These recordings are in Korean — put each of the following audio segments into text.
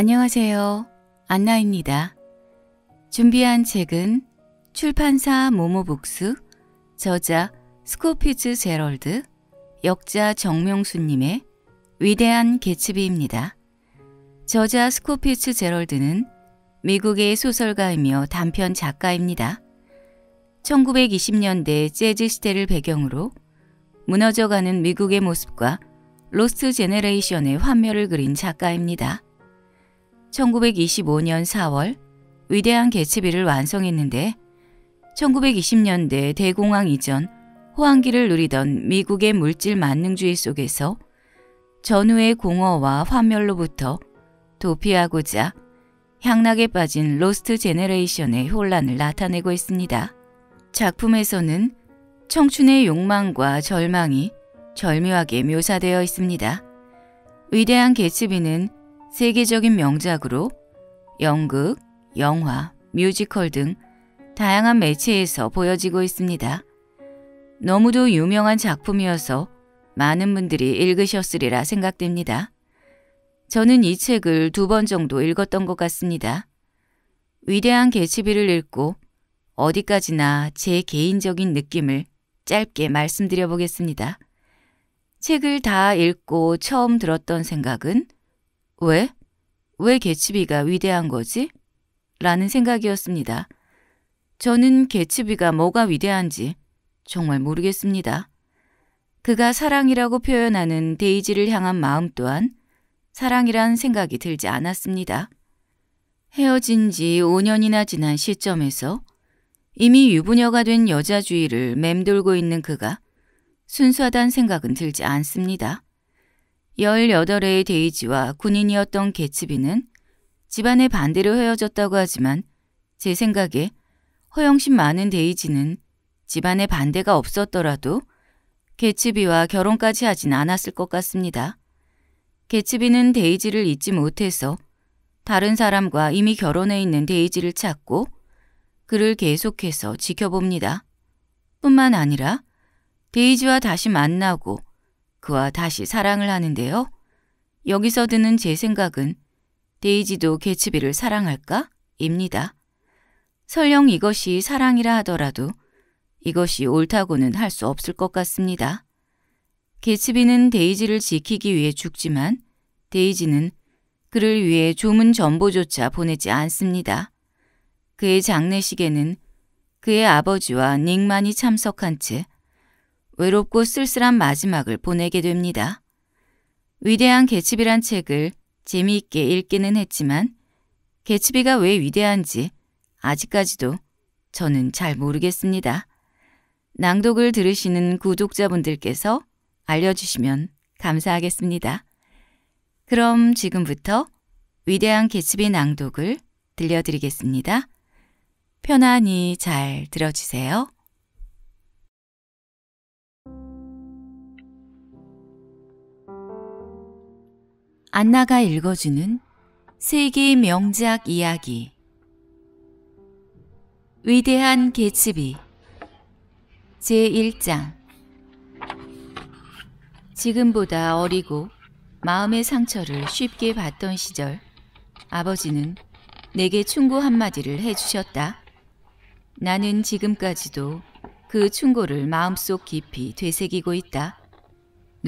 안녕하세요. 안나입니다. 준비한 책은 출판사 모모북스, 저자 스코피즈 제럴드, 역자 정명수님의 위대한 개츠비입니다. 저자 스코피츠 제럴드는 미국의 소설가이며 단편 작가입니다. 1920년대 재즈 시대를 배경으로 무너져가는 미국의 모습과 로스트 제네레이션의 환멸을 그린 작가입니다. 1925년 4월 위대한 개츠비를 완성했는데 1920년대 대공황 이전 호황기를 누리던 미국의 물질 만능주의 속에서 전후의 공허와 환멸로부터 도피하고자 향락에 빠진 로스트 제네레이션의 혼란을 나타내고 있습니다. 작품에서는 청춘의 욕망과 절망이 절묘하게 묘사되어 있습니다. 위대한 개츠비는 세계적인 명작으로 연극, 영화, 뮤지컬 등 다양한 매체에서 보여지고 있습니다. 너무도 유명한 작품이어서 많은 분들이 읽으셨으리라 생각됩니다. 저는 이 책을 두 번 정도 읽었던 것 같습니다. 위대한 개츠비를 읽고 어디까지나 제 개인적인 느낌을 짧게 말씀드려 보겠습니다. 책을 다 읽고 처음 들었던 생각은 왜? 왜 개츠비가 위대한 거지? 라는 생각이었습니다. 저는 개츠비가 뭐가 위대한지 정말 모르겠습니다. 그가 사랑이라고 표현하는 데이지를 향한 마음 또한 사랑이란 생각이 들지 않았습니다. 헤어진 지 5년이나 지난 시점에서 이미 유부녀가 된 여자 주의를 맴돌고 있는 그가 순수하단 생각은 들지 않습니다. 18회의 데이지와 군인이었던 개츠비는 집안의 반대로 헤어졌다고 하지만 제 생각에 허영심 많은 데이지는 집안의 반대가 없었더라도 개츠비와 결혼까지 하진 않았을 것 같습니다. 개츠비는 데이지를 잊지 못해서 다른 사람과 이미 결혼해 있는 데이지를 찾고 그를 계속해서 지켜봅니다. 뿐만 아니라 데이지와 다시 만나고 그와 다시 사랑을 하는데요. 여기서 드는 제 생각은 데이지도 개츠비를 사랑할까? 입니다. 설령 이것이 사랑이라 하더라도 이것이 옳다고는 할 수 없을 것 같습니다. 개츠비는 데이지를 지키기 위해 죽지만 데이지는 그를 위해 조문 전보조차 보내지 않습니다. 그의 장례식에는 그의 아버지와 닉만이 참석한 채 외롭고 쓸쓸한 마지막을 보내게 됩니다. 위대한 개츠비란 책을 재미있게 읽기는 했지만 개츠비가 왜 위대한지 아직까지도 저는 잘 모르겠습니다. 낭독을 들으시는 구독자분들께서 알려주시면 감사하겠습니다. 그럼 지금부터 위대한 개츠비 낭독을 들려드리겠습니다. 편안히 잘 들어주세요. 안나가 읽어주는 세계 명작 이야기 위대한 개츠비 제1장 지금보다 어리고 마음의 상처를 쉽게 받던 시절 아버지는 내게 충고 한마디를 해주셨다. 나는 지금까지도 그 충고를 마음속 깊이 되새기고 있다.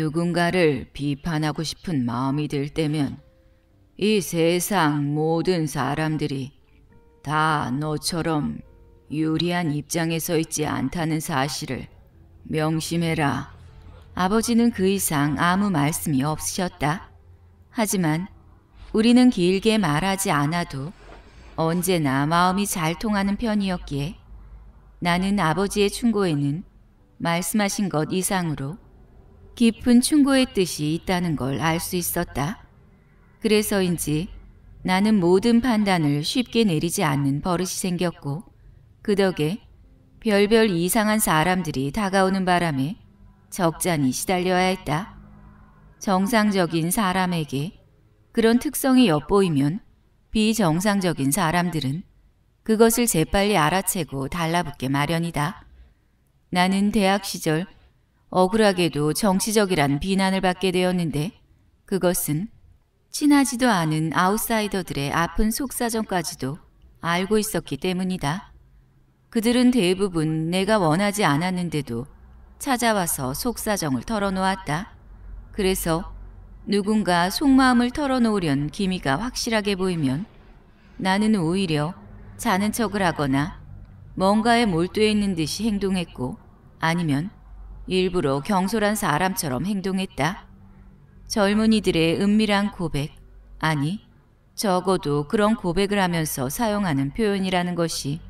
누군가를 비판하고 싶은 마음이 들 때면 이 세상 모든 사람들이 다 너처럼 유리한 입장에 서 있지 않다는 사실을 명심해라. 아버지는 그 이상 아무 말씀이 없으셨다. 하지만 우리는 길게 말하지 않아도 언제나 마음이 잘 통하는 편이었기에 나는 아버지의 충고에는 말씀하신 것 이상으로 깊은 충고의 뜻이 있다는 걸 알 수 있었다. 그래서인지 나는 모든 판단을 쉽게 내리지 않는 버릇이 생겼고 그 덕에 별별 이상한 사람들이 다가오는 바람에 적잖이 시달려야 했다. 정상적인 사람에게 그런 특성이 엿보이면 비정상적인 사람들은 그것을 재빨리 알아채고 달라붙게 마련이다. 나는 대학 시절 억울하게도 정치적이란 비난을 받게 되었는데 그것은 친하지도 않은 아웃사이더들의 아픈 속사정까지도 알고 있었기 때문이다. 그들은 대부분 내가 원하지 않았는데도 찾아와서 속사정을 털어놓았다. 그래서 누군가 속마음을 털어놓으련 기미가 확실하게 보이면 나는 오히려 자는 척을 하거나 뭔가에 몰두해 있는 듯이 행동했고 아니면 일부러 경솔한 사람처럼 행동했다. 젊은이들의 은밀한 고백, 아니, 적어도 그런 고백을 하면서 사용하는 표현이라는 것이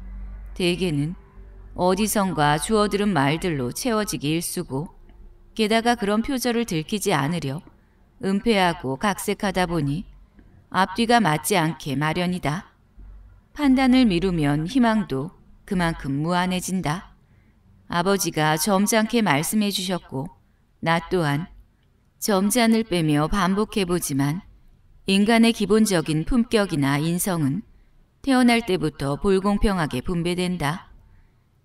대개는 어디선가 주어들은 말들로 채워지기 일쑤고 게다가 그런 표절을 들키지 않으려 은폐하고 각색하다 보니 앞뒤가 맞지 않게 마련이다. 판단을 미루면 희망도 그만큼 무한해진다. 아버지가 점잖게 말씀해 주셨고 나 또한 점잔을 빼며 반복해 보지만 인간의 기본적인 품격이나 인성은 태어날 때부터 불공평하게 분배된다.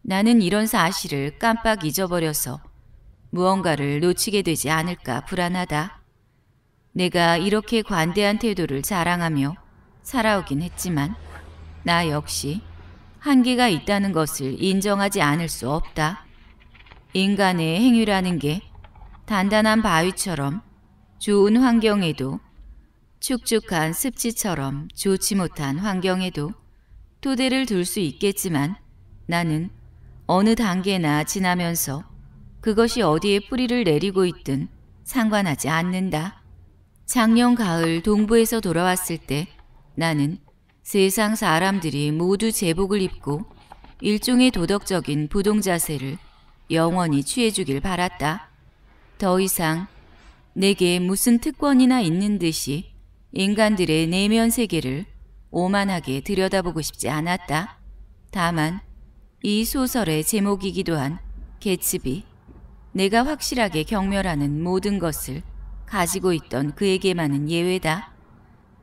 나는 이런 사실을 깜빡 잊어버려서 무언가를 놓치게 되지 않을까 불안하다. 내가 이렇게 관대한 태도를 자랑하며 살아오긴 했지만 나 역시 한계가 있다는 것을 인정하지 않을 수 없다. 인간의 행위라는 게 단단한 바위처럼 좋은 환경에도 축축한 습지처럼 좋지 못한 환경에도 토대를 둘 수 있겠지만 나는 어느 단계나 지나면서 그것이 어디에 뿌리를 내리고 있든 상관하지 않는다. 작년 가을 동부에서 돌아왔을 때 나는 세상 사람들이 모두 제복을 입고 일종의 도덕적인 부동자세를 영원히 취해주길 바랐다. 더 이상 내게 무슨 특권이나 있는 듯이 인간들의 내면 세계를 오만하게 들여다보고 싶지 않았다. 다만 이 소설의 제목이기도 한 개츠비 내가 확실하게 경멸하는 모든 것을 가지고 있던 그에게만은 예외다.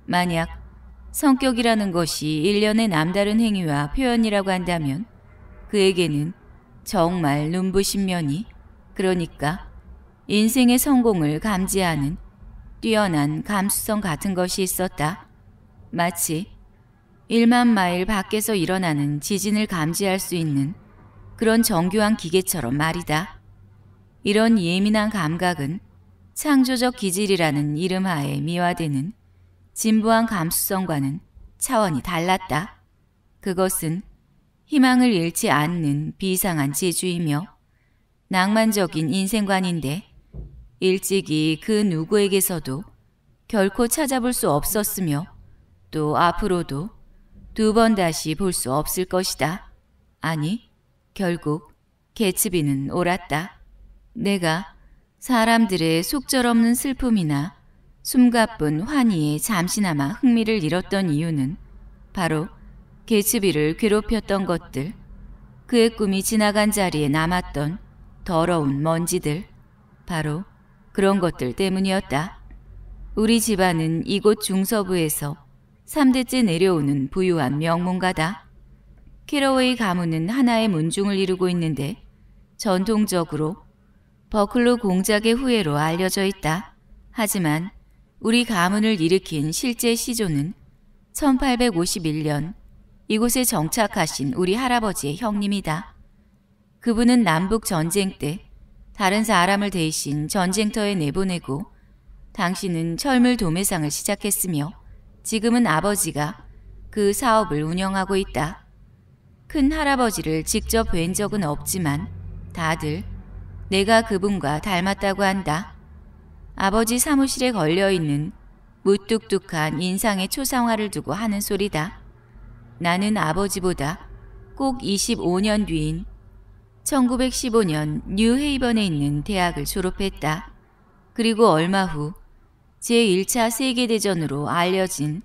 만약 성격이라는 것이 일련의 남다른 행위와 표현이라고 한다면 그에게는 정말 눈부신 면이 그러니까 인생의 성공을 감지하는 뛰어난 감수성 같은 것이 있었다. 마치 1만 마일 밖에서 일어나는 지진을 감지할 수 있는 그런 정교한 기계처럼 말이다. 이런 예민한 감각은 창조적 기질이라는 이름하에 미화되는 진부한 감수성과는 차원이 달랐다. 그것은 희망을 잃지 않는 비상한 지주이며 낭만적인 인생관인데 일찍이 그 누구에게서도 결코 찾아볼 수 없었으며 또 앞으로도 두 번 다시 볼 수 없을 것이다. 아니, 결국 개츠비는 옳았다. 내가 사람들의 속절없는 슬픔이나 숨가쁜 환희에 잠시나마 흥미를 잃었던 이유는 바로 개츠비를 괴롭혔던 것들, 그의 꿈이 지나간 자리에 남았던 더러운 먼지들, 바로 그런 것들 때문이었다. 우리 집안은 이곳 중서부에서 3대째 내려오는 부유한 명문가다. 캐러웨이 가문은 하나의 문중을 이루고 있는데 전통적으로 버클로 공작의 후예로 알려져 있다. 하지만 우리 가문을 일으킨 실제 시조는 1851년 이곳에 정착하신 우리 할아버지의 형님이다. 그분은 남북 전쟁 때 다른 사람을 대신 전쟁터에 내보내고 당신은 철물 도매상을 시작했으며 지금은 아버지가 그 사업을 운영하고 있다. 큰 할아버지를 직접 뵌 적은 없지만 다들 내가 그분과 닮았다고 한다. 아버지 사무실에 걸려있는 무뚝뚝한 인상의 초상화를 두고 하는 소리다. 나는 아버지보다 꼭 25년 뒤인 1915년 뉴헤이번에 있는 대학을 졸업했다. 그리고 얼마 후 제1차 세계대전으로 알려진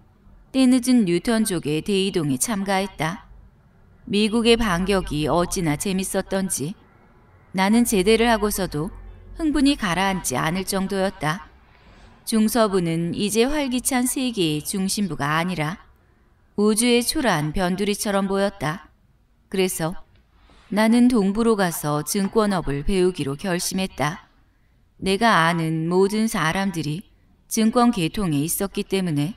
때늦은 뉴턴족의 대이동에 참가했다. 미국의 반격이 어찌나 재밌었던지 나는 제대를 하고서도 흥분이 가라앉지 않을 정도였다. 중서부는 이제 활기찬 세계의 중심부가 아니라 우주의 초라한 변두리처럼 보였다. 그래서 나는 동부로 가서 증권업을 배우기로 결심했다. 내가 아는 모든 사람들이 증권 계통에 있었기 때문에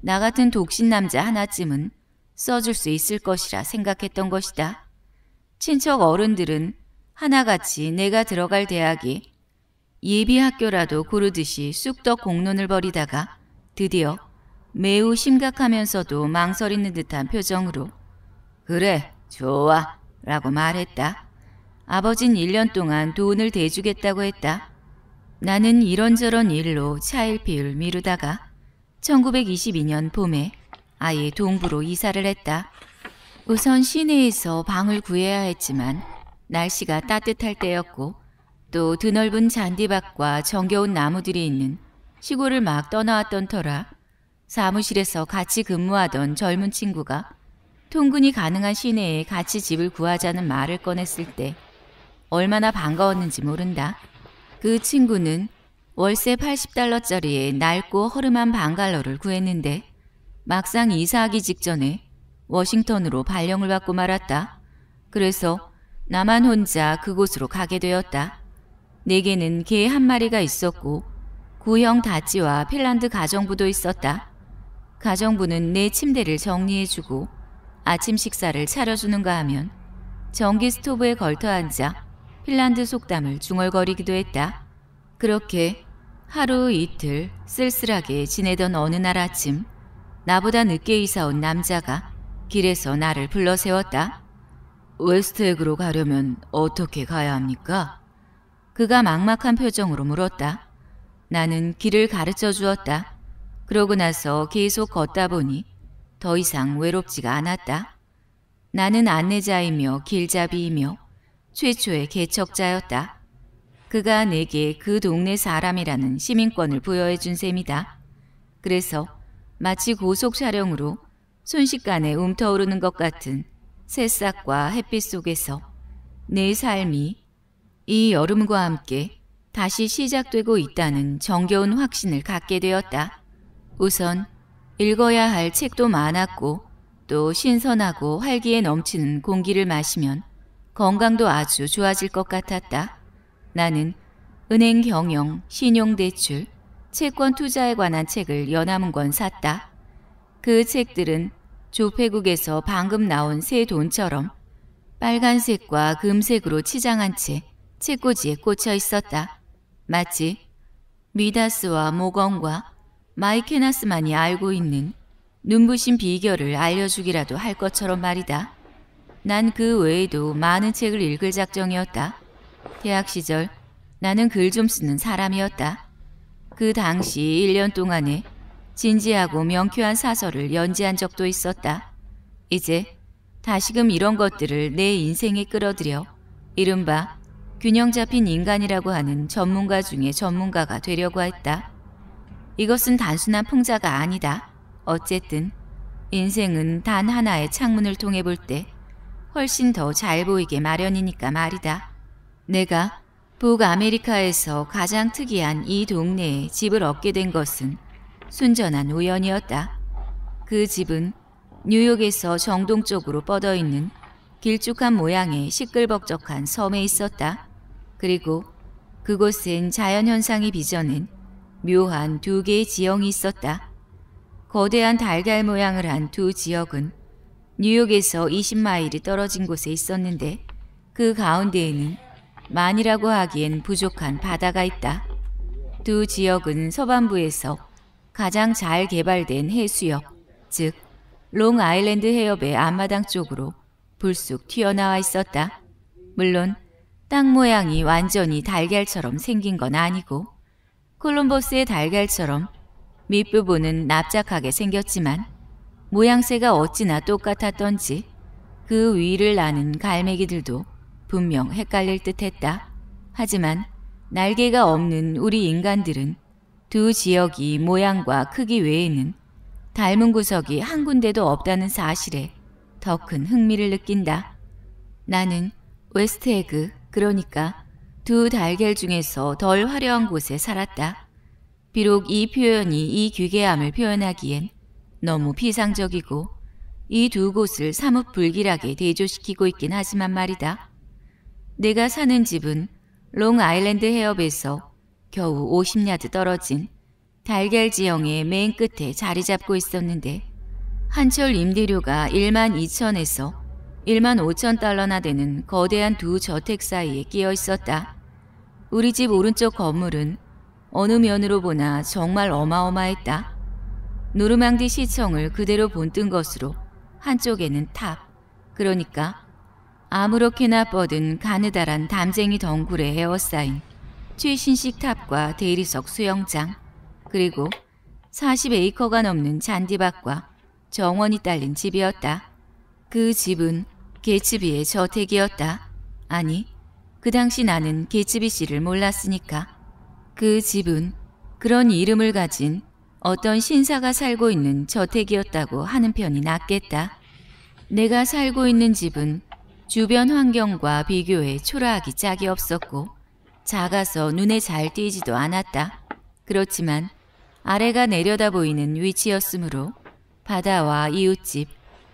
나 같은 독신 남자 하나쯤은 써줄 수 있을 것이라 생각했던 것이다. 친척 어른들은 하나같이 내가 들어갈 대학이 예비학교라도 고르듯이 쑥덕 공론을 벌이다가 드디어 매우 심각하면서도 망설이는 듯한 표정으로 그래 좋아 라고 말했다. 아버진 1년 동안 돈을 대주겠다고 했다. 나는 이런저런 일로 차일피울 미루다가 1922년 봄에 아예 동부로 이사를 했다. 우선 시내에서 방을 구해야 했지만 날씨가 따뜻할 때였고 또 드넓은 잔디밭과 정겨운 나무들이 있는 시골을 막 떠나왔던 터라 사무실에서 같이 근무하던 젊은 친구가 통근이 가능한 시내에 같이 집을 구하자는 말을 꺼냈을 때 얼마나 반가웠는지 모른다. 그 친구는 월세 80달러짜리의 낡고 허름한 방갈러를 구했는데 막상 이사하기 직전에 워싱턴으로 발령을 받고 말았다. 그래서 나만 혼자 그곳으로 가게 되었다. 내게는 개 한 마리가 있었고 구형 다찌와 핀란드 가정부도 있었다. 가정부는 내 침대를 정리해주고 아침 식사를 차려주는가 하면 전기 스토브에 걸터앉아 핀란드 속담을 중얼거리기도 했다. 그렇게 하루 이틀 쓸쓸하게 지내던 어느 날 아침 나보다 늦게 이사 온 남자가 길에서 나를 불러 세웠다. 웨스트에그로 가려면 어떻게 가야 합니까? 그가 막막한 표정으로 물었다. 나는 길을 가르쳐 주었다. 그러고 나서 계속 걷다 보니 더 이상 외롭지가 않았다. 나는 안내자이며 길잡이이며 최초의 개척자였다. 그가 내게 그 동네 사람이라는 시민권을 부여해 준 셈이다. 그래서 마치 고속 촬영으로 순식간에 움터오르는 것 같은 새싹과 햇빛 속에서 내 삶이 이 여름과 함께 다시 시작되고 있다는 정겨운 확신을 갖게 되었다. 우선 읽어야 할 책도 많았고 또 신선하고 활기에 넘치는 공기를 마시면 건강도 아주 좋아질 것 같았다. 나는 은행 경영, 신용대출, 채권 투자에 관한 책을 연화문건 샀다. 그 책들은 조폐국에서 방금 나온 새 돈처럼 빨간색과 금색으로 치장한 채 책꽂이에 꽂혀 있었다. 마치 미다스와 모건과 마이케나스만이 알고 있는 눈부신 비결을 알려주기라도 할 것처럼 말이다. 난 그 외에도 많은 책을 읽을 작정이었다. 대학 시절 나는 글 좀 쓰는 사람이었다. 그 당시 1년 동안에 진지하고 명쾌한 사설을 연재한 적도 있었다. 이제 다시금 이런 것들을 내 인생에 끌어들여 이른바 균형 잡힌 인간이라고 하는 전문가 중에 전문가가 되려고 했다. 이것은 단순한 풍자가 아니다. 어쨌든 인생은 단 하나의 창문을 통해 볼 때 훨씬 더 잘 보이게 마련이니까 말이다. 내가 북아메리카에서 가장 특이한 이 동네에 집을 얻게 된 것은 순전한 우연이었다. 그 집은 뉴욕에서 정동 쪽으로 뻗어 있는 길쭉한 모양의 시끌벅적한 섬에 있었다. 그리고 그곳엔 자연현상이 빚어낸 묘한 두 개의 지형이 있었다. 거대한 달걀 모양을 한 두 지역은 뉴욕에서 20마일이 떨어진 곳에 있었는데 그 가운데에는 만이라고 하기엔 부족한 바다가 있다. 두 지역은 서반부에서 가장 잘 개발된 해수역, 즉 롱아일랜드 해협의 앞마당 쪽으로 불쑥 튀어나와 있었다. 물론 땅 모양이 완전히 달걀처럼 생긴 건 아니고 콜럼버스의 달걀처럼 밑부분은 납작하게 생겼지만 모양새가 어찌나 똑같았던지 그 위를 나는 갈매기들도 분명 헷갈릴 듯했다. 하지만 날개가 없는 우리 인간들은 두 지역이 모양과 크기 외에는 닮은 구석이 한 군데도 없다는 사실에 더 큰 흥미를 느낀다. 나는 웨스트 에그, 그러니까 두 달걀 중에서 덜 화려한 곳에 살았다. 비록 이 표현이 이 귀괴함을 표현하기엔 너무 피상적이고 이 두 곳을 사뭇 불길하게 대조시키고 있긴 하지만 말이다. 내가 사는 집은 롱아일랜드 해협에서 겨우 50야드 떨어진 달걀 지형의 맨 끝에 자리 잡고 있었는데 한철 임대료가 1만 2천에서 1만 5천 달러나 되는 거대한 두 저택 사이에 끼어 있었다. 우리 집 오른쪽 건물은 어느 면으로 보나 정말 어마어마했다. 노르망디 시청을 그대로 본뜬 것으로 한쪽에는 탑, 그러니까 아무렇게나 뻗은 가느다란 담쟁이 덩굴에 헤어싸인 최신식 탑과 대리석 수영장, 그리고 40에이커가 넘는 잔디밭과 정원이 딸린 집이었다. 그 집은 개츠비의 저택이었다. 아니, 그 당시 나는 개츠비 씨를 몰랐으니까. 그 집은 그런 이름을 가진 어떤 신사가 살고 있는 저택이었다고 하는 편이 낫겠다. 내가 살고 있는 집은 주변 환경과 비교해 초라하기 짝이 없었고 작아서 눈에 잘 띄지도 않았다. 그렇지만 아래가 내려다 보이는 위치였으므로 바다와 이웃집,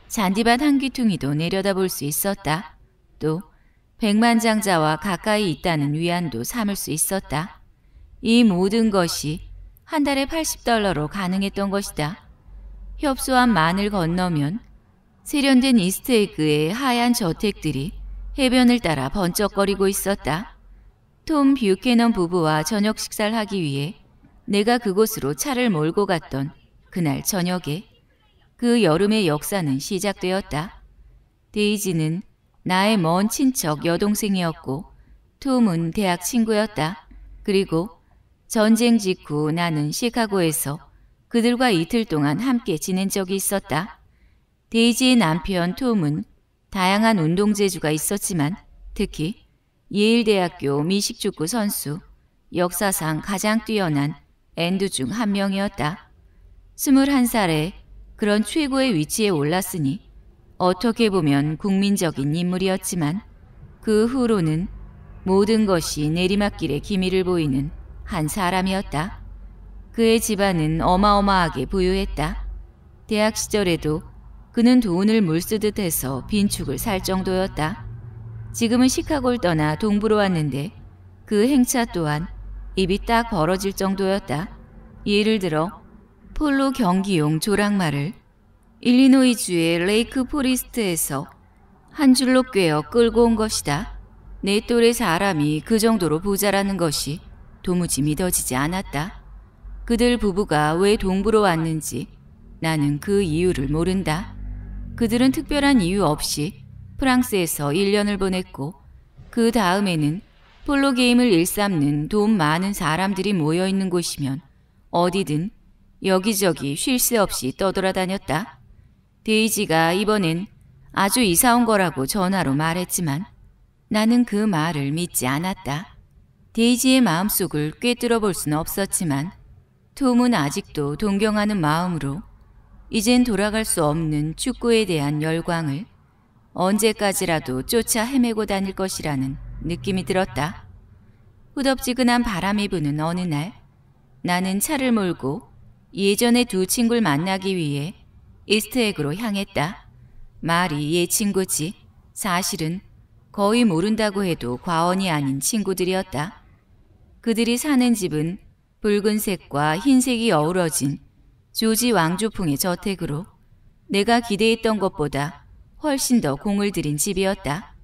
잔디밭 한 귀퉁이도 내려다볼 수 있었다. 또 백만장자와 가까이 있다는 위안도 삼을 수 있었다. 이 모든 것이 한 달에 80달러로 가능했던 것이다. 협소한 만을 건너면 세련된 이스트에그의 하얀 저택들이 해변을 따라 번쩍거리고 있었다. 톰 뷰캐넌 부부와 저녁 식사를 하기 위해 내가 그곳으로 차를 몰고 갔던 그날 저녁에 그 여름의 역사는 시작되었다. 데이지는 나의 먼 친척 여동생이었고 톰은 대학 친구였다. 그리고 전쟁 직후 나는 시카고에서 그들과 이틀 동안 함께 지낸 적이 있었다. 데이지의 남편 톰은 다양한 운동 재주가 있었지만 특히 예일대학교 미식축구 선수, 역사상 가장 뛰어난 앤드중 한 명이었다. 21살에 그런 최고의 위치에 올랐으니 어떻게 보면 국민적인 인물이었지만 그 후로는 모든 것이 내리막길의 기미를 보이는 한 사람이었다. 그의 집안은 어마어마하게 부유했다. 대학 시절에도 그는 돈을 물쓰듯 해서 빈축을 살 정도였다. 지금은 시카고를 떠나 동부로 왔는데 그 행차 또한 입이 딱 벌어질 정도였다. 예를 들어 폴로 경기용 조랑말을 일리노이주의 레이크 포리스트에서 한 줄로 꿰어 끌고 온 것이다. 내 또래 사람이 그 정도로 부자라는 것이 도무지 믿어지지 않았다. 그들 부부가 왜 동부로 왔는지 나는 그 이유를 모른다. 그들은 특별한 이유 없이 프랑스에서 1년을 보냈고 그 다음에는 폴로 게임을 일삼는 돈 많은 사람들이 모여 있는 곳이면 어디든 여기저기 쉴 새 없이 떠돌아다녔다. 데이지가 이번엔 아주 이사 온 거라고 전화로 말했지만 나는 그 말을 믿지 않았다. 데이지의 마음속을 꿰뚫어 볼 수는 없었지만 톰은 아직도 동경하는 마음으로 이젠 돌아갈 수 없는 축구에 대한 열광을 언제까지라도 쫓아 헤매고 다닐 것이라는 느낌이 들었다. 후덥지근한 바람이 부는 어느 날 나는 차를 몰고 예전의두 친구를 만나기 위해 이스트에으로 향했다. 말이 얘 친구지 사실은 거의 모른다고 해도 과언이 아닌 친구들이었다. 그들이 사는 집은 붉은색과 흰색이 어우러진 조지 왕조풍의 저택으로 내가 기대했던 것보다 훨씬 더 공을 들인 집이었다.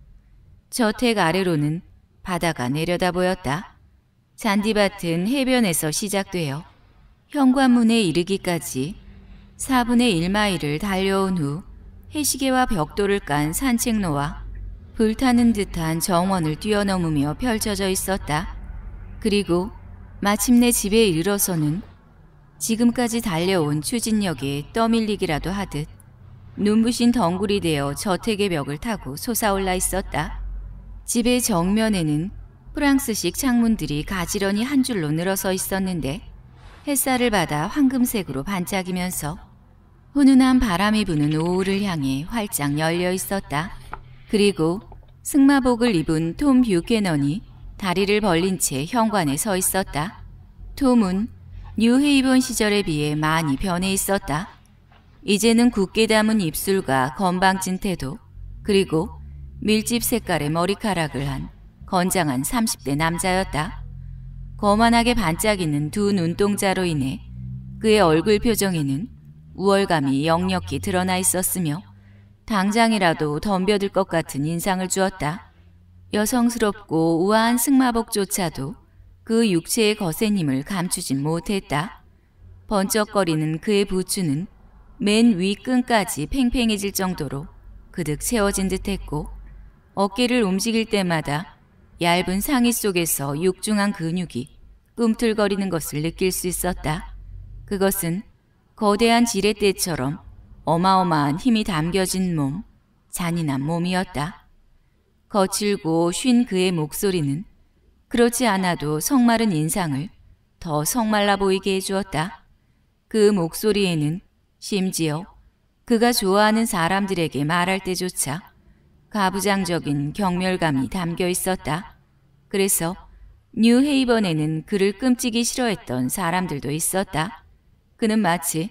저택 아래로는 바다가 내려다 보였다. 잔디밭은 해변에서 시작되어 현관문에 이르기까지 4분의 1마일을 달려온 후 해시계와 벽돌을 깐 산책로와 불타는 듯한 정원을 뛰어넘으며 펼쳐져 있었다. 그리고 마침내 집에 이르러서는 지금까지 달려온 추진력에 떠밀리기라도 하듯 눈부신 덩굴이 되어 저택의 벽을 타고 솟아올라 있었다. 집의 정면에는 프랑스식 창문들이 가지런히 한 줄로 늘어서 있었는데 햇살을 받아 황금색으로 반짝이면서 훈훈한 바람이 부는 오후를 향해 활짝 열려 있었다. 그리고 승마복을 입은 톰 뷰캐넌이 다리를 벌린 채 현관에 서 있었다. 톰은 뉴헤이븐 시절에 비해 많이 변해 있었다. 이제는 굳게 담은 입술과 건방진 태도, 그리고 밀집 색깔의 머리카락을 한 건장한 30대 남자였다. 거만하게 반짝이는 두 눈동자로 인해 그의 얼굴 표정에는 우월감이 역력히 드러나 있었으며 당장이라도 덤벼들 것 같은 인상을 주었다. 여성스럽고 우아한 승마복조차도 그 육체의 거센 힘을 감추진 못했다. 번쩍거리는 그의 부추는 맨위 끈까지 팽팽해질 정도로 그득 채워진 듯했고 어깨를 움직일 때마다 얇은 상의 속에서 육중한 근육이 꿈틀거리는 것을 느낄 수 있었다. 그것은 거대한 지렛대처럼 어마어마한 힘이 담겨진 몸, 잔인한 몸이었다. 거칠고 쉰 그의 목소리는 그렇지 않아도 성마른 인상을 더 성말라 보이게 해주었다. 그 목소리에는 심지어 그가 좋아하는 사람들에게 말할 때조차 가부장적인 경멸감이 담겨 있었다. 그래서 뉴헤이번에는 그를 끔찍이 싫어했던 사람들도 있었다. 그는 마치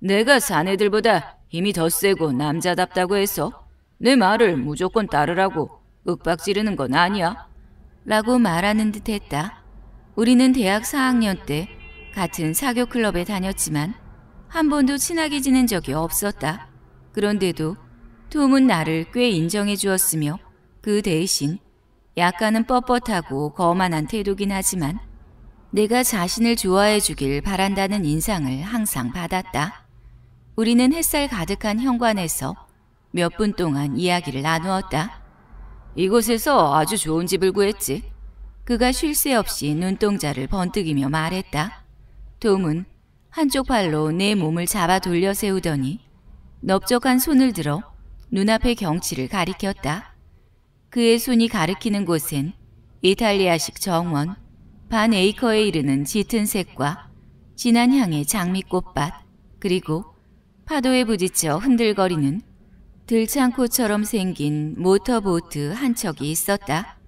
내가 자네들보다 힘이 더 세고 남자답다고 해서 내 말을 무조건 따르라고 윽박 지르는 건 아니야. 라고 말하는 듯 했다. 우리는 대학 4학년 때 같은 사교 클럽에 다녔지만 한 번도 친하게 지낸 적이 없었다. 그런데도 톰은 나를 꽤 인정해 주었으며 그 대신 약간은 뻣뻣하고 거만한 태도긴 하지만 내가 자신을 좋아해 주길 바란다는 인상을 항상 받았다. 우리는 햇살 가득한 현관에서 몇 분 동안 이야기를 나누었다. 이곳에서 아주 좋은 집을 구했지. 그가 쉴 새 없이 눈동자를 번뜩이며 말했다. 톰은 한쪽 발로 내 몸을 잡아 돌려 세우더니 넓적한 손을 들어 눈앞의 경치를 가리켰다. 그의 손이 가리키는 곳엔 이탈리아식 정원, 반 에이커에 이르는 짙은 색과 진한 향의 장미꽃밭, 그리고 파도에 부딪혀 흔들거리는 들창코처럼 생긴 모터보트 한 척이 있었다.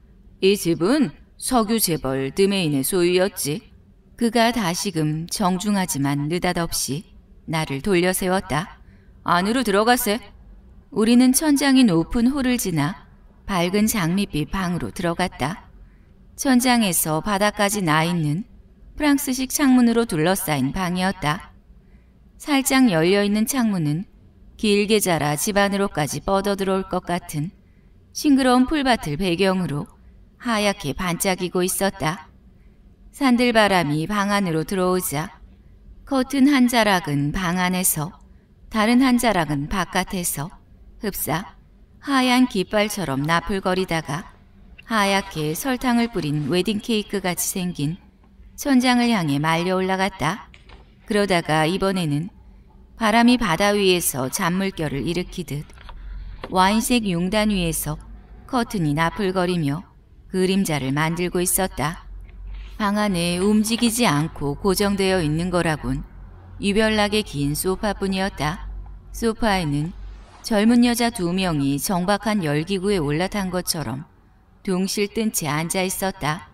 이 집은 석유 재벌 드메인의 소유였지. 그가 다시금 정중하지만 느닷없이 나를 돌려 세웠다. 안으로 들어가세. 우리는 천장이 높은 홀을 지나 밝은 장밋빛 방으로 들어갔다. 천장에서 바닥까지 나 있는 프랑스식 창문으로 둘러싸인 방이었다. 살짝 열려있는 창문은 길게 자라 집안으로까지 뻗어 들어올 것 같은 싱그러운 풀밭을 배경으로 하얗게 반짝이고 있었다. 산들바람이 방 안으로 들어오자 커튼 한 자락은 방 안에서 다른 한 자락은 바깥에서 흡사 하얀 깃발처럼 나풀거리다가 하얗게 설탕을 뿌린 웨딩 케이크 같이 생긴 천장을 향해 말려 올라갔다. 그러다가 이번에는 바람이 바다 위에서 잔물결을 일으키듯 와인색 용단 위에서 커튼이 나풀거리며 그림자를 만들고 있었다. 방 안에 움직이지 않고 고정되어 있는 거라곤 유별나게 긴 소파뿐이었다. 소파에는 젊은 여자 두 명이 정박한 열기구에 올라탄 것처럼 동실 뜬 채 앉아 있었다.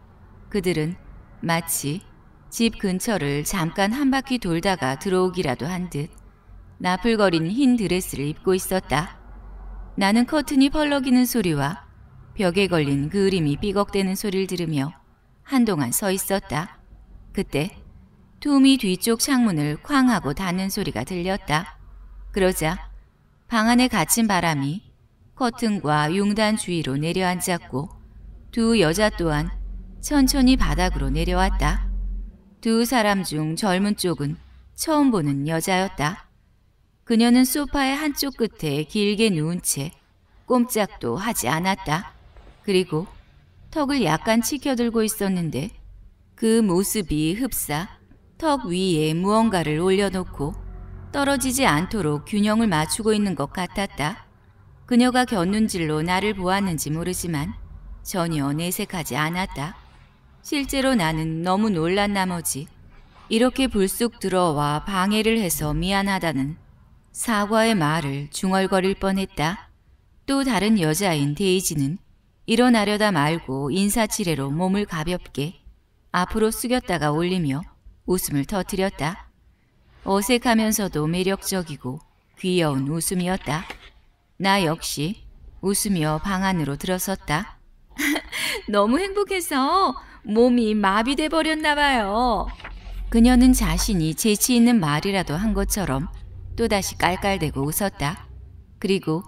그들은 마치 집 근처를 잠깐 한 바퀴 돌다가 들어오기라도 한 듯 나풀거린 흰 드레스를 입고 있었다. 나는 커튼이 펄럭이는 소리와 벽에 걸린 그림이 삐걱대는 소리를 들으며 한동안 서 있었다. 그때 톰이 뒤쪽 창문을 쾅 하고 닫는 소리가 들렸다. 그러자 방 안에 갇힌 바람이 커튼과 용단 주위로 내려앉았고 두 여자 또한 천천히 바닥으로 내려왔다. 두 사람 중 젊은 쪽은 처음 보는 여자였다. 그녀는 소파의 한쪽 끝에 길게 누운 채 꼼짝도 하지 않았다. 그리고 턱을 약간 치켜들고 있었는데 그 모습이 흡사 턱 위에 무언가를 올려놓고 떨어지지 않도록 균형을 맞추고 있는 것 같았다. 그녀가 곁눈질로 나를 보았는지 모르지만 전혀 내색하지 않았다. 실제로 나는 너무 놀란 나머지 이렇게 불쑥 들어와 방해를 해서 미안하다는 사과의 말을 중얼거릴 뻔했다. 또 다른 여자인 데이지는 일어나려다 말고 인사치레로 몸을 가볍게 앞으로 숙였다가 올리며 웃음을 터뜨렸다. 어색하면서도 매력적이고 귀여운 웃음이었다. 나 역시 웃으며 방 안으로 들어섰다. 너무 행복해서 몸이 마비돼 버렸나 봐요. 그녀는 자신이 재치 있는 말이라도 한 것처럼 또다시 깔깔대고 웃었다. 그리고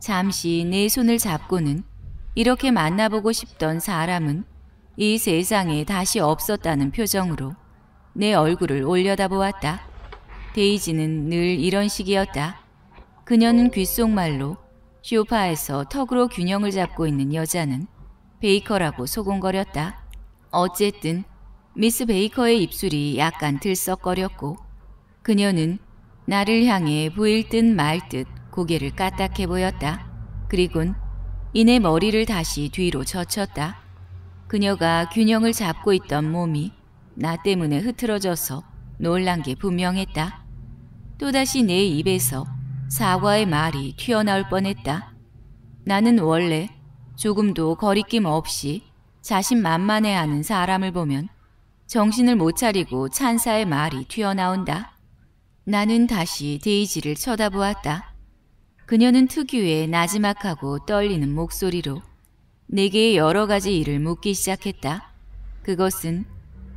잠시 내 손을 잡고는 이렇게 만나보고 싶던 사람은 이 세상에 다시 없었다는 표정으로 내 얼굴을 올려다보았다. 데이지는 늘 이런 식이었다. 그녀는 귓속말로 쇼파에서 턱으로 균형을 잡고 있는 여자는 베이커라고 소곤거렸다. 어쨌든 미스 베이커의 입술이 약간 들썩거렸고 그녀는 나를 향해 보일 듯 말 듯 고개를 까딱해 보였다. 그리곤 이내 머리를 다시 뒤로 젖혔다. 그녀가 균형을 잡고 있던 몸이 나 때문에 흐트러져서 놀란 게 분명했다. 또다시 내 입에서 사과의 말이 튀어나올 뻔했다. 나는 원래 조금도 거리낌 없이 자신 만만해하는 사람을 보면 정신을 못 차리고 찬사의 말이 튀어나온다. 나는 다시 데이지를 쳐다보았다. 그녀는 특유의 나지막하고 떨리는 목소리로 내게 여러 가지 일을 묻기 시작했다. 그것은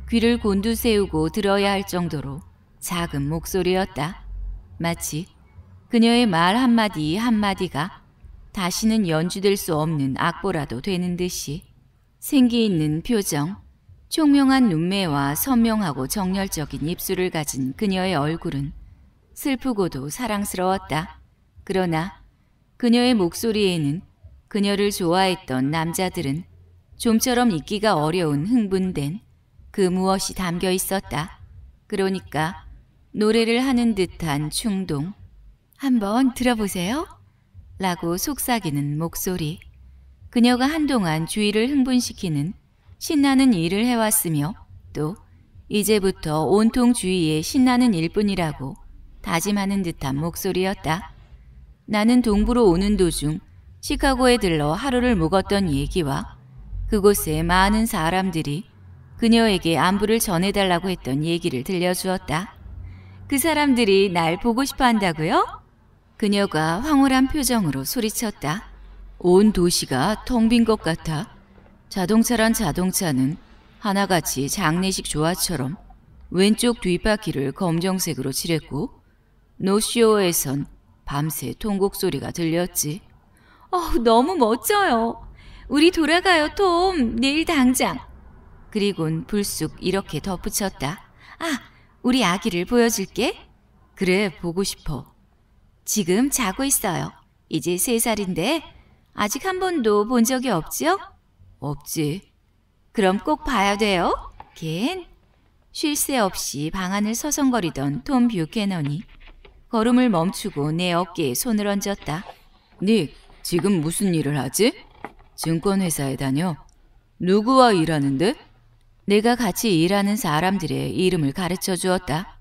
귀를 곤두세우고 들어야 할 정도로 작은 목소리였다. 마치 그녀의 말 한마디 한마디가 다시는 연주될 수 없는 악보라도 되는 듯이 생기 있는 표정, 총명한 눈매와 선명하고 정열적인 입술을 가진 그녀의 얼굴은 슬프고도 사랑스러웠다. 그러나 그녀의 목소리에는 그녀를 좋아했던 남자들은 좀처럼 잊기가 어려운 흥분된 그 무엇이 담겨 있었다. 그러니까 노래를 하는 듯한 충동. 한번 들어보세요. 라고 속삭이는 목소리. 그녀가 한동안 주위를 흥분시키는 신나는 일을 해왔으며 또 이제부터 온통 주위에 신나는 일뿐이라고 다짐하는 듯한 목소리였다. 나는 동부로 오는 도중 시카고에 들러 하루를 묵었던 얘기와 그곳에 많은 사람들이 그녀에게 안부를 전해달라고 했던 얘기를 들려주었다. 그 사람들이 날 보고 싶어 한다고요? 그녀가 황홀한 표정으로 소리쳤다. 온 도시가 텅 빈 것 같아. 자동차란 자동차는 하나같이 장례식 조화처럼 왼쪽 뒷바퀴를 검정색으로 칠했고 노쇼에선 밤새 통곡 소리가 들렸지. 어, 너무 멋져요. 우리 돌아가요, 톰. 내일 당장. 그리곤 불쑥 이렇게 덧붙였다. 아, 우리 아기를 보여줄게. 그래, 보고 싶어. 지금 자고 있어요. 이제 세 살인데 아직 한 번도 본 적이 없지요? 없지. 그럼 꼭 봐야 돼요. 걘. 쉴 새 없이 방 안을 서성거리던 톰 뷰캐넌이 걸음을 멈추고 내 어깨에 손을 얹었다. 닉, 지금 무슨 일을 하지? 증권회사에 다녀. 누구와 일하는데? 내가 같이 일하는 사람들의 이름을 가르쳐 주었다.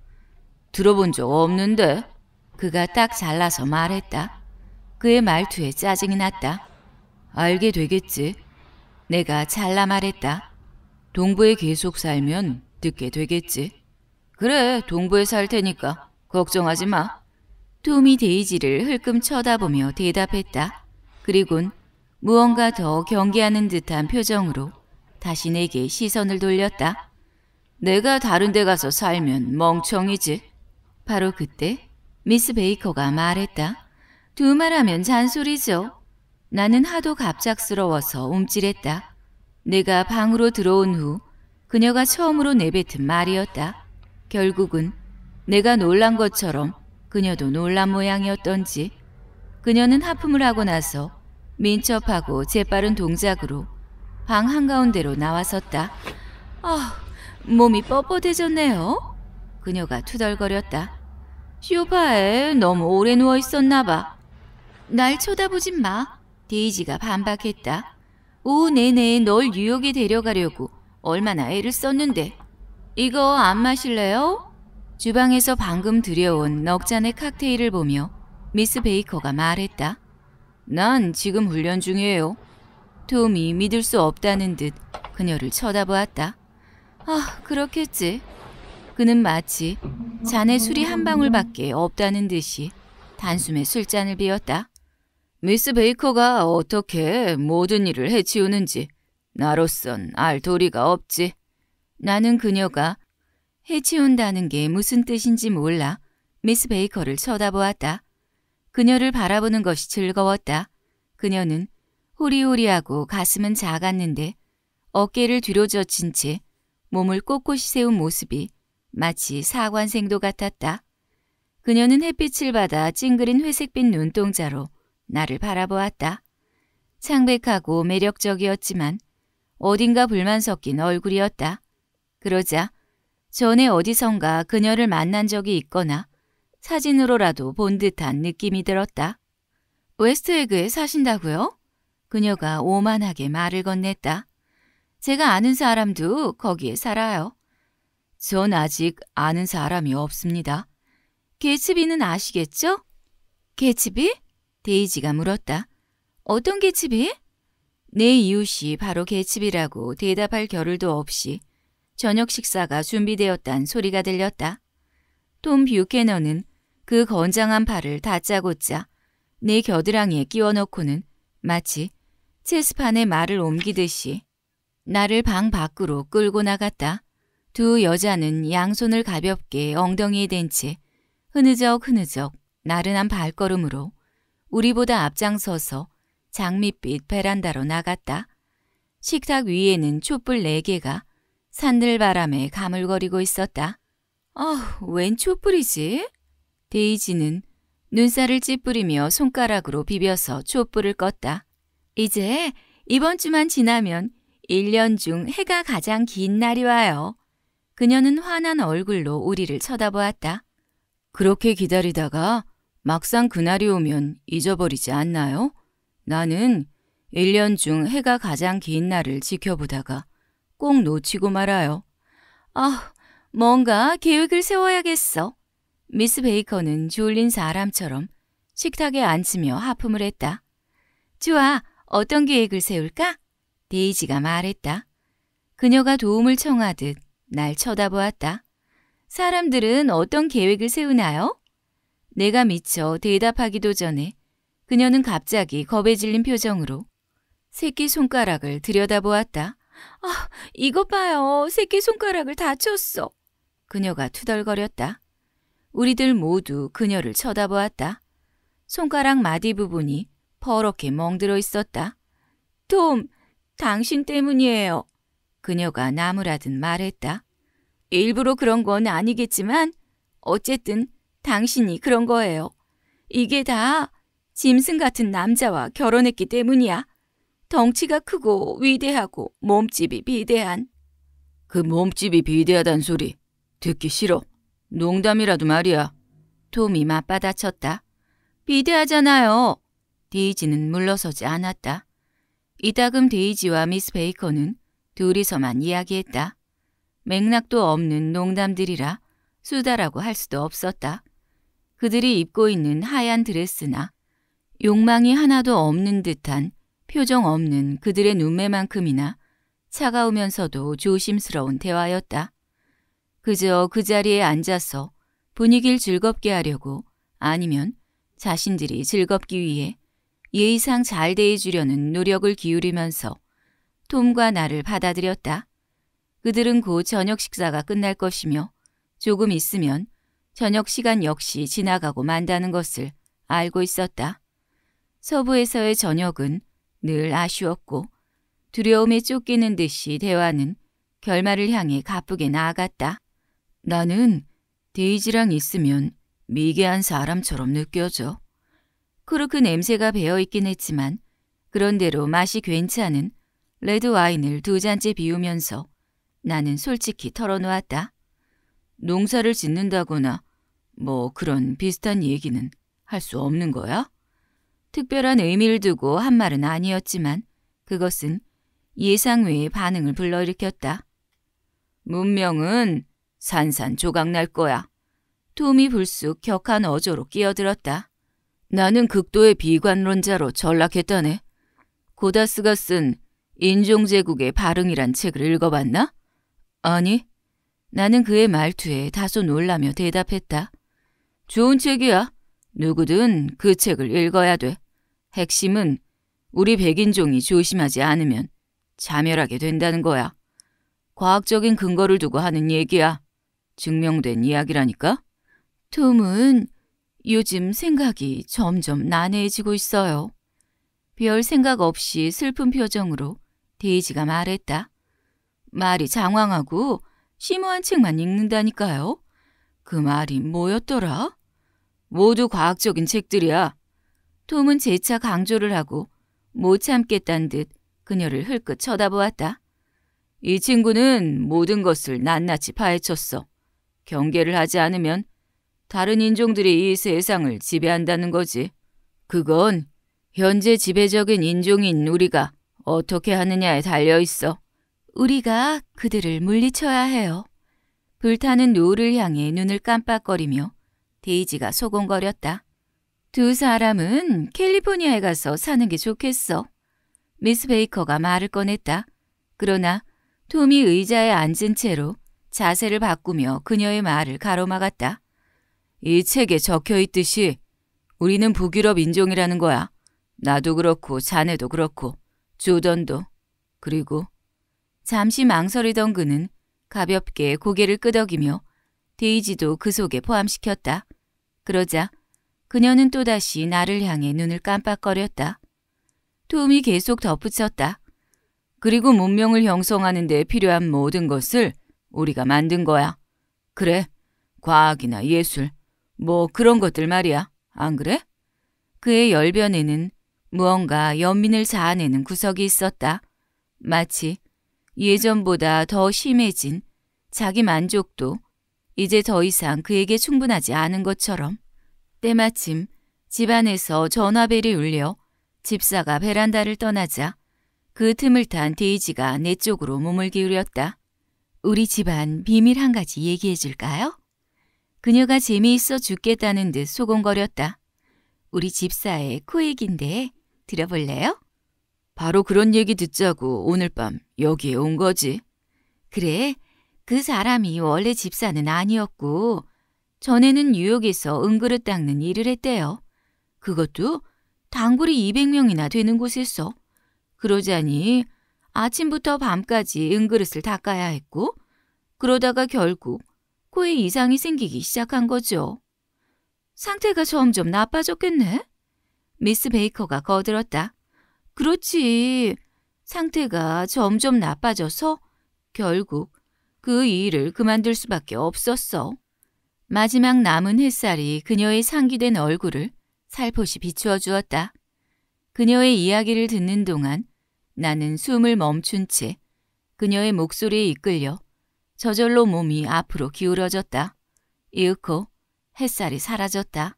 들어본 적 없는데? 그가 딱 잘라서 말했다. 그의 말투에 짜증이 났다. 알게 되겠지. 내가 잘라 말했다. 동부에 계속 살면 듣게 되겠지. 그래, 동부에 살 테니까 걱정하지 마. 톰이 데이지를 흘끔 쳐다보며 대답했다. 그리곤 무언가 더 경계하는 듯한 표정으로 다시 내게 시선을 돌렸다. 내가 다른 데 가서 살면 멍청이지. 바로 그때 미스 베이커가 말했다. 두 말하면 잔소리죠. 나는 하도 갑작스러워서 움찔했다. 내가 방으로 들어온 후 그녀가 처음으로 내뱉은 말이었다. 결국은 내가 놀란 것처럼 그녀도 놀란 모양이었던지 그녀는 하품을 하고 나서 민첩하고 재빠른 동작으로 방 한가운데로 나와섰다. 아, 몸이 뻣뻣해졌네요. 그녀가 투덜거렸다. 쇼파에 너무 오래 누워 있었나 봐. 날 쳐다보진 마. 데이지가 반박했다. 오후 내내 널 뉴욕에 데려가려고 얼마나 애를 썼는데. 이거 안 마실래요? 주방에서 방금 들여온 넉 잔의 칵테일을 보며 미스 베이커가 말했다. 난 지금 훈련 중이에요. 톰이 믿을 수 없다는 듯 그녀를 쳐다보았다. 아, 그렇겠지. 그는 마치 잔에 술이 한 방울밖에 없다는 듯이 단숨에 술잔을 비웠다. 미스 베이커가 어떻게 모든 일을 해치우는지 나로선 알 도리가 없지. 나는 그녀가 해치운다는 게 무슨 뜻인지 몰라 미스 베이커를 쳐다보았다. 그녀를 바라보는 것이 즐거웠다. 그녀는 호리호리하고 가슴은 작았는데 어깨를 뒤로 젖힌 채 몸을 꼿꼿이 세운 모습이 마치 사관생도 같았다. 그녀는 햇빛을 받아 찡그린 회색빛 눈동자로 나를 바라보았다. 창백하고 매력적이었지만 어딘가 불만 섞인 얼굴이었다. 그러자 전에 어디선가 그녀를 만난 적이 있거나 사진으로라도 본 듯한 느낌이 들었다. 웨스트에그에 사신다고요? 그녀가 오만하게 말을 건넸다. 제가 아는 사람도 거기에 살아요. 전 아직 아는 사람이 없습니다. 개츠비는 아시겠죠? 개츠비? 데이지가 물었다. 어떤 개츠비? 내 이웃이 바로 개츠비라고 대답할 겨를도 없이 저녁 식사가 준비되었단 소리가 들렸다. 톰뷰캐너는그 건장한 팔을 다짜고짜 내 겨드랑이에 끼워 넣고는 마치 체스판에 말을 옮기듯이 나를 방 밖으로 끌고 나갔다. 두 여자는 양손을 가볍게 엉덩이에 댄 채 흐느적 흐느적 나른한 발걸음으로 우리보다 앞장서서 장밋빛 베란다로 나갔다. 식탁 위에는 촛불 네개가 산들바람에 가물거리고 있었다. 아, 웬 촛불이지? 데이지는 눈살을 찌푸리며 손가락으로 비벼서 촛불을 껐다. 이제 이번 주만 지나면 1년 중 해가 가장 긴 날이 와요. 그녀는 환한 얼굴로 우리를 쳐다보았다. 그렇게 기다리다가 막상 그날이 오면 잊어버리지 않나요? 나는 1년 중 해가 가장 긴 날을 지켜보다가 꼭 놓치고 말아요. 아, 뭔가 계획을 세워야겠어. 미스 베이커는 졸린 사람처럼 식탁에 앉으며 하품을 했다. 좋아, 어떤 계획을 세울까? 데이지가 말했다. 그녀가 도움을 청하듯 날 쳐다보았다. 사람들은 어떤 계획을 세우나요? 내가 미쳐 대답하기도 전에 그녀는 갑자기 겁에 질린 표정으로 새끼 손가락을 들여다보았다. 아, 이거 봐요. 새끼손가락을 다쳤어. 그녀가 투덜거렸다. 우리들 모두 그녀를 쳐다보았다. 손가락 마디 부분이 퍼렇게 멍들어 있었다. 톰, 당신 때문이에요. 그녀가 나무라든 말했다. 일부러 그런 건 아니겠지만 어쨌든 당신이 그런 거예요. 이게 다 짐승 같은 남자와 결혼했기 때문이야. 덩치가 크고 위대하고 몸집이 비대한. 그 몸집이 비대하단 소리 듣기 싫어. 농담이라도 말이야. 톰이 맞받아쳤다. 비대하잖아요. 데이지는 물러서지 않았다. 이따금 데이지와 미스 베이커는 둘이서만 이야기했다. 맥락도 없는 농담들이라 수다라고 할 수도 없었다. 그들이 입고 있는 하얀 드레스나 욕망이 하나도 없는 듯한 표정 없는 그들의 눈매만큼이나 차가우면서도 조심스러운 대화였다. 그저 그 자리에 앉아서 분위기를 즐겁게 하려고 아니면 자신들이 즐겁기 위해 예의상 잘 대해주려는 노력을 기울이면서 톰과 나를 받아들였다. 그들은 곧 저녁 식사가 끝날 것이며 조금 있으면 저녁 시간 역시 지나가고 만다는 것을 알고 있었다. 서부에서의 저녁은 늘 아쉬웠고 두려움에 쫓기는 듯이 대화는 결말을 향해 가쁘게 나아갔다. 나는 데이지랑 있으면 미개한 사람처럼 느껴져. 크루크 그 냄새가 배어있긴 했지만 그런대로 맛이 괜찮은 레드 와인을 두 잔째 비우면서 나는 솔직히 털어놓았다. 농사를 짓는다거나 뭐 그런 비슷한 얘기는 할 수 없는 거야? 특별한 의미를 두고 한 말은 아니었지만 그것은 예상 외의 반응을 불러일으켰다. 문명은 산산조각 날 거야. 톰이 불쑥 격한 어조로 끼어들었다. 나는 극도의 비관론자로 전락했다네. 고다스가 쓴 인종제국의 발흥이란 책을 읽어봤나? 아니. 나는 그의 말투에 다소 놀라며 대답했다. 좋은 책이야. 누구든 그 책을 읽어야 돼. 핵심은 우리 백인종이 조심하지 않으면 자멸하게 된다는 거야. 과학적인 근거를 두고 하는 얘기야. 증명된 이야기라니까. 톰은 요즘 생각이 점점 난해해지고 있어요. 별 생각 없이 슬픈 표정으로 데이지가 말했다. 말이 장황하고 심오한 책만 읽는다니까요. 그 말이 뭐였더라? 모두 과학적인 책들이야. 톰은 재차 강조를 하고 못 참겠단 듯 그녀를 흘끗 쳐다보았다. 이 친구는 모든 것을 낱낱이 파헤쳤어. 경계를 하지 않으면 다른 인종들이 이 세상을 지배한다는 거지. 그건 현재 지배적인 인종인 우리가 어떻게 하느냐에 달려 있어. 우리가 그들을 물리쳐야 해요. 불타는 노을을 향해 눈을 깜빡거리며 데이지가 소곤거렸다. 두 사람은 캘리포니아에 가서 사는 게 좋겠어. 미스 베이커가 말을 꺼냈다. 그러나 톰이 의자에 앉은 채로 자세를 바꾸며 그녀의 말을 가로막았다. 이 책에 적혀 있듯이 우리는 북유럽 인종이라는 거야. 나도 그렇고 자네도 그렇고 조던도 그리고 잠시 망설이던 그는 가볍게 고개를 끄덕이며 데이지도 그 속에 포함시켰다. 그러자 그녀는 또다시 나를 향해 눈을 깜빡거렸다. 톰이 계속 덧붙였다. 그리고 문명을 형성하는 데 필요한 모든 것을 우리가 만든 거야. 그래, 과학이나 예술, 뭐 그런 것들 말이야. 안 그래? 그의 열변에는 무언가 연민을 자아내는 구석이 있었다. 마치 예전보다 더 심해진 자기 만족도 이제 더 이상 그에게 충분하지 않은 것처럼. 때마침 집안에서 전화벨이 울려 집사가 베란다를 떠나자 그 틈을 탄 데이지가 내 쪽으로 몸을 기울였다. 우리 집안 비밀 한 가지 얘기해 줄까요? 그녀가 재미있어 죽겠다는 듯 소곤거렸다. 우리 집사의 코액인데 들어볼래요? 바로 그런 얘기 듣자고 오늘 밤 여기에 온 거지. 그래, 그 사람이 원래 집사는 아니었고 전에는 뉴욕에서 은그릇 닦는 일을 했대요. 그것도 단골이 200명이나 되는 곳에서. 그러자니 아침부터 밤까지 은그릇을 닦아야 했고 그러다가 결국 코에 이상이 생기기 시작한 거죠. 상태가 점점 나빠졌겠네? 미스 베이커가 거들었다. 그렇지. 상태가 점점 나빠져서 결국 그 일을 그만둘 수밖에 없었어. 마지막 남은 햇살이 그녀의 상기된 얼굴을 살포시 비추어 주었다. 그녀의 이야기를 듣는 동안 나는 숨을 멈춘 채 그녀의 목소리에 이끌려 저절로 몸이 앞으로 기울어졌다. 이윽고 햇살이 사라졌다.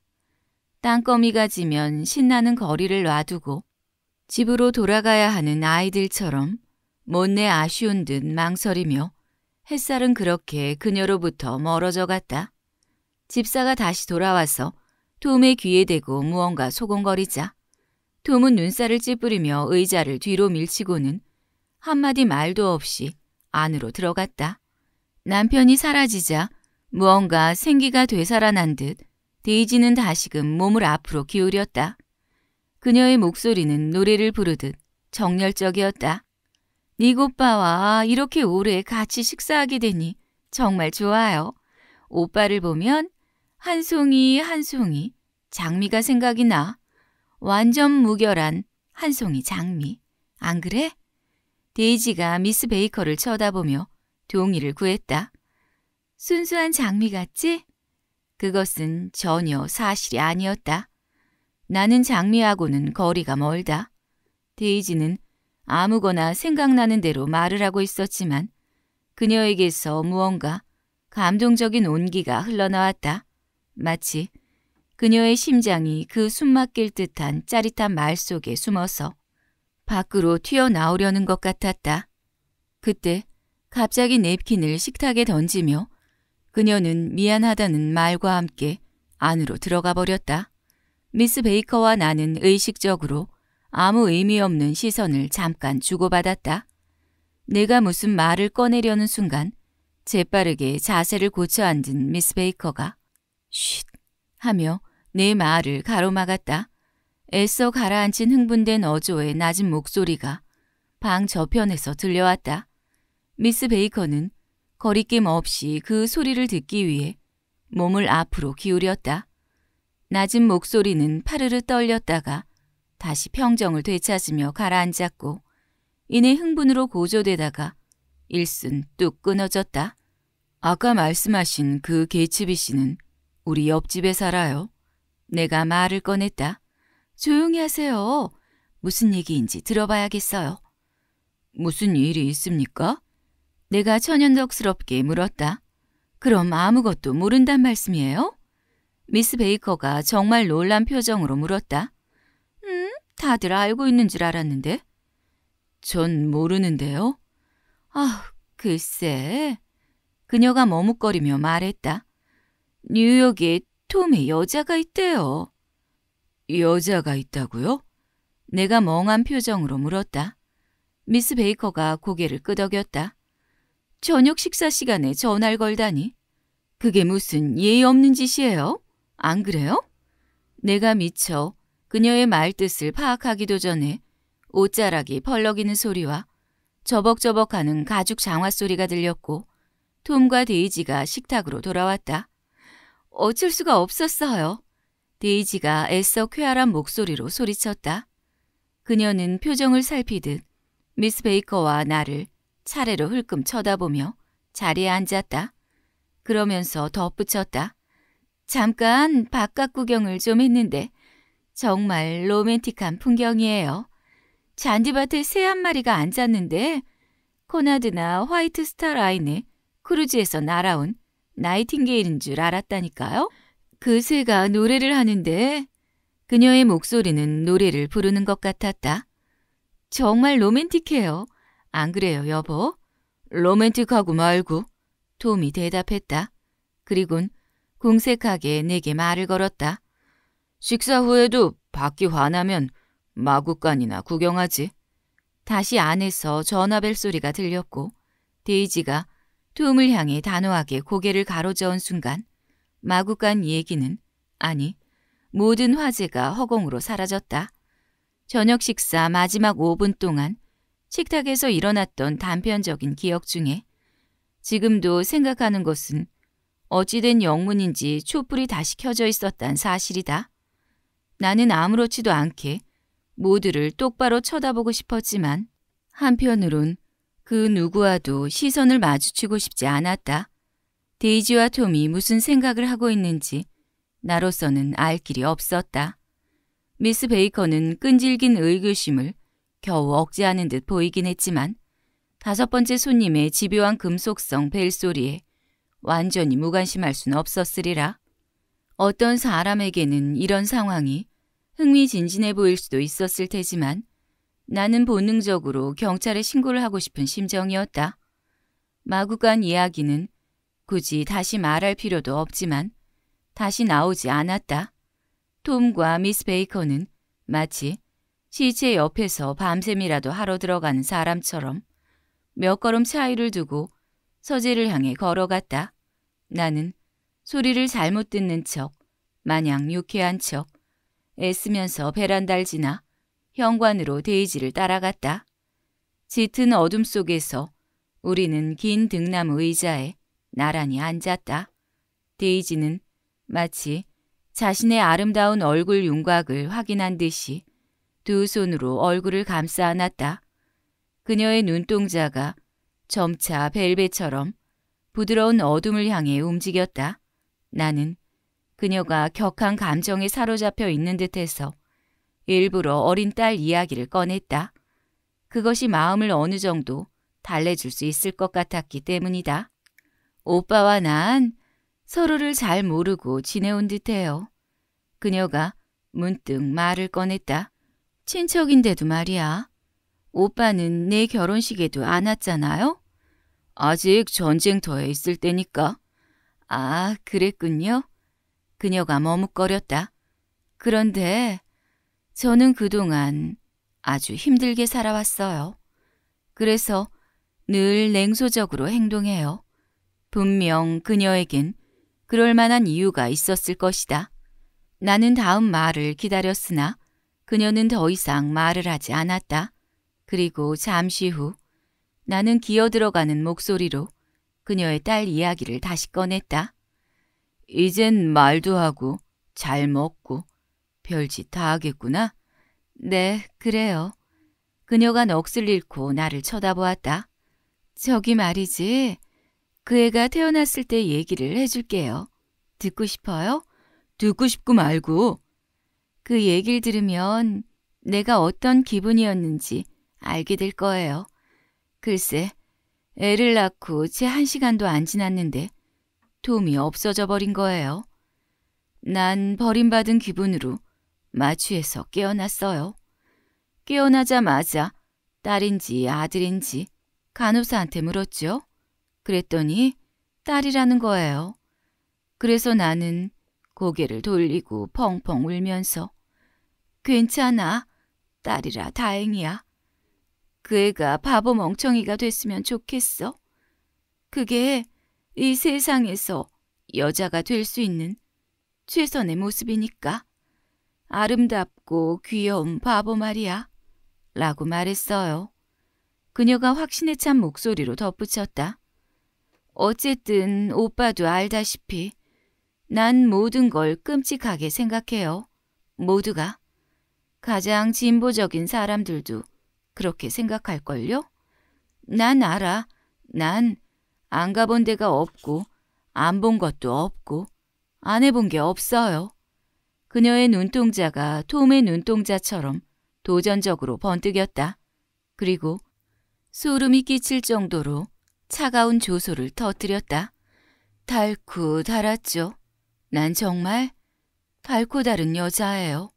땅거미가 지면 신나는 거리를 놔두고 집으로 돌아가야 하는 아이들처럼 못내 아쉬운 듯 망설이며 햇살은 그렇게 그녀로부터 멀어져 갔다. 집사가 다시 돌아와서 톰의 귀에 대고 무언가 소곤거리자 톰은 눈살을 찌푸리며 의자를 뒤로 밀치고는 한마디 말도 없이 안으로 들어갔다. 남편이 사라지자 무언가 생기가 되살아난 듯 데이지는 다시금 몸을 앞으로 기울였다. 그녀의 목소리는 노래를 부르듯 정열적이었다. 니오빠와 이렇게 오래 같이 식사하게 되니 정말 좋아요. 오빠를 보면 한 송이 한 송이 장미가 생각이 나. 완전 무결한 한 송이 장미. 안 그래? 데이지가 미스 베이커를 쳐다보며 동의를 구했다. 순수한 장미 같지? 그것은 전혀 사실이 아니었다. 나는 장미하고는 거리가 멀다. 데이지는 아무거나 생각나는 대로 말을 하고 있었지만 그녀에게서 무언가 감동적인 온기가 흘러나왔다. 마치 그녀의 심장이 그 숨막힐 듯한 짜릿한 말 속에 숨어서 밖으로 튀어나오려는 것 같았다. 그때 갑자기 냅킨을 식탁에 던지며 그녀는 미안하다는 말과 함께 안으로 들어가 버렸다. 미스 베이커와 나는 의식적으로 아무 의미 없는 시선을 잠깐 주고받았다. 내가 무슨 말을 꺼내려는 순간 재빠르게 자세를 고쳐 앉은 미스 베이커가 쉿 하며 내 말을 가로막았다. 애써 가라앉힌 흥분된 어조의 낮은 목소리가 방 저편에서 들려왔다. 미스 베이커는 거리낌 없이 그 소리를 듣기 위해 몸을 앞으로 기울였다. 낮은 목소리는 파르르 떨렸다가 다시 평정을 되찾으며 가라앉았고 이내 흥분으로 고조되다가 일순 뚝 끊어졌다. 아까 말씀하신 그 게츠비 씨는 우리 옆집에 살아요. 내가 말을 꺼냈다. 조용히 하세요. 무슨 얘기인지 들어봐야겠어요. 무슨 일이 있습니까? 내가 천연덕스럽게 물었다. 그럼 아무것도 모른단 말씀이에요? 미스 베이커가 정말 놀란 표정으로 물었다. 음, 다들 알고 있는 줄 알았는데. 전 모르는데요. 아, 글쎄. 그녀가 머뭇거리며 말했다. 뉴욕에 톰의 여자가 있대요. 여자가 있다고요? 내가 멍한 표정으로 물었다. 미스 베이커가 고개를 끄덕였다. 저녁 식사 시간에 전화를 걸다니. 그게 무슨 예의 없는 짓이에요? 안 그래요? 내가 미쳐 그녀의 말뜻을 파악하기도 전에 옷자락이 펄럭이는 소리와 저벅저벅하는 가죽 장화 소리가 들렸고 톰과 데이지가 식탁으로 돌아왔다. 어쩔 수가 없었어요. 데이지가 애써 쾌활한 목소리로 소리쳤다. 그녀는 표정을 살피듯 미스 베이커와 나를 차례로 흘끔 쳐다보며 자리에 앉았다. 그러면서 덧붙였다. 잠깐 바깥 구경을 좀 했는데 정말 로맨틱한 풍경이에요. 잔디밭에 새 한 마리가 앉았는데 코나드나 화이트 스타 라인의 크루즈에서 날아온 나이팅게일인 줄 알았다니까요. 그 새가 노래를 하는데 그녀의 목소리는 노래를 부르는 것 같았다. 정말 로맨틱해요. 안 그래요, 여보? 로맨틱하고 말고. 톰이 대답했다. 그리곤 궁색하게 내게 말을 걸었다. 식사 후에도 밖이 화나면 마구간이나 구경하지. 다시 안에서 전화벨 소리가 들렸고 데이지가 톰을 향해 단호하게 고개를 가로저은 순간 마구간 얘기는 아니 모든 화제가 허공으로 사라졌다. 저녁 식사 마지막 5분 동안 식탁에서 일어났던 단편적인 기억 중에 지금도 생각하는 것은 어찌된 영문인지 촛불이 다시 켜져 있었단 사실이다. 나는 아무렇지도 않게 모두를 똑바로 쳐다보고 싶었지만 한편으론 그 누구와도 시선을 마주치고 싶지 않았다. 데이지와 톰이 무슨 생각을 하고 있는지 나로서는 알 길이 없었다. 미스 베이커는 끈질긴 의구심을 겨우 억제하는 듯 보이긴 했지만 다섯 번째 손님의 집요한 금속성 벨소리에 완전히 무관심할 순 없었으리라. 어떤 사람에게는 이런 상황이 흥미진진해 보일 수도 있었을 테지만 나는 본능적으로 경찰에 신고를 하고 싶은 심정이었다. 마구간 이야기는 굳이 다시 말할 필요도 없지만 다시 나오지 않았다. 톰과 미스 베이커는 마치 시체 옆에서 밤샘이라도 하러 들어가는 사람처럼 몇 걸음 차이를 두고 서재를 향해 걸어갔다. 나는 소리를 잘못 듣는 척, 마냥 유쾌한 척, 애쓰면서 베란다를 지나 현관으로 데이지를 따라갔다. 짙은 어둠 속에서 우리는 긴등남 의자에 나란히 앉았다. 데이지는 마치 자신의 아름다운 얼굴 윤곽을 확인한 듯이 두 손으로 얼굴을 감싸 안았다. 그녀의 눈동자가 점차 벨벳처럼 부드러운 어둠을 향해 움직였다. 나는 그녀가 격한 감정에 사로잡혀 있는 듯해서 일부러 어린 딸 이야기를 꺼냈다. 그것이 마음을 어느 정도 달래줄 수 있을 것 같았기 때문이다. 오빠와 난 서로를 잘 모르고 지내온 듯해요. 그녀가 문득 말을 꺼냈다. 친척인데도 말이야. 오빠는 내 결혼식에도 안 왔잖아요? 아직 전쟁터에 있을 때니까. 아, 그랬군요. 그녀가 머뭇거렸다. 그런데 저는 그동안 아주 힘들게 살아왔어요. 그래서 늘 냉소적으로 행동해요. 분명 그녀에겐 그럴 만한 이유가 있었을 것이다. 나는 다음 말을 기다렸으나 그녀는 더 이상 말을 하지 않았다. 그리고 잠시 후 나는 기어들어가는 목소리로 그녀의 딸 이야기를 다시 꺼냈다. 이젠 말도 하고 잘 먹고 별짓 다 하겠구나. 네, 그래요. 그녀가 넋을 잃고 나를 쳐다보았다. 저기 말이지. 그 애가 태어났을 때 얘기를 해줄게요. 듣고 싶어요? 듣고 싶고 말고. 그 얘기를 들으면 내가 어떤 기분이었는지 알게 될 거예요. 글쎄, 애를 낳고 채한 시간도 안 지났는데 도움이 없어져 버린 거예요. 난 버림받은 기분으로 마취해서 깨어났어요. 깨어나자마자 딸인지 아들인지 간호사한테 물었죠. 그랬더니 딸이라는 거예요. 그래서 나는 고개를 돌리고 펑펑 울면서 괜찮아. 딸이라 다행이야. 그 애가 바보 멍청이가 됐으면 좋겠어. 그게 이 세상에서 여자가 될 수 있는 최선의 모습이니까. 아름답고 귀여운 바보 말이야. 라고 말했어요. 그녀가 확신에 찬 목소리로 덧붙였다. 어쨌든 오빠도 알다시피 난 모든 걸 끔찍하게 생각해요. 모두가. 가장 진보적인 사람들도 그렇게 생각할걸요? 난 알아. 난 안 가본 데가 없고 안 본 것도 없고 안 해본 게 없어요. 그녀의 눈동자가 톰의 눈동자처럼 도전적으로 번뜩였다. 그리고 소름이 끼칠 정도로 차가운 조소를 터뜨렸다. 달고 달았죠. 난 정말 달고 다른 여자예요.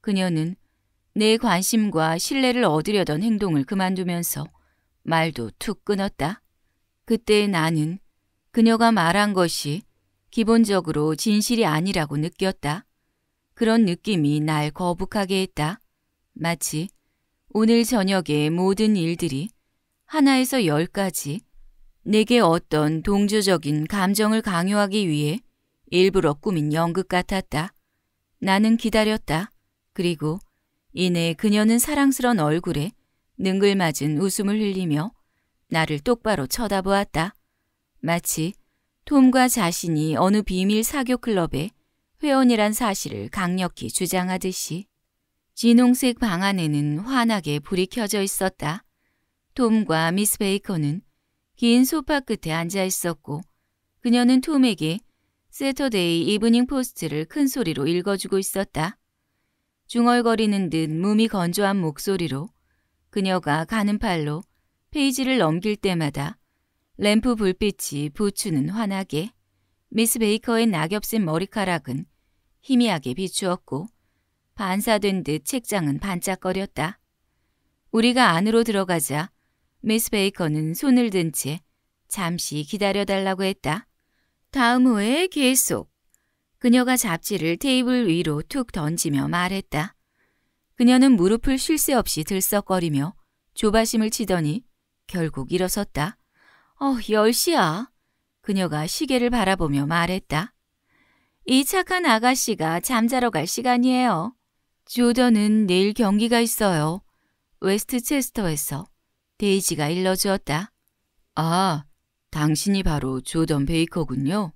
그녀는 내 관심과 신뢰를 얻으려던 행동을 그만두면서 말도 툭 끊었다. 그때 나는 그녀가 말한 것이 기본적으로 진실이 아니라고 느꼈다. 그런 느낌이 날 거북하게 했다. 마치 오늘 저녁의 모든 일들이 하나에서 열까지 내게 어떤 동조적인 감정을 강요하기 위해 일부러 꾸민 연극 같았다. 나는 기다렸다. 그리고 이내 그녀는 사랑스런 얼굴에 능글맞은 웃음을 흘리며 나를 똑바로 쳐다보았다. 마치 톰과 자신이 어느 비밀 사교 클럽에 회원이란 사실을 강력히 주장하듯이 진홍색 방 안에는 환하게 불이 켜져 있었다. 톰과 미스 베이커는 긴 소파 끝에 앉아 있었고 그녀는 톰에게 세터데이 이브닝 포스트를 큰 소리로 읽어주고 있었다. 중얼거리는 듯 몸이 건조한 목소리로 그녀가 가는 팔로 페이지를 넘길 때마다 램프 불빛이 부추는 환하게 미스 베이커의 낙엽 쓴 머리카락은 희미하게 비추었고 반사된 듯 책장은 반짝거렸다. 우리가 안으로 들어가자 미스 베이커는 손을 든 채 잠시 기다려달라고 했다. 다음 후에 계속. 그녀가 잡지를 테이블 위로 툭 던지며 말했다. 그녀는 무릎을 쉴 새 없이 들썩거리며 조바심을 치더니 결국 일어섰다. 어, 10시야. 그녀가 시계를 바라보며 말했다. 이 착한 아가씨가 잠자러 갈 시간이에요. 조던은 내일 경기가 있어요. 웨스트체스터에서 데이지가 일러주었다. 아, 당신이 바로 조던 베이커군요.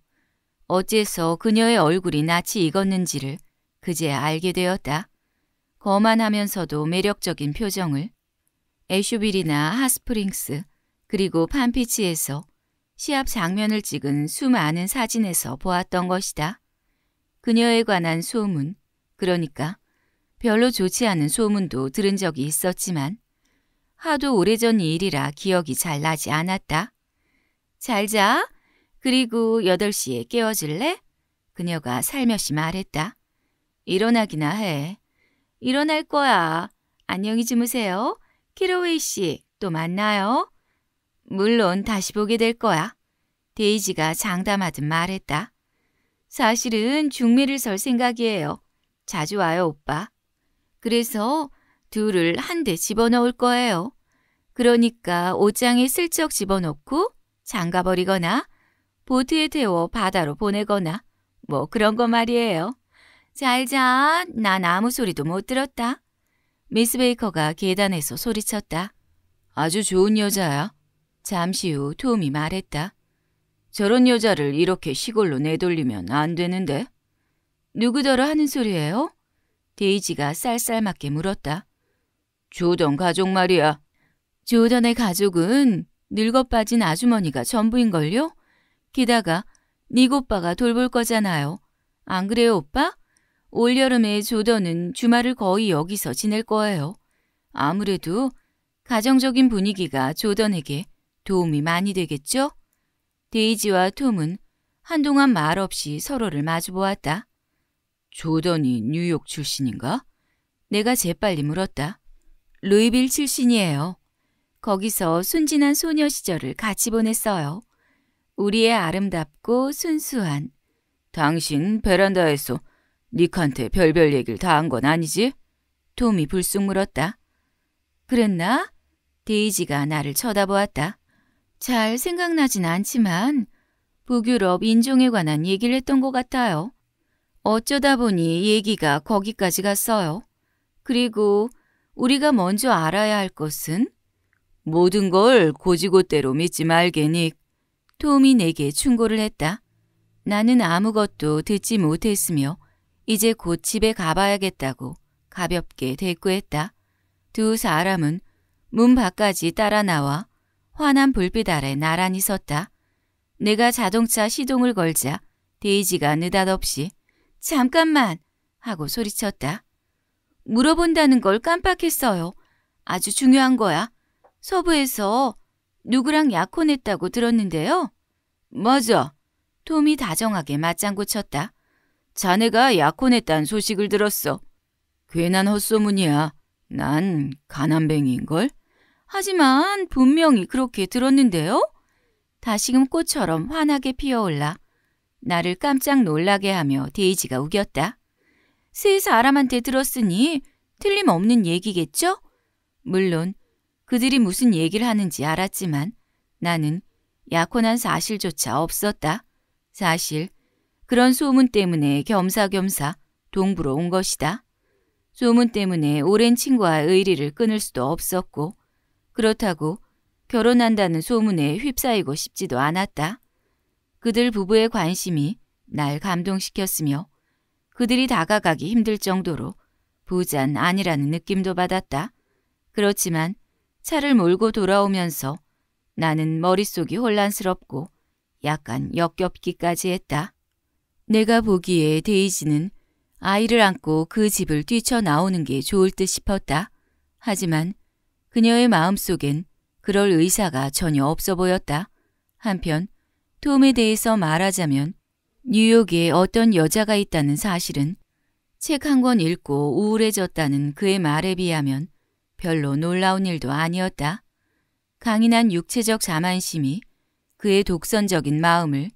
어째서 그녀의 얼굴이 낯이 익었는지를 그제 알게 되었다. 거만하면서도 매력적인 표정을 애슈빌이나 하스프링스 그리고 판피치에서 시합 장면을 찍은 수많은 사진에서 보았던 것이다. 그녀에 관한 소문, 그러니까 별로 좋지 않은 소문도 들은 적이 있었지만 하도 오래전 일이라 기억이 잘 나지 않았다. 잘 자. 그리고 8시에 깨워줄래? 그녀가 살며시 말했다. 일어나기나 해. 일어날 거야. 안녕히 주무세요. 키로웨이 씨, 또 만나요. 물론 다시 보게 될 거야. 데이지가 장담하듯 말했다. 사실은 중매를 설 생각이에요. 자주 와요, 오빠. 그래서 둘을 한 대 집어넣을 거예요. 그러니까 옷장에 슬쩍 집어넣고 잠가버리거나 보트에 태워 바다로 보내거나 뭐 그런 거 말이에요. 잘 자, 난 아무 소리도 못 들었다. 미스 베이커가 계단에서 소리쳤다. 아주 좋은 여자야. 잠시 후 톰이 말했다. 저런 여자를 이렇게 시골로 내돌리면 안 되는데? 누구더러 하는 소리예요? 데이지가 쌀쌀맞게 물었다. 조던 가족 말이야. 조던의 가족은 늙어 빠진 아주머니가 전부인걸요? 게다가 니네 오빠가 돌볼 거잖아요. 안 그래요, 오빠? 올여름에 조던은 주말을 거의 여기서 지낼 거예요. 아무래도 가정적인 분위기가 조던에게 도움이 많이 되겠죠? 데이지와 톰은 한동안 말없이 서로를 마주보았다. 조던이 뉴욕 출신인가? 내가 재빨리 물었다. 루이빌 출신이에요. 거기서 순진한 소녀 시절을 같이 보냈어요. 우리의 아름답고 순수한. 당신 베란다에서 닉한테 별별 얘기를 다 한 건 아니지? 톰이 불쑥 물었다. 그랬나? 데이지가 나를 쳐다보았다. 잘 생각나진 않지만 북유럽 인종에 관한 얘기를 했던 것 같아요. 어쩌다 보니 얘기가 거기까지 갔어요. 그리고 우리가 먼저 알아야 할 것은 모든 걸 고지고대로 믿지 말게니 톰이 내게 충고를 했다. 나는 아무것도 듣지 못했으며 이제 곧 집에 가봐야겠다고 가볍게 대꾸했다. 두 사람은 문 밖까지 따라 나와 환한 불빛 아래 나란히 섰다. 내가 자동차 시동을 걸자 데이지가 느닷없이 잠깐만 하고 소리쳤다. 물어본다는 걸 깜빡했어요. 아주 중요한 거야. 서부에서 누구랑 약혼했다고 들었는데요. 맞아. 톰이 다정하게 맞장구 쳤다. 자네가 약혼했다는 소식을 들었어. 괜한 헛소문이야. 난 가난뱅이인걸? 하지만 분명히 그렇게 들었는데요? 다시금 꽃처럼 환하게 피어올라 나를 깜짝 놀라게 하며 데이지가 우겼다. 세 사람한테 들었으니 틀림없는 얘기겠죠? 물론 그들이 무슨 얘기를 하는지 알았지만 나는 약혼한 사실조차 없었다. 사실 그런 소문 때문에 겸사겸사 동부로 온 것이다. 소문 때문에 오랜 친구와 의리를 끊을 수도 없었고 그렇다고 결혼한다는 소문에 휩싸이고 싶지도 않았다. 그들 부부의 관심이 날 감동시켰으며 그들이 다가가기 힘들 정도로 부잔 아니라는 느낌도 받았다. 그렇지만 차를 몰고 돌아오면서 나는 머릿속이 혼란스럽고 약간 역겹기까지 했다. 내가 보기에 데이지는 아이를 안고 그 집을 뛰쳐나오는 게 좋을 듯 싶었다. 하지만 그녀의 마음속엔 그럴 의사가 전혀 없어 보였다. 한편 톰에 대해서 말하자면 뉴욕에 어떤 여자가 있다는 사실은 책 한 권 읽고 우울해졌다는 그의 말에 비하면 별로 놀라운 일도 아니었다. 강인한 육체적 자만심이 그의 독선적인 마음을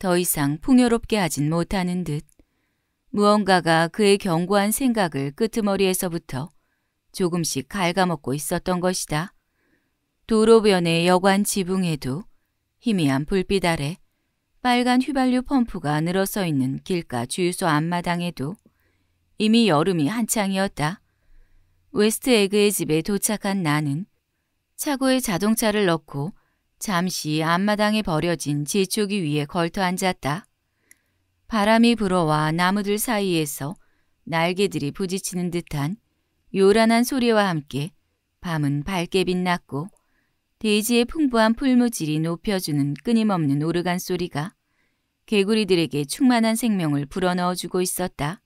더 이상 풍요롭게 하진 못하는 듯 무언가가 그의 견고한 생각을 끄트머리에서부터 조금씩 갉아먹고 있었던 것이다. 도로변의 여관 지붕에도 희미한 불빛 아래 빨간 휘발유 펌프가 늘어서 있는 길가 주유소 앞마당에도 이미 여름이 한창이었다. 웨스트 에그의 집에 도착한 나는 차고에 자동차를 넣고 잠시 앞마당에 버려진 지초기 위에 걸터 앉았다. 바람이 불어와 나무들 사이에서 날개들이 부딪히는 듯한 요란한 소리와 함께 밤은 밝게 빛났고 대지의 풍부한 풀무질이 높여주는 끊임없는 오르간 소리가 개구리들에게 충만한 생명을 불어넣어주고 있었다.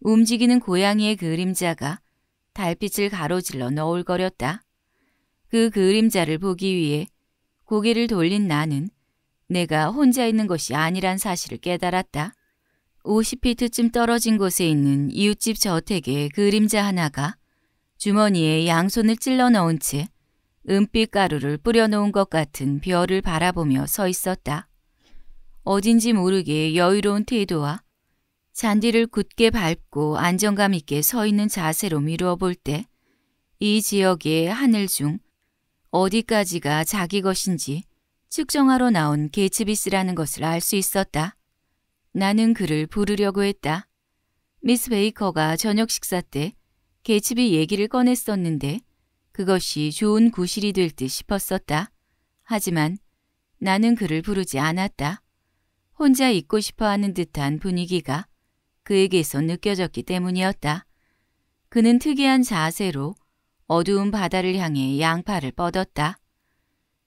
움직이는 고양이의 그림자가 달빛을 가로질러 너울거렸다. 그 그림자를 보기 위해 고개를 돌린 나는 내가 혼자 있는 것이 아니란 사실을 깨달았다. 50피트쯤 떨어진 곳에 있는 이웃집 저택의 그림자 하나가 주머니에 양손을 찔러 넣은 채 은빛 가루를 뿌려놓은 것 같은 별을 바라보며 서 있었다. 어딘지 모르게 여유로운 태도와 잔디를 굳게 밟고 안정감 있게 서 있는 자세로 미루어 볼 때 이 지역의 하늘 중 어디까지가 자기 것인지 측정하러 나온 개츠비스라는 것을 알 수 있었다. 나는 그를 부르려고 했다. 미스 베이커가 저녁 식사 때 개츠비 얘기를 꺼냈었는데 그것이 좋은 구실이 될 듯 싶었었다. 하지만 나는 그를 부르지 않았다. 혼자 있고 싶어 하는 듯한 분위기가 그에게서 느껴졌기 때문이었다. 그는 특이한 자세로 어두운 바다를 향해 양팔을 뻗었다.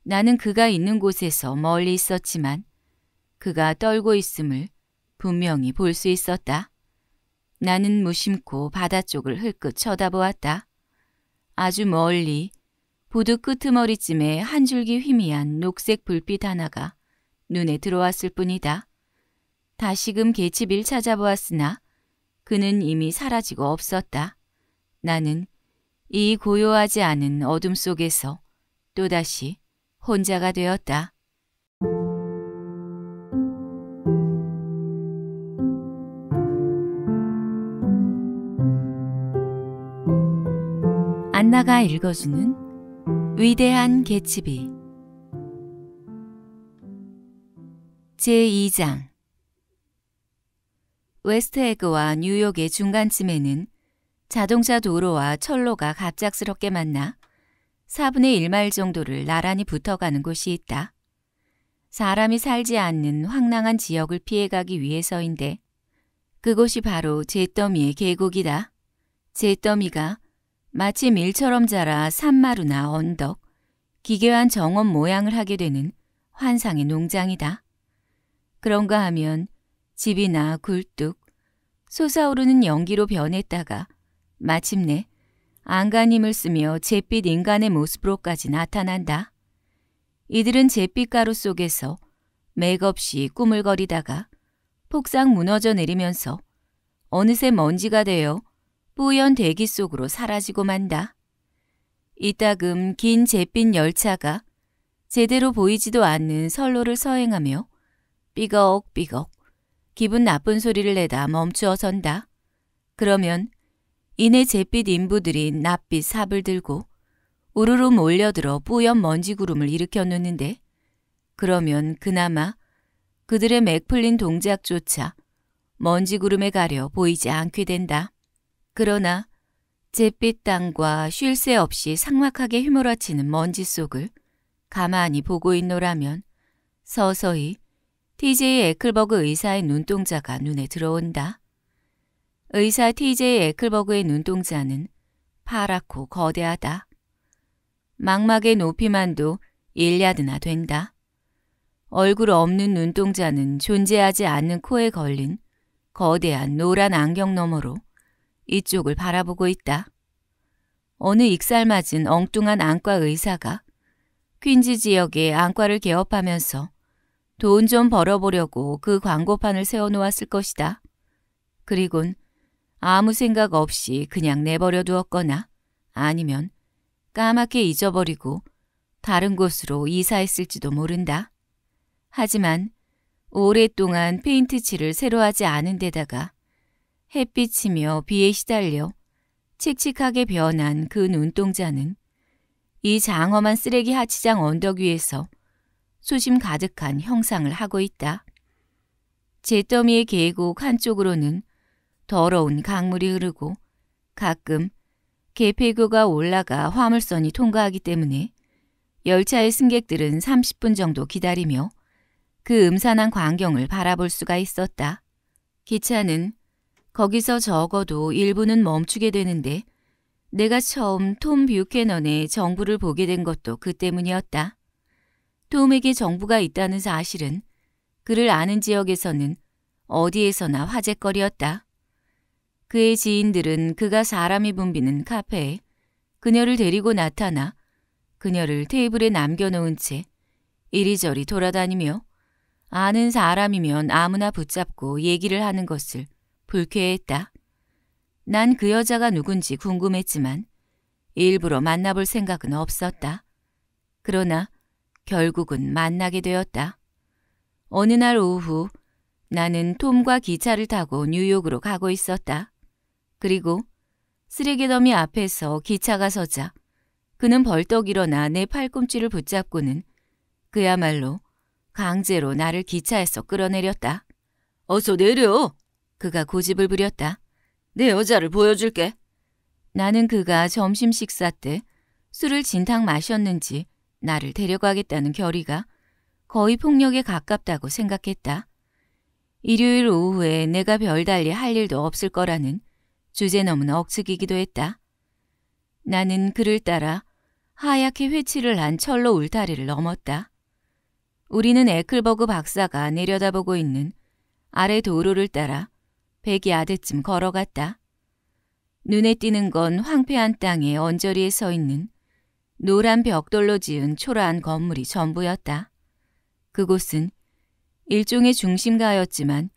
나는 그가 있는 곳에서 멀리 있었지만 그가 떨고 있음을 분명히 볼 수 있었다. 나는 무심코 바다 쪽을 흘끗 쳐다보았다. 아주 멀리 보드 끄트머리쯤에 한 줄기 희미한 녹색 불빛 하나가 눈에 들어왔을 뿐이다. 다시금 개집일 찾아보았으나 그는 이미 사라지고 없었다. 나는 이 고요하지 않은 어둠 속에서 또다시 혼자가 되었다. 안나가 읽어주는 위대한 개츠비 제2장 웨스트에그와 뉴욕의 중간쯤에는 자동차 도로와 철로가 갑작스럽게 만나 4분의 1마일 정도를 나란히 붙어가는 곳이 있다. 사람이 살지 않는 황량한 지역을 피해가기 위해서인데 그곳이 바로 제더미의 계곡이다. 제더미가 마치 밀처럼 자라 산마루나 언덕, 기괴한 정원 모양을 하게 되는 환상의 농장이다. 그런가 하면 집이나 굴뚝, 솟아오르는 연기로 변했다가 마침내 안간힘을 쓰며 잿빛 인간의 모습으로까지 나타난다. 이들은 잿빛 가루 속에서 맥없이 꾸물거리다가 폭삭 무너져 내리면서 어느새 먼지가 되어 뿌연 대기 속으로 사라지고 만다. 이따금 긴 잿빛 열차가 제대로 보이지도 않는 선로를 서행하며 삐걱삐걱 기분 나쁜 소리를 내다 멈추어 선다. 그러면 이내 잿빛 인부들이 낯빛 삽을 들고 우르르 몰려들어 뿌연 먼지 구름을 일으켜 놓는데 그러면 그나마 그들의 맥풀린 동작조차 먼지 구름에 가려 보이지 않게 된다. 그러나 잿빛 땅과 쉴 새 없이 상막하게 휘몰아치는 먼지 속을 가만히 보고 있노라면 서서히 TJ 에클버그 의사의 눈동자가 눈에 들어온다. 의사 TJ 에클버그의 눈동자는 파랗고 거대하다. 망막의 높이만도 1야드나 된다. 얼굴 없는 눈동자는 존재하지 않는 코에 걸린 거대한 노란 안경 너머로 이쪽을 바라보고 있다. 어느 익살맞은 엉뚱한 안과 의사가 퀸즈 지역의 안과를 개업하면서 돈 좀 벌어보려고 그 광고판을 세워놓았을 것이다. 그리곤 아무 생각 없이 그냥 내버려 두었거나 아니면 까맣게 잊어버리고 다른 곳으로 이사했을지도 모른다. 하지만 오랫동안 페인트칠을 새로 하지 않은 데다가 햇빛이며 비에 시달려 칙칙하게 변한 그 눈동자는 이 장엄한 쓰레기 하치장 언덕 위에서 수심 가득한 형상을 하고 있다. 잿더미의 계곡 한쪽으로는 더러운 강물이 흐르고 가끔 개폐교가 올라가 화물선이 통과하기 때문에 열차의 승객들은 30분 정도 기다리며 그 음산한 광경을 바라볼 수가 있었다. 기차는 거기서 적어도 일부는 멈추게 되는데 내가 처음 톰 뷰캐넌의 정부를 보게 된 것도 그 때문이었다. 톰에게 정부가 있다는 사실은 그를 아는 지역에서는 어디에서나 화제거리였다. 그의 지인들은 그가 사람이 붐비는 카페에 그녀를 데리고 나타나 그녀를 테이블에 남겨놓은 채 이리저리 돌아다니며 아는 사람이면 아무나 붙잡고 얘기를 하는 것을 불쾌했다. 난 그 여자가 누군지 궁금했지만 일부러 만나볼 생각은 없었다. 그러나 결국은 만나게 되었다. 어느 날 오후 나는 톰과 기차를 타고 뉴욕으로 가고 있었다. 그리고 쓰레기 더미 앞에서 기차가 서자 그는 벌떡 일어나 내 팔꿈치를 붙잡고는 그야말로 강제로 나를 기차에서 끌어내렸다. 어서 내려! 그가 고집을 부렸다. 내 여자를 보여줄게. 나는 그가 점심 식사 때 술을 진탕 마셨는지 나를 데려가겠다는 결의가 거의 폭력에 가깝다고 생각했다. 일요일 오후에 내가 별달리 할 일도 없을 거라는 주제 넘은 억측이기도 했다. 나는 그를 따라 하얗게 회치를 한 철로 울타리를 넘었다. 우리는 에클버그 박사가 내려다보고 있는 아래 도로를 따라 백이 아대쯤 걸어갔다. 눈에 띄는 건 황폐한 땅에 언저리에 서 있는 노란 벽돌로 지은 초라한 건물이 전부였다. 그곳은 일종의 중심가였지만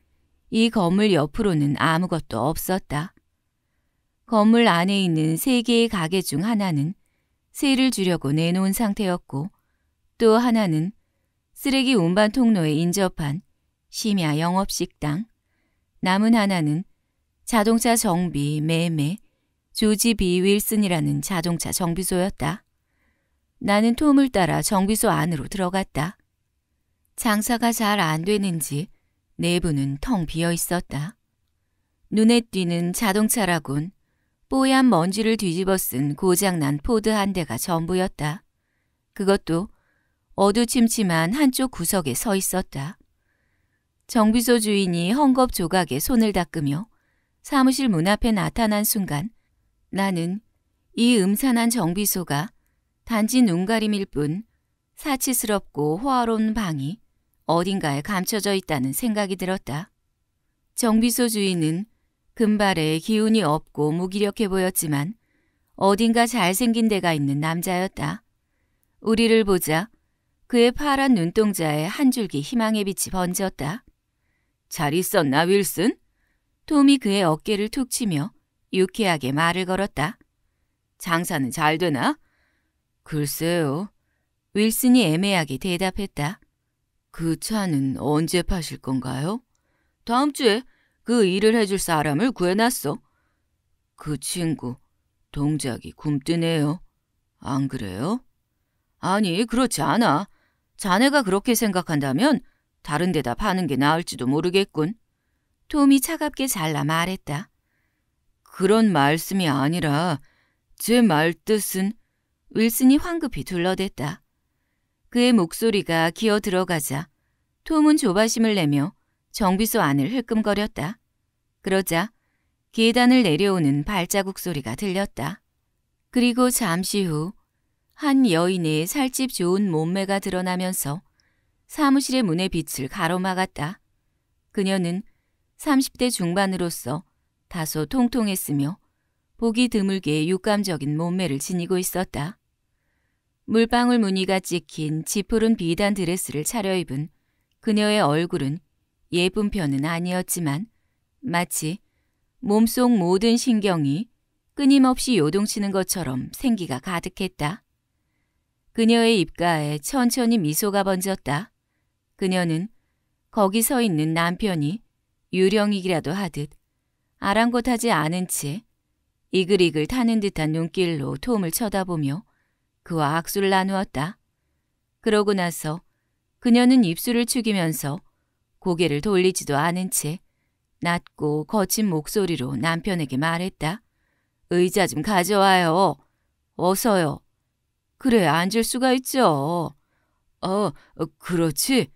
이 건물 옆으로는 아무것도 없었다. 건물 안에 있는 세 개의 가게 중 하나는 세를 주려고 내놓은 상태였고 또 하나는 쓰레기 운반 통로에 인접한 심야 영업식당, 남은 하나는 자동차 정비 매매 조지 비 윌슨이라는 자동차 정비소였다. 나는 톰을 따라 정비소 안으로 들어갔다. 장사가 잘 안 되는지 내부는 텅 비어 있었다. 눈에 띄는 자동차라곤 뽀얀 먼지를 뒤집어 쓴 고장난 포드 한 대가 전부였다. 그것도 어두침침한 한쪽 구석에 서 있었다. 정비소 주인이 헝겊 조각에 손을 닦으며 사무실 문 앞에 나타난 순간 나는 이 음산한 정비소가 단지 눈가림일 뿐 사치스럽고 호화로운 방이 어딘가에 감춰져 있다는 생각이 들었다. 정비소 주인은 금발에 기운이 없고 무기력해 보였지만 어딘가 잘생긴 데가 있는 남자였다. 우리를 보자 그의 파란 눈동자에 한 줄기 희망의 빛이 번졌다. 잘 있었나, 윌슨? 톰이 그의 어깨를 툭 치며 유쾌하게 말을 걸었다. 장사는 잘 되나? 글쎄요. 윌슨이 애매하게 대답했다. 그 차는 언제 파실 건가요? 다음 주에 그 일을 해줄 사람을 구해놨어. 그 친구, 동작이 굼뜨네요. 안 그래요? 아니, 그렇지 않아. 자네가 그렇게 생각한다면 다른 데다 파는 게 나을지도 모르겠군. 톰이 차갑게 잘라 말했다. 그런 말씀이 아니라 제 말뜻은 윌슨이 황급히 둘러댔다. 그의 목소리가 기어 들어가자 톰은 조바심을 내며 정비소 안을 흘끔거렸다. 그러자 계단을 내려오는 발자국 소리가 들렸다. 그리고 잠시 후 한 여인의 살집 좋은 몸매가 드러나면서 사무실의 문의 빛을 가로막았다. 그녀는 30대 중반으로서 다소 통통했으며 보기 드물게 육감적인 몸매를 지니고 있었다. 물방울 무늬가 찍힌 지푸른 비단 드레스를 차려입은 그녀의 얼굴은 예쁜 편은 아니었지만 마치 몸 속 모든 신경이 끊임없이 요동치는 것처럼 생기가 가득했다. 그녀의 입가에 천천히 미소가 번졌다. 그녀는 거기 서 있는 남편이 유령이기라도 하듯 아랑곳하지 않은 채 이글이글 타는 듯한 눈길로 톰을 쳐다보며 그와 악수를 나누었다. 그러고 나서 그녀는 입술을 축이면서 고개를 돌리지도 않은 채 낮고 거친 목소리로 남편에게 말했다. 의자 좀 가져와요. 어서요. 그래 앉을 수가 있죠. 어, 그렇지.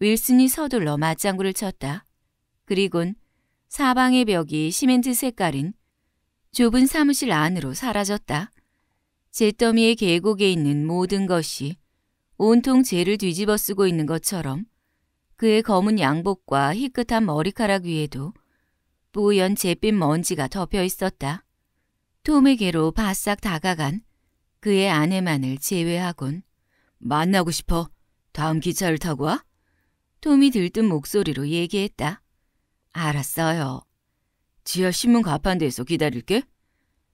윌슨이 서둘러 맞장구를 쳤다. 그리곤 사방의 벽이 시멘트 색깔인 좁은 사무실 안으로 사라졌다. 잿더미의 계곡에 있는 모든 것이 온통 죄를 뒤집어 쓰고 있는 것처럼 그의 검은 양복과 희끗한 머리카락 위에도 뿌연 잿빛 먼지가 덮여 있었다. 톰에게로 바싹 다가간 그의 아내만을 제외하곤 만나고 싶어. 다음 기차를 타고 와? 톰이 들뜬 목소리로 얘기했다. 알았어요. 지하 신문 가판대에서 기다릴게.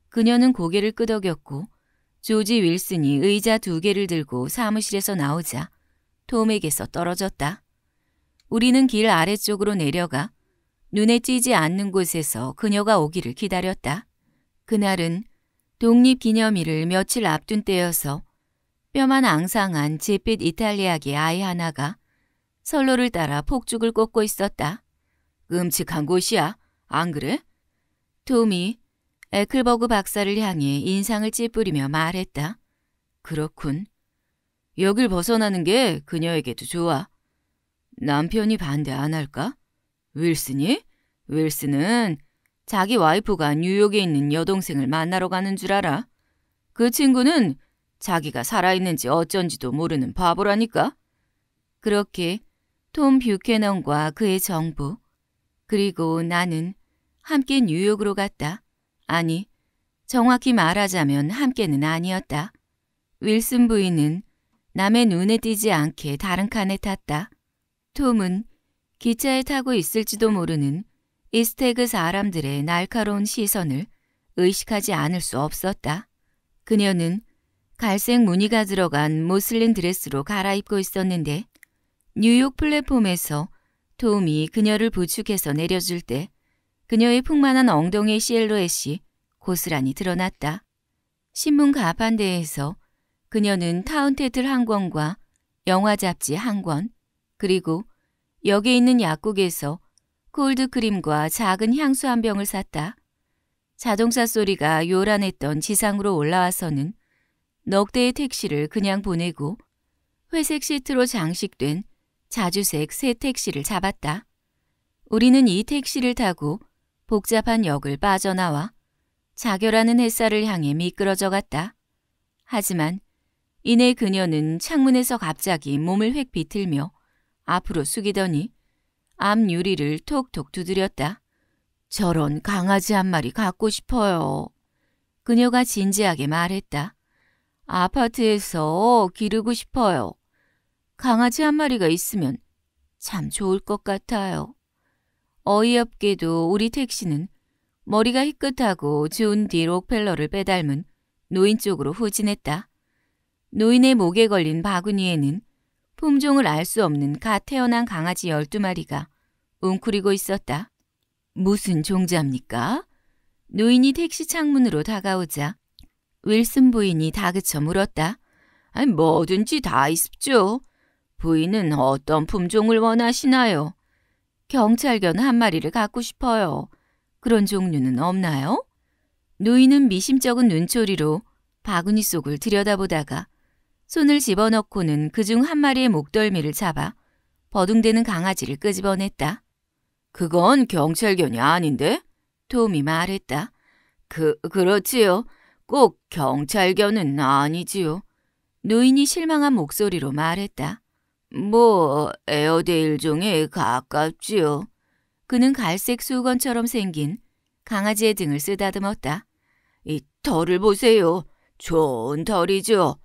그녀는 고개를 끄덕였고 조지 윌슨이 의자 두 개를 들고 사무실에서 나오자 톰에게서 떨어졌다. 우리는 길 아래쪽으로 내려가 눈에 띄지 않는 곳에서 그녀가 오기를 기다렸다. 그날은 독립기념일을 며칠 앞둔 때여서 뼈만 앙상한 잿빛 이탈리아계 아이 하나가 선로를 따라 폭죽을 꽂고 있었다. 끔찍한 곳이야. 안 그래? 톰미 에클버그 박사를 향해 인상을 찌푸리며 말했다. 그렇군. 여길 벗어나는 게 그녀에게도 좋아. 남편이 반대 안 할까? 윌슨이? 윌슨은 자기 와이프가 뉴욕에 있는 여동생을 만나러 가는 줄 알아. 그 친구는 자기가 살아있는지 어쩐지도 모르는 바보라니까. 그렇게 톰 뷰캐넌과 그의 정부, 그리고 나는 함께 뉴욕으로 갔다. 아니, 정확히 말하자면 함께는 아니었다. 윌슨 부인은 남의 눈에 띄지 않게 다른 칸에 탔다. 톰은 기차에 타고 있을지도 모르는 이스테그 사람들의 날카로운 시선을 의식하지 않을 수 없었다. 그녀는 갈색 무늬가 들어간 모슬린 드레스로 갈아입고 있었는데 뉴욕 플랫폼에서 톰이 그녀를 부축해서 내려줄 때 그녀의 풍만한 엉덩이의 실루엣이 고스란히 드러났다. 신문 가판대에서 그녀는 타운테틀 한 권과 영화 잡지 한 권, 그리고 여기 있는 약국에서 콜드크림과 작은 향수 한 병을 샀다. 자동차 소리가 요란했던 지상으로 올라와서는 넉 대의 택시를 그냥 보내고 회색 시트로 장식된 자주색 새 택시를 잡았다. 우리는 이 택시를 타고 복잡한 역을 빠져나와 자결하는 햇살을 향해 미끄러져 갔다. 하지만 이내 그녀는 창문에서 갑자기 몸을 획 비틀며 앞으로 숙이더니 앞 유리를 톡톡 두드렸다. 저런 강아지 한 마리 갖고 싶어요. 그녀가 진지하게 말했다. 아파트에서 기르고 싶어요. 강아지 한 마리가 있으면 참 좋을 것 같아요. 어이없게도 우리 택시는 머리가 희끗하고 좋은 뒤 록펠러를 빼닮은 노인 쪽으로 후진했다. 노인의 목에 걸린 바구니에는 품종을 알 수 없는 갓 태어난 강아지 12마리가 웅크리고 있었다. 무슨 종자입니까? 노인이 택시 창문으로 다가오자 윌슨 부인이 다그쳐 물었다. 아니, 뭐든지 다 있습죠. 부인은 어떤 품종을 원하시나요? 경찰견 한 마리를 갖고 싶어요. 그런 종류는 없나요? 누이는 미심쩍은 눈초리로 바구니 속을 들여다보다가 손을 집어넣고는 그 중 한 마리의 목덜미를 잡아 버둥대는 강아지를 끄집어냈다. 그건 경찰견이 아닌데? 톰이 말했다. 그, 그렇지요. 꼭 경찰견은 아니지요. 누인이 실망한 목소리로 말했다. 뭐 에어데일 종에 가깝지요. 그는 갈색 수건처럼 생긴 강아지의 등을 쓰다듬었다. 이 털을 보세요. 좋은 털이죠.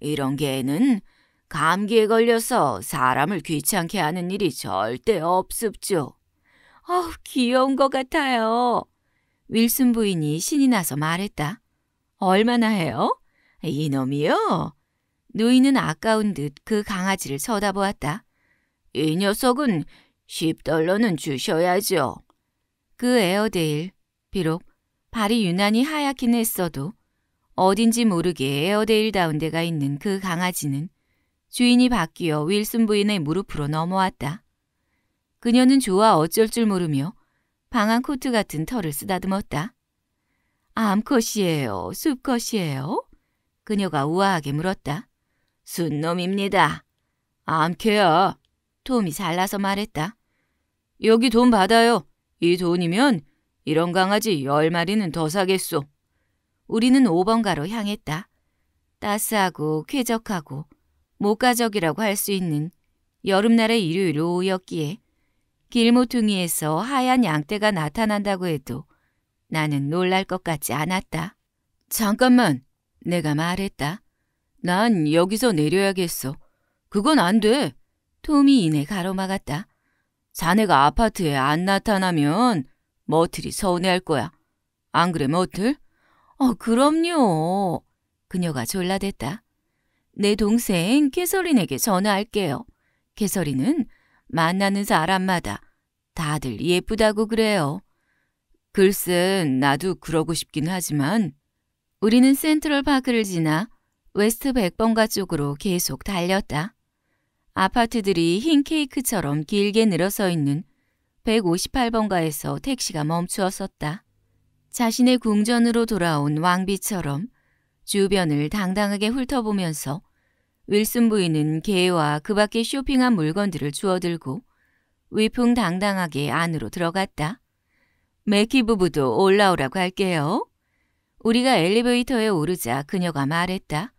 이런 개는 감기에 걸려서 사람을 귀찮게 하는 일이 절대 없습죠. 아우 귀여운 것 같아요. 윌슨 부인이 신이 나서 말했다. 얼마나 해요? 이놈이요? 누이는 아까운 듯 그 강아지를 쳐다보았다. 이 녀석은 10달러는 주셔야죠. 그 에어데일, 비록 발이 유난히 하얗긴 했어도 어딘지 모르게 에어데일다운 데가 있는 그 강아지는 주인이 바뀌어 윌슨 부인의 무릎으로 넘어왔다. 그녀는 좋아 어쩔 줄 모르며 방한 코트 같은 털을 쓰다듬었다. 암컷이에요? 숲컷이에요? 그녀가 우아하게 물었다. 순놈입니다. 암캐야. 톰이 잘라서 말했다. 여기 돈 받아요. 이 돈이면 이런 강아지 열 마리는 더 사겠소. 우리는 5번가로 향했다. 따스하고 쾌적하고 목가적이라고 할 수 있는 여름날의 일요일 오후였기에 길모퉁이에서 하얀 양떼가 나타난다고 해도 나는 놀랄 것 같지 않았다. 잠깐만, 내가 말했다. 난 여기서 내려야겠어. 그건 안 돼. 톰이 이내 가로막았다. 자네가 아파트에 안 나타나면 머틀이 서운해할 거야. 안 그래 머틀? 어 그럼요. 그녀가 졸라댔다. 내 동생 캐서린에게 전화할게요. 캐서린은 만나는 사람마다 다들 예쁘다고 그래요. 글쎄 나도 그러고 싶긴 하지만 우리는 센트럴 파크를 지나 웨스트 백번가 쪽으로 계속 달렸다. 아파트들이 흰 케이크처럼 길게 늘어서 있는 158번가에서 택시가 멈추었었다. 자신의 궁전으로 돌아온 왕비처럼 주변을 당당하게 훑어보면서 윌슨 부인은 개와 그 밖에 쇼핑한 물건들을 주워들고 위풍당당하게 안으로 들어갔다. 맥키 부부도 올라오라고 할게요. 우리가 엘리베이터에 오르자 그녀가 말했다.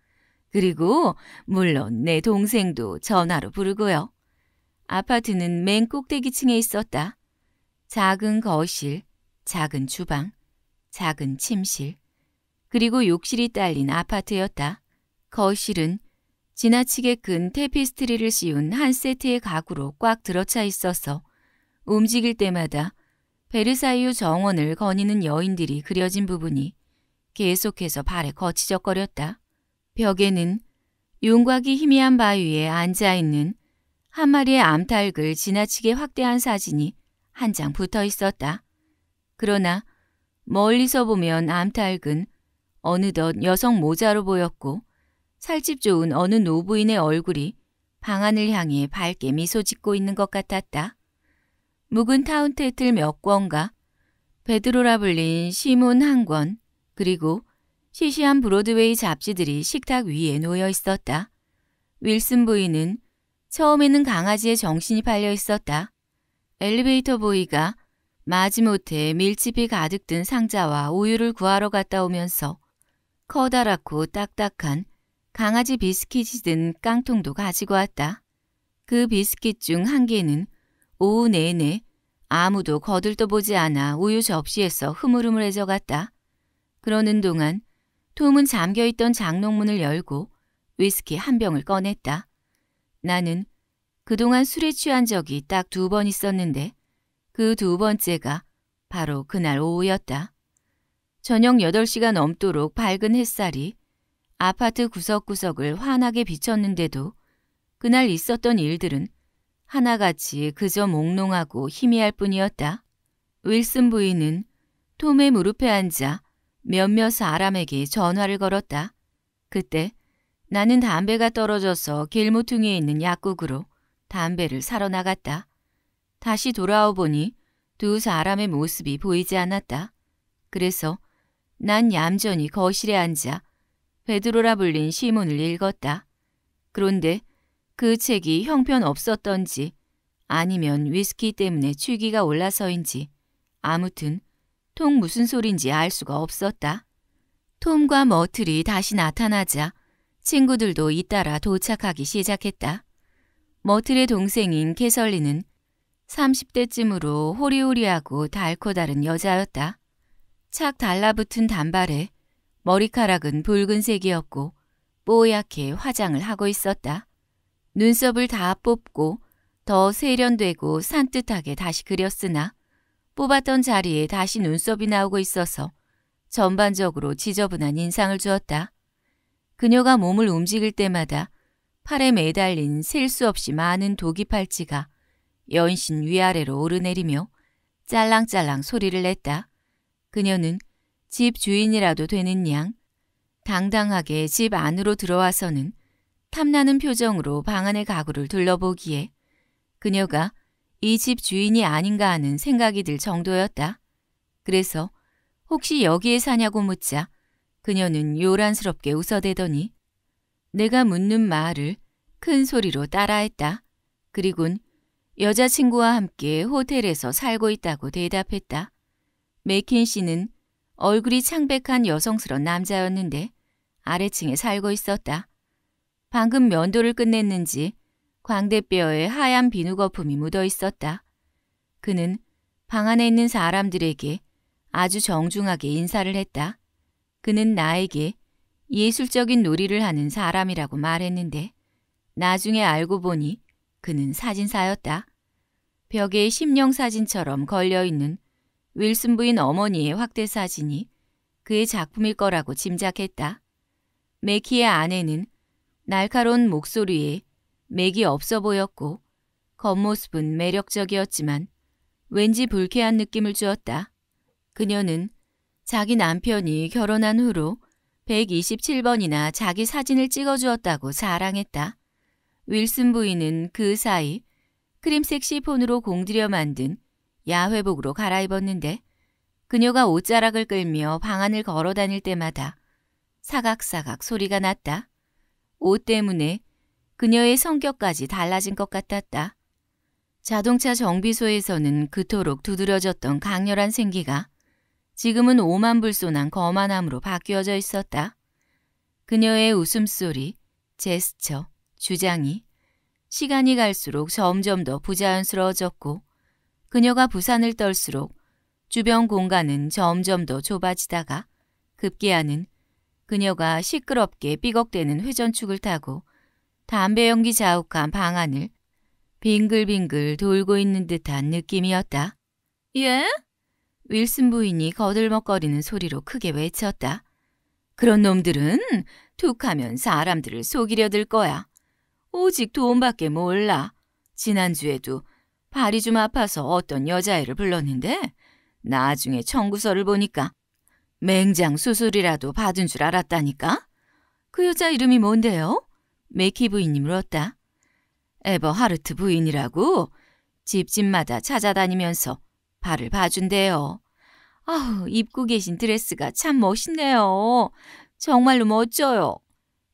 그리고 물론 내 동생도 전화로 부르고요. 아파트는 맨 꼭대기층에 있었다. 작은 거실, 작은 주방, 작은 침실, 그리고 욕실이 딸린 아파트였다. 거실은 지나치게 큰 테피스트리를 씌운 한 세트의 가구로 꽉 들어차 있어서 움직일 때마다 베르사유 정원을 거니는 여인들이 그려진 부분이 계속해서 발에 거치적거렸다. 벽에는 윤곽이 희미한 바위에 앉아있는 한 마리의 암탉을 지나치게 확대한 사진이 한 장 붙어 있었다. 그러나 멀리서 보면 암탉은 어느덧 여성 모자로 보였고 살집 좋은 어느 노부인의 얼굴이 방안을 향해 밝게 미소 짓고 있는 것 같았다. 묵은 타운테틀 몇 권과 베드로라 불린 시문 한 권, 그리고 시시한 브로드웨이 잡지들이 식탁 위에 놓여 있었다. 윌슨 부인은 처음에는 강아지의 정신이 팔려 있었다. 엘리베이터 보이가 마지못해 밀집이 가득 든 상자와 우유를 구하러 갔다 오면서 커다랗고 딱딱한 강아지 비스킷이 든 깡통도 가지고 왔다. 그 비스킷 중 한 개는 오후 내내 아무도 거들떠보지 않아 우유 접시에서 흐물흐물해져 갔다. 그러는 동안 톰은 잠겨있던 장롱문을 열고 위스키 한 병을 꺼냈다. 나는 그동안 술에 취한 적이 딱 두 번 있었는데 그 두 번째가 바로 그날 오후였다. 저녁 8시가 넘도록 밝은 햇살이 아파트 구석구석을 환하게 비쳤는데도 그날 있었던 일들은 하나같이 그저 몽롱하고 희미할 뿐이었다. 윌슨 부인은 톰의 무릎에 앉아 몇몇 사람에게 전화를 걸었다. 그때 나는 담배가 떨어져서 길모퉁이에 있는 약국으로 담배를 사러 나갔다. 다시 돌아오 보니 두 사람의 모습이 보이지 않았다. 그래서 난 얌전히 거실에 앉아 베드로라 불린 시문을 읽었다. 그런데 그 책이 형편없었던지 아니면 위스키 때문에 취기가 올라서인지 아무튼 통 무슨 소린지 알 수가 없었다. 톰과 머틀이 다시 나타나자 친구들도 잇따라 도착하기 시작했다. 머틀의 동생인 캐설리는 30대쯤으로 호리호리하고 달코다른 여자였다. 착 달라붙은 단발에 머리카락은 붉은색이었고 뽀얗게 화장을 하고 있었다. 눈썹을 다 뽑고 더 세련되고 산뜻하게 다시 그렸으나 뽑았던 자리에 다시 눈썹이 나오고 있어서 전반적으로 지저분한 인상을 주었다. 그녀가 몸을 움직일 때마다 팔에 매달린 셀 수 없이 많은 도기 팔찌가 연신 위아래로 오르내리며 짤랑짤랑 소리를 냈다. 그녀는 집 주인이라도 되는 양 당당하게 집 안으로 들어와서는 탐나는 표정으로 방 안의 가구를 둘러보기에 그녀가 이집 주인이 아닌가 하는 생각이 들 정도였다. 그래서 혹시 여기에 사냐고 묻자 그녀는 요란스럽게 웃어대더니 내가 묻는 말을 큰 소리로 따라했다. 그리곤 여자친구와 함께 호텔에서 살고 있다고 대답했다. 맥킨씨는 얼굴이 창백한 여성스러운 남자였는데 아래층에 살고 있었다. 방금 면도를 끝냈는지 광대뼈에 하얀 비누 거품이 묻어 있었다. 그는 방 안에 있는 사람들에게 아주 정중하게 인사를 했다. 그는 나에게 예술적인 놀이를 하는 사람이라고 말했는데 나중에 알고 보니 그는 사진사였다. 벽에 심령 사진처럼 걸려있는 윌슨 부인 어머니의 확대 사진이 그의 작품일 거라고 짐작했다. 맥키의 아내는 날카로운 목소리에 맥이 없어 보였고 겉모습은 매력적이었지만 왠지 불쾌한 느낌을 주었다. 그녀는 자기 남편이 결혼한 후로 127번이나 자기 사진을 찍어주었다고 자랑했다. 윌슨 부인은 그 사이 크림색 시폰으로 공들여 만든 야회복으로 갈아입었는데 그녀가 옷자락을 끌며 방 안을 걸어 다닐 때마다 사각사각 소리가 났다. 옷 때문에 그녀의 성격까지 달라진 것 같았다. 자동차 정비소에서는 그토록 두드러졌던 강렬한 생기가 지금은 오만불손한 거만함으로 바뀌어져 있었다. 그녀의 웃음소리, 제스처, 주장이 시간이 갈수록 점점 더 부자연스러워졌고 그녀가 부산을 떨수록 주변 공간은 점점 더 좁아지다가 급기야는 그녀가 시끄럽게 삐걱대는 회전축을 타고 담배 연기 자욱한 방안을 빙글빙글 돌고 있는 듯한 느낌이었다. 예? 윌슨 부인이 거들먹거리는 소리로 크게 외쳤다. 그런 놈들은 툭하면 사람들을 속이려 들 거야. 오직 돈밖에 몰라. 지난주에도 발이 좀 아파서 어떤 여자애를 불렀는데 나중에 청구서를 보니까 맹장 수술이라도 받은 줄 알았다니까? 그 여자 이름이 뭔데요? 메키 부인이 물었다. 에버하르트 부인이라고 집집마다 찾아다니면서 발을 봐준대요. 아우, 입고 계신 드레스가 참 멋있네요. 정말로 멋져요.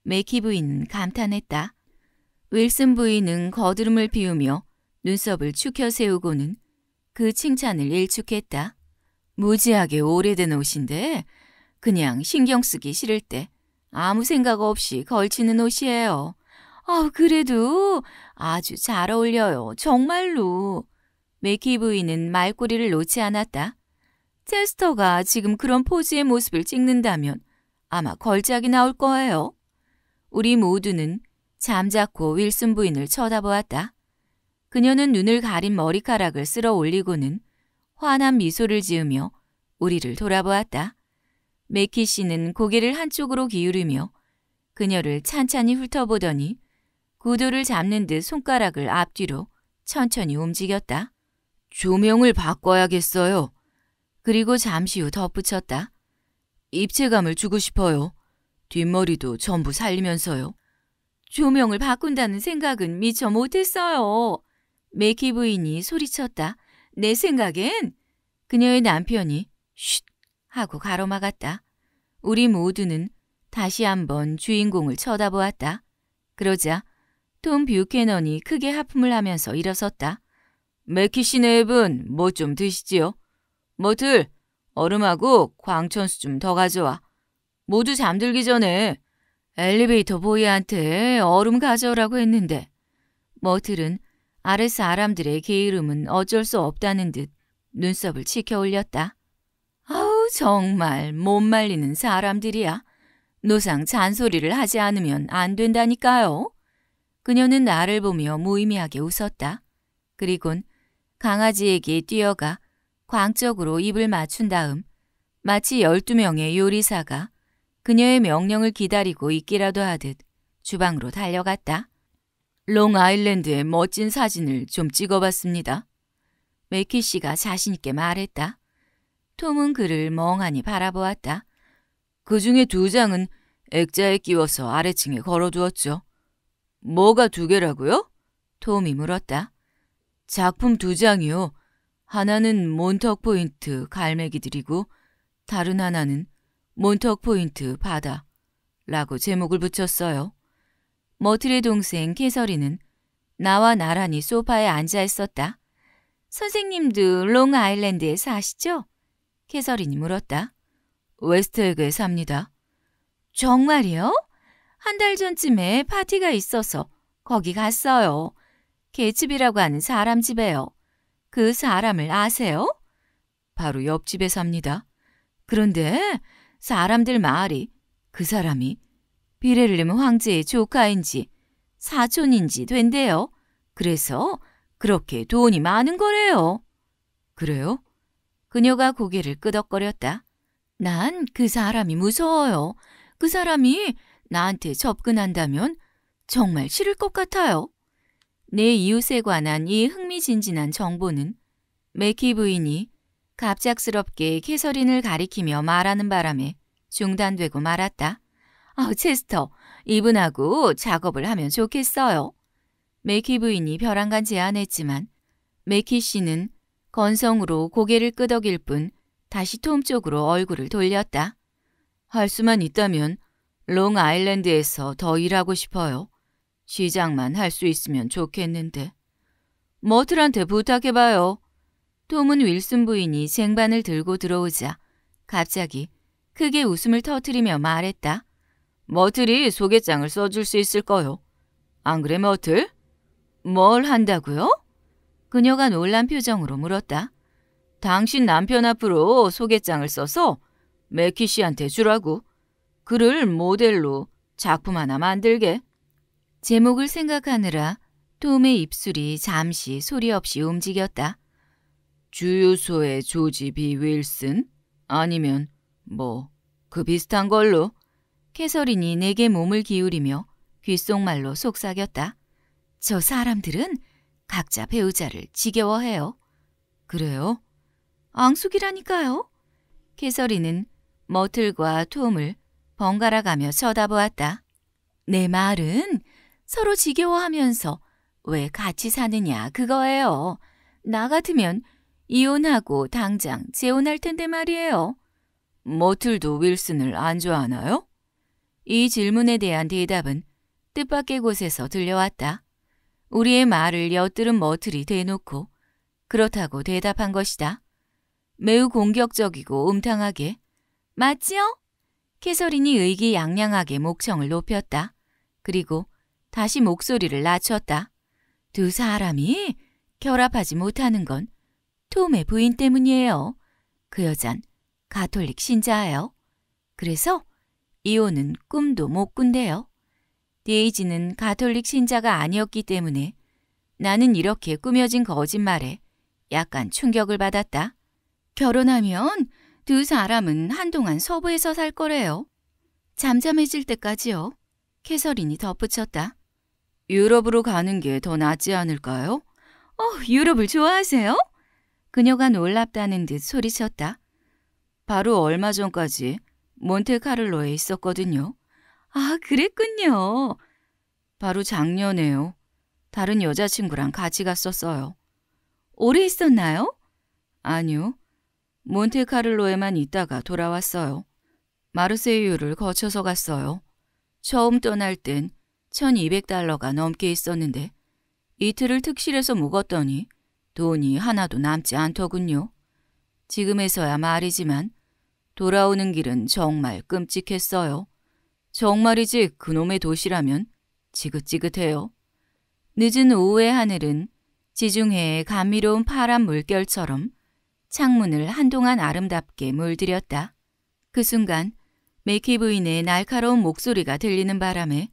메키 부인은 감탄했다. 윌슨 부인은 거드름을 비우며 눈썹을 축혀 세우고는 그 칭찬을 일축했다. 무지하게 오래된 옷인데 그냥 신경 쓰기 싫을 때 아무 생각 없이 걸치는 옷이에요. 아, 그래도 아주 잘 어울려요. 정말로. 맥키 부인은 말꼬리를 놓지 않았다. 체스터가 지금 그런 포즈의 모습을 찍는다면 아마 걸작이 나올 거예요. 우리 모두는 잠자코 윌슨 부인을 쳐다보았다. 그녀는 눈을 가린 머리카락을 쓸어 올리고는 환한 미소를 지으며 우리를 돌아보았다. 맥키 씨는 고개를 한쪽으로 기울이며 그녀를 찬찬히 훑어보더니 구두를 잡는 듯 손가락을 앞뒤로 천천히 움직였다. 조명을 바꿔야겠어요. 그리고 잠시 후 덧붙였다. 입체감을 주고 싶어요. 뒷머리도 전부 살리면서요. 조명을 바꾼다는 생각은 미처 못했어요. 맥키 부인이 소리쳤다. 내 생각엔 그녀의 남편이 쉿 하고 가로막았다. 우리 모두는 다시 한번 주인공을 쳐다보았다. 그러자 톰 뷰캐넌이 크게 하품을 하면서 일어섰다. 맥키시네분 뭐 좀 드시지요? 뭐들 얼음하고 광천수 좀 더 가져와. 모두 잠들기 전에 엘리베이터 보이한테 얼음 가져오라고 했는데 뭐들은 아래 사람들의 게으름은 어쩔 수 없다는 듯 눈썹을 치켜 올렸다. 정말 못 말리는 사람들이야. 노상 잔소리를 하지 않으면 안 된다니까요. 그녀는 나를 보며 무의미하게 웃었다. 그리곤 강아지에게 뛰어가 광적으로 입을 맞춘 다음 마치 12명의 요리사가 그녀의 명령을 기다리고 있기라도 하듯 주방으로 달려갔다. 롱아일랜드의 멋진 사진을 좀 찍어봤습니다. 메키 씨가 자신있게 말했다. 톰은 그를 멍하니 바라보았다. 그 중에 두 장은 액자에 끼워서 아래층에 걸어두었죠. 뭐가 두 개라고요? 톰이 물었다. 작품 두 장이요. 하나는 몬턱 포인트 갈매기들이고 다른 하나는 몬턱 포인트 바다 라고 제목을 붙였어요. 머틀의 동생 캐서리는 나와 나란히 소파에 앉아 있었다. 선생님도 롱아일랜드에 사시죠? 캐서린이 물었다. 웨스트에그에 삽니다. 정말이요? 한 달 전쯤에 파티가 있어서 거기 갔어요. 개집이라고 하는 사람 집에요. 그 사람을 아세요? 바로 옆집에 삽니다. 그런데 사람들 말이 그 사람이 비렐름 황제의 조카인지 사촌인지 된대요. 그래서 그렇게 돈이 많은 거래요. 그래요? 그녀가 고개를 끄덕거렸다. 난 그 사람이 무서워요. 그 사람이 나한테 접근한다면 정말 싫을 것 같아요. 내 이웃에 관한 이 흥미진진한 정보는 맥키 부인이 갑작스럽게 캐서린을 가리키며 말하는 바람에 중단되고 말았다. 아, 체스터, 이분하고 작업을 하면 좋겠어요. 맥키 부인이 벼랑간 제안했지만 맥키 씨는 건성으로 고개를 끄덕일 뿐 다시 톰 쪽으로 얼굴을 돌렸다. 할 수만 있다면 롱 아일랜드에서 더 일하고 싶어요. 시장만 할 수 있으면 좋겠는데. 머틀한테 부탁해봐요. 톰은 윌슨 부인이 생반을 들고 들어오자 갑자기 크게 웃음을 터트리며 말했다. 머틀이 소개장을 써줄 수 있을 거요. 안 그래 머틀? 뭘 한다고요? 그녀가 놀란 표정으로 물었다. 당신 남편 앞으로 소개장을 써서 맥키 씨한테 주라고. 그를 모델로 작품 하나 만들게. 제목을 생각하느라 톰의 입술이 잠시 소리 없이 움직였다. 주유소의 조지 비 윌슨? 아니면 뭐 그 비슷한 걸로? 캐서린이 내게 몸을 기울이며 귓속말로 속삭였다. 저 사람들은 각자 배우자를 지겨워해요. 그래요? 앙숙이라니까요. 캐서리는 머틀과 톰을 번갈아 가며 쳐다보았다. 내 말은 서로 지겨워하면서 왜 같이 사느냐 그거예요. 나 같으면 이혼하고 당장 재혼할 텐데 말이에요. 머틀도 윌슨을 안 좋아하나요? 이 질문에 대한 대답은 뜻밖의 곳에서 들려왔다. 우리의 말을 엿들은 머틀이 대놓고 그렇다고 대답한 것이다. 매우 공격적이고 음탕하게 맞지요? 캐서린이 의기양양하게 목청을 높였다. 그리고 다시 목소리를 낮췄다. 두 사람이 결합하지 못하는 건 톰의 부인 때문이에요. 그 여잔 가톨릭 신자예요. 그래서 이혼은 꿈도 못 꾼대요. 데이지는 가톨릭 신자가 아니었기 때문에 나는 이렇게 꾸며진 거짓말에 약간 충격을 받았다. 결혼하면 두 사람은 한동안 서부에서 살 거래요. 잠잠해질 때까지요. 캐서린이 덧붙였다. 유럽으로 가는 게 더 낫지 않을까요? 어, 유럽을 좋아하세요? 그녀가 놀랍다는 듯 소리쳤다. 바로 얼마 전까지 몬테카를로에 있었거든요. 아, 그랬군요. 바로 작년에요. 다른 여자친구랑 같이 갔었어요. 오래 있었나요? 아니요. 몬테카를로에만 있다가 돌아왔어요. 마르세유를 거쳐서 갔어요. 처음 떠날 땐 1200달러가 넘게 있었는데 이틀을 특실에서 묵었더니 돈이 하나도 남지 않더군요. 지금에서야 말이지만 돌아오는 길은 정말 끔찍했어요. 정말이지 그놈의 도시라면 지긋지긋해요. 늦은 오후의 하늘은 지중해의 감미로운 파란 물결처럼 창문을 한동안 아름답게 물들였다. 그 순간 메키 부인의 날카로운 목소리가 들리는 바람에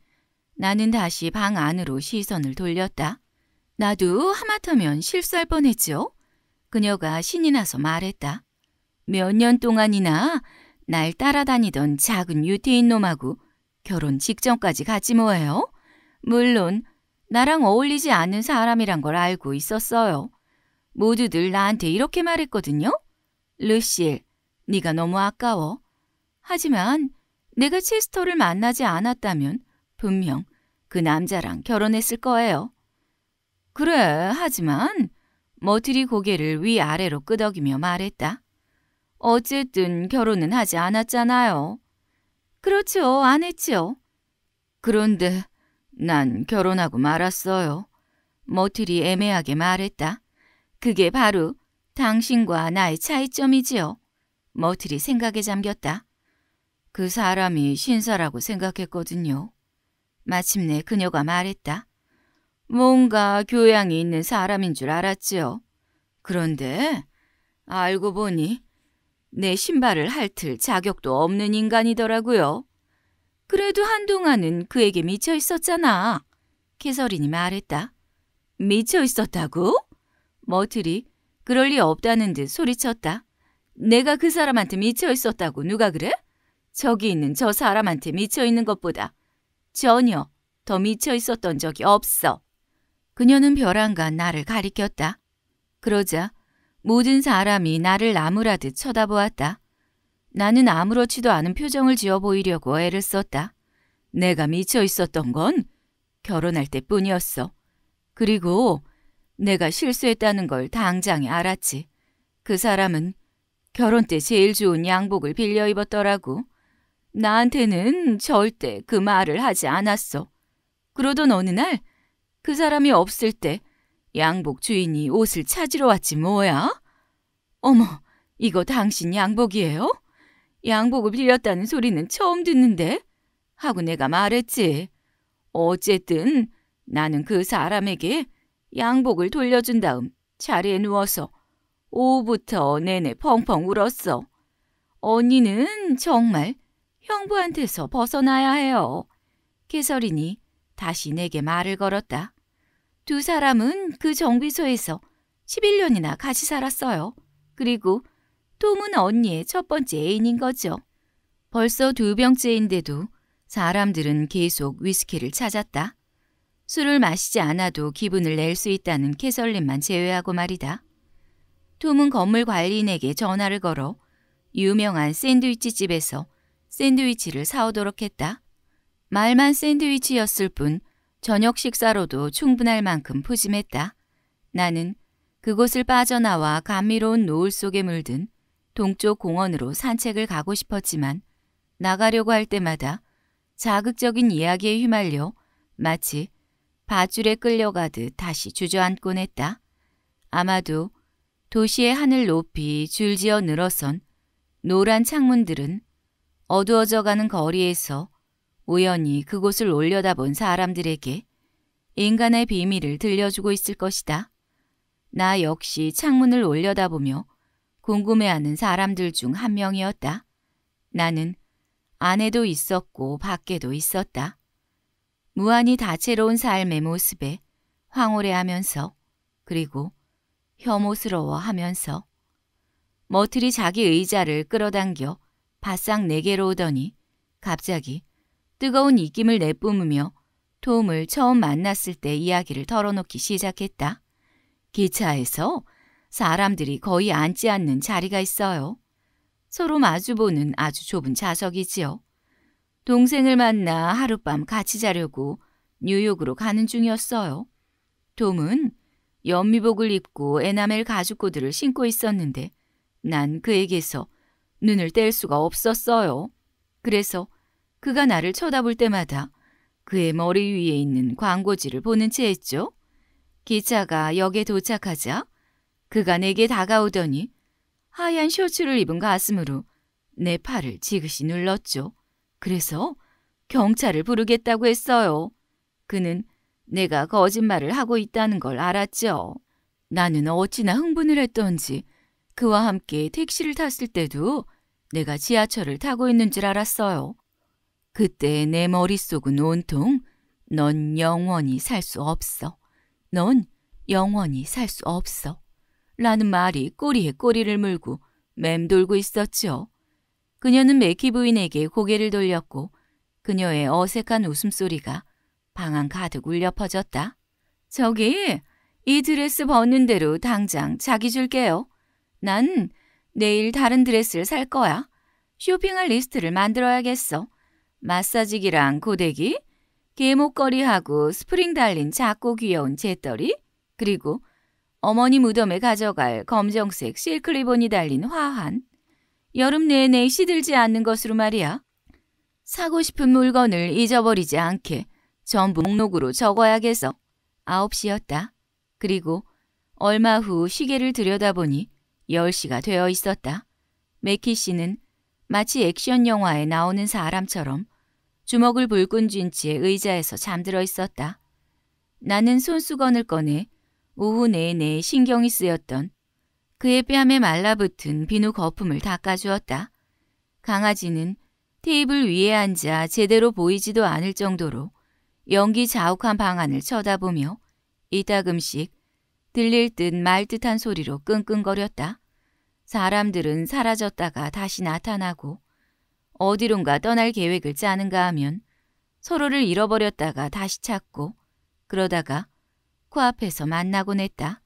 나는 다시 방 안으로 시선을 돌렸다. 나도 하마터면 실수할 뻔했지요. 그녀가 신이 나서 말했다. 몇 년 동안이나 날 따라다니던 작은 유태인 놈하고 결혼 직전까지 같이 뭐해요? 물론 나랑 어울리지 않는 사람이란 걸 알고 있었어요. 모두들 나한테 이렇게 말했거든요. 르실, 네가 너무 아까워. 하지만 내가 체스터를 만나지 않았다면 분명 그 남자랑 결혼했을 거예요. 그래, 하지만 머트리 고개를 위아래로 끄덕이며 말했다. 어쨌든 결혼은 하지 않았잖아요. 그렇죠. 안 했지요. 그런데 난 결혼하고 말았어요. 머틸이 애매하게 말했다. 그게 바로 당신과 나의 차이점이지요. 머틸이 생각에 잠겼다. 그 사람이 신사라고 생각했거든요. 마침내 그녀가 말했다. 뭔가 교양이 있는 사람인 줄 알았지요. 그런데 알고 보니 내 신발을 핥을 자격도 없는 인간이더라고요. 그래도 한동안은 그에게 미쳐 있었잖아. 캐서린이 말했다. 미쳐 있었다고? 머틀이 그럴 리 없다는 듯 소리쳤다. 내가 그 사람한테 미쳐 있었다고 누가 그래? 저기 있는 저 사람한테 미쳐 있는 것보다 전혀 더 미쳐 있었던 적이 없어. 그녀는 벼랑간 나를 가리켰다. 그러자 모든 사람이 나를 나무라듯 쳐다보았다. 나는 아무렇지도 않은 표정을 지어 보이려고 애를 썼다. 내가 미쳐 있었던 건 결혼할 때 뿐이었어. 그리고 내가 실수했다는 걸 당장에 알았지. 그 사람은 결혼 때 제일 좋은 양복을 빌려 입었더라고. 나한테는 절대 그 말을 하지 않았어. 그러던 어느 날 그 사람이 없을 때 양복 주인이 옷을 찾으러 왔지 뭐야? 어머, 이거 당신 양복이에요? 양복을 빌렸다는 소리는 처음 듣는데? 하고 내가 말했지. 어쨌든 나는 그 사람에게 양복을 돌려준 다음 자리에 누워서 오후부터 내내 펑펑 울었어. 언니는 정말 형부한테서 벗어나야 해요. 개설이니 다시 내게 말을 걸었다. 두 사람은 그 정비소에서 11년이나 같이 살았어요. 그리고 톰은 언니의 첫 번째 애인인 거죠. 벌써 두 병째인데도 사람들은 계속 위스키를 찾았다. 술을 마시지 않아도 기분을 낼 수 있다는 캐설린만 제외하고 말이다. 톰은 건물 관리인에게 전화를 걸어 유명한 샌드위치 집에서 샌드위치를 사오도록 했다. 말만 샌드위치였을 뿐 저녁 식사로도 충분할 만큼 푸짐했다. 나는 그곳을 빠져나와 감미로운 노을 속에 물든 동쪽 공원으로 산책을 가고 싶었지만 나가려고 할 때마다 자극적인 이야기에 휘말려 마치 밧줄에 끌려가듯 다시 주저앉곤 했다. 아마도 도시의 하늘 높이 줄지어 늘어선 노란 창문들은 어두워져가는 거리에서 우연히 그곳을 올려다본 사람들에게 인간의 비밀을 들려주고 있을 것이다. 나 역시 창문을 올려다보며 궁금해하는 사람들 중 한 명이었다. 나는 안에도 있었고 밖에도 있었다. 무한히 다채로운 삶의 모습에 황홀해하면서 그리고 혐오스러워하면서 머틀이 자기 의자를 끌어당겨 바싹 내게로 오더니 갑자기 뜨거운 입김을 내뿜으며 톰을 처음 만났을 때 이야기를 털어놓기 시작했다. 기차에서 사람들이 거의 앉지 않는 자리가 있어요. 서로 마주보는 아주 좁은 좌석이지요. 동생을 만나 하룻밤 같이 자려고 뉴욕으로 가는 중이었어요. 톰은 연미복을 입고 에나멜 가죽고들을 신고 있었는데 난 그에게서 눈을 뗄 수가 없었어요. 그래서 그가 나를 쳐다볼 때마다 그의 머리 위에 있는 광고지를 보는 채했죠 기차가 역에 도착하자 그가 내게 다가오더니 하얀 셔츠를 입은 가슴으로 내 팔을 지그시 눌렀죠. 그래서 경찰을 부르겠다고 했어요. 그는 내가 거짓말을 하고 있다는 걸 알았죠. 나는 어찌나 흥분을 했던지 그와 함께 택시를 탔을 때도 내가 지하철을 타고 있는 줄 알았어요. 그때 내 머릿속은 온통 넌 영원히 살 수 없어. 넌 영원히 살 수 없어. 라는 말이 꼬리에 꼬리를 물고 맴돌고 있었지요. 그녀는 맥키 부인에게 고개를 돌렸고 그녀의 어색한 웃음소리가 방 안 가득 울려 퍼졌다. 저기 이 드레스 벗는 대로 당장 자기 줄게요. 난 내일 다른 드레스를 살 거야. 쇼핑할 리스트를 만들어야겠어. 마사지기랑 고데기, 개목걸이하고 스프링 달린 작고 귀여운 재떨이, 그리고 어머니 무덤에 가져갈 검정색 실크 리본이 달린 화환. 여름 내내 시들지 않는 것으로 말이야. 사고 싶은 물건을 잊어버리지 않게 전부 목록으로 적어야겠어. 9시였다. 그리고 얼마 후 시계를 들여다보니 10시가 되어 있었다. 매키 씨는 마치 액션 영화에 나오는 사람처럼 주먹을 불끈 쥔 채 의자에서 잠들어 있었다. 나는 손수건을 꺼내 오후 내내 신경이 쓰였던 그의 뺨에 말라붙은 비누 거품을 닦아주었다. 강아지는 테이블 위에 앉아 제대로 보이지도 않을 정도로 연기 자욱한 방안을 쳐다보며 이따금씩 들릴 듯 말 듯한 소리로 끙끙거렸다. 사람들은 사라졌다가 다시 나타나고 어디론가 떠날 계획을 짜는가 하면 서로를 잃어버렸다가 다시 찾고 그러다가 코앞에서 만나곤 했다.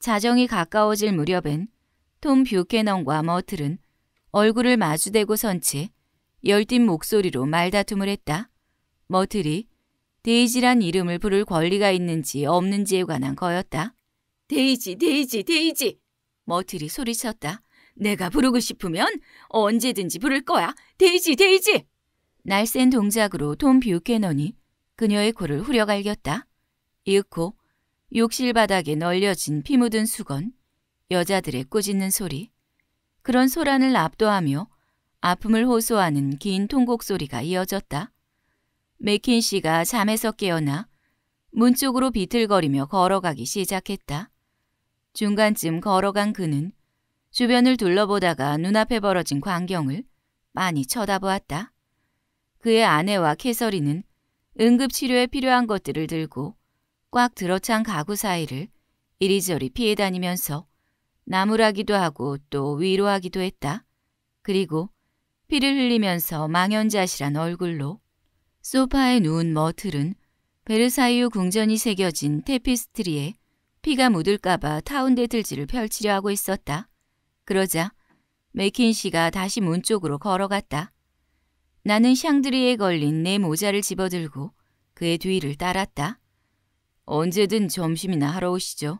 자정이 가까워질 무렵엔 톰 뷰캐넌과 머틀은 얼굴을 마주대고 선 채 열띤 목소리로 말다툼을 했다. 머틀이 데이지란 이름을 부를 권리가 있는지 없는지에 관한 거였다. 데이지, 데이지, 데이지! 머틀이 소리쳤다. 내가 부르고 싶으면 언제든지 부를 거야. 데이지, 데이지! 날쌘 동작으로 톰뷰캐너니 그녀의 코를 후려갈겼다. 이윽고 욕실 바닥에 널려진 피 묻은 수건, 여자들의 꾸짖는 소리, 그런 소란을 압도하며 아픔을 호소하는 긴 통곡 소리가 이어졌다. 맥킨 씨가 잠에서 깨어나 문 쪽으로 비틀거리며 걸어가기 시작했다. 중간쯤 걸어간 그는 주변을 둘러보다가 눈앞에 벌어진 광경을 많이 쳐다보았다. 그의 아내와 캐서리는 응급치료에 필요한 것들을 들고 꽉 들어찬 가구 사이를 이리저리 피해 다니면서 나무라기도 하고 또 위로하기도 했다. 그리고 피를 흘리면서 망연자실한 얼굴로 소파에 누운 머틀은 베르사유 궁전이 새겨진 테피스트리에 피가 묻을까봐 타운데 들지를 펼치려 하고 있었다. 그러자 맥킨씨가 다시 문 쪽으로 걸어갔다. 나는 샹드리에 걸린 내 모자를 집어들고 그의 뒤를 따랐다. 언제든 점심이나 하러 오시죠.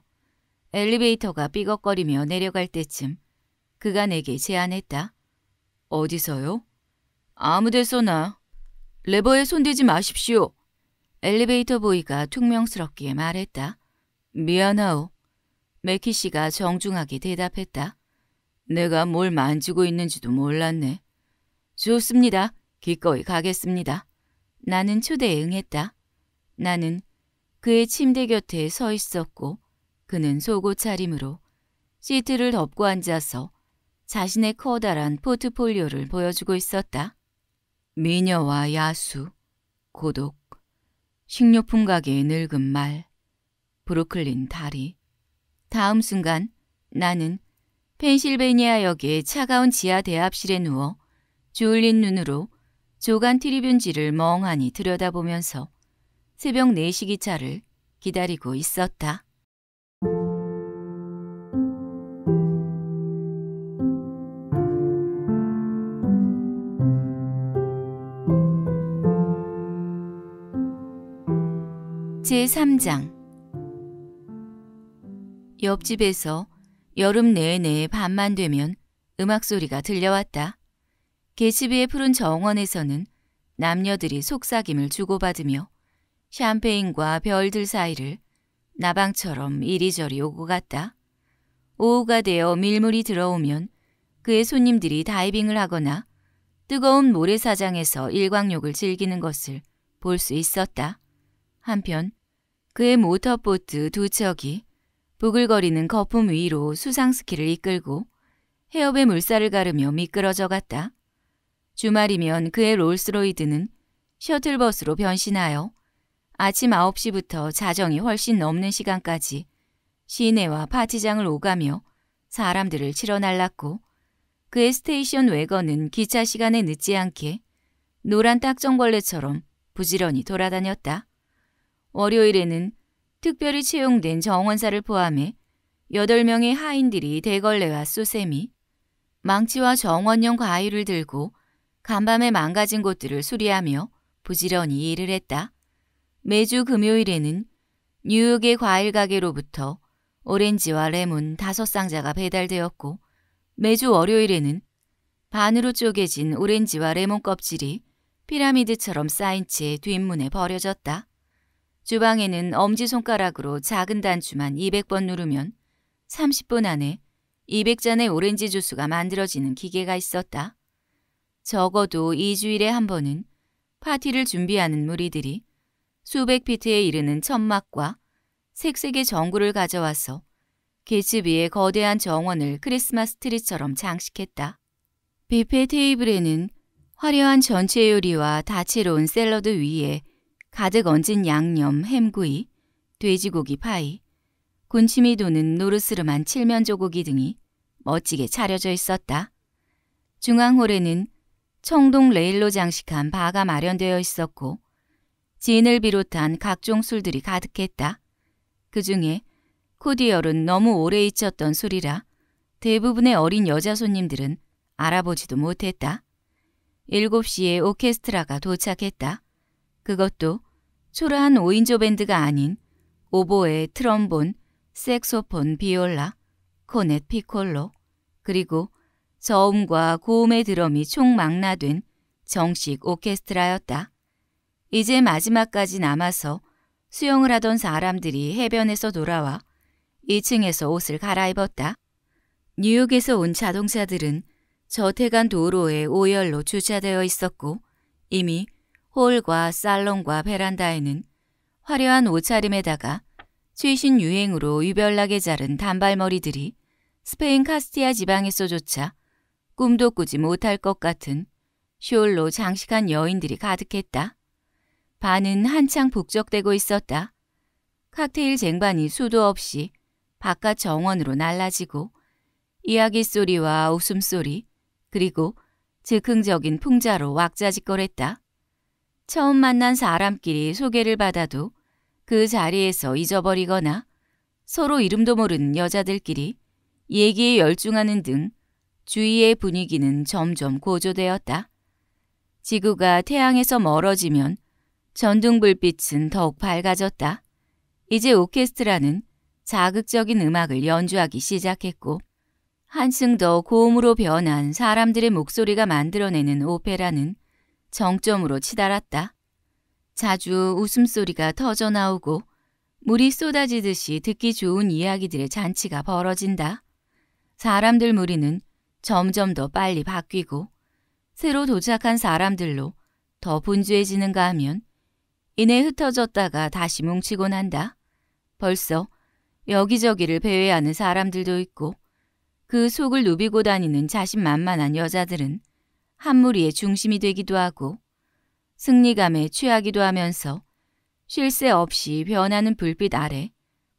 엘리베이터가 삐걱거리며 내려갈 때쯤 그가 내게 제안했다. 어디서요? 아무데서나. 레버에 손대지 마십시오. 엘리베이터 보이가 퉁명스럽게 말했다. 미안하오. 맥키 씨가 정중하게 대답했다. 내가 뭘 만지고 있는지도 몰랐네. 좋습니다. 기꺼이 가겠습니다. 나는 초대에 응했다. 나는 그의 침대 곁에 서 있었고 그는 속옷 차림으로 시트를 덮고 앉아서 자신의 커다란 포트폴리오를 보여주고 있었다. 미녀와 야수, 고독, 식료품 가게의 늙은 말, 브루클린 다리. 다음 순간 나는 펜실베니아역의 차가운 지하 대합실에 누워 주울린 눈으로 조간 트리뷴지를 멍하니 들여다보면서 새벽 4시 기차를 기다리고 있었다. 제3장 옆집에서 여름 내내 밤만 되면 음악 소리가 들려왔다. 개시비의 푸른 정원에서는 남녀들이 속삭임을 주고받으며 샴페인과 별들 사이를 나방처럼 이리저리 오고 갔다. 오후가 되어 밀물이 들어오면 그의 손님들이 다이빙을 하거나 뜨거운 모래사장에서 일광욕을 즐기는 것을 볼 수 있었다. 한편 그의 모터보트 두 척이 부글거리는 거품 위로 수상스키를 이끌고 해협의 물살을 가르며 미끄러져 갔다. 주말이면 그의 롤스로이드는 셔틀버스로 변신하여 아침 9시부터 자정이 훨씬 넘는 시간까지 시내와 파티장을 오가며 사람들을 치러 날랐고 그의 스테이션 외건은 기차 시간에 늦지 않게 노란 딱정벌레처럼 부지런히 돌아다녔다. 월요일에는 특별히 채용된 정원사를 포함해 8명의 하인들이 대걸레와 쏘셈이 망치와 정원용 과일을 들고 간밤에 망가진 곳들을 수리하며 부지런히 일을 했다. 매주 금요일에는 뉴욕의 과일 가게로부터 오렌지와 레몬 다섯 상자가 배달되었고 매주 월요일에는 반으로 쪼개진 오렌지와 레몬 껍질이 피라미드처럼 쌓인 채 뒷문에 버려졌다. 주방에는 엄지손가락으로 작은 단추만 200번 누르면 30분 안에 200잔의 오렌지 주스가 만들어지는 기계가 있었다. 적어도 2주일에 한 번은 파티를 준비하는 무리들이 수백 피트에 이르는 천막과 색색의 전구를 가져와서 개츠비의 거대한 정원을 크리스마스 트리처럼 장식했다. 뷔페 테이블에는 화려한 전체 요리와 다채로운 샐러드 위에 가득 얹은 양념, 햄구이, 돼지고기 파이, 군침이 도는 노르스름한 칠면 조고기 등이 멋지게 차려져 있었다. 중앙홀에는 청동 레일로 장식한 바가 마련되어 있었고 진을 비롯한 각종 술들이 가득했다. 그 중에 코디얼은 너무 오래 잊혔던 술이라 대부분의 어린 여자 손님들은 알아보지도 못했다. 7시에 오케스트라가 도착했다. 그것도 초라한 5인조 밴드가 아닌 오보에 트럼본, 색소폰, 비올라, 코넷, 피콜로, 그리고 저음과 고음의 드럼이 총망라된 정식 오케스트라였다. 이제 마지막까지 남아서 수영을 하던 사람들이 해변에서 돌아와 2층에서 옷을 갈아입었다. 뉴욕에서 온 자동차들은 저태간 도로에 오열로 주차되어 있었고 이미 홀과 살롱과 베란다에는 화려한 옷차림에다가 최신 유행으로 유별나게 자른 단발머리들이 스페인 카스티아 지방에서조차 꿈도 꾸지 못할 것 같은 쇼올로 장식한 여인들이 가득했다. 반은 한창 북적대고 있었다. 칵테일 쟁반이 수도 없이 바깥 정원으로 날라지고 이야기 소리와 웃음소리 그리고 즉흥적인 풍자로 왁자지껄했다. 처음 만난 사람끼리 소개를 받아도 그 자리에서 잊어버리거나 서로 이름도 모르는 여자들끼리 얘기에 열중하는 등 주위의 분위기는 점점 고조되었다. 지구가 태양에서 멀어지면 전등 불빛은 더욱 밝아졌다. 이제 오케스트라는 자극적인 음악을 연주하기 시작했고 한층 더 고음으로 변한 사람들의 목소리가 만들어내는 오페라는 정점으로 치달았다. 자주 웃음소리가 터져나오고 물이 쏟아지듯이 듣기 좋은 이야기들의 잔치가 벌어진다. 사람들 무리는 점점 더 빨리 바뀌고 새로 도착한 사람들로 더 분주해지는가 하면 이내 흩어졌다가 다시 뭉치곤 한다. 벌써 여기저기를 배회하는 사람들도 있고 그 속을 누비고 다니는 자신만만한 여자들은 한무리의 중심이 되기도 하고 승리감에 취하기도 하면서 쉴 새 없이 변하는 불빛 아래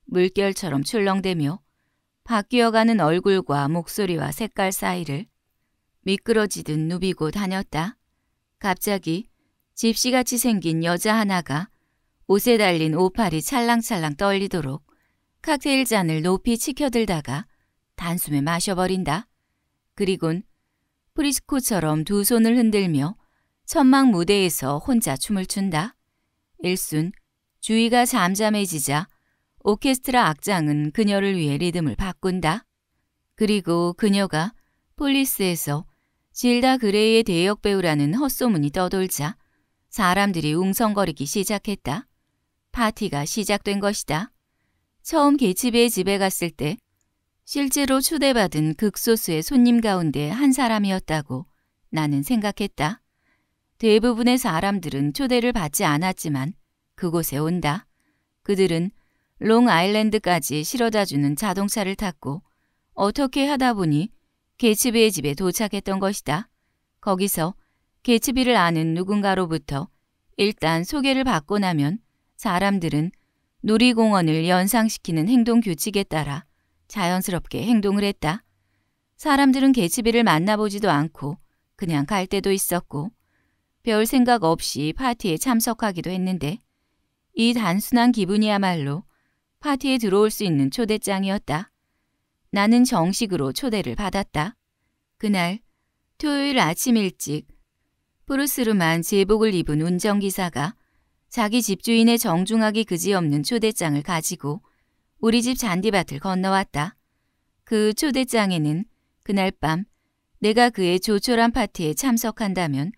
물결처럼 출렁대며 바뀌어가는 얼굴과 목소리와 색깔 사이를 미끄러지듯 누비고 다녔다. 갑자기 집시같이 생긴 여자 하나가 옷에 달린 오팔이 찰랑찰랑 떨리도록 칵테일 잔을 높이 치켜들다가 단숨에 마셔버린다. 그리곤 프리스코처럼 두 손을 흔들며 천막 무대에서 혼자 춤을 춘다. 일순 주위가 잠잠해지자 오케스트라 악장은 그녀를 위해 리듬을 바꾼다. 그리고 그녀가 폴리스에서 질다 그레이의 대역 배우라는 헛소문이 떠돌자 사람들이 웅성거리기 시작했다. 파티가 시작된 것이다. 처음 개츠비의 집에 갔을 때 실제로 초대받은 극소수의 손님 가운데 한 사람이었다고 나는 생각했다. 대부분의 사람들은 초대를 받지 않았지만 그곳에 온다. 그들은 롱아일랜드까지 실어다주는 자동차를 탔고 어떻게 하다 보니 개츠비의 집에 도착했던 것이다. 거기서 개츠비를 아는 누군가로부터 일단 소개를 받고 나면 사람들은 놀이공원을 연상시키는 행동 규칙에 따라 자연스럽게 행동을 했다. 사람들은 개츠비를 만나보지도 않고 그냥 갈 때도 있었고 별 생각 없이 파티에 참석하기도 했는데 이 단순한 기분이야말로 파티에 들어올 수 있는 초대장이었다. 나는 정식으로 초대를 받았다. 그날 토요일 아침 일찍 푸르스름한 제복을 입은 운전기사가 자기 집주인의 정중하기 그지없는 초대장을 가지고 우리 집 잔디밭을 건너왔다. 그 초대장에는 그날 밤 내가 그의 조촐한 파티에 참석한다면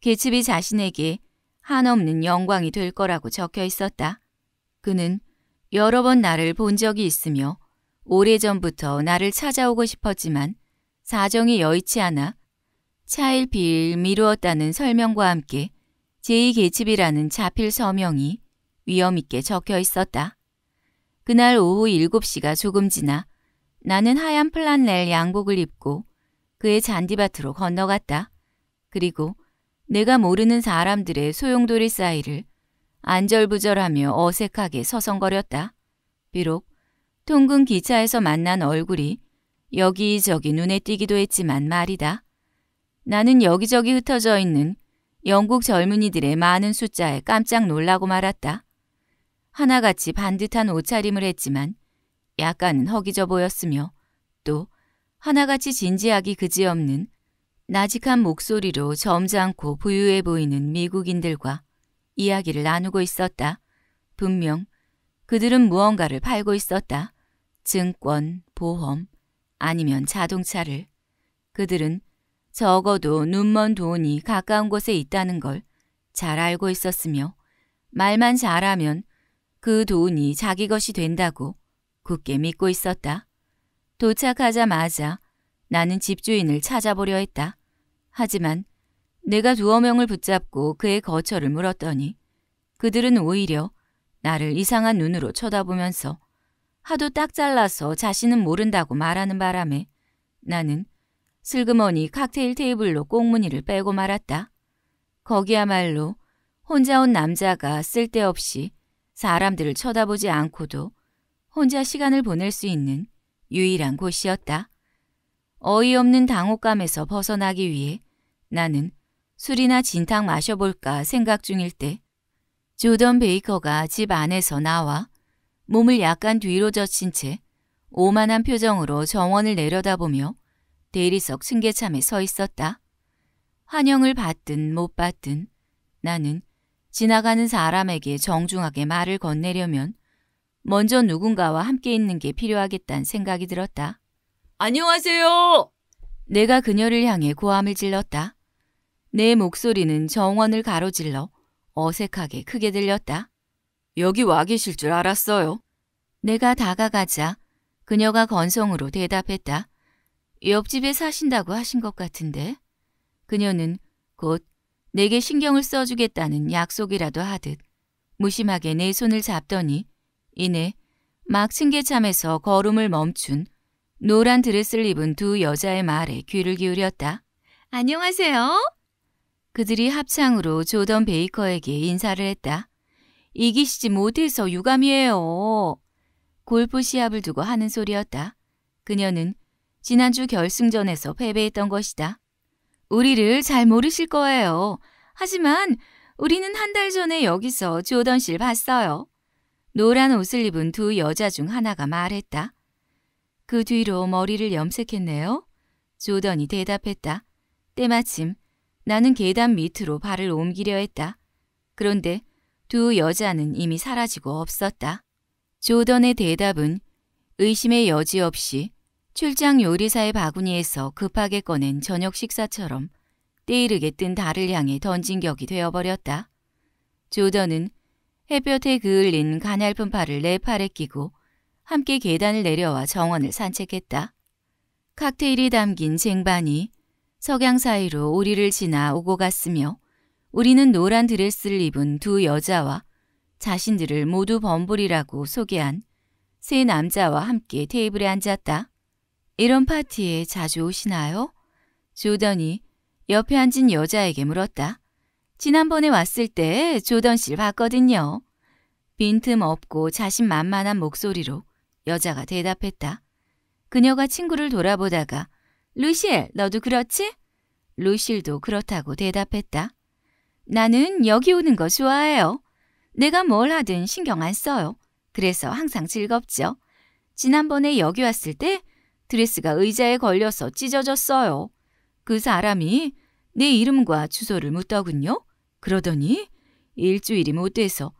개츠비 자신에게 한없는 영광이 될 거라고 적혀 있었다. 그는 여러 번 나를 본 적이 있으며 오래전부터 나를 찾아오고 싶었지만 사정이 여의치 않아 차일피일 미루었다는 설명과 함께 제2개츠비라는 자필 서명이 위험있게 적혀 있었다. 그날 오후 7시가 조금 지나 나는 하얀 플란넬 양복을 입고 그의 잔디밭으로 건너갔다. 그리고 내가 모르는 사람들의 소용돌이 사이를 안절부절하며 어색하게 서성거렸다. 비록 통근 기차에서 만난 얼굴이 여기저기 눈에 띄기도 했지만 말이다. 나는 여기저기 흩어져 있는 영국 젊은이들의 많은 숫자에 깜짝 놀라고 말았다. 하나같이 반듯한 옷차림을 했지만 약간은 허기져 보였으며 또 하나같이 진지하기 그지없는 나직한 목소리로 점잖고 부유해 보이는 미국인들과 이야기를 나누고 있었다. 분명 그들은 무언가를 팔고 있었다. 증권, 보험, 아니면 자동차를. 그들은 적어도 눈먼 돈이 가까운 곳에 있다는 걸 잘 알고 있었으며 말만 잘하면 그 돈이 자기 것이 된다고 굳게 믿고 있었다. 도착하자마자 나는 집주인을 찾아보려 했다. 하지만 내가 두어 명을 붙잡고 그의 거처를 물었더니 그들은 오히려 나를 이상한 눈으로 쳐다보면서 하도 딱 잘라서 자신은 모른다고 말하는 바람에 나는 슬그머니 칵테일 테이블로 꽁무니를 빼고 말았다. 거기야말로 혼자 온 남자가 쓸데없이 사람들을 쳐다보지 않고도 혼자 시간을 보낼 수 있는 유일한 곳이었다. 어이없는 당혹감에서 벗어나기 위해 나는 술이나 진탕 마셔볼까 생각 중일 때 조던 베이커가 집 안에서 나와 몸을 약간 뒤로 젖힌 채 오만한 표정으로 정원을 내려다보며 대리석 승계참에 서 있었다. 환영을 받든 못 받든 나는 지나가는 사람에게 정중하게 말을 건네려면 먼저 누군가와 함께 있는 게 필요하겠다는 생각이 들었다. 안녕하세요! 내가 그녀를 향해 고함을 질렀다. 내 목소리는 정원을 가로질러 어색하게 크게 들렸다. 여기 와 계실 줄 알았어요. 내가 다가가자 그녀가 건성으로 대답했다. 옆집에 사신다고 하신 것 같은데. 그녀는 곧 내게 신경을 써주겠다는 약속이라도 하듯 무심하게 내 손을 잡더니 이내 막 층계참에서 걸음을 멈춘 노란 드레스를 입은 두 여자의 말에 귀를 기울였다. 안녕하세요. 그들이 합창으로 조던 베이커에게 인사를 했다. 이기시지 못해서 유감이에요. 골프 시합을 두고 하는 소리였다. 그녀는 지난주 결승전에서 패배했던 것이다. 우리를 잘 모르실 거예요. 하지만 우리는 한 달 전에 여기서 조던 씨를 봤어요. 노란 옷을 입은 두 여자 중 하나가 말했다. 그 뒤로 머리를 염색했네요. 조던이 대답했다. 때마침 나는 계단 밑으로 발을 옮기려 했다. 그런데 두 여자는 이미 사라지고 없었다. 조던의 대답은 의심의 여지 없이 출장 요리사의 바구니에서 급하게 꺼낸 저녁 식사처럼 때이르게 뜬 달을 향해 던진 격이 되어버렸다. 조던은 햇볕에 그을린 가냘픈 팔을 내 팔에 끼고 함께 계단을 내려와 정원을 산책했다. 칵테일이 담긴 쟁반이 석양 사이로 우리를 지나 오고 갔으며 우리는 노란 드레스를 입은 두 여자와 자신들을 모두 범불이라고 소개한 세 남자와 함께 테이블에 앉았다. 이런 파티에 자주 오시나요? 조던이 옆에 앉은 여자에게 물었다. 지난번에 왔을 때 조던 씨를 봤거든요. 빈틈 없고 자신만만한 목소리로 여자가 대답했다. 그녀가 친구를 돌아보다가 루실, 너도 그렇지? 루실도 그렇다고 대답했다. 나는 여기 오는 거 좋아해요. 내가 뭘 하든 신경 안 써요. 그래서 항상 즐겁죠. 지난번에 여기 왔을 때 드레스가 의자에 걸려서 찢어졌어요. 그 사람이 내 이름과 주소를 묻더군요. 그러더니 일주일이 못 돼서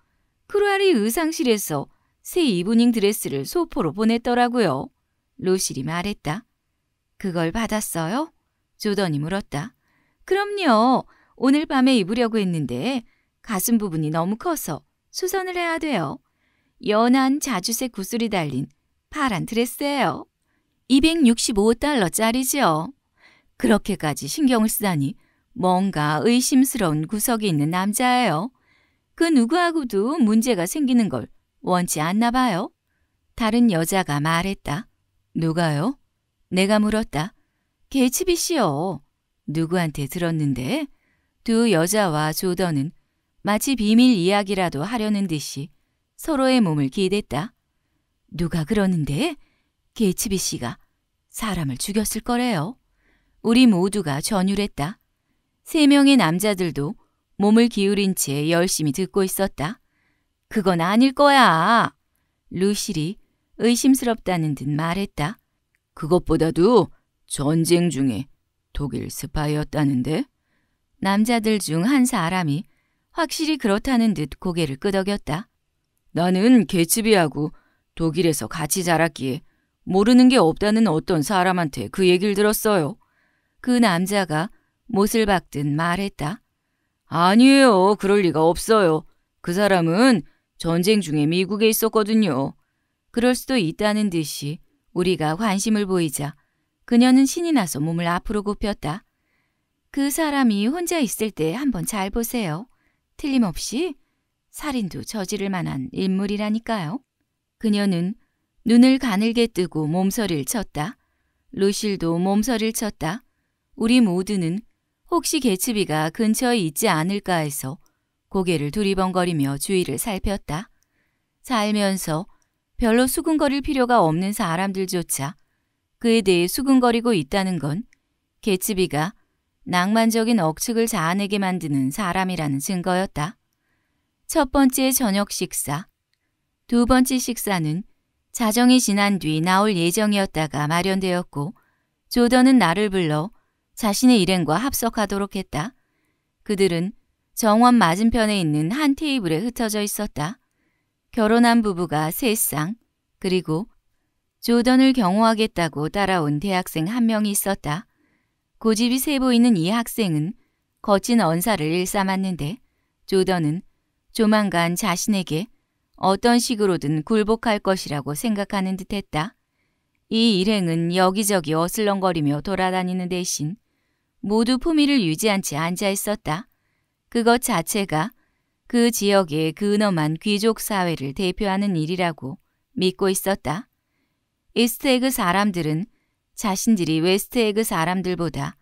크루아리 의상실에서 새 이브닝 드레스를 소포로 보냈더라고요. 로실이 말했다. 그걸 받았어요? 조던이 물었다. 그럼요. 오늘 밤에 입으려고 했는데 가슴 부분이 너무 커서 수선을 해야 돼요. 연한 자주색 구슬이 달린 파란 드레스예요. 265달러짜리지요. 그렇게까지 신경을 쓰다니 뭔가 의심스러운 구석이 있는 남자예요. 그 누구하고도 문제가 생기는 걸 원치 않나 봐요. 다른 여자가 말했다. 누가요? 내가 물었다. 개츠비 씨요. 누구한테 들었는데? 두 여자와 조던은 마치 비밀 이야기라도 하려는 듯이 서로의 몸을 기댔다. 누가 그러는데? 개츠비 씨가 사람을 죽였을 거래요. 우리 모두가 전율했다. 세 명의 남자들도 몸을 기울인 채 열심히 듣고 있었다. 그건 아닐 거야. 루실이 의심스럽다는 듯 말했다. 그것보다도 전쟁 중에 독일 스파이였다는데? 남자들 중 한 사람이 확실히 그렇다는 듯 고개를 끄덕였다. 나는 개츠비하고 독일에서 같이 자랐기에 모르는 게 없다는 어떤 사람한테 그 얘기를 들었어요. 그 남자가 못을 박듯 말했다. 아니에요. 그럴 리가 없어요. 그 사람은 전쟁 중에 미국에 있었거든요. 그럴 수도 있다는 듯이 우리가 관심을 보이자 그녀는 신이 나서 몸을 앞으로 굽혔다. 그 사람이 혼자 있을 때 한번 잘 보세요. 틀림없이 살인도 저지를 만한 인물이라니까요. 그녀는 눈을 가늘게 뜨고 몸서리를 쳤다. 루실도 몸서리를 쳤다. 우리 모두는 혹시 개츠비가 근처에 있지 않을까 해서 고개를 두리번거리며 주위를 살폈다. 살면서 별로 수근거릴 필요가 없는 사람들조차 그에 대해 수근거리고 있다는 건 개츠비가 낭만적인 억측을 자아내게 만드는 사람이라는 증거였다. 첫 번째 저녁 식사, 두 번째 식사는 자정이 지난 뒤 나올 예정이었다가 마련되었고 조던은 나를 불러 자신의 일행과 합석하도록 했다. 그들은 정원 맞은편에 있는 한 테이블에 흩어져 있었다. 결혼한 부부가 세 쌍 그리고 조던을 경호하겠다고 따라온 대학생 한 명이 있었다. 고집이 세 보이는 이 학생은 거친 언사를 일삼았는데 조던은 조만간 자신에게 어떤 식으로든 굴복할 것이라고 생각하는 듯했다. 이 일행은 여기저기 어슬렁거리며 돌아다니는 대신 모두 품위를 유지한 채 앉아 있었다. 그것 자체가 그 지역의 근엄한 귀족 사회를 대표하는 일이라고 믿고 있었다. 이스트에그 사람들은 자신들이 웨스트에그 사람들보다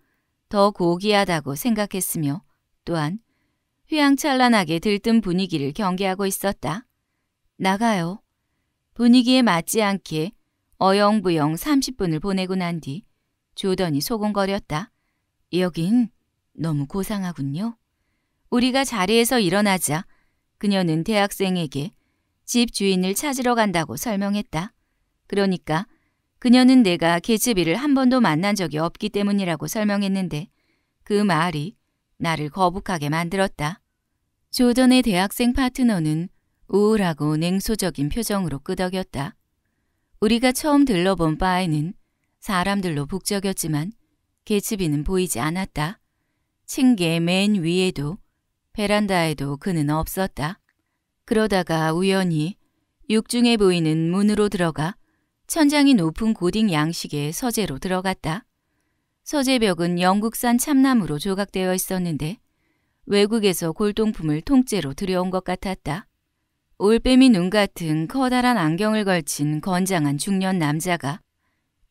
더 고귀하다고 생각했으며 또한 휘황찬란하게 들뜬 분위기를 경계하고 있었다. 나가요. 분위기에 맞지 않게 어영부영 30분을 보내고 난 뒤 조던이 소곤거렸다. 여긴 너무 고상하군요. 우리가 자리에서 일어나자 그녀는 대학생에게 집 주인을 찾으러 간다고 설명했다. 그러니까 그녀는 내가 개츠비를 한 번도 만난 적이 없기 때문이라고 설명했는데 그 말이 나를 거북하게 만들었다. 조던의 대학생 파트너는 우울하고 냉소적인 표정으로 끄덕였다. 우리가 처음 들러본 바에는 사람들로 북적였지만 개츠비는 보이지 않았다. 층계 맨 위에도 베란다에도 그는 없었다. 그러다가 우연히 육중에 보이는 문으로 들어가 천장이 높은 고딩 양식의 서재로 들어갔다. 서재벽은 영국산 참나무로 조각되어 있었는데 외국에서 골동품을 통째로 들여온 것 같았다. 올빼미 눈 같은 커다란 안경을 걸친 건장한 중년 남자가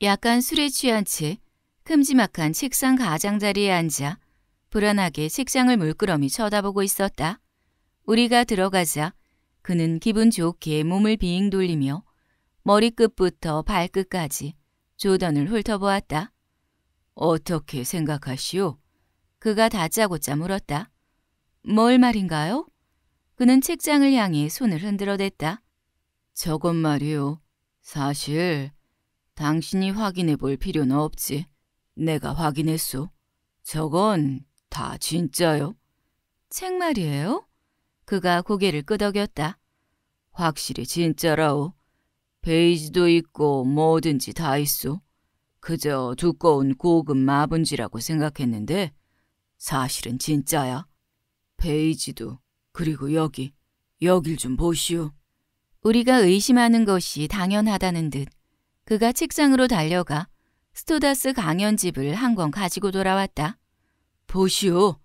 약간 술에 취한 채 큼지막한 책상 가장자리에 앉아 불안하게 책상을 물끄러미 쳐다보고 있었다. 우리가 들어가자 그는 기분 좋게 몸을 비잉 돌리며 머리끝부터 발끝까지 조던을 훑어보았다. 어떻게 생각하시오? 그가 다짜고짜 물었다. 뭘 말인가요? 그는 책장을 향해 손을 흔들어댔다. 저건 말이오 사실 당신이 확인해 볼 필요는 없지. 내가 확인했소. 저건 다 진짜요? 책 말이에요? 그가 고개를 끄덕였다. 확실히 진짜라오. 베이지도 있고 뭐든지 다 있소. 그저 두꺼운 고급 마분지라고 생각했는데 사실은 진짜야. 베이지도 그리고 여기, 여길 좀 보시오. 우리가 의심하는 것이 당연하다는 듯 그가 책상으로 달려가 스토다스 강연집을 한 권 가지고 돌아왔다. 보시오.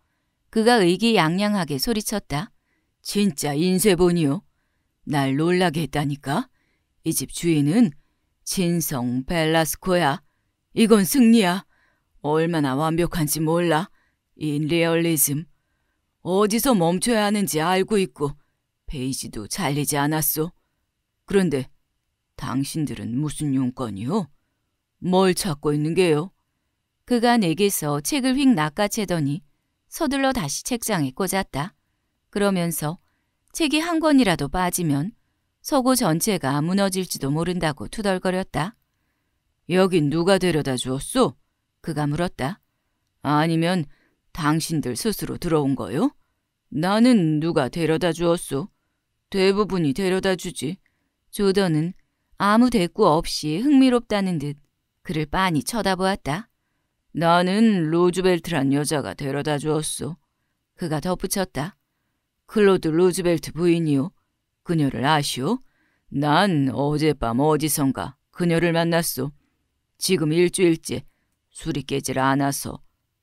그가 의기양양하게 소리쳤다. 진짜 인쇄본이오날 놀라게 했다니까. 이 집 주인은 진성 벨라스코야. 이건 승리야. 얼마나 완벽한지 몰라. 인 리얼리즘. 어디서 멈춰야 하는지 알고 있고 베이지도 잘리지 않았소. 그런데 당신들은 무슨 용건이요? 뭘 찾고 있는 게요? 그가 내게서 책을 휙 낚아채더니 서둘러 다시 책장에 꽂았다. 그러면서 책이 한 권이라도 빠지면 서구 전체가 무너질지도 모른다고 투덜거렸다. 여긴 누가 데려다 주었소? 그가 물었다. 아니면 당신들 스스로 들어온 거요? 나는 누가 데려다 주었소? 대부분이 데려다 주지. 조던은 아무 대꾸 없이 흥미롭다는 듯 그를 빤히 쳐다보았다. 나는 로즈벨트란 여자가 데려다 주었소. 그가 덧붙였다. 클로드 로즈벨트 부인이요. 그녀를 아시오? 난 어젯밤 어디선가 그녀를 만났소. 지금 일주일째 술이 깨질 않아서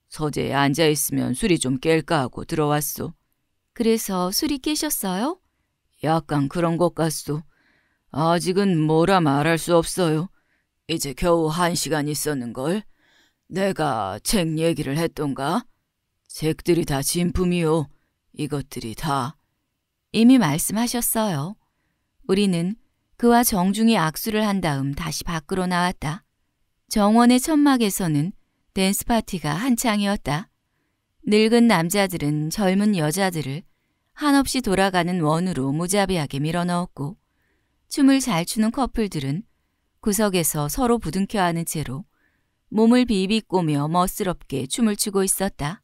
서재에 앉아 있으면 술이 좀 깰까 하고 들어왔소. 그래서 술이 깨셨어요? 약간 그런 것 같소. 아직은 뭐라 말할 수 없어요. 이제 겨우 한 시간 있었는걸. 내가 책 얘기를 했던가? 책들이 다 진품이요. 이것들이 다. 이미 말씀하셨어요. 우리는 그와 정중히 악수를 한 다음 다시 밖으로 나왔다. 정원의 천막에서는 댄스 파티가 한창이었다. 늙은 남자들은 젊은 여자들을 한없이 돌아가는 원으로 무자비하게 밀어넣었고 춤을 잘 추는 커플들은 구석에서 서로 부둥켜 하는 채로 몸을 비비꼬며 멋스럽게 춤을 추고 있었다.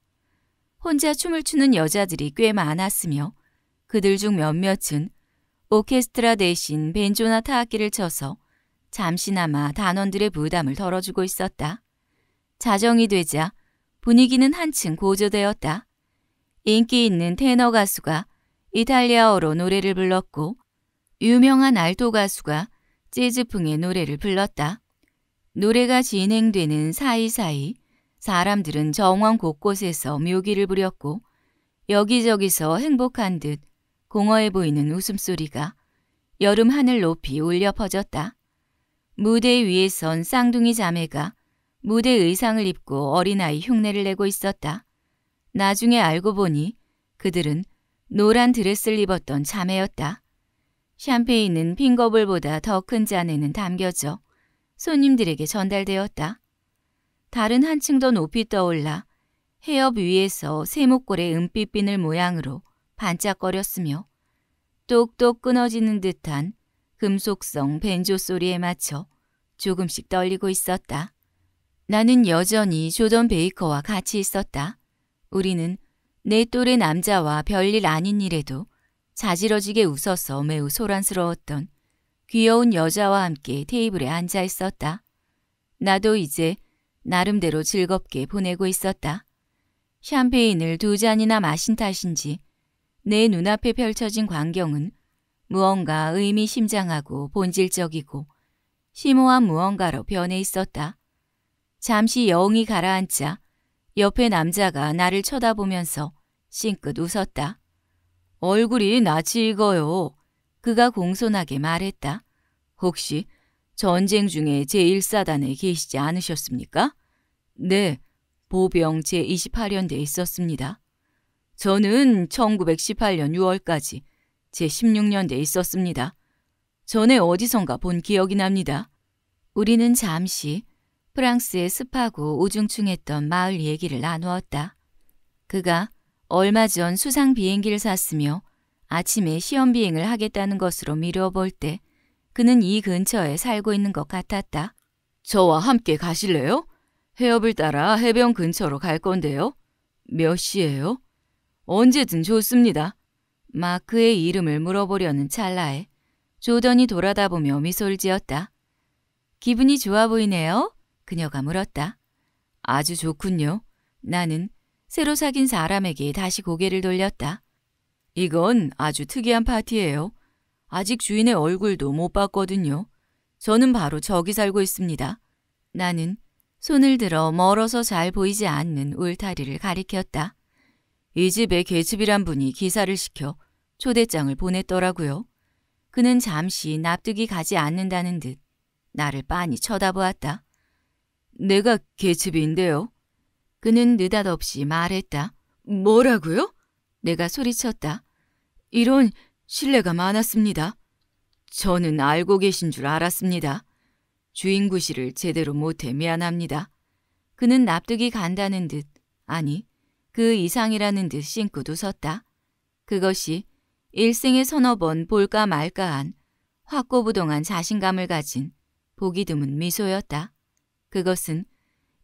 혼자 춤을 추는 여자들이 꽤 많았으며 그들 중 몇몇은 오케스트라 대신 벤조나 타악기를 쳐서 잠시나마 단원들의 부담을 덜어주고 있었다. 자정이 되자 분위기는 한층 고조되었다. 인기 있는 테너 가수가 이탈리아어로 노래를 불렀고 유명한 알토 가수가 재즈풍의 노래를 불렀다. 노래가 진행되는 사이사이 사람들은 정원 곳곳에서 묘기를 부렸고 여기저기서 행복한 듯 공허해 보이는 웃음소리가 여름 하늘 높이 울려 퍼졌다. 무대 위에 선 쌍둥이 자매가 무대 의상을 입고 어린아이 흉내를 내고 있었다. 나중에 알고 보니 그들은 노란 드레스를 입었던 자매였다. 샴페인은 핑거블보다더 큰 잔에는 담겨져 손님들에게 전달되었다. 다른 한 층 더 높이 떠올라 해협 위에서 세목골의 은빛 비늘 모양으로 반짝거렸으며 똑똑 끊어지는 듯한 금속성 벤조 소리에 맞춰 조금씩 떨리고 있었다. 나는 여전히 조던 베이커와 같이 있었다. 우리는 내 또래 남자와 별일 아닌 일에도 자지러지게 웃어서 매우 소란스러웠던 귀여운 여자와 함께 테이블에 앉아 있었다. 나도 이제 나름대로 즐겁게 보내고 있었다. 샴페인을 두 잔이나 마신 탓인지 내 눈앞에 펼쳐진 광경은 무언가 의미심장하고 본질적이고 심오한 무언가로 변해 있었다. 잠시 여웅이 가라앉자 옆에 남자가 나를 쳐다보면서 싱긋 웃었다. 얼굴이 낯이 익어요. 그가 공손하게 말했다. 혹시 전쟁 중에 제1사단에 계시지 않으셨습니까? 네, 보병 제28연대에 있었습니다. 저는 1918년 6월까지 제16년대에 있었습니다. 전에 어디선가 본 기억이 납니다. 우리는 잠시 프랑스에 습하고 우중충했던 마을 얘기를 나누었다. 그가 얼마 전 수상 비행기를 샀으며 아침에 시험 비행을 하겠다는 것으로 미루어 볼 때 그는 이 근처에 살고 있는 것 같았다. 저와 함께 가실래요? 해협을 따라 해변 근처로 갈 건데요. 몇시에요 언제든 좋습니다. 마크의 이름을 물어보려는 찰나에 조던이 돌아다보며 미소를 지었다. 기분이 좋아 보이네요. 그녀가 물었다. 아주 좋군요. 나는 새로 사귄 사람에게 다시 고개를 돌렸다. 이건 아주 특이한 파티예요. 아직 주인의 얼굴도 못 봤거든요. 저는 바로 저기 살고 있습니다. 나는 손을 들어 멀어서 잘 보이지 않는 울타리를 가리켰다. 이 집의 개집이란 분이 기사를 시켜 초대장을 보냈더라고요. 그는 잠시 납득이 가지 않는다는 듯 나를 빤히 쳐다보았다. 내가 개츠비인데요. 그는 느닷없이 말했다. 뭐라고요? 내가 소리쳤다. 이런 신뢰가 많았습니다. 저는 알고 계신 줄 알았습니다. 주인 구실을 제대로 못해 미안합니다. 그는 납득이 간다는 듯, 아니, 그 이상이라는 듯 싱크도 섰다. 그것이 일생에 서너 번 볼까 말까한 확고부동한 자신감을 가진 보기 드문 미소였다. 그것은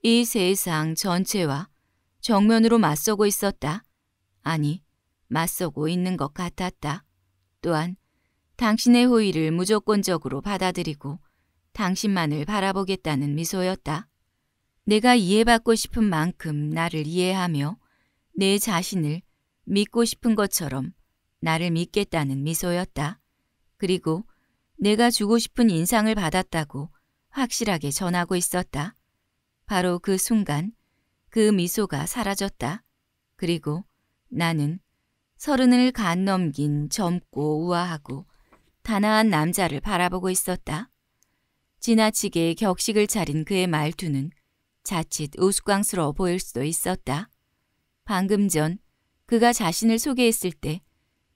이 세상 전체와 정면으로 맞서고 있었다. 아니, 맞서고 있는 것 같았다. 또한 당신의 호의를 무조건적으로 받아들이고 당신만을 바라보겠다는 미소였다. 내가 이해받고 싶은 만큼 나를 이해하며 내 자신을 믿고 싶은 것처럼 나를 믿겠다는 미소였다. 그리고 내가 주고 싶은 인상을 받았다고 확실하게 전하고 있었다. 바로 그 순간 그 미소가 사라졌다. 그리고 나는 서른을 간 넘긴 젊고 우아하고 단아한 남자를 바라보고 있었다. 지나치게 격식을 차린 그의 말투는 자칫 우스꽝스러워 보일 수도 있었다. 방금 전 그가 자신을 소개했을 때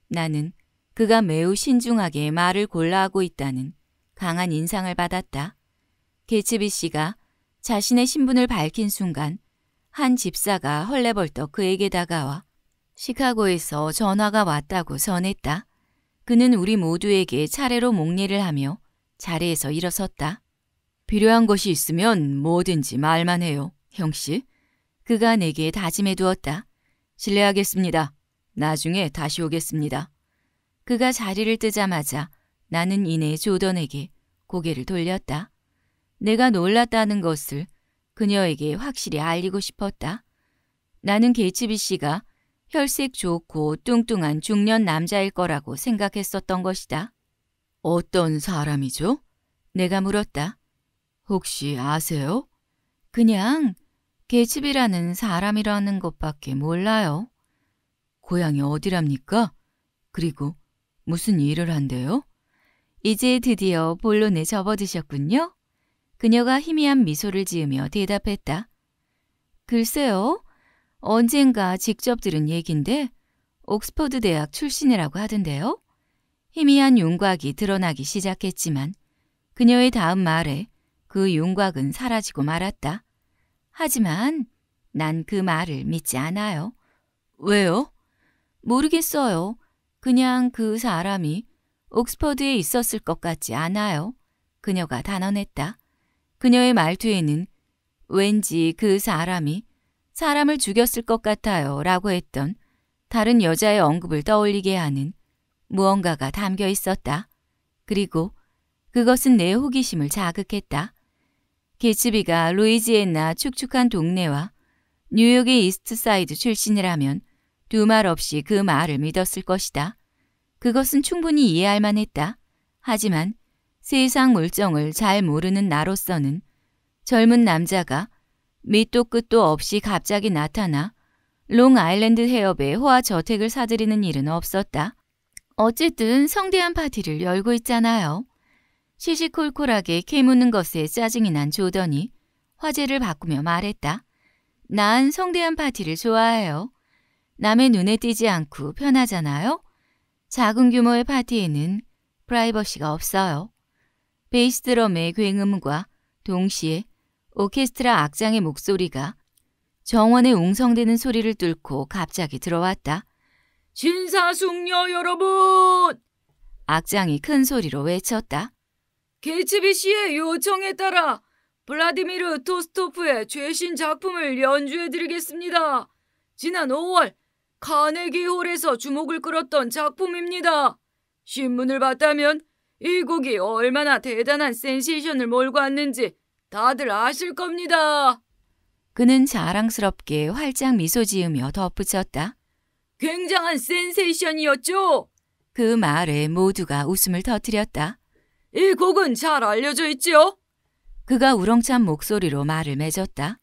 나는 그가 매우 신중하게 말을 골라하고 있다는 강한 인상을 받았다. 개츠비 씨가 자신의 신분을 밝힌 순간 한 집사가 헐레벌떡 그에게 다가와 시카고에서 전화가 왔다고 전했다. 그는 우리 모두에게 차례로 목례를 하며 자리에서 일어섰다. 필요한 것이 있으면 뭐든지 말만 해요, 형씨. 그가 내게 다짐해 두었다. 실례하겠습니다. 나중에 다시 오겠습니다. 그가 자리를 뜨자마자 나는 이내 조던에게 고개를 돌렸다. 내가 놀랐다는 것을 그녀에게 확실히 알리고 싶었다. 나는 게츠비 씨가 혈색 좋고 뚱뚱한 중년 남자일 거라고 생각했었던 것이다. 어떤 사람이죠? 내가 물었다. 혹시 아세요? 그냥 개츠비라는 사람이라는 것밖에 몰라요. 고향이 어디랍니까? 그리고 무슨 일을 한대요? 이제 드디어 본론에 접어드셨군요. 그녀가 희미한 미소를 지으며 대답했다. 글쎄요. 언젠가 직접 들은 얘긴데 옥스퍼드 대학 출신이라고 하던데요. 희미한 윤곽이 드러나기 시작했지만 그녀의 다음 말에 그 윤곽은 사라지고 말았다. 하지만 난 그 말을 믿지 않아요. 왜요? 모르겠어요. 그냥 그 사람이 옥스퍼드에 있었을 것 같지 않아요. 그녀가 단언했다. 그녀의 말투에는 왠지 그 사람이 사람을 죽였을 것 같아요 라고 했던 다른 여자의 언급을 떠올리게 하는 무언가가 담겨 있었다. 그리고 그것은 내 호기심을 자극했다. 개츠비가 루이지애나 축축한 동네와 뉴욕의 이스트사이드 출신이라면 두 말 없이 그 말을 믿었을 것이다. 그것은 충분히 이해할 만했다. 하지만 세상 물정을 잘 모르는 나로서는 젊은 남자가 밑도 끝도 없이 갑자기 나타나 롱아일랜드 해협에 호화 저택을 사들이는 일은 없었다. 어쨌든 성대한 파티를 열고 있잖아요. 시시콜콜하게 캐묻는 것에 짜증이 난 조던이 화제를 바꾸며 말했다. 난 성대한 파티를 좋아해요. 남의 눈에 띄지 않고 편하잖아요. 작은 규모의 파티에는 프라이버시가 없어요. 베이스드럼의 굉음과 동시에 오케스트라 악장의 목소리가 정원에 웅성대는 소리를 뚫고 갑자기 들어왔다. 진사숙녀 여러분! 악장이 큰 소리로 외쳤다. 게츠비 씨의 요청에 따라 블라디미르 토스토프의 최신 작품을 연주해드리겠습니다. 지난 5월 카네기 홀에서 주목을 끌었던 작품입니다. 신문을 봤다면 이 곡이 얼마나 대단한 센세이션을 몰고 왔는지 다들 아실 겁니다. 그는 자랑스럽게 활짝 미소 지으며 덧붙였다. 굉장한 센세이션이었죠? 그 말에 모두가 웃음을 터뜨렸다. 이 곡은 잘 알려져 있지요? 그가 우렁찬 목소리로 말을 맺었다.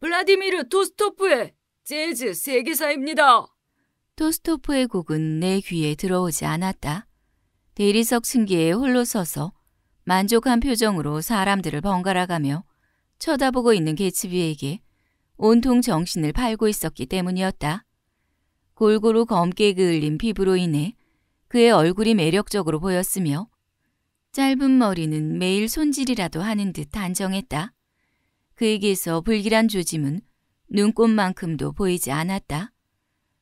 블라디미르 토스토프의 재즈 세계사입니다. 토스토프의 곡은 내 귀에 들어오지 않았다. 대리석 승기에 홀로 서서 만족한 표정으로 사람들을 번갈아가며 쳐다보고 있는 개츠비에게 온통 정신을 팔고 있었기 때문이었다. 골고루 검게 그을린 피부로 인해 그의 얼굴이 매력적으로 보였으며 짧은 머리는 매일 손질이라도 하는 듯 단정했다. 그에게서 불길한 조짐은 눈꽃만큼도 보이지 않았다.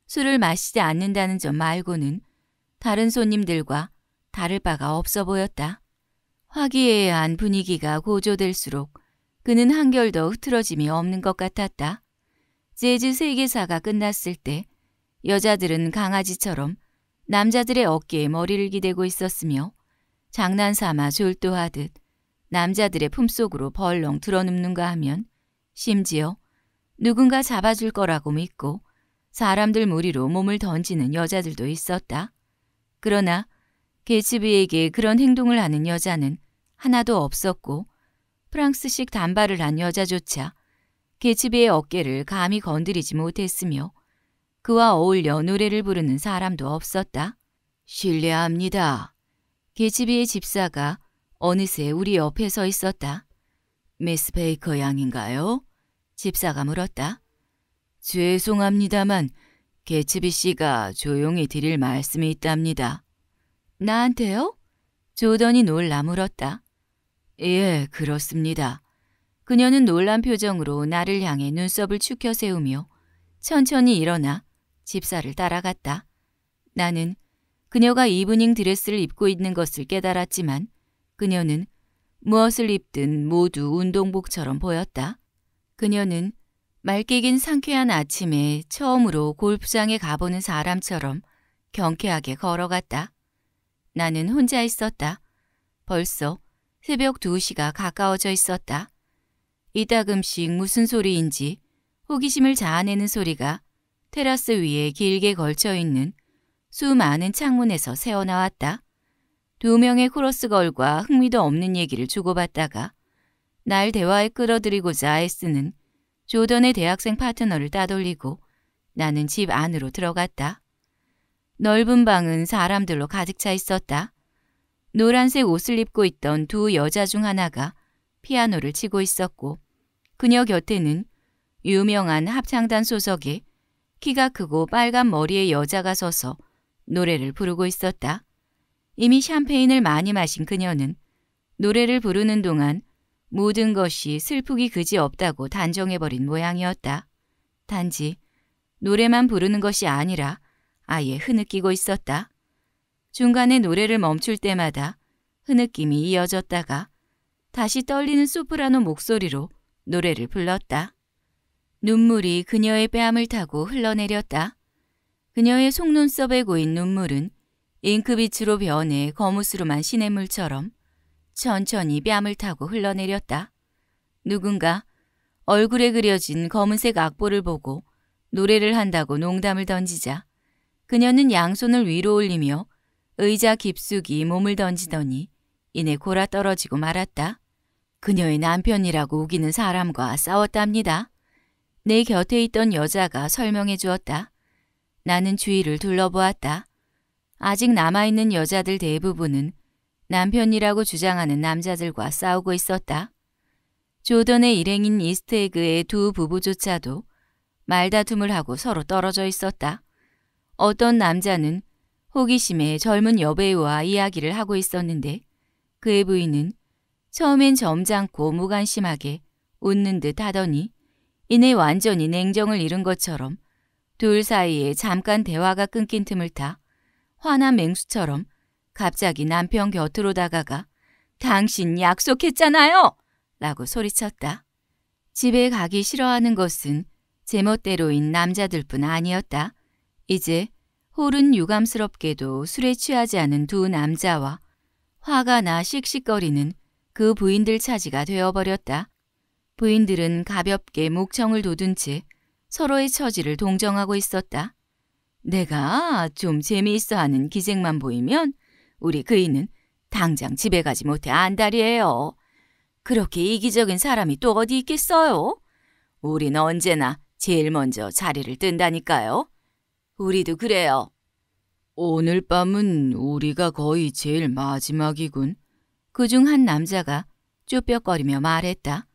술을 마시지 않는다는 점 말고는 다른 손님들과 다를 바가 없어 보였다. 화기애애한 분위기가 고조될수록 그는 한결더 흐트러짐이 없는 것 같았다. 재즈 세계사가 끝났을 때 여자들은 강아지처럼 남자들의 어깨에 머리를 기대고 있었으며 장난삼아 졸도하듯 남자들의 품속으로 벌렁 들어눕는가 하면 심지어 누군가 잡아줄 거라고 믿고 사람들 무리로 몸을 던지는 여자들도 있었다. 그러나 개츠비에게 그런 행동을 하는 여자는 하나도 없었고 프랑스식 단발을 한 여자조차 개츠비의 어깨를 감히 건드리지 못했으며 그와 어울려 노래를 부르는 사람도 없었다. 실례합니다. 개츠비의 집사가 어느새 우리 옆에 서 있었다. 미스 베이커 양인가요? 집사가 물었다. 죄송합니다만 개츠비 씨가 조용히 드릴 말씀이 있답니다. 나한테요? 조던이 놀라 물었다. 예, 그렇습니다. 그녀는 놀란 표정으로 나를 향해 눈썹을 축혀 세우며 천천히 일어나 집사를 따라갔다. 나는 그녀가 이브닝 드레스를 입고 있는 것을 깨달았지만 그녀는 무엇을 입든 모두 운동복처럼 보였다. 그녀는 맑게 긴 상쾌한 아침에 처음으로 골프장에 가보는 사람처럼 경쾌하게 걸어갔다. 나는 혼자 있었다. 벌써 새벽 2시가 가까워져 있었다. 이따금씩 무슨 소리인지 호기심을 자아내는 소리가 테라스 위에 길게 걸쳐 있는 수많은 창문에서 새어나왔다. 두 명의 코러스 걸과 흥미도 없는 얘기를 주고받다가 날 대화에 끌어들이고자 애쓰는 조던의 대학생 파트너를 따돌리고 나는 집 안으로 들어갔다. 넓은 방은 사람들로 가득 차 있었다. 노란색 옷을 입고 있던 두 여자 중 하나가 피아노를 치고 있었고 그녀 곁에는 유명한 합창단 소속의 키가 크고 빨간 머리의 여자가 서서 노래를 부르고 있었다. 이미 샴페인을 많이 마신 그녀는 노래를 부르는 동안 모든 것이 슬프기 그지없다고 단정해버린 모양이었다. 단지 노래만 부르는 것이 아니라 아예 흐느끼고 있었다. 중간에 노래를 멈출 때마다 흐느낌이 이어졌다가 다시 떨리는 소프라노 목소리로 노래를 불렀다. 눈물이 그녀의 뺨을 타고 흘러내렸다. 그녀의 속눈썹에 고인 눈물은 잉크빛으로 변해 거무스름한 시냇물처럼 천천히 뺨을 타고 흘러내렸다. 누군가 얼굴에 그려진 검은색 악보를 보고 노래를 한다고 농담을 던지자 그녀는 양손을 위로 올리며 의자 깊숙이 몸을 던지더니 이내 골아 떨어지고 말았다. 그녀의 남편이라고 우기는 사람과 싸웠답니다. 내 곁에 있던 여자가 설명해 주었다. 나는 주위를 둘러보았다. 아직 남아있는 여자들 대부분은 남편이라고 주장하는 남자들과 싸우고 있었다. 조던의 일행인 이스트에그의 두 부부조차도 말다툼을 하고 서로 떨어져 있었다. 어떤 남자는 호기심에 젊은 여배우와 이야기를 하고 있었는데 그의 부인은 처음엔 점잖고 무관심하게 웃는 듯 하더니 이내 완전히 냉정을 잃은 것처럼 둘 사이에 잠깐 대화가 끊긴 틈을 타 화난 맹수처럼 갑자기 남편 곁으로 다가가 당신 약속했잖아요! 라고 소리쳤다. 집에 가기 싫어하는 것은 제멋대로인 남자들뿐 아니었다. 이제 홀은 유감스럽게도 술에 취하지 않은 두 남자와 화가 나 씩씩거리는 그 부인들 차지가 되어버렸다. 부인들은 가볍게 목청을 돋운 채 서로의 처지를 동정하고 있었다. 내가 좀 재미있어 하는 기색만 보이면 우리 그이는 당장 집에 가지 못해 안달이에요. 그렇게 이기적인 사람이 또 어디 있겠어요? 우린 언제나 제일 먼저 자리를 뜬다니까요. 우리도 그래요. 오늘 밤은 우리가 거의 제일 마지막이군. 그중 한 남자가 쭈뼛거리며 말했다.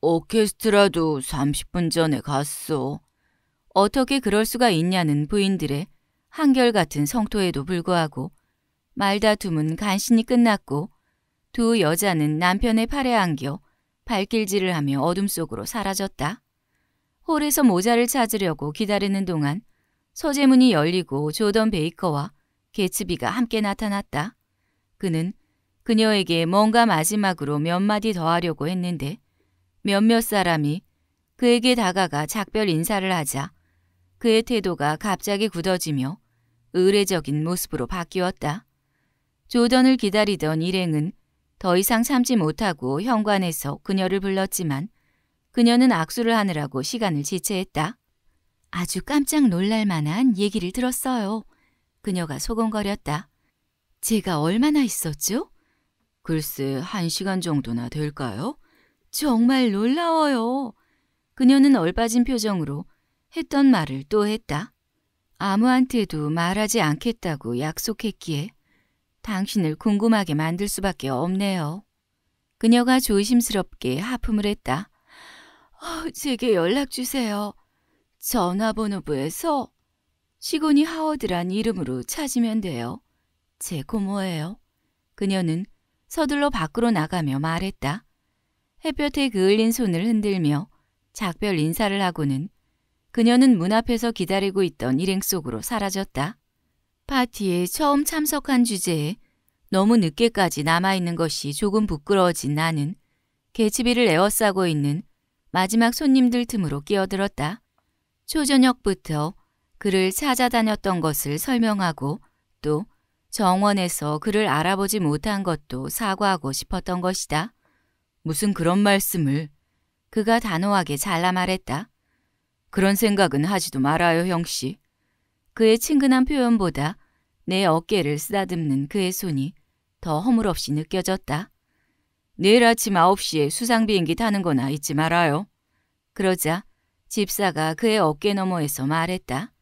오케스트라도 30분 전에 갔소 어떻게 그럴 수가 있냐는 부인들의 한결같은 성토에도 불구하고 말다툼은 간신히 끝났고 두 여자는 남편의 팔에 안겨 발길질을 하며 어둠 속으로 사라졌다. 홀에서 모자를 찾으려고 기다리는 동안 서재문이 열리고 조던 베이커와 개츠비가 함께 나타났다. 그는 그녀에게 뭔가 마지막으로 몇 마디 더 하려고 했는데 몇몇 사람이 그에게 다가가 작별 인사를 하자 그의 태도가 갑자기 굳어지며 의례적인 모습으로 바뀌었다. 조던을 기다리던 일행은 더 이상 참지 못하고 현관에서 그녀를 불렀지만 그녀는 악수를 하느라고 시간을 지체했다. 아주 깜짝 놀랄 만한 얘기를 들었어요. 그녀가 소곤거렸다. 제가 얼마나 있었죠? 글쎄, 한 시간 정도나 될까요? 정말 놀라워요. 그녀는 얼빠진 표정으로 했던 말을 또 했다. 아무한테도 말하지 않겠다고 약속했기에 당신을 궁금하게 만들 수밖에 없네요. 그녀가 조심스럽게 하품을 했다. 어, 제게 연락 주세요. 전화번호부에서 시고니 하워드란 이름으로 찾으면 돼요. 제 고모예요. 그녀는 서둘러 밖으로 나가며 말했다. 햇볕에 그을린 손을 흔들며 작별 인사를 하고는 그녀는 문 앞에서 기다리고 있던 일행 속으로 사라졌다. 파티에 처음 참석한 주제에 너무 늦게까지 남아있는 것이 조금 부끄러워진 나는 개츠비를 에워싸고 있는 마지막 손님들 틈으로 끼어들었다. 초저녁부터 그를 찾아다녔던 것을 설명하고 또 정원에서 그를 알아보지 못한 것도 사과하고 싶었던 것이다. 무슨 그런 말씀을 그가 단호하게 잘라 말했다. 그런 생각은 하지도 말아요, 형씨. 그의 친근한 표현보다 내 어깨를 쓰다듬는 그의 손이 더 허물없이 느껴졌다. 내일 아침 9시에 수상 비행기 타는 거나 잊지 말아요. 그러자 집사가 그의 어깨 너머에서 말했다.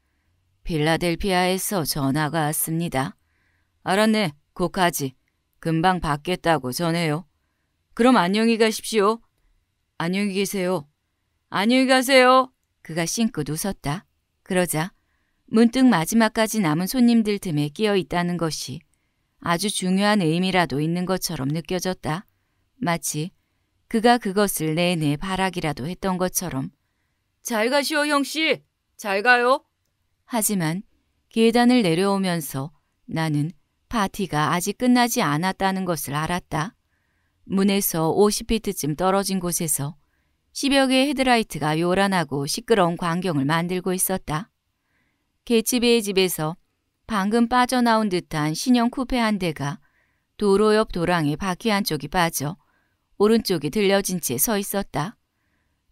빌라델피아에서 전화가 왔습니다. 알았네. 곡하지 금방 받겠다고 전해요. 그럼 안녕히 가십시오. 안녕히 계세요. 안녕히 가세요. 그가 싱긋 웃었다. 그러자 문득 마지막까지 남은 손님들 틈에 끼어 있다는 것이 아주 중요한 의미라도 있는 것처럼 느껴졌다. 마치 그가 그것을 내내 바라기라도 했던 것처럼 잘 가시오, 형씨. 잘 가요. 하지만 계단을 내려오면서 나는 파티가 아직 끝나지 않았다는 것을 알았다. 문에서 50피트쯤 떨어진 곳에서 10여 개의 헤드라이트가 요란하고 시끄러운 광경을 만들고 있었다. 개치배의 집에서 방금 빠져나온 듯한 신형 쿠페 한 대가 도로 옆 도랑에 바퀴 한쪽이 빠져 오른쪽이 들려진 채 서 있었다.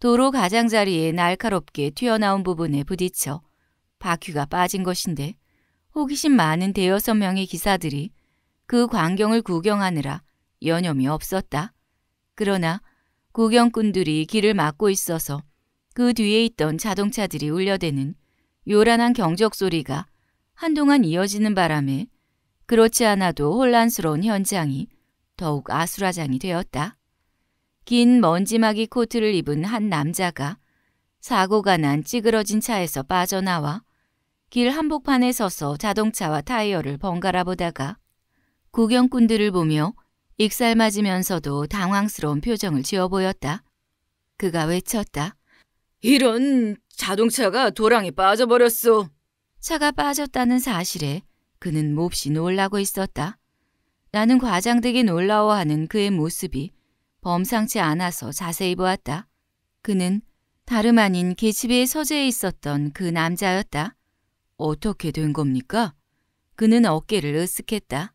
도로 가장자리에 날카롭게 튀어나온 부분에 부딪혀 바퀴가 빠진 것인데 호기심 많은 대여섯 명의 기사들이 그 광경을 구경하느라 여념이 없었다. 그러나 구경꾼들이 길을 막고 있어서 그 뒤에 있던 자동차들이 울려대는 요란한 경적 소리가 한동안 이어지는 바람에 그렇지 않아도 혼란스러운 현장이 더욱 아수라장이 되었다. 긴 먼지막이 코트를 입은 한 남자가 사고가 난 찌그러진 차에서 빠져나와 길 한복판에 서서 자동차와 타이어를 번갈아 보다가 구경꾼들을 보며 익살맞으면서도 당황스러운 표정을 지어 보였다. 그가 외쳤다. 이런 자동차가 도랑에 빠져버렸어. 차가 빠졌다는 사실에 그는 몹시 놀라고 있었다. 나는 과장되게 놀라워하는 그의 모습이 범상치 않아서 자세히 보았다. 그는 다름 아닌 계집의 서재에 있었던 그 남자였다. 어떻게 된 겁니까? 그는 어깨를 으쓱했다.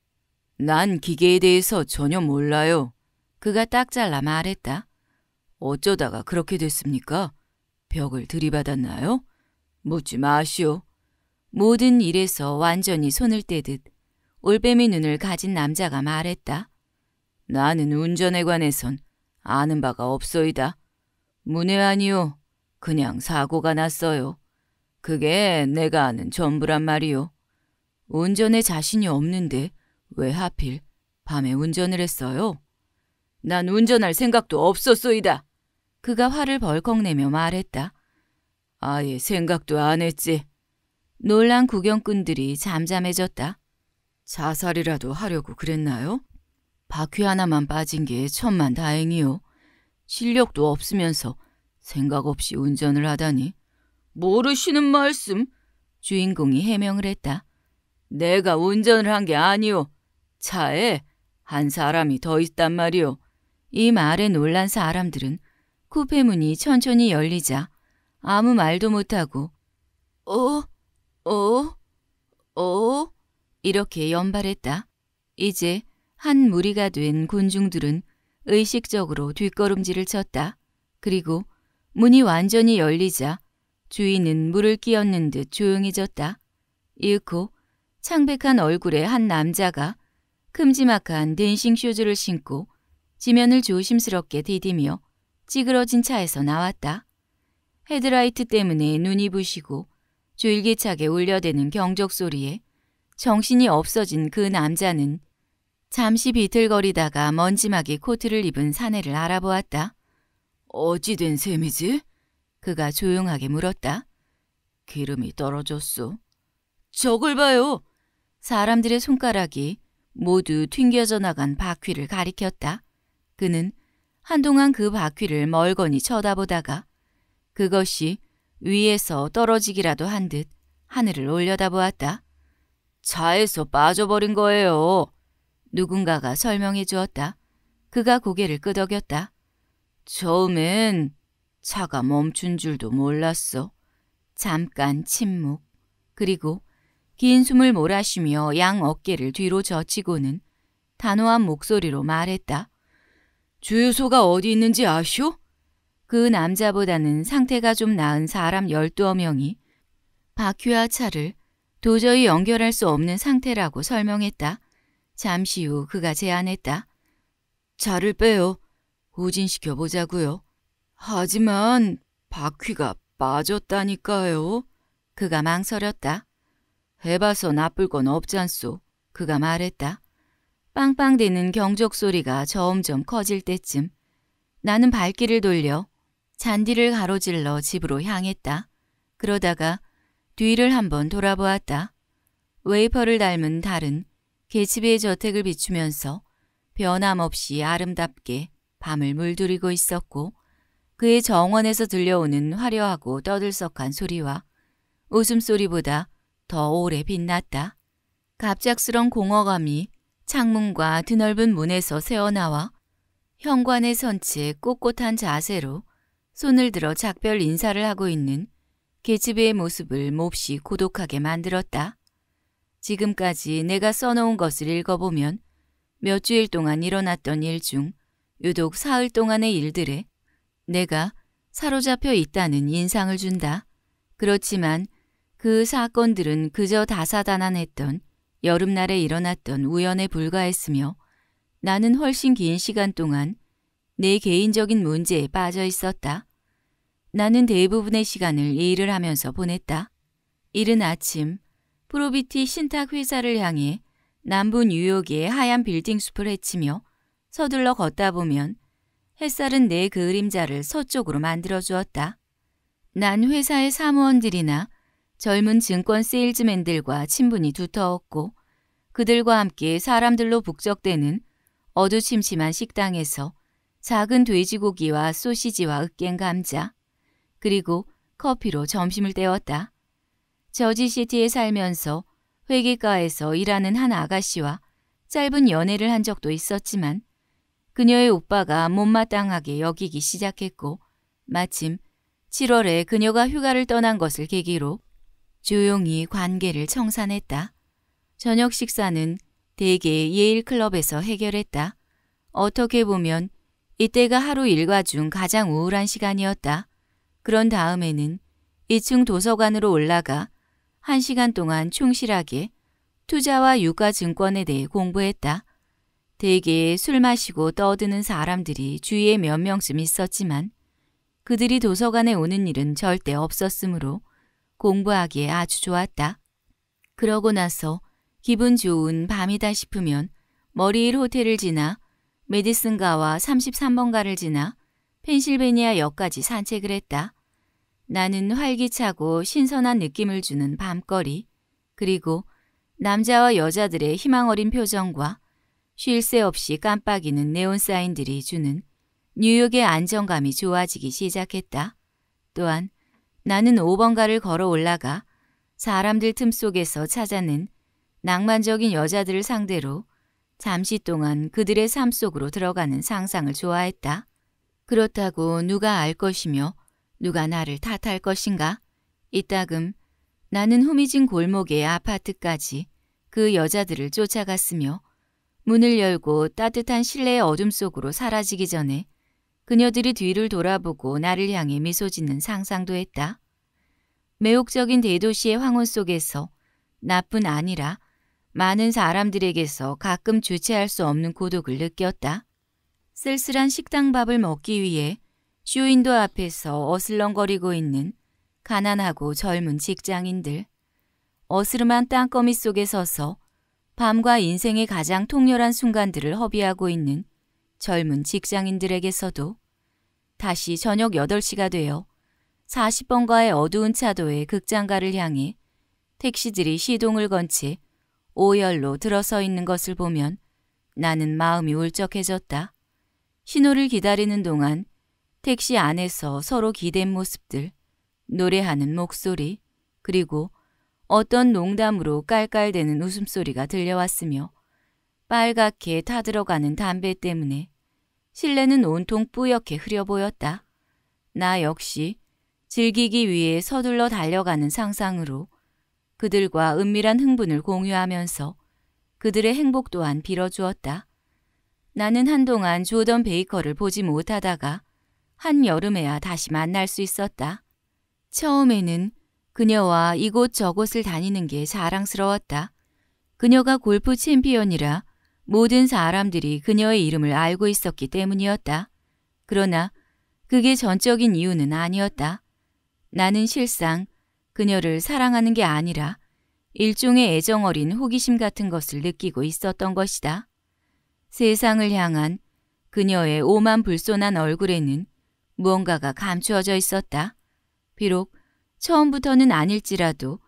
난 기계에 대해서 전혀 몰라요. 그가 딱 잘라 말했다. 어쩌다가 그렇게 됐습니까? 벽을 들이받았나요? 묻지 마시오. 모든 일에서 완전히 손을 떼듯 올빼미 눈을 가진 남자가 말했다. 나는 운전에 관해선 아는 바가 없소이다. 문외 아니요. 그냥 사고가 났어요. 그게 내가 아는 전부란 말이오 운전에 자신이 없는데 왜 하필 밤에 운전을 했어요? 난 운전할 생각도 없었소이다. 그가 화를 벌컥 내며 말했다. 아예 생각도 안 했지. 놀란 구경꾼들이 잠잠해졌다. 자살이라도 하려고 그랬나요? 바퀴 하나만 빠진 게 천만 다행이요. 실력도 없으면서 생각 없이 운전을 하다니. 모르시는 말씀? 주인공이 해명을 했다. 내가 운전을 한 게 아니오. 차에 한 사람이 더 있단 말이오. 이 말에 놀란 사람들은 쿠페 문이 천천히 열리자 아무 말도 못하고 어? 어? 어? 이렇게 연발했다. 이제 한 무리가 된 군중들은 의식적으로 뒷걸음질을 쳤다. 그리고 문이 완전히 열리자 주인은 물을 끼얹는 듯 조용해졌다. 이윽고 창백한 얼굴의 한 남자가 큼지막한 댄싱 슈즈를 신고 지면을 조심스럽게 디디며 찌그러진 차에서 나왔다. 헤드라이트 때문에 눈이 부시고 줄기차게 울려대는 경적 소리에 정신이 없어진 그 남자는 잠시 비틀거리다가 먼지막이 코트를 입은 사내를 알아보았다. 어찌된 셈이지? 그가 조용하게 물었다. 기름이 떨어졌소. 저걸 봐요. 사람들의 손가락이 모두 튕겨져 나간 바퀴를 가리켰다. 그는 한동안 그 바퀴를 멀거니 쳐다보다가 그것이 위에서 떨어지기라도 한 듯 하늘을 올려다보았다. 차에서 빠져버린 거예요. 누군가가 설명해 주었다. 그가 고개를 끄덕였다. 처음엔 차가 멈춘 줄도 몰랐어. 잠깐 침묵. 그리고 긴 숨을 몰아쉬며 양 어깨를 뒤로 젖히고는 단호한 목소리로 말했다. 주유소가 어디 있는지 아쇼? 그 남자보다는 상태가 좀 나은 사람 12명이 바퀴와 차를 도저히 연결할 수 없는 상태라고 설명했다. 잠시 후 그가 제안했다. 자를 빼요. 후진시켜 보자고요. 하지만 바퀴가 빠졌다니까요. 그가 망설였다. 해봐서 나쁠 건 없잖소. 그가 말했다. 빵빵대는 경적 소리가 점점 커질 때쯤 나는 발길을 돌려 잔디를 가로질러 집으로 향했다. 그러다가 뒤를 한번 돌아보았다. 웨이퍼를 닮은 달은 계집의 저택을 비추면서 변함없이 아름답게 밤을 물들이고 있었고 그의 정원에서 들려오는 화려하고 떠들썩한 소리와 웃음소리보다 더 오래 빛났다. 갑작스런 공허감이 창문과 드넓은 문에서 새어나와 현관에 선채 꼿꼿한 자세로 손을 들어 작별 인사를 하고 있는 계집의 모습을 몹시 고독하게 만들었다. 지금까지 내가 써놓은 것을 읽어보면 몇 주일 동안 일어났던 일 중 유독 사흘 동안의 일들에 내가 사로잡혀 있다는 인상을 준다. 그렇지만 그 사건들은 그저 다사다난했던 여름날에 일어났던 우연에 불과했으며 나는 훨씬 긴 시간 동안 내 개인적인 문제에 빠져 있었다. 나는 대부분의 시간을 일을 하면서 보냈다. 이른 아침 프로비티 신탁 회사를 향해 남부 뉴욕의 하얀 빌딩 숲을 헤치며 서둘러 걷다 보면 햇살은 내 그림자를 서쪽으로 만들어 주었다. 난 회사의 사무원들이나 젊은 증권 세일즈맨들과 친분이 두터웠고 그들과 함께 사람들로 북적대는 어두침침한 식당에서 작은 돼지고기와 소시지와 으깬 감자 그리고 커피로 점심을 때웠다. 저지시티에 살면서 회계과에서 일하는 한 아가씨와 짧은 연애를 한 적도 있었지만 그녀의 오빠가 못마땅하게 여기기 시작했고 마침 7월에 그녀가 휴가를 떠난 것을 계기로 조용히 관계를 청산했다. 저녁 식사는 대개 예일클럽에서 해결했다. 어떻게 보면 이때가 하루 일과 중 가장 우울한 시간이었다. 그런 다음에는 2층 도서관으로 올라가 1시간 동안 충실하게 투자와 유가증권에 대해 공부했다. 대개 술 마시고 떠드는 사람들이 주위에 몇 명쯤 있었지만 그들이 도서관에 오는 일은 절대 없었으므로 공부하기에 아주 좋았다. 그러고 나서 기분 좋은 밤이다 싶으면 머리일 호텔을 지나 메디슨가와 33번가를 지나 펜실베니아 역까지 산책을 했다. 나는 활기차고 신선한 느낌을 주는 밤거리, 그리고 남자와 여자들의 희망 어린 표정과 쉴 새 없이 깜빡이는 네온 사인들이 주는 뉴욕의 안정감이 좋아지기 시작했다. 또한 나는 5번가를 걸어 올라가 사람들 틈 속에서 찾아낸 낭만적인 여자들을 상대로 잠시 동안 그들의 삶 속으로 들어가는 상상을 좋아했다. 그렇다고 누가 알 것이며 누가 나를 탓할 것인가? 이따금 나는 후미진 골목의 아파트까지 그 여자들을 쫓아갔으며 문을 열고 따뜻한 실내의 어둠 속으로 사라지기 전에 그녀들이 뒤를 돌아보고 나를 향해 미소 짓는 상상도 했다. 매혹적인 대도시의 황혼 속에서 나뿐 아니라 많은 사람들에게서 가끔 주체할 수 없는 고독을 느꼈다. 쓸쓸한 식당 밥을 먹기 위해 쇼인도 앞에서 어슬렁거리고 있는 가난하고 젊은 직장인들, 어스름한 땅거미 속에 서서 밤과 인생의 가장 통렬한 순간들을 허비하고 있는 젊은 직장인들에게서도 다시 저녁 8시가 되어 40번가의 어두운 차도의 극장가를 향해 택시들이 시동을 건채 오열로 들어서 있는 것을 보면 나는 마음이 울적해졌다. 신호를 기다리는 동안 택시 안에서 서로 기댄 모습들, 노래하는 목소리, 그리고 어떤 농담으로 깔깔대는 웃음소리가 들려왔으며 빨갛게 타들어가는 담배 때문에 실내는 온통 뿌옇게 흐려 보였다. 나 역시 즐기기 위해 서둘러 달려가는 상상으로 그들과 은밀한 흥분을 공유하면서 그들의 행복 또한 빌어주었다. 나는 한동안 조던 베이커를 보지 못하다가 한여름에야 다시 만날 수 있었다. 처음에는 그녀와 이곳 저곳을 다니는 게 자랑스러웠다. 그녀가 골프 챔피언이라 모든 사람들이 그녀의 이름을 알고 있었기 때문이었다. 그러나 그게 전적인 이유는 아니었다. 나는 실상 그녀를 사랑하는 게 아니라 일종의 애정 어린 호기심 같은 것을 느끼고 있었던 것이다. 세상을 향한 그녀의 오만 불손한 얼굴에는 무언가가 감추어져 있었다. 비록 처음부터는 아닐지라도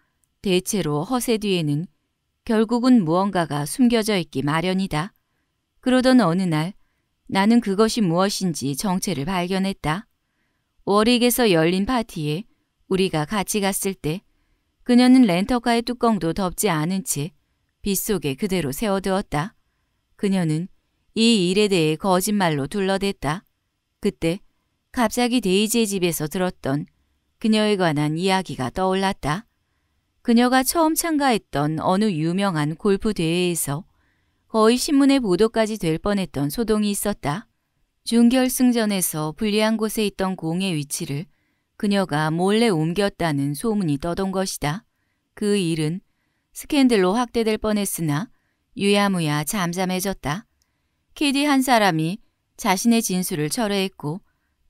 대체로 허세 뒤에는 결국은 무언가가 숨겨져 있기 마련이다. 그러던 어느 날 나는 그것이 무엇인지 정체를 발견했다. 월익에서 열린 파티에 우리가 같이 갔을 때 그녀는 렌터카의 뚜껑도 덮지 않은 채 빗속에 그대로 세워두었다. 그녀는 이 일에 대해 거짓말로 둘러댔다. 그때 갑자기 데이지의 집에서 들었던 그녀에 관한 이야기가 떠올랐다. 그녀가 처음 참가했던 어느 유명한 골프 대회에서 거의 신문의 보도까지 될 뻔했던 소동이 있었다. 준결승전에서 불리한 곳에 있던 공의 위치를 그녀가 몰래 옮겼다는 소문이 떠돈 것이다. 그 일은 스캔들로 확대될 뻔했으나 유야무야 잠잠해졌다. 캐디 한 사람이 자신의 진술을 철회했고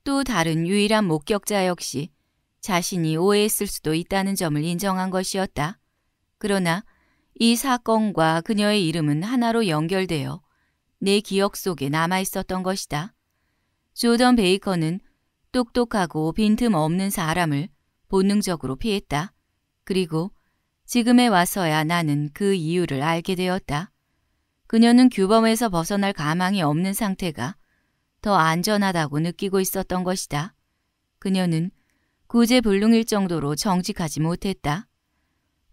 또 다른 유일한 목격자 역시 자신이 오해했을 수도 있다는 점을 인정한 것이었다. 그러나 이 사건과 그녀의 이름은 하나로 연결되어 내 기억 속에 남아 있었던 것이다. 조던 베이커는 똑똑하고 빈틈없는 사람을 본능적으로 피했다. 그리고 지금에 와서야 나는 그 이유를 알게 되었다. 그녀는 규범에서 벗어날 가망이 없는 상태가 더 안전하다고 느끼고 있었던 것이다. 그녀는 구제불능일 정도로 정직하지 못했다.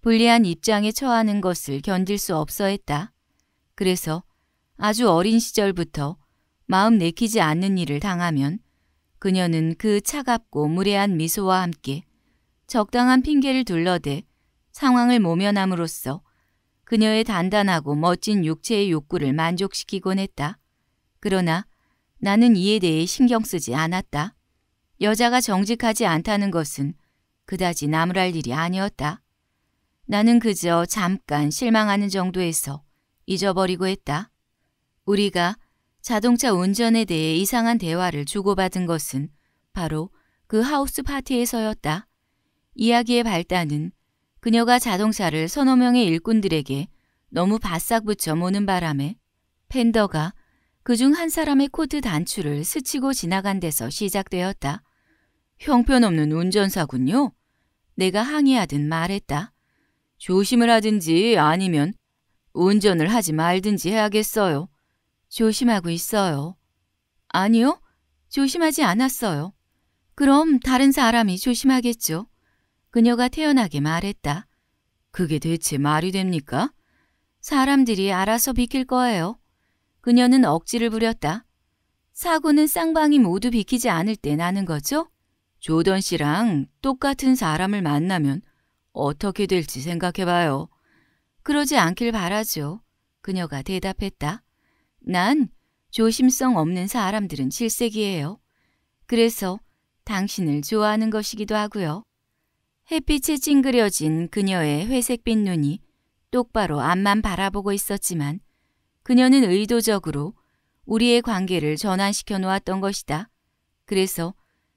불리한 입장에 처하는 것을 견딜 수 없어 했다. 그래서 아주 어린 시절부터 마음 내키지 않는 일을 당하면 그녀는 그 차갑고 무례한 미소와 함께 적당한 핑계를 둘러대 상황을 모면함으로써 그녀의 단단하고 멋진 육체의 욕구를 만족시키곤 했다. 그러나 나는 이에 대해 신경 쓰지 않았다. 여자가 정직하지 않다는 것은 그다지 나무랄 일이 아니었다. 나는 그저 잠깐 실망하는 정도에서 잊어버리고 했다. 우리가 자동차 운전에 대해 이상한 대화를 주고받은 것은 바로 그 하우스 파티에서였다. 이야기의 발단은 그녀가 자동차를 서너 명의 일꾼들에게 너무 바싹 붙여 모는 바람에 팬더가 그중 한 사람의 코트 단추를 스치고 지나간 데서 시작되었다. 형편없는 운전사군요. 내가 항의하든 말했다. 조심을 하든지 아니면 운전을 하지 말든지 해야겠어요. 조심하고 있어요. 아니요. 조심하지 않았어요. 그럼 다른 사람이 조심하겠죠. 그녀가 태연하게 말했다. 그게 대체 말이 됩니까? 사람들이 알아서 비킬 거예요. 그녀는 억지를 부렸다. 사고는 쌍방이 모두 비키지 않을 때 나는 거죠? 조던 씨랑 똑같은 사람을 만나면 어떻게 될지 생각해봐요. 그러지 않길 바라죠. 그녀가 대답했다. 난 조심성 없는 사람들은 질색이에요. 그래서 당신을 좋아하는 것이기도 하고요. 햇빛에 찡그려진 그녀의 회색빛 눈이 똑바로 앞만 바라보고 있었지만 그녀는 의도적으로 우리의 관계를 전환시켜 놓았던 것이다. 그래서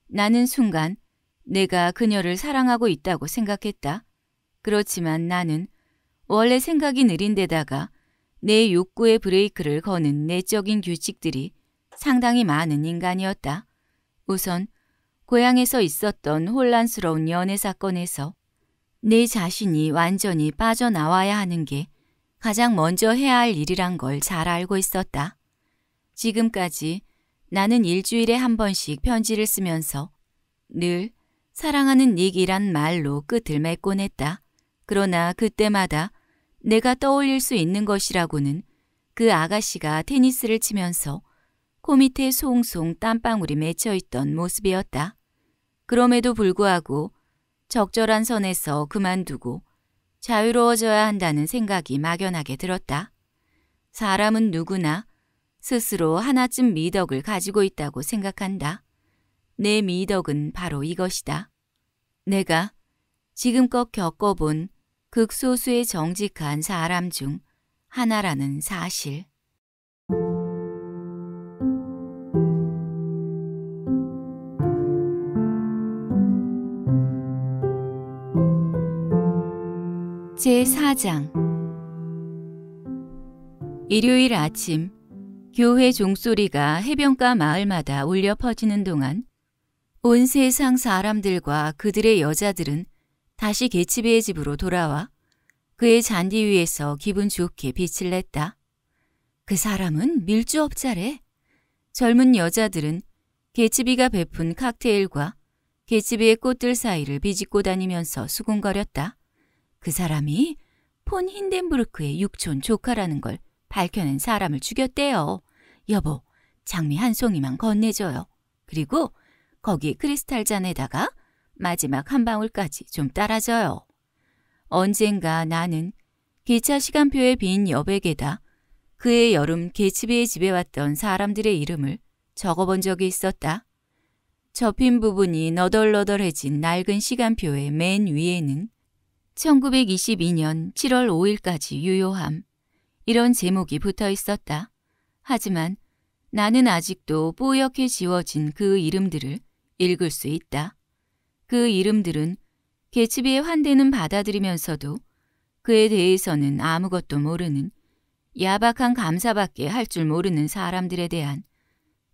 나는 순간 내가 그녀를 사랑하고 있다고 생각했다. 그렇지만 나는 원래 생각이 느린데다가 내 욕구의 브레이크를 거는 내적인 규칙들이 상당히 많은 인간이었다. 우선 고향에서 있었던 혼란스러운 연애 사건에서 내 자신이 완전히 빠져나와야 하는 게 가장 먼저 해야 할 일이란 걸 잘 알고 있었다. 지금까지 나는 일주일에 한 번씩 편지를 쓰면서 늘 사랑하는 닉이란 말로 끝을 맺곤 했다. 그러나 그때마다 내가 떠올릴 수 있는 것이라고는 그 아가씨가 테니스를 치면서 코 밑에 송송 땀방울이 맺혀있던 모습이었다. 그럼에도 불구하고 적절한 선에서 그만두고 자유로워져야 한다는 생각이 막연하게 들었다. 사람은 누구나 스스로 하나쯤 미덕을 가지고 있다고 생각한다. 내 미덕은 바로 이것이다. 내가 지금껏 겪어본 극소수의 정직한 사람 중 하나라는 사실. 제4장 일요일 아침 교회 종소리가 해변가 마을마다 울려 퍼지는 동안 온 세상 사람들과 그들의 여자들은 다시 개츠비의 집으로 돌아와 그의 잔디 위에서 기분 좋게 빛을 냈다. 그 사람은 밀주업자래. 젊은 여자들은 개츠비가 베푼 칵테일과 개츠비의 꽃들 사이를 비집고 다니면서 수군거렸다. 그 사람이 폰 힌덴부르크의 육촌 조카라는 걸 밝혀낸 사람을 죽였대요. 여보, 장미 한 송이만 건네줘요. 그리고 거기 크리스탈 잔에다가 마지막 한 방울까지 좀 따라줘요. 언젠가 나는 기차 시간표에 빈 여백에다 그의 여름 개츠비의 집에 왔던 사람들의 이름을 적어본 적이 있었다. 접힌 부분이 너덜너덜해진 낡은 시간표의 맨 위에는 1922년 7월 5일까지 유효함. 이런 제목이 붙어 있었다. 하지만 나는 아직도 뿌옇게 지워진 그 이름들을 읽을 수 있다. 그 이름들은 개츠비의 환대는 받아들이면서도 그에 대해서는 아무것도 모르는 야박한 감사밖에 할 줄 모르는 사람들에 대한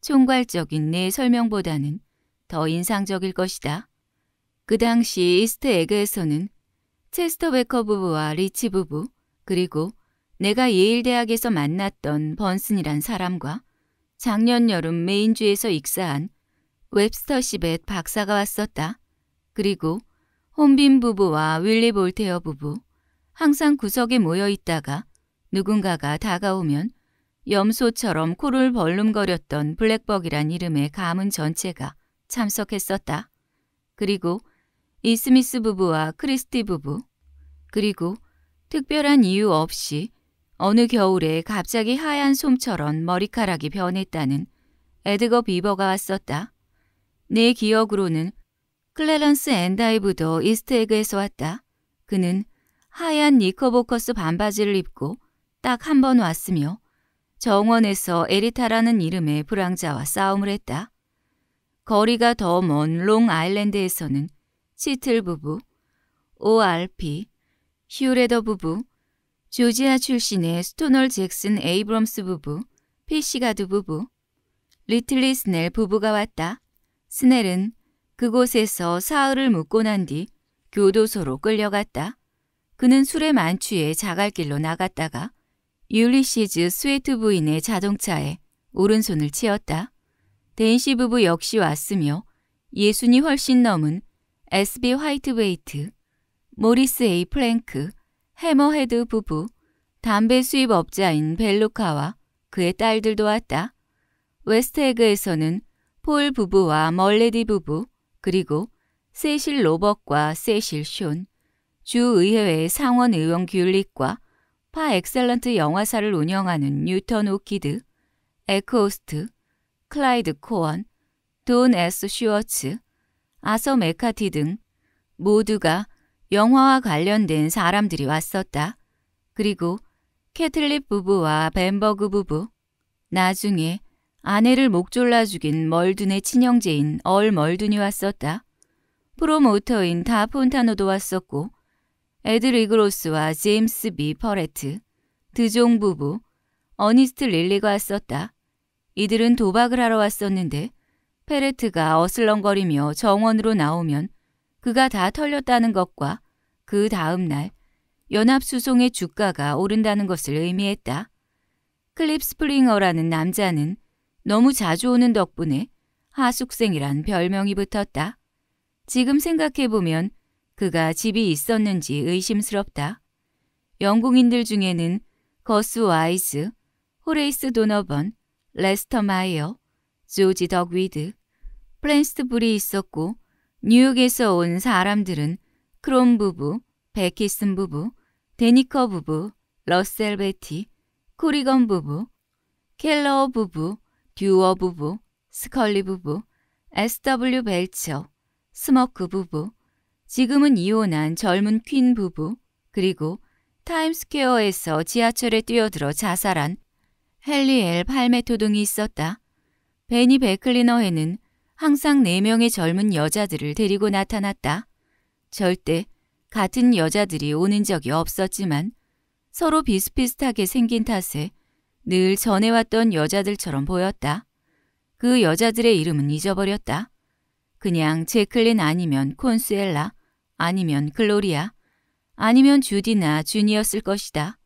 총괄적인 내 설명보다는 더 인상적일 것이다. 그 당시 이스트 에그에서는 체스터 베커 부부와 리치 부부 그리고 내가 예일대학에서 만났던 번슨이란 사람과 작년 여름 메인주에서 익사한 웹스터 시벳 박사가 왔었다. 그리고 홈빈 부부와 윌리 볼테어 부부 항상 구석에 모여 있다가 누군가가 다가오면 염소처럼 코를 벌름거렸던 블랙벅이란 이름의 가문 전체가 참석했었다. 그리고 이스미스 부부와 크리스티 부부, 그리고 특별한 이유 없이 어느 겨울에 갑자기 하얀 솜처럼 머리카락이 변했다는 에드거 비버가 왔었다. 내 기억으로는 클레런스 앤다이브도 이스트에그에서 왔다. 그는 하얀 니커보커스 반바지를 입고 딱 한 번 왔으며 정원에서 에리타라는 이름의 불황자와 싸움을 했다. 거리가 더 먼 롱아일랜드에서는 시틀 부부, ORP, 휴레더 부부, 조지아 출신의 스토널 잭슨 에이브럼스 부부, 피시가드 부부, 리틀리 스넬 부부가 왔다. 스넬은 그곳에서 사흘을 묵고 난 뒤 교도소로 끌려갔다. 그는 술에 만취해 자갈길로 나갔다가 율리시즈 스웨트 부인의 자동차에 오른손을 치었다. 댄시 부부 역시 왔으며 예순이 훨씬 넘은 SB 화이트웨이트, 모리스 A. 플랭크, 해머헤드 부부, 담배 수입 업자인 벨루카와 그의 딸들도 왔다. 웨스트에그에서는 폴 부부와 멀레디 부부, 그리고 세실 로버과 세실 숀, 주의회의 상원 의원 귤릭과 파 엑셀런트 영화사를 운영하는 뉴턴 오키드, 에코호스트 클라이드 코언, 돈 에스 슈어츠, 아서 메카티 등 모두가 영화와 관련된 사람들이 왔었다. 그리고 캐틀립 부부와 벤버그 부부, 나중에 아내를 목 졸라 죽인 멀든의 친형제인 얼 멀든이 왔었다. 프로모터인 다 폰타노도 왔었고 에드리그로스와 제임스 비 퍼레트, 드종 부부, 어니스트 릴리가 왔었다. 이들은 도박을 하러 왔었는데 페레트가 어슬렁거리며 정원으로 나오면 그가 다 털렸다는 것과 그 다음 날 연합수송의 주가가 오른다는 것을 의미했다. 클립 스프링어라는 남자는 너무 자주 오는 덕분에 하숙생이란 별명이 붙었다. 지금 생각해보면 그가 집이 있었는지 의심스럽다. 영국인들 중에는 거스 와이스, 호레이스 도너번, 레스터 마이어, 조지 덕위드, 플랜스트불이 있었고 뉴욕에서 온 사람들은 크롬 부부, 베키슨 부부, 데니커 부부, 러셀 베티, 코리건 부부, 켈러 부부, 듀어 부부, 스컬리 부부, S.W. 벨처, 스머크 부부, 지금은 이혼한 젊은 퀸 부부, 그리고 타임스퀘어에서 지하철에 뛰어들어 자살한 헨리엘 팔메토 등이 있었다. 베니 베클리너에는 항상 네 명의 젊은 여자들을 데리고 나타났다. 절대 같은 여자들이 오는 적이 없었지만 서로 비슷비슷하게 생긴 탓에 늘 전해왔던 여자들처럼 보였다. 그 여자들의 이름은 잊어버렸다. 그냥 제클린 아니면 콘수엘라, 아니면 글로리아, 아니면 주디나 준이었을 것이다.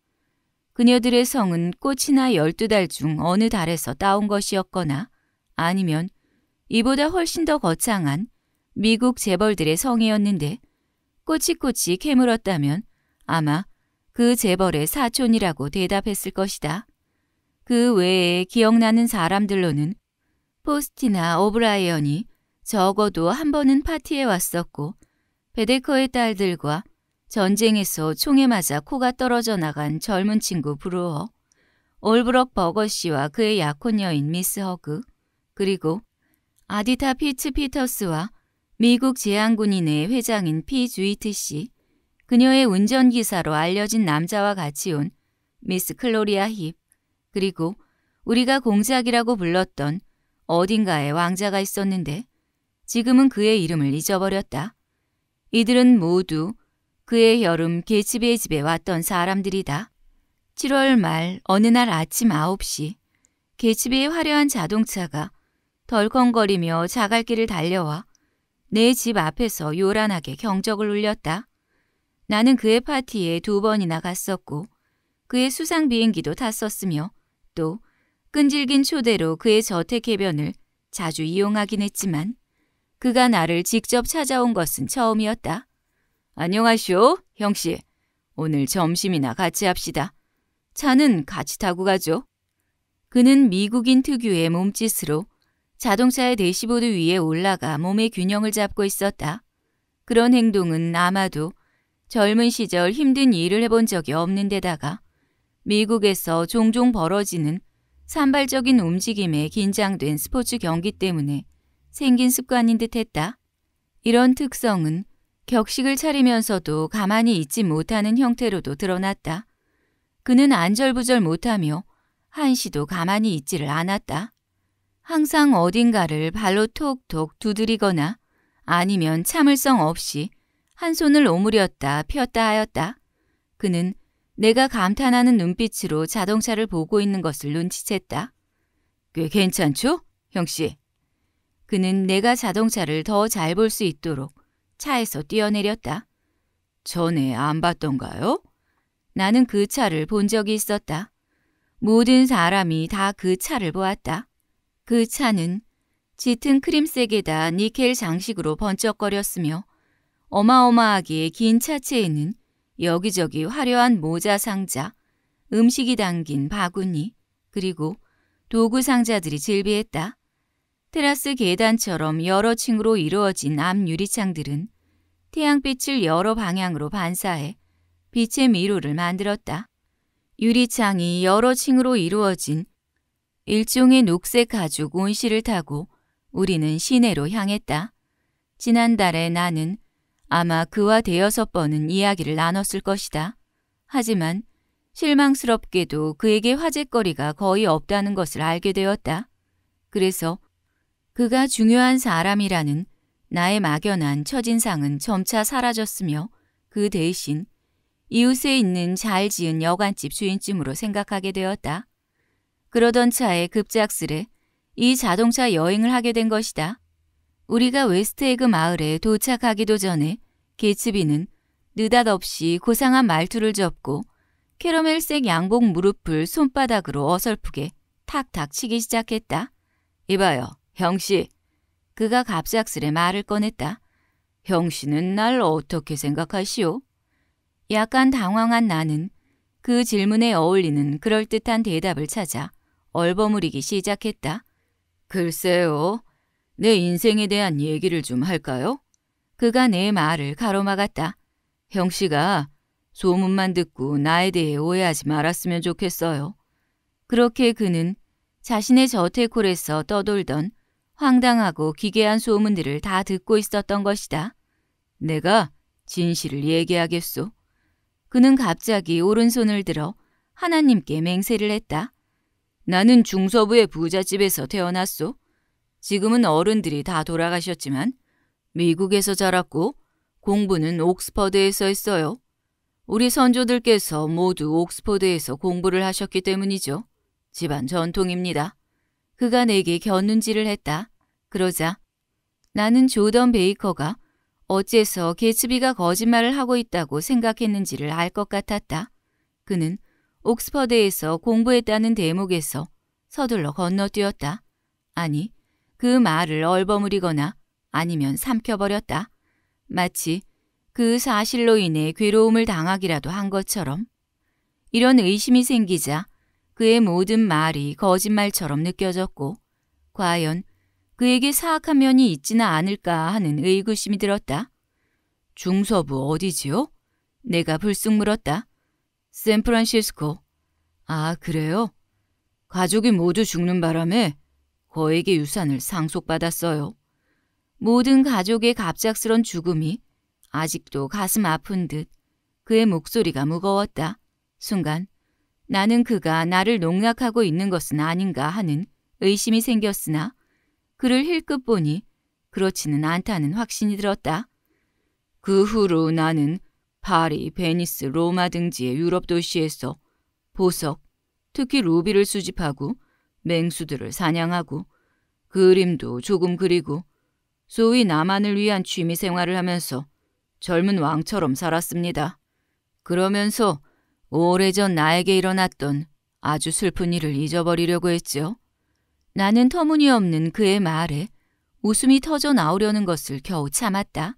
그녀들의 성은 꽃이나 열두 달 중 어느 달에서 따온 것이었거나 아니면 이보다 훨씬 더 거창한 미국 재벌들의 성이었는데 꼬치꼬치 캐물었다면 아마 그 재벌의 사촌이라고 대답했을 것이다. 그 외에 기억나는 사람들로는 포스티나 오브라이언이 적어도 한 번은 파티에 왔었고 베데커의 딸들과 전쟁에서 총에 맞아 코가 떨어져 나간 젊은 친구 브루어, 올브럭 버거 씨와 그의 약혼녀인 미스 허그, 그리고 아디타 피츠 피터스와 미국 제향군인의 회장인 피 주이트 씨, 그녀의 운전기사로 알려진 남자와 같이 온 미스 클로리아 힙, 그리고 우리가 공작이라고 불렀던 어딘가에 왕자가 있었는데 지금은 그의 이름을 잊어버렸다. 이들은 모두 그의 여름 개집의 집에 왔던 사람들이다. 7월 말 어느 날 아침 9시 개집의 화려한 자동차가 덜컹거리며 자갈길을 달려와 내 집 앞에서 요란하게 경적을 울렸다. 나는 그의 파티에 두 번이나 갔었고 그의 수상 비행기도 탔었으며 또 끈질긴 초대로 그의 저택 해변을 자주 이용하긴 했지만 그가 나를 직접 찾아온 것은 처음이었다. 안녕하시오 형씨. 오늘 점심이나 같이 합시다. 차는 같이 타고 가죠. 그는 미국인 특유의 몸짓으로 자동차의 대시보드 위에 올라가 몸의 균형을 잡고 있었다. 그런 행동은 아마도 젊은 시절 힘든 일을 해본 적이 없는 데다가 미국에서 종종 벌어지는 산발적인 움직임에 긴장된 스포츠 경기 때문에 생긴 습관인 듯 했다. 이런 특성은 격식을 차리면서도 가만히 있지 못하는 형태로도 드러났다. 그는 안절부절 못하며 한시도 가만히 있지를 않았다. 항상 어딘가를 발로 톡톡 두드리거나 아니면 참을성 없이 한 손을 오므렸다 폈다 하였다. 그는 내가 감탄하는 눈빛으로 자동차를 보고 있는 것을 눈치챘다. 꽤 괜찮죠, 형씨? 그는 내가 자동차를 더 잘 볼 수 있도록 차에서 뛰어내렸다. 전에 안 봤던가요? 나는 그 차를 본 적이 있었다. 모든 사람이 다 그 차를 보았다. 그 차는 짙은 크림색에다 니켈 장식으로 번쩍거렸으며 어마어마하게 긴 차체에는 여기저기 화려한 모자 상자, 음식이 담긴 바구니, 그리고 도구 상자들이 즐비했다 테라스 계단처럼 여러 층으로 이루어진 암 유리창들은 태양빛을 여러 방향으로 반사해 빛의 미로를 만들었다. 유리창이 여러 층으로 이루어진 일종의 녹색 가죽 온실을 타고 우리는 시내로 향했다. 지난달에 나는 아마 그와 대여섯 번은 이야기를 나눴을 것이다. 하지만 실망스럽게도 그에게 화제거리가 거의 없다는 것을 알게 되었다. 그래서 그가 중요한 사람이라는 나의 막연한 첫인상은 점차 사라졌으며 그 대신 이웃에 있는 잘 지은 여관집 주인쯤으로 생각하게 되었다. 그러던 차에 급작스레 이 자동차 여행을 하게 된 것이다. 우리가 웨스트에그 마을에 도착하기도 전에 개츠비는 느닷없이 고상한 말투를 접고 캐러멜색 양복 무릎을 손바닥으로 어설프게 탁탁 치기 시작했다. 이봐요, 형씨. 그가 갑작스레 말을 꺼냈다. 형씨는 날 어떻게 생각하시오? 약간 당황한 나는 그 질문에 어울리는 그럴듯한 대답을 찾아 얼버무리기 시작했다. 글쎄요. 내 인생에 대한 얘기를 좀 할까요? 그가 내 말을 가로막았다. 형 씨가 소문만 듣고 나에 대해 오해하지 말았으면 좋겠어요. 그렇게 그는 자신의 저택홀에서 떠돌던 황당하고 기괴한 소문들을 다 듣고 있었던 것이다. 내가 진실을 얘기하겠소. 그는 갑자기 오른손을 들어 하나님께 맹세를 했다. 나는 중서부의 부잣집에서 태어났소. 지금은 어른들이 다 돌아가셨지만 미국에서 자랐고 공부는 옥스퍼드에서 했어요. 우리 선조들께서 모두 옥스퍼드에서 공부를 하셨기 때문이죠. 집안 전통입니다. 그가 내게 견눈질을 했다. 그러자 나는 조던 베이커가 어째서 개츠비가 거짓말을 하고 있다고 생각했는지를 알 것 같았다. 그는 옥스퍼드에서 공부했다는 대목에서 서둘러 건너뛰었다. 아니, 그 말을 얼버무리거나 아니면 삼켜버렸다. 마치 그 사실로 인해 괴로움을 당하기라도 한 것처럼 이런 의심이 생기자 그의 모든 말이 거짓말처럼 느껴졌고 과연 그에게 사악한 면이 있지는 않을까 하는 의구심이 들었다. 중서부 어디지요? 내가 불쑥 물었다. 샌프란시스코. 아, 그래요? 가족이 모두 죽는 바람에 거액의 유산을 상속받았어요. 모든 가족의 갑작스런 죽음이 아직도 가슴 아픈 듯 그의 목소리가 무거웠다. 순간 나는 그가 나를 농락하고 있는 것은 아닌가 하는 의심이 생겼으나 그를 힐끗 보니 그렇지는 않다는 확신이 들었다. 그 후로 나는 파리, 베니스, 로마 등지의 유럽 도시에서 보석, 특히 루비를 수집하고 맹수들을 사냥하고 그림도 조금 그리고 소위 나만을 위한 취미 생활을 하면서 젊은 왕처럼 살았습니다. 그러면서 오래전 나에게 일어났던 아주 슬픈 일을 잊어버리려고 했죠 나는 터무니없는 그의 말에 웃음이 터져 나오려는 것을 겨우 참았다.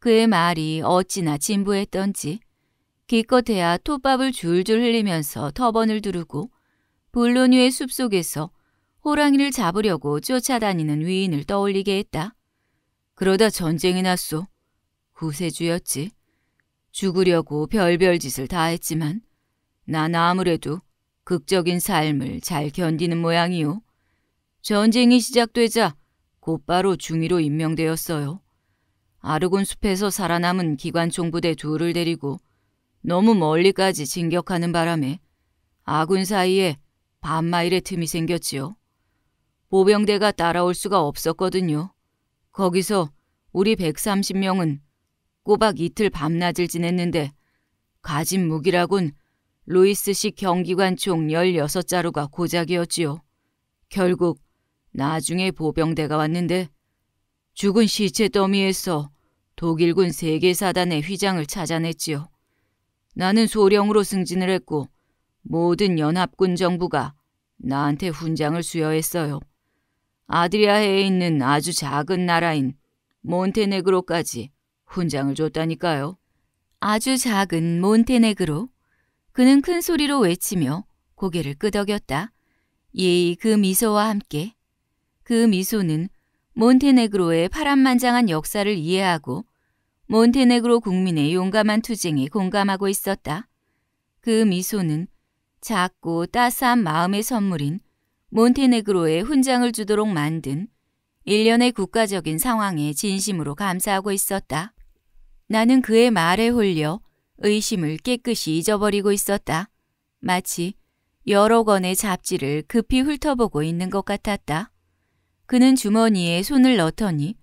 그의 말이 어찌나 진부했던지 기껏해야 톱밥을 줄줄 흘리면서 터번을 두르고 불로뉴의 숲속에서 호랑이를 잡으려고 쫓아다니는 위인을 떠올리게 했다. 그러다 전쟁이 났소. 구세주였지. 죽으려고 별별 짓을 다 했지만 난 아무래도 극적인 삶을 잘 견디는 모양이오 전쟁이 시작되자 곧바로 중위로 임명되었어요. 아르곤 숲에서 살아남은 기관 총부대 둘을 데리고 너무 멀리까지 진격하는 바람에 아군 사이에 반마일의 틈이 생겼지요. 보병대가 따라올 수가 없었거든요. 거기서 우리 130명은 꼬박 이틀 밤낮을 지냈는데 가진 무기라곤 루이스식 경기관총 16자루가 고작이었지요. 결국 나중에 보병대가 왔는데 죽은 시체 더미에서 독일군 세계사단의 휘장을 찾아냈지요. 나는 소령으로 승진을 했고 모든 연합군 정부가 나한테 훈장을 수여했어요. 아드리아해에 있는 아주 작은 나라인 몬테네그로까지 훈장을 줬다니까요. 아주 작은 몬테네그로. 그는 큰 소리로 외치며 고개를 끄덕였다. 예의 그 미소와 함께. 그 미소는 몬테네그로의 파란만장한 역사를 이해하고 몬테네그로 국민의 용감한 투쟁에 공감하고 있었다. 그 미소는 작고 따스한 마음의 선물인 몬테네그로의 훈장을 주도록 만든 일련의 국가적인 상황에 진심으로 감사하고 있었다. 나는 그의 말에 홀려 의심을 깨끗이 잊어버리고 있었다. 마치 여러 권의 잡지를 급히 훑어보고 있는 것 같았다. 그는 주머니에 손을 넣더니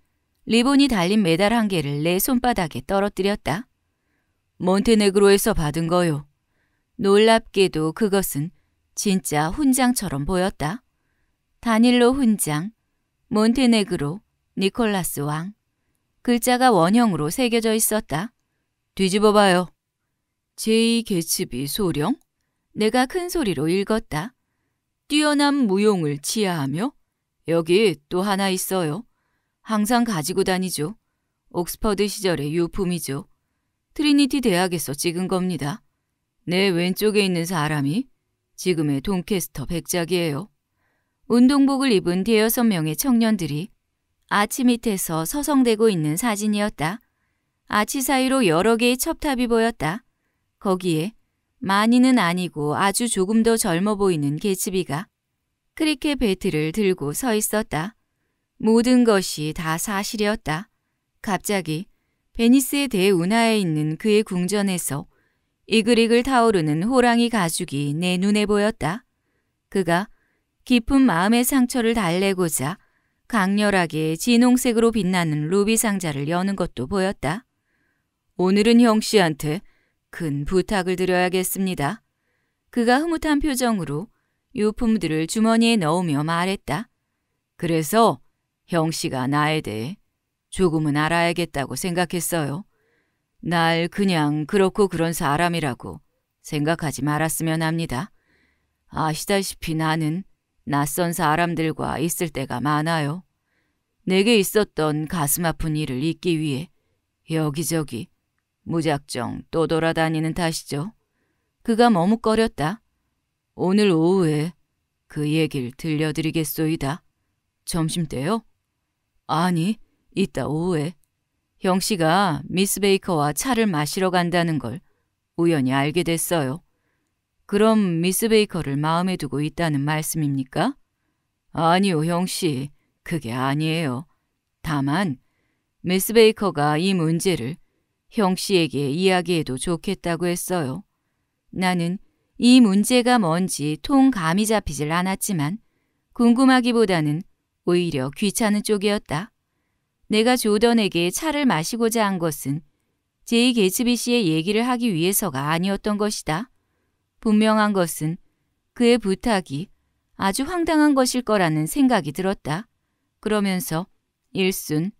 리본이 달린 메달 한 개를 내 손바닥에 떨어뜨렸다. 몬테네그로에서 받은 거요. 놀랍게도 그것은 진짜 훈장처럼 보였다. 단일로 훈장, 몬테네그로, 니콜라스 왕. 글자가 원형으로 새겨져 있었다. 뒤집어 봐요. 제이 개츠비 소령? 내가 큰 소리로 읽었다. 뛰어난 무용을 치하하며 여기 또 하나 있어요. 항상 가지고 다니죠. 옥스퍼드 시절의 유품이죠. 트리니티 대학에서 찍은 겁니다. 내 왼쪽에 있는 사람이 지금의 돈캐스터 백작이에요. 운동복을 입은 대여섯 명의 청년들이 아치 밑에서 서성대고 있는 사진이었다. 아치 사이로 여러 개의 첩탑이 보였다. 거기에 많이는 아니고 아주 조금 더 젊어 보이는 개츠비가 크리켓 배트를 들고 서 있었다. 모든 것이 다 사실이었다. 갑자기 베니스의 대운하에 있는 그의 궁전에서 이글이글 타오르는 호랑이 가죽이 내 눈에 보였다. 그가 깊은 마음의 상처를 달래고자 강렬하게 진홍색으로 빛나는 루비 상자를 여는 것도 보였다. 오늘은 형 씨한테 큰 부탁을 드려야겠습니다. 그가 흐뭇한 표정으로 유품들을 주머니에 넣으며 말했다. 그래서 형씨가 나에 대해 조금은 알아야겠다고 생각했어요. 날 그냥 그렇고 그런 사람이라고 생각하지 말았으면 합니다. 아시다시피 나는 낯선 사람들과 있을 때가 많아요. 내게 있었던 가슴 아픈 일을 잊기 위해 여기저기 무작정 또 돌아다니는 탓이죠. 그가 머뭇거렸다. 오늘 오후에 그 얘길 들려드리겠소이다. 점심때요? 아니, 이따 오후에. 형씨가 미스 베이커와 차를 마시러 간다는 걸 우연히 알게 됐어요. 그럼 미스 베이커를 마음에 두고 있다는 말씀입니까? 아니요, 형씨. 그게 아니에요. 다만 미스 베이커가 이 문제를 형씨에게 이야기해도 좋겠다고 했어요. 나는 이 문제가 뭔지 통감이 잡히질 않았지만 궁금하기보다는 오히려 귀찮은 쪽이었다. 내가 조던에게 차를 마시고자 한 것은 제이 게츠비 씨의 얘기를 하기 위해서가 아니었던 것이다. 분명한 것은 그의 부탁이 아주 황당한 것일 거라는 생각이 들었다. 그러면서 일순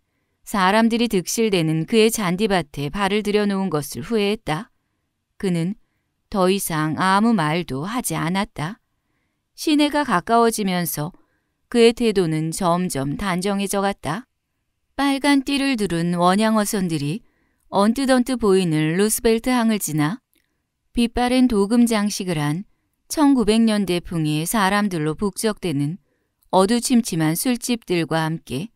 사람들이 득실대는 그의 잔디밭에 발을 들여놓은 것을 후회했다. 그는 더 이상 아무 말도 하지 않았다. 시내가 가까워지면서 그의 태도는 점점 단정해져 갔다. 빨간 띠를 두른 원양어선들이 언뜻언뜻 보이는 루스벨트 항을 지나 빛바랜 도금 장식을 한 1900년대 풍의 사람들로 북적대는 어두침침한 술집들과 함께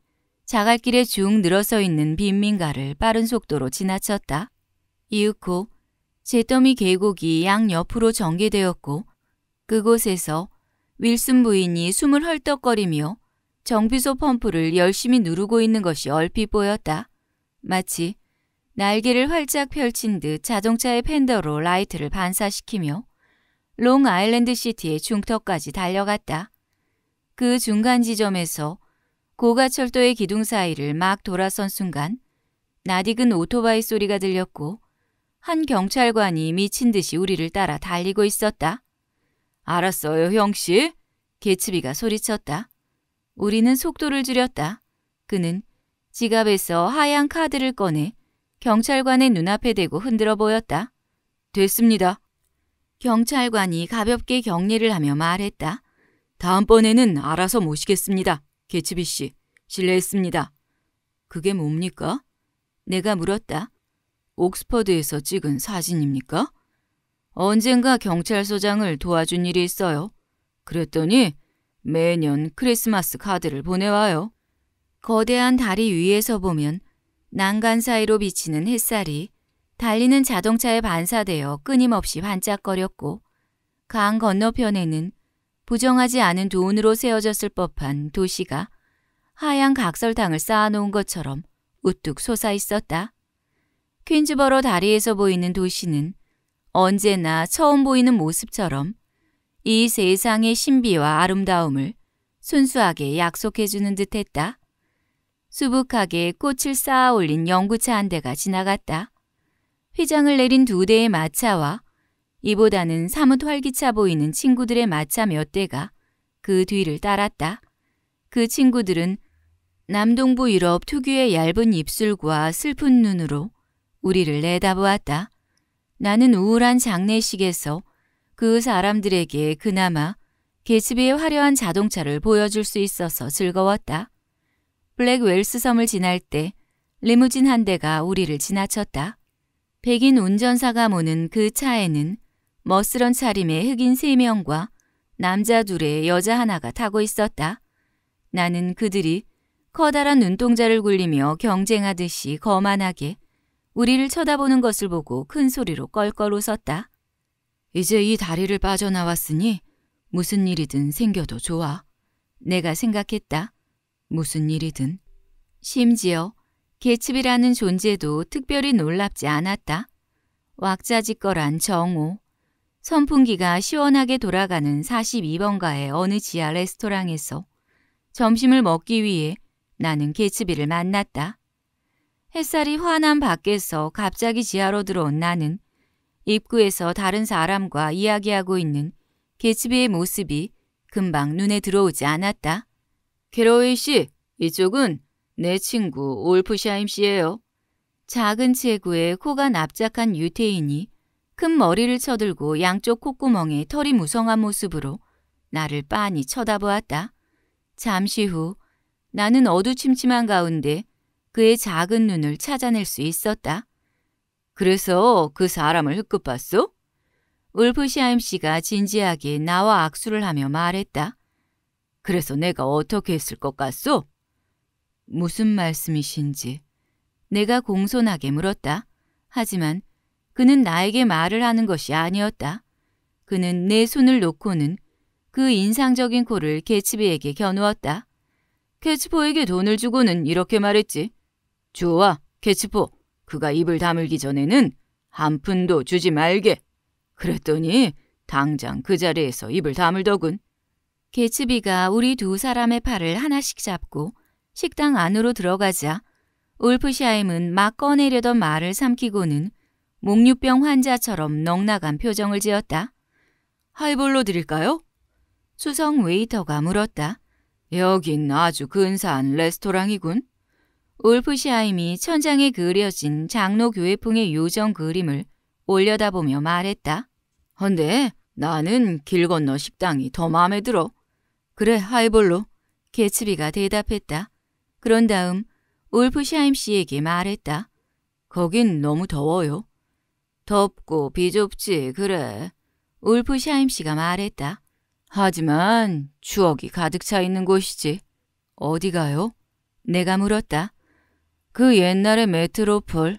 자갈길에 쭉 늘어서 있는 빈민가를 빠른 속도로 지나쳤다. 이윽고 제더미 계곡이 양옆으로 전개되었고 그곳에서 윌슨 부인이 숨을 헐떡거리며 정비소 펌프를 열심히 누르고 있는 것이 얼핏 보였다. 마치 날개를 활짝 펼친 듯 자동차의 팬더로 라이트를 반사시키며 롱 아일랜드 시티의 중턱까지 달려갔다. 그 중간 지점에서 고가철도의 기둥 사이를 막 돌아선 순간 낯익은 오토바이 소리가 들렸고 한 경찰관이 미친 듯이 우리를 따라 달리고 있었다. 알았어요, 형씨. 개츠비가 소리쳤다. 우리는 속도를 줄였다. 그는 지갑에서 하얀 카드를 꺼내 경찰관의 눈앞에 대고 흔들어 보였다. 됐습니다. 경찰관이 가볍게 경례를 하며 말했다. 다음번에는 알아서 모시겠습니다. 개츠비 씨, 실례했습니다. 그게 뭡니까? 내가 물었다. 옥스퍼드에서 찍은 사진입니까? 언젠가 경찰서장을 도와준 일이 있어요. 그랬더니 매년 크리스마스 카드를 보내와요. 거대한 다리 위에서 보면 난간 사이로 비치는 햇살이 달리는 자동차에 반사되어 끊임없이 반짝거렸고 강 건너편에는 부정하지 않은 돈으로 세워졌을 법한 도시가 하얀 각설탕을 쌓아놓은 것처럼 우뚝 솟아 있었다. 퀸즈버러 다리에서 보이는 도시는 언제나 처음 보이는 모습처럼 이 세상의 신비와 아름다움을 순수하게 약속해주는 듯했다. 수북하게 꽃을 쌓아 올린 연구차 한 대가 지나갔다. 휘장을 내린 두 대의 마차와 이보다는 사뭇 활기차 보이는 친구들의 마차 몇 대가 그 뒤를 따랐다. 그 친구들은 남동부 유럽 특유의 얇은 입술과 슬픈 눈으로 우리를 내다보았다. 나는 우울한 장례식에서 그 사람들에게 그나마 개츠비의 화려한 자동차를 보여줄 수 있어서 즐거웠다. 블랙웰스 섬을 지날 때 리무진 한 대가 우리를 지나쳤다. 백인 운전사가 모는 그 차에는 멋스런 차림의 흑인 세명과 남자 둘의 여자 하나가 타고 있었다. 나는 그들이 커다란 눈동자를 굴리며 경쟁하듯이 거만하게 우리를 쳐다보는 것을 보고 큰 소리로 껄껄 웃었다. 이제 이 다리를 빠져나왔으니 무슨 일이든 생겨도 좋아. 내가 생각했다. 무슨 일이든. 심지어 개츠비라는 존재도 특별히 놀랍지 않았다. 왁자지껄한 정오. 선풍기가 시원하게 돌아가는 42번가의 어느 지하 레스토랑에서 점심을 먹기 위해 나는 개츠비를 만났다. 햇살이 환한 밖에서 갑자기 지하로 들어온 나는 입구에서 다른 사람과 이야기하고 있는 개츠비의 모습이 금방 눈에 들어오지 않았다. 캐로웨이 씨, 이쪽은 내 친구 올프샤임 씨예요. 작은 체구에 코가 납작한 유태인이 큰 머리를 쳐들고 양쪽 콧구멍에 털이 무성한 모습으로 나를 빤히 쳐다보았다. 잠시 후 나는 어두침침한 가운데 그의 작은 눈을 찾아낼 수 있었다. 그래서 그 사람을 흑급봤소? 울프시아임 씨가 진지하게 나와 악수를 하며 말했다. 그래서 내가 어떻게 했을 것 같소? 무슨 말씀이신지 내가 공손하게 물었다. 하지만 그는 나에게 말을 하는 것이 아니었다. 그는 내 손을 놓고는 그 인상적인 코를 개츠비에게 겨누었다. 개츠포에게 돈을 주고는 이렇게 말했지. 좋아, 개츠포. 그가 입을 다물기 전에는 한 푼도 주지 말게. 그랬더니 당장 그 자리에서 입을 다물더군. 개츠비가 우리 두 사람의 팔을 하나씩 잡고 식당 안으로 들어가자 울프샤임은 막 꺼내려던 말을 삼키고는 목류병 환자처럼 넉나간 표정을 지었다. 하이볼로 드릴까요? 수성 웨이터가 물었다. 여긴 아주 근사한 레스토랑이군. 울프시하임이 천장에 그려진 장로교회풍의 요정 그림을 올려다보며 말했다. 헌데 나는 길 건너 식당이 더 마음에 들어. 그래 하이볼로. 개츠비가 대답했다. 그런 다음 울프시하임 씨에게 말했다. 거긴 너무 더워요. 덥고 비좁지 그래. 울프샤임 씨가 말했다. 하지만 추억이 가득 차 있는 곳이지. 어디 가요? 내가 물었다. 그 옛날의 메트로폴.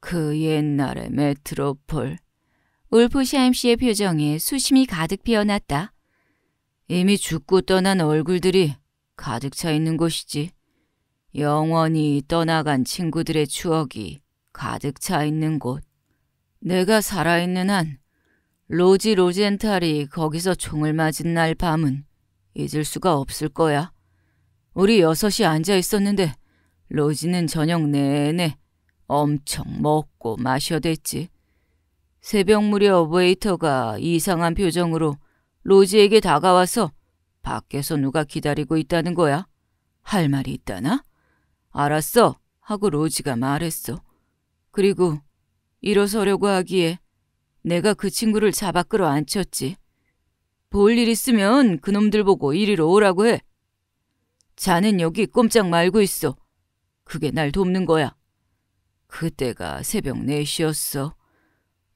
그 옛날의 메트로폴. 울프샤임 씨의 표정에 수심이 가득 피어났다. 이미 죽고 떠난 얼굴들이 가득 차 있는 곳이지. 영원히 떠나간 친구들의 추억이 가득 차 있는 곳. 내가 살아있는 한 로지 로젠탈이 거기서 총을 맞은 날 밤은 잊을 수가 없을 거야. 우리 여섯이 앉아 있었는데 로지는 저녁 내내 엄청 먹고 마셔댔지. 새벽 무렵 웨이터가 이상한 표정으로 로지에게 다가와서 밖에서 누가 기다리고 있다는 거야? 할 말이 있다나? 알았어 하고 로지가 말했어. 그리고 일어서려고 하기에 내가 그 친구를 잡아 끌어안쳤지. 볼 일 있으면 그놈들 보고 이리로 오라고 해. 자는 여기 꼼짝 말고 있어. 그게 날 돕는 거야. 그때가 새벽 4시였어.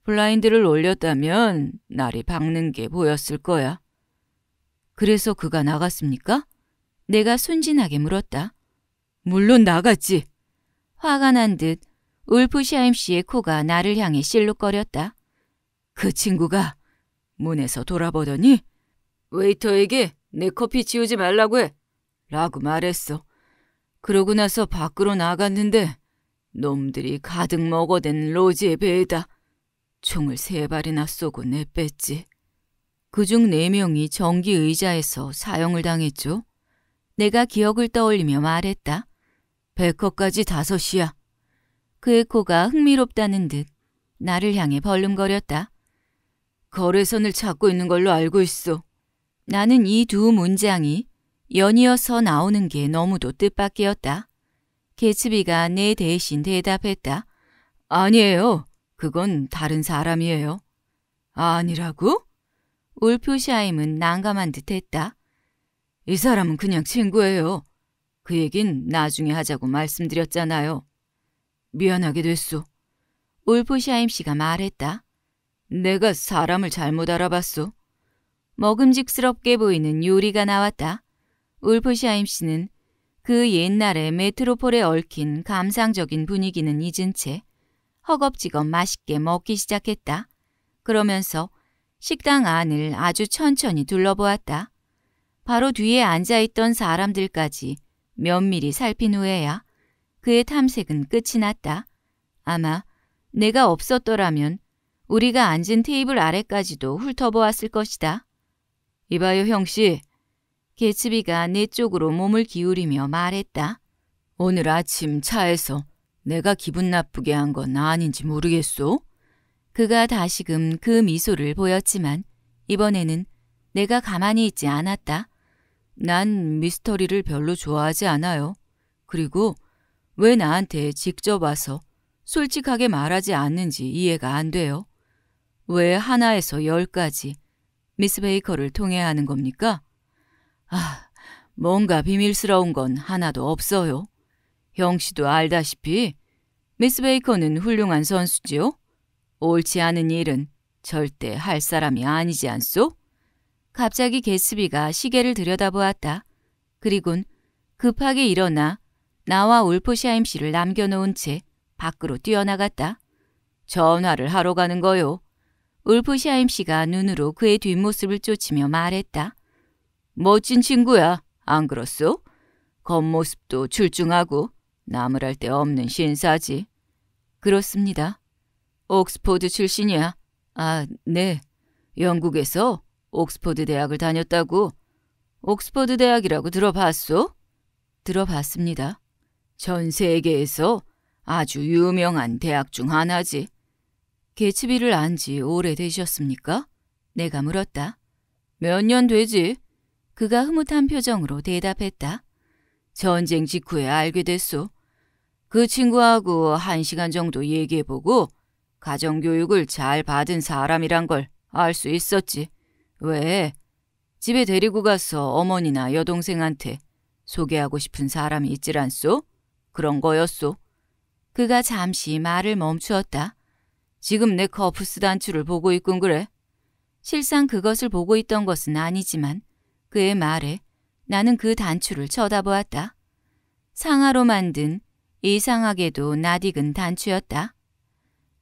블라인드를 올렸다면 날이 밝는 게 보였을 거야. 그래서 그가 나갔습니까? 내가 순진하게 물었다. 물론 나갔지. 화가 난 듯 울프시아임 씨의 코가 나를 향해 실룩거렸다. 그 친구가 문에서 돌아보더니 웨이터에게 내 커피 치우지 말라고 해. 라고 말했어. 그러고 나서 밖으로 나갔는데 놈들이 가득 먹어댄 로지의 배에다 총을 세 발이나 쏘고 내뺐지. 그 중 네 명이 전기 의자에서 사형을 당했죠. 내가 기억을 떠올리며 말했다. 베커까지 다섯이야. 그의 코가 흥미롭다는 듯 나를 향해 벌름거렸다. 거래선을 찾고 있는 걸로 알고 있어. 나는 이 두 문장이 연이어서 나오는 게 너무도 뜻밖이었다. 개츠비가 내 대신 대답했다. 아니에요. 그건 다른 사람이에요. 아니라고? 울프샤임은 난감한 듯 했다. 이 사람은 그냥 친구예요. 그 얘긴 나중에 하자고 말씀드렸잖아요. 미안하게 됐소. 울프샤임 씨가 말했다. 내가 사람을 잘못 알아봤소. 먹음직스럽게 보이는 요리가 나왔다. 울프샤임 씨는 그 옛날에 메트로폴에 얽힌 감상적인 분위기는 잊은 채 허겁지겁 맛있게 먹기 시작했다. 그러면서 식당 안을 아주 천천히 둘러보았다. 바로 뒤에 앉아있던 사람들까지 면밀히 살핀 후에야 그의 탐색은 끝이 났다. 아마 내가 없었더라면 우리가 앉은 테이블 아래까지도 훑어보았을 것이다. 이봐요 형씨, 개츠비가 내 쪽으로 몸을 기울이며 말했다. 오늘 아침 차에서 내가 기분 나쁘게 한 건 아닌지 모르겠소? 그가 다시금 그 미소를 보였지만 이번에는 내가 가만히 있지 않았다. 난 미스터리를 별로 좋아하지 않아요. 그리고 왜 나한테 직접 와서 솔직하게 말하지 않는지 이해가 안 돼요. 왜 하나에서 열까지 미스 베이커를 통해 하는 겁니까? 아, 뭔가 비밀스러운 건 하나도 없어요. 형씨도 알다시피 미스 베이커는 훌륭한 선수지요. 옳지 않은 일은 절대 할 사람이 아니지 않소? 갑자기 게스비가 시계를 들여다보았다. 그리곤 급하게 일어나 나와 울프샤임 씨를 남겨놓은 채 밖으로 뛰어나갔다. 전화를 하러 가는 거요. 울프샤임 씨가 눈으로 그의 뒷모습을 쫓으며 말했다. 멋진 친구야. 안 그렇소? 겉모습도 출중하고 나무랄 데 없는 신사지. 그렇습니다. 옥스포드 출신이야. 아, 네. 영국에서 옥스포드 대학을 다녔다고. 옥스포드 대학이라고 들어봤소? 들어봤습니다. 전 세계에서 아주 유명한 대학 중 하나지. 개츠비를 안 지 오래되셨습니까? 내가 물었다. 몇 년 되지? 그가 흐뭇한 표정으로 대답했다. 전쟁 직후에 알게 됐소. 그 친구하고 한 시간 정도 얘기해보고 가정교육을 잘 받은 사람이란 걸 알 수 있었지. 왜? 집에 데리고 가서 어머니나 여동생한테 소개하고 싶은 사람이 있질않소 그런 거였소. 그가 잠시 말을 멈추었다. 지금 내 커프스 단추를 보고 있군 그래. 실상 그것을 보고 있던 것은 아니지만 그의 말에 나는 그 단추를 쳐다보았다. 상하로 만든 이상하게도 낯익은 단추였다.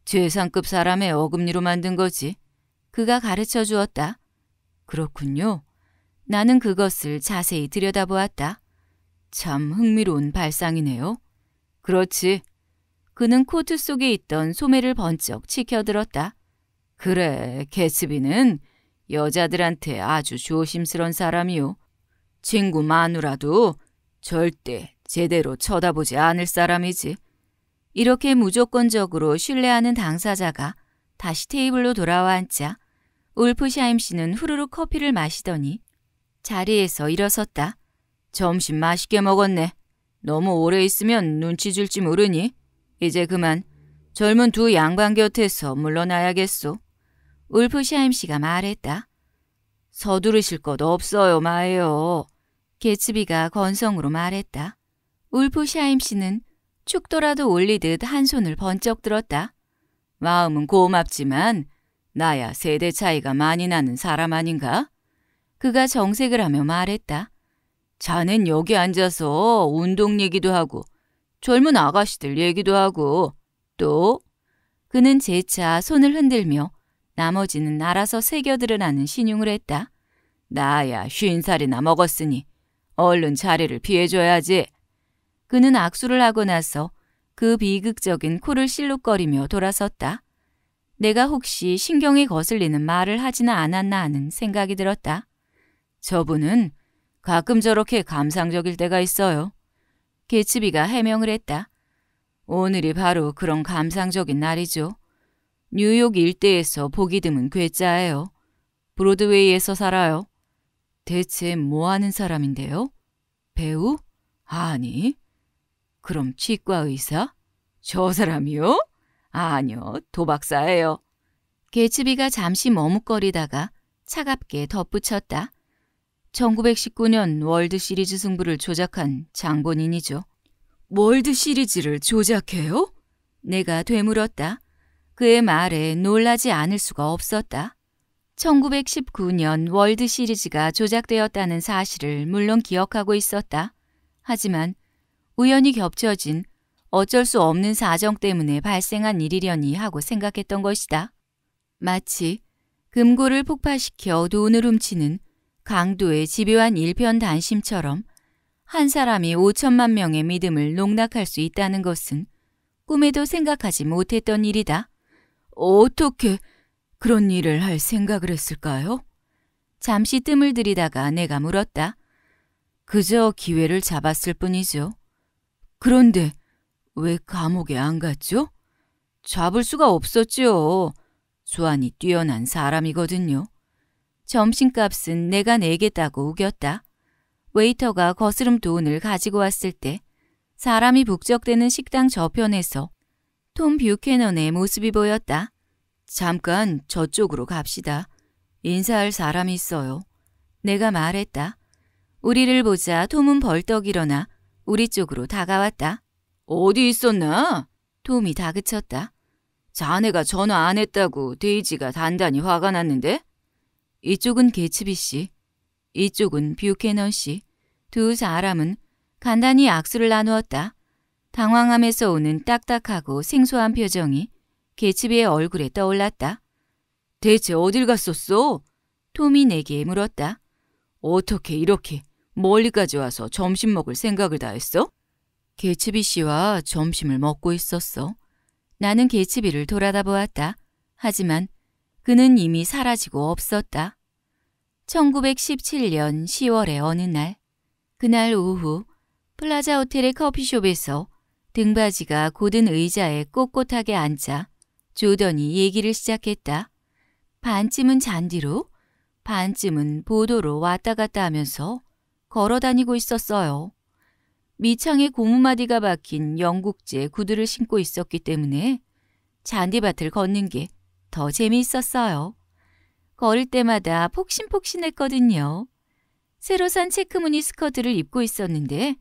최상급 사람의 어금니로 만든 거지. 그가 가르쳐 주었다. 그렇군요. 나는 그것을 자세히 들여다보았다. 참 흥미로운 발상이네요. 그렇지. 그는 코트 속에 있던 소매를 번쩍 치켜들었다. 그래, 개츠비는 여자들한테 아주 조심스런 사람이요. 친구 마누라도 절대 제대로 쳐다보지 않을 사람이지. 이렇게 무조건적으로 신뢰하는 당사자가 다시 테이블로 돌아와 앉자 울프샤임 씨는 후루룩 커피를 마시더니 자리에서 일어섰다. 점심 맛있게 먹었네. 너무 오래 있으면 눈치 줄지 모르니 이제 그만 젊은 두 양반 곁에서 물러나야겠소. 울프샤임 씨가 말했다. 서두르실 것 없어요, 마에요 개츠비가 건성으로 말했다. 울프샤임 씨는 축도라도 올리듯 한 손을 번쩍 들었다. 마음은 고맙지만 나야 세대 차이가 많이 나는 사람 아닌가? 그가 정색을 하며 말했다. 자는 여기 앉아서 운동 얘기도 하고 젊은 아가씨들 얘기도 하고 또 그는 재차 손을 흔들며 나머지는 알아서 새겨들으라는 신용을 했다. 나야 쉰 살이나 먹었으니 얼른 자리를 피해줘야지. 그는 악수를 하고 나서 그 비극적인 코를 실룩거리며 돌아섰다. 내가 혹시 신경이 거슬리는 말을 하지는 않았나 하는 생각이 들었다. 저분은 가끔 저렇게 감상적일 때가 있어요. 개츠비가 해명을 했다. 오늘이 바로 그런 감상적인 날이죠. 뉴욕 일대에서 보기 드문 괴짜예요. 브로드웨이에서 살아요. 대체 뭐 하는 사람인데요? 배우? 아니. 그럼 치과 의사? 저 사람이요? 아니요, 도박사예요. 개츠비가 잠시 머뭇거리다가 차갑게 덧붙였다. 1919년 월드 시리즈 승부를 조작한 장본인이죠. 월드 시리즈를 조작해요? 내가 되물었다. 그의 말에 놀라지 않을 수가 없었다. 1919년 월드 시리즈가 조작되었다는 사실을 물론 기억하고 있었다. 하지만 우연히 겹쳐진 어쩔 수 없는 사정 때문에 발생한 일이려니 하고 생각했던 것이다. 마치 금고를 폭파시켜 돈을 훔치는 강도의 집요한 일편단심처럼 한 사람이 5천만 명의 믿음을 농락할 수 있다는 것은 꿈에도 생각하지 못했던 일이다. 어떻게 그런 일을 할 생각을 했을까요? 잠시 뜸을 들이다가 내가 물었다. 그저 기회를 잡았을 뿐이죠. 그런데 왜 감옥에 안 갔죠? 잡을 수가 없었지요. 수환이 뛰어난 사람이거든요. 점심값은 내가 내겠다고 우겼다. 웨이터가 거스름 돈을 가지고 왔을 때 사람이 북적대는 식당 저편에서 톰 뷰캐넌의 모습이 보였다. 잠깐 저쪽으로 갑시다. 인사할 사람이 있어요. 내가 말했다. 우리를 보자 톰은 벌떡 일어나 우리 쪽으로 다가왔다. 어디 있었나? 톰이 다그쳤다. 자네가 전화 안 했다고 데이지가 단단히 화가 났는데? 이쪽은 개츠비 씨, 이쪽은 뷰캐넌 씨. 두 사람은 간단히 악수를 나누었다. 당황함에서 오는 딱딱하고 생소한 표정이 개츠비의 얼굴에 떠올랐다. 대체 어딜 갔었어? 톰이 내게 물었다. 어떻게 이렇게 멀리까지 와서 점심 먹을 생각을 다 했어? 개츠비 씨와 점심을 먹고 있었어. 나는 개츠비를 돌아다 보았다. 하지만 그는 이미 사라지고 없었다. 1917년 10월의 어느 날, 그날 오후 플라자 호텔의 커피숍에서 등받이가 고든 의자에 꼿꼿하게 앉아 조던이 얘기를 시작했다. 반쯤은 잔디로, 반쯤은 보도로 왔다 갔다 하면서 걸어 다니고 있었어요. 미창에 고무마디가 박힌 영국제 구두를 신고 있었기 때문에 잔디밭을 걷는 게 더 재미있었어요. 걸을 때마다 폭신폭신했거든요. 새로 산 체크무늬 스커트를 입고 있었는데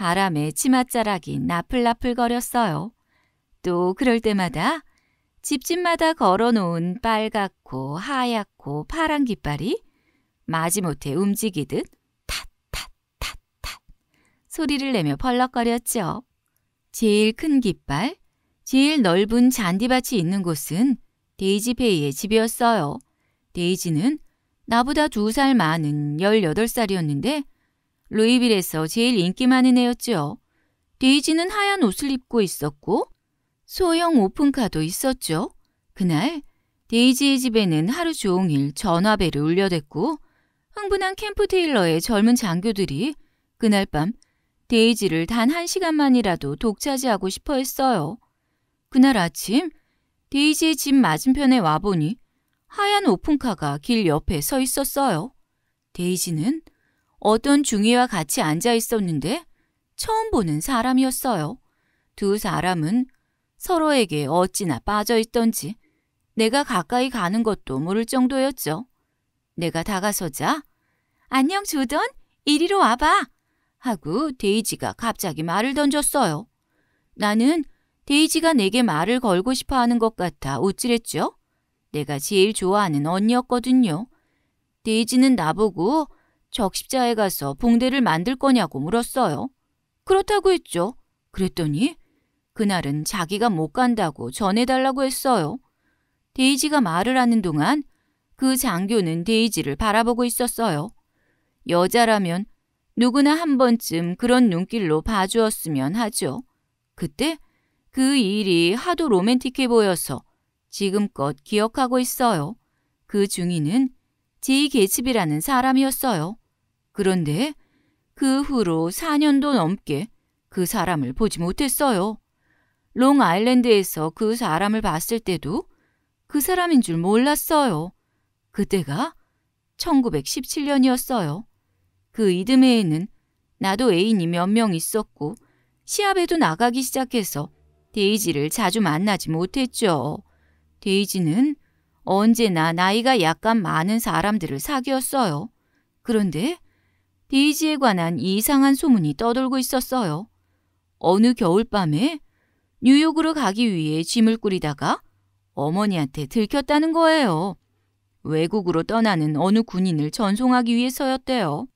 바람에 치맛자락이 나풀나풀거렸어요. 또 그럴 때마다 집집마다 걸어놓은 빨갛고 하얗고 파란 깃발이 마지못해 움직이듯 탓탓탓탓 소리를 내며 펄럭거렸죠. 제일 큰 깃발, 제일 넓은 잔디밭이 있는 곳은 데이지페이의 집이었어요. 데이지는 나보다 두 살 많은 18살이었는데 루이빌에서 제일 인기 많은 애였죠. 데이지는 하얀 옷을 입고 있었고 소형 오픈카도 있었죠. 그날 데이지의 집에는 하루 종일 전화벨을 울려댔고 흥분한 캠프 테일러의 젊은 장교들이 그날 밤 데이지를 단 한 시간만이라도 독차지하고 싶어 했어요. 그날 아침 데이지의 집 맞은편에 와보니 하얀 오픈카가 길 옆에 서 있었어요. 데이지는 어떤 중위와 같이 앉아 있었는데 처음 보는 사람이었어요. 두 사람은 서로에게 어찌나 빠져 있던지 내가 가까이 가는 것도 모를 정도였죠. 내가 다가서자 안녕 조던 이리로 와봐 하고 데이지가 갑자기 말을 던졌어요. 나는 데이지가 내게 말을 걸고 싶어 하는 것 같아 우쭐했죠. 내가 제일 좋아하는 언니였거든요. 데이지는 나보고 적십자에 가서 봉대를 만들 거냐고 물었어요. 그렇다고 했죠. 그랬더니 그날은 자기가 못 간다고 전해달라고 했어요. 데이지가 말을 하는 동안 그 장교는 데이지를 바라보고 있었어요. 여자라면 누구나 한 번쯤 그런 눈길로 봐주었으면 하죠. 그때 그 일이 하도 로맨틱해 보여서 지금껏 기억하고 있어요. 그 중인은 제이 계집이라는 사람이었어요. 그런데 그 후로 4년도 넘게 그 사람을 보지 못했어요. 롱아일랜드에서 그 사람을 봤을 때도 그 사람인 줄 몰랐어요. 그때가 1917년이었어요. 그 이듬해에는 나도 애인이 몇 명 있었고 시합에도 나가기 시작해서 데이지를 자주 만나지 못했죠. 데이지는 언제나 나이가 약간 많은 사람들을 사귀었어요. 그런데 데이지에 관한 이상한 소문이 떠돌고 있었어요. 어느 겨울밤에 뉴욕으로 가기 위해 짐을 꾸리다가 어머니한테 들켰다는 거예요. 외국으로 떠나는 어느 군인을 전송하기 위해서였대요.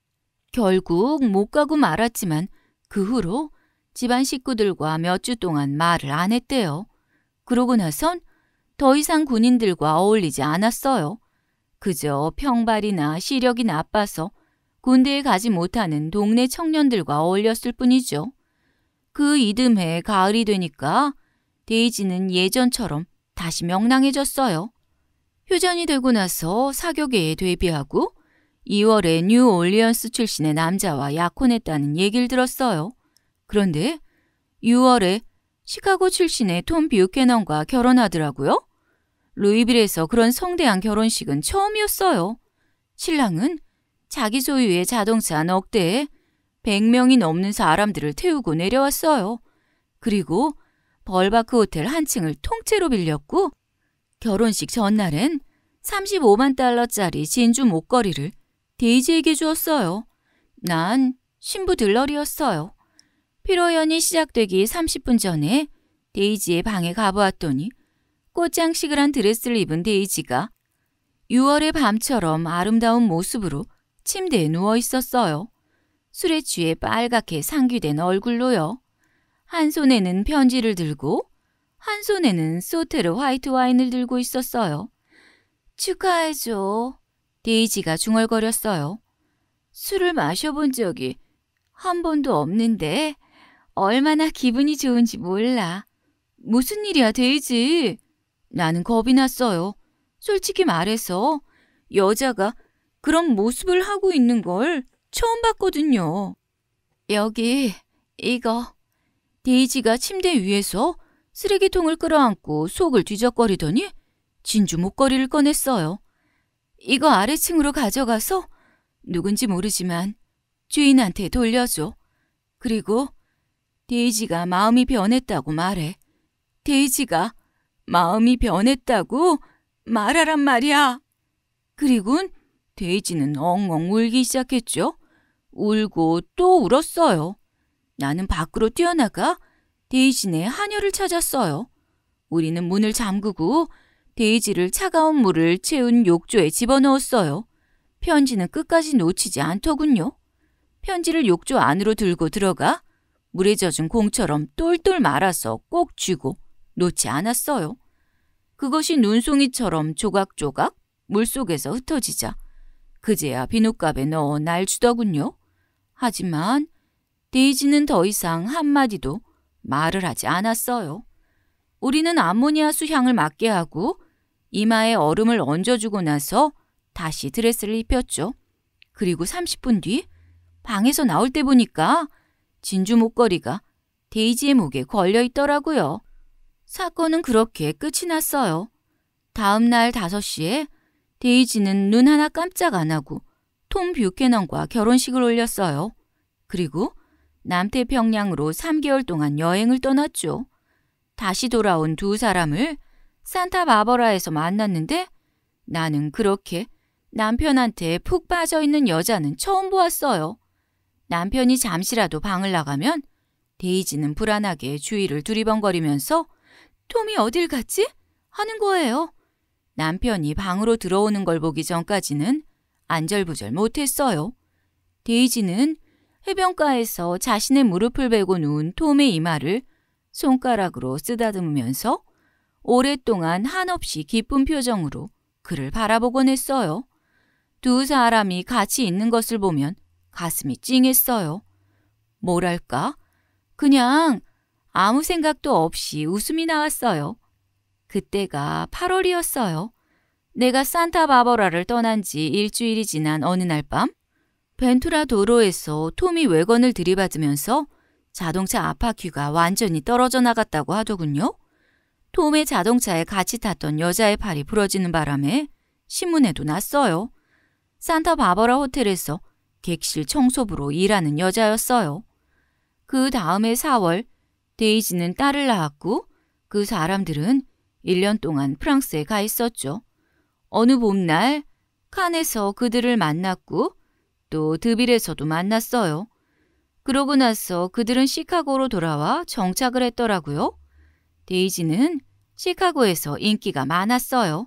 결국 못 가고 말았지만 그 후로 집안 식구들과 몇 주 동안 말을 안 했대요. 그러고 나선 더 이상 군인들과 어울리지 않았어요. 그저 평발이나 시력이 나빠서 군대에 가지 못하는 동네 청년들과 어울렸을 뿐이죠. 그 이듬해 가을이 되니까 데이지는 예전처럼 다시 명랑해졌어요. 휴전이 되고 나서 사교계에데뷔하고 2월에 뉴올리언스 출신의 남자와 약혼했다는 얘기를 들었어요. 그런데 6월에 시카고 출신의 톰 뷰캐넌과 결혼하더라고요. 루이빌에서 그런 성대한 결혼식은 처음이었어요. 신랑은 자기 소유의 자동차 한억 대에 100명이 넘는 사람들을 태우고 내려왔어요. 그리고 벌바크 호텔 한 층을 통째로 빌렸고 결혼식 전날엔 35만 달러짜리 진주 목걸이를 데이지에게 주었어요. 난 신부 들러리였어요. 피로연이 시작되기 30분 전에 데이지의 방에 가보았더니 꽃장식을한 드레스를 입은 데이지가 6월의 밤처럼 아름다운 모습으로 침대에 누워 있었어요. 술에 취해 빨갛게 상기된 얼굴로요. 한 손에는 편지를 들고 한 손에는 소테르 화이트 와인을 들고 있었어요. 축하해줘. 데이지가 중얼거렸어요. 술을 마셔본 적이 한 번도 없는데 얼마나 기분이 좋은지 몰라. 무슨 일이야, 데이지? 나는 겁이 났어요. 솔직히 말해서 여자가 그런 모습을 하고 있는 걸 처음 봤거든요. 여기, 이거. 데이지가 침대 위에서 쓰레기통을 끌어안고 속을 뒤적거리더니 진주 목걸이를 꺼냈어요. 이거 아래층으로 가져가서 누군지 모르지만 주인한테 돌려줘. 그리고 데이지가 마음이 변했다고 말해. 데이지가 마음이 변했다고 말하란 말이야. 그리곤 데이지는 엉엉 울기 시작했죠. 울고 또 울었어요. 나는 밖으로 뛰어나가 데이지네 한녀를 찾았어요. 우리는 문을 잠그고 데이지를 차가운 물을 채운 욕조에 집어넣었어요. 편지는 끝까지 놓치지 않더군요. 편지를 욕조 안으로 들고 들어가 물에 젖은 공처럼 똘똘 말아서 꼭 쥐고 놓지 않았어요. 그것이 눈송이처럼 조각조각 물속에서 흩어지자 그제야 비눗값에 넣어 날 주더군요. 하지만 데이지는 더 이상 한마디도 말을 하지 않았어요. 우리는 암모니아 수향을 맡게 하고 이마에 얼음을 얹어주고 나서 다시 드레스를 입혔죠. 그리고 30분 뒤 방에서 나올 때 보니까 진주 목걸이가 데이지의 목에 걸려 있더라고요. 사건은 그렇게 끝이 났어요. 다음 날 5시에 데이지는 눈 하나 깜짝 안 하고 톰 뷰캐넌과 결혼식을 올렸어요. 그리고 남태평양으로 3개월 동안 여행을 떠났죠. 다시 돌아온 두 사람을 산타 바버라에서 만났는데 나는 그렇게 남편한테 푹 빠져 있는 여자는 처음 보았어요. 남편이 잠시라도 방을 나가면 데이지는 불안하게 주위를 두리번거리면서 톰이 어딜 갔지? 하는 거예요. 남편이 방으로 들어오는 걸 보기 전까지는 안절부절 못했어요. 데이지는 해변가에서 자신의 무릎을 베고 누운 톰의 이마를 손가락으로 쓰다듬으면서 오랫동안 한없이 기쁜 표정으로 그를 바라보곤 했어요. 두 사람이 같이 있는 것을 보면 가슴이 찡했어요. 뭐랄까? 그냥 아무 생각도 없이 웃음이 나왔어요. 그때가 8월이었어요. 내가 산타바버라를 떠난 지 일주일이 지난 어느 날 밤, 벤투라 도로에서 톰이 외건을 들이받으면서 자동차 앞바퀴가 완전히 떨어져 나갔다고 하더군요. 톰의 자동차에 같이 탔던 여자의 팔이 부러지는 바람에 신문에도 났어요. 산타바버라 호텔에서 객실 청소부로 일하는 여자였어요. 그 다음에 4월 데이지는 딸을 낳았고 그 사람들은 1년 동안 프랑스에 가 있었죠. 어느 봄날 칸에서 그들을 만났고 또 드빌에서도 만났어요. 그러고 나서 그들은 시카고로 돌아와 정착을 했더라고요. 데이지는 시카고에서 인기가 많았어요.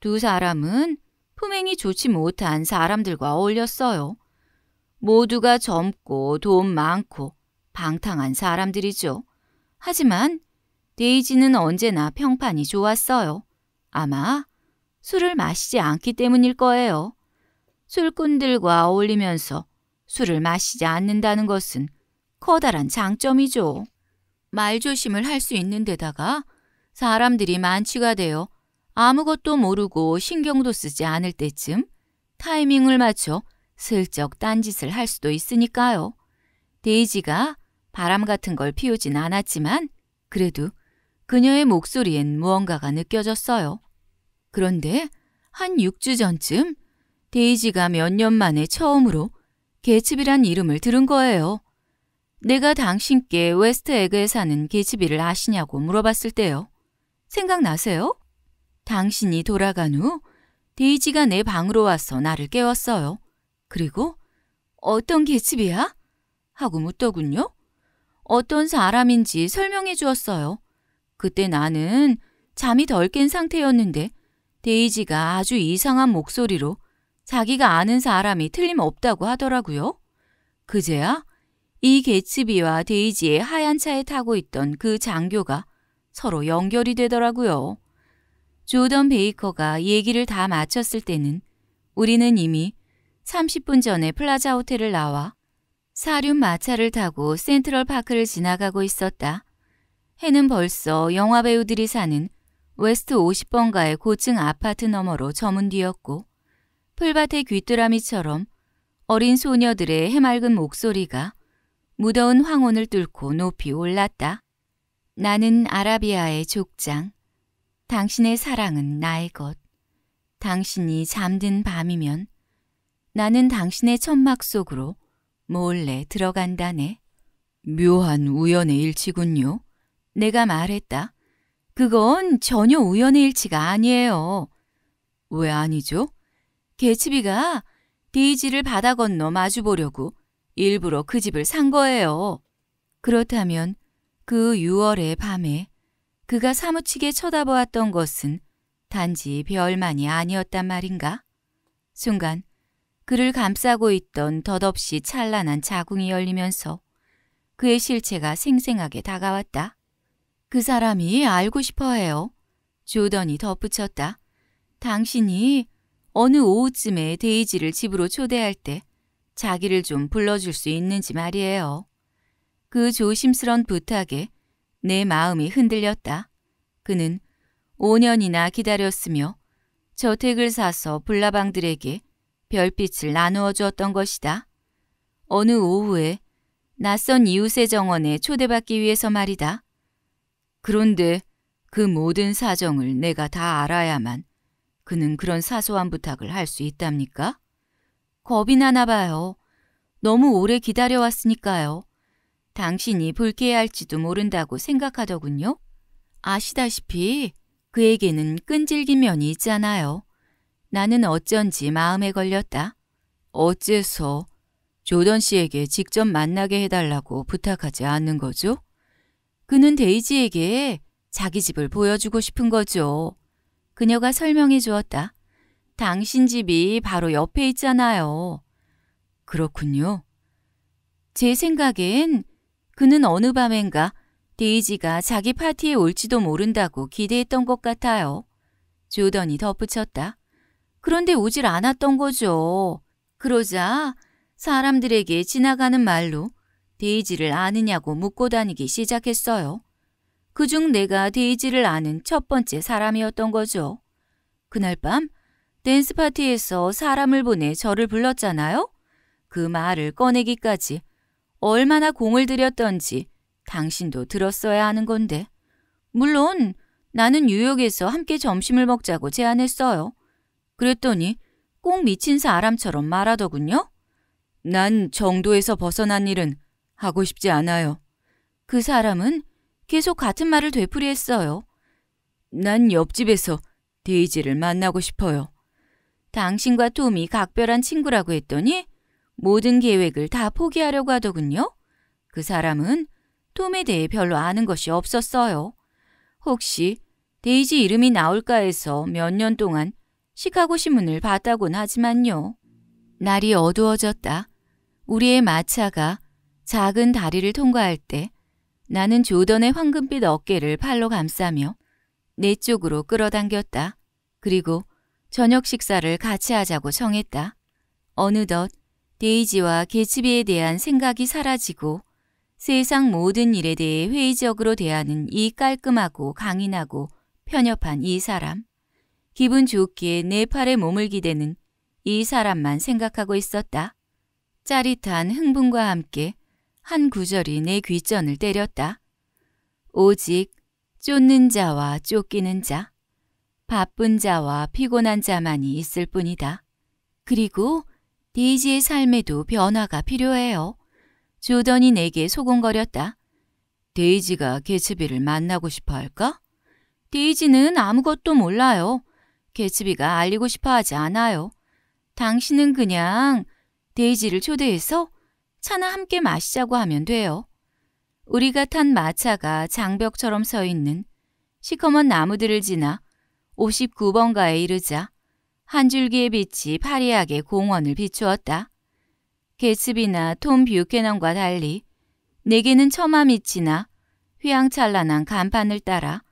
두 사람은 품행이 좋지 못한 사람들과 어울렸어요. 모두가 젊고 돈 많고 방탕한 사람들이죠. 하지만 데이지는 언제나 평판이 좋았어요. 아마 술을 마시지 않기 때문일 거예요. 술꾼들과 어울리면서 술을 마시지 않는다는 것은 커다란 장점이죠. 말조심을 할 수 있는 데다가 사람들이 만취가 되어 아무것도 모르고 신경도 쓰지 않을 때쯤 타이밍을 맞춰 슬쩍 딴짓을 할 수도 있으니까요. 데이지가 바람 같은 걸 피우진 않았지만 그래도 그녀의 목소리엔 무언가가 느껴졌어요. 그런데 한 6주 전쯤 데이지가 몇 년 만에 처음으로 개츠비란 이름을 들은 거예요. 내가 당신께 웨스트 에그에 사는 개츠비를 아시냐고 물어봤을 때요. 생각나세요? 당신이 돌아간 후 데이지가 내 방으로 와서 나를 깨웠어요. 그리고 어떤 계집이야? 하고 묻더군요. 어떤 사람인지 설명해 주었어요. 그때 나는 잠이 덜 깬 상태였는데 데이지가 아주 이상한 목소리로 자기가 아는 사람이 틀림없다고 하더라고요. 그제야 이 개츠비와 데이지의 하얀 차에 타고 있던 그 장교가 서로 연결이 되더라고요. 조던 베이커가 얘기를 다 마쳤을 때는 우리는 이미 30분 전에 플라자 호텔을 나와 사륜 마차를 타고 센트럴 파크를 지나가고 있었다. 해는 벌써 영화 배우들이 사는 웨스트 50번가의 고층 아파트 너머로 저문뒤였고 풀밭의 귀뚜라미처럼 어린 소녀들의 해맑은 목소리가 무더운 황혼을 뚫고 높이 올랐다. 나는 아라비아의 족장. 당신의 사랑은 나의 것. 당신이 잠든 밤이면 나는 당신의 천막 속으로 몰래 들어간다네. 묘한 우연의 일치군요. 내가 말했다. 그건 전혀 우연의 일치가 아니에요. 왜 아니죠? 개츠비가 데이지를 바다 건너 마주 보려고 일부러 그 집을 산 거예요. 그렇다면 그 6월의 밤에 그가 사무치게 쳐다보았던 것은 단지 별만이 아니었단 말인가? 순간 그를 감싸고 있던 덧없이 찬란한 자궁이 열리면서 그의 실체가 생생하게 다가왔다. 그 사람이 알고 싶어 해요. 조던이 덧붙였다. 당신이 어느 오후쯤에 데이지를 집으로 초대할 때 자기를 좀 불러줄 수 있는지 말이에요. 그 조심스런 부탁에 내 마음이 흔들렸다. 그는 5년이나 기다렸으며 저택을 사서 불나방들에게 별빛을 나누어 주었던 것이다. 어느 오후에 낯선 이웃의 정원에 초대받기 위해서 말이다. 그런데 그 모든 사정을 내가 다 알아야만 그는 그런 사소한 부탁을 할 수 있답니까? 겁이 나나 봐요. 너무 오래 기다려왔으니까요. 당신이 불쾌해할지도 모른다고 생각하더군요. 아시다시피 그에게는 끈질긴 면이 있잖아요. 나는 어쩐지 마음에 걸렸다. 어째서 조던 씨에게 직접 만나게 해달라고 부탁하지 않는 거죠? 그는 데이지에게 자기 집을 보여주고 싶은 거죠. 그녀가 설명해 주었다. 당신 집이 바로 옆에 있잖아요. 그렇군요. 제 생각엔 그는 어느 밤엔가 데이지가 자기 파티에 올지도 모른다고 기대했던 것 같아요. 조던이 덧붙였다. 그런데 오질 않았던 거죠. 그러자 사람들에게 지나가는 말로 데이지를 아느냐고 묻고 다니기 시작했어요. 그중 내가 데이지를 아는 첫 번째 사람이었던 거죠. 그날 밤 댄스 파티에서 사람을 보내 저를 불렀잖아요. 그 말을 꺼내기까지 얼마나 공을 들였던지 당신도 들었어야 하는 건데. 물론 나는 뉴욕에서 함께 점심을 먹자고 제안했어요. 그랬더니 꼭 미친 사람처럼 말하더군요. 난 정도에서 벗어난 일은 하고 싶지 않아요. 그 사람은 계속 같은 말을 되풀이했어요. 난 옆집에서 데이지를 만나고 싶어요. 당신과 톰이 각별한 친구라고 했더니 모든 계획을 다 포기하려고 하더군요. 그 사람은 톰에 대해 별로 아는 것이 없었어요. 혹시 데이지 이름이 나올까 해서 몇 년 동안 시카고 신문을 봤다곤 하지만요. 날이 어두워졌다. 우리의 마차가 작은 다리를 통과할 때 나는 조던의 황금빛 어깨를 팔로 감싸며 내 쪽으로 끌어당겼다. 그리고 저녁 식사를 같이 하자고 정했다. 어느덧 데이지와 개츠비에 대한 생각이 사라지고 세상 모든 일에 대해 회의적으로 대하는 이 깔끔하고 강인하고 편협한 이 사람. 기분 좋기에 내 팔에 몸을 기대는 이 사람만 생각하고 있었다. 짜릿한 흥분과 함께 한 구절이 내 귀전을 때렸다. 오직 쫓는 자와 쫓기는 자, 바쁜 자와 피곤한 자만이 있을 뿐이다. 그리고 데이지의 삶에도 변화가 필요해요. 조던이 내게 소곤거렸다. 데이지가 개츠비를 만나고 싶어 할까? 데이지는 아무것도 몰라요. 개츠비가 알리고 싶어 하지 않아요. 당신은 그냥 데이지를 초대해서 차나 함께 마시자고 하면 돼요. 우리가 탄 마차가 장벽처럼 서 있는 시커먼 나무들을 지나 59번가에 이르자 한 줄기의 빛이 파리하게 공원을 비추었다. 개츠비나 톰 뷰캐넌과 달리 내게는 처마 밑이나 휘황찬란한 간판을 따라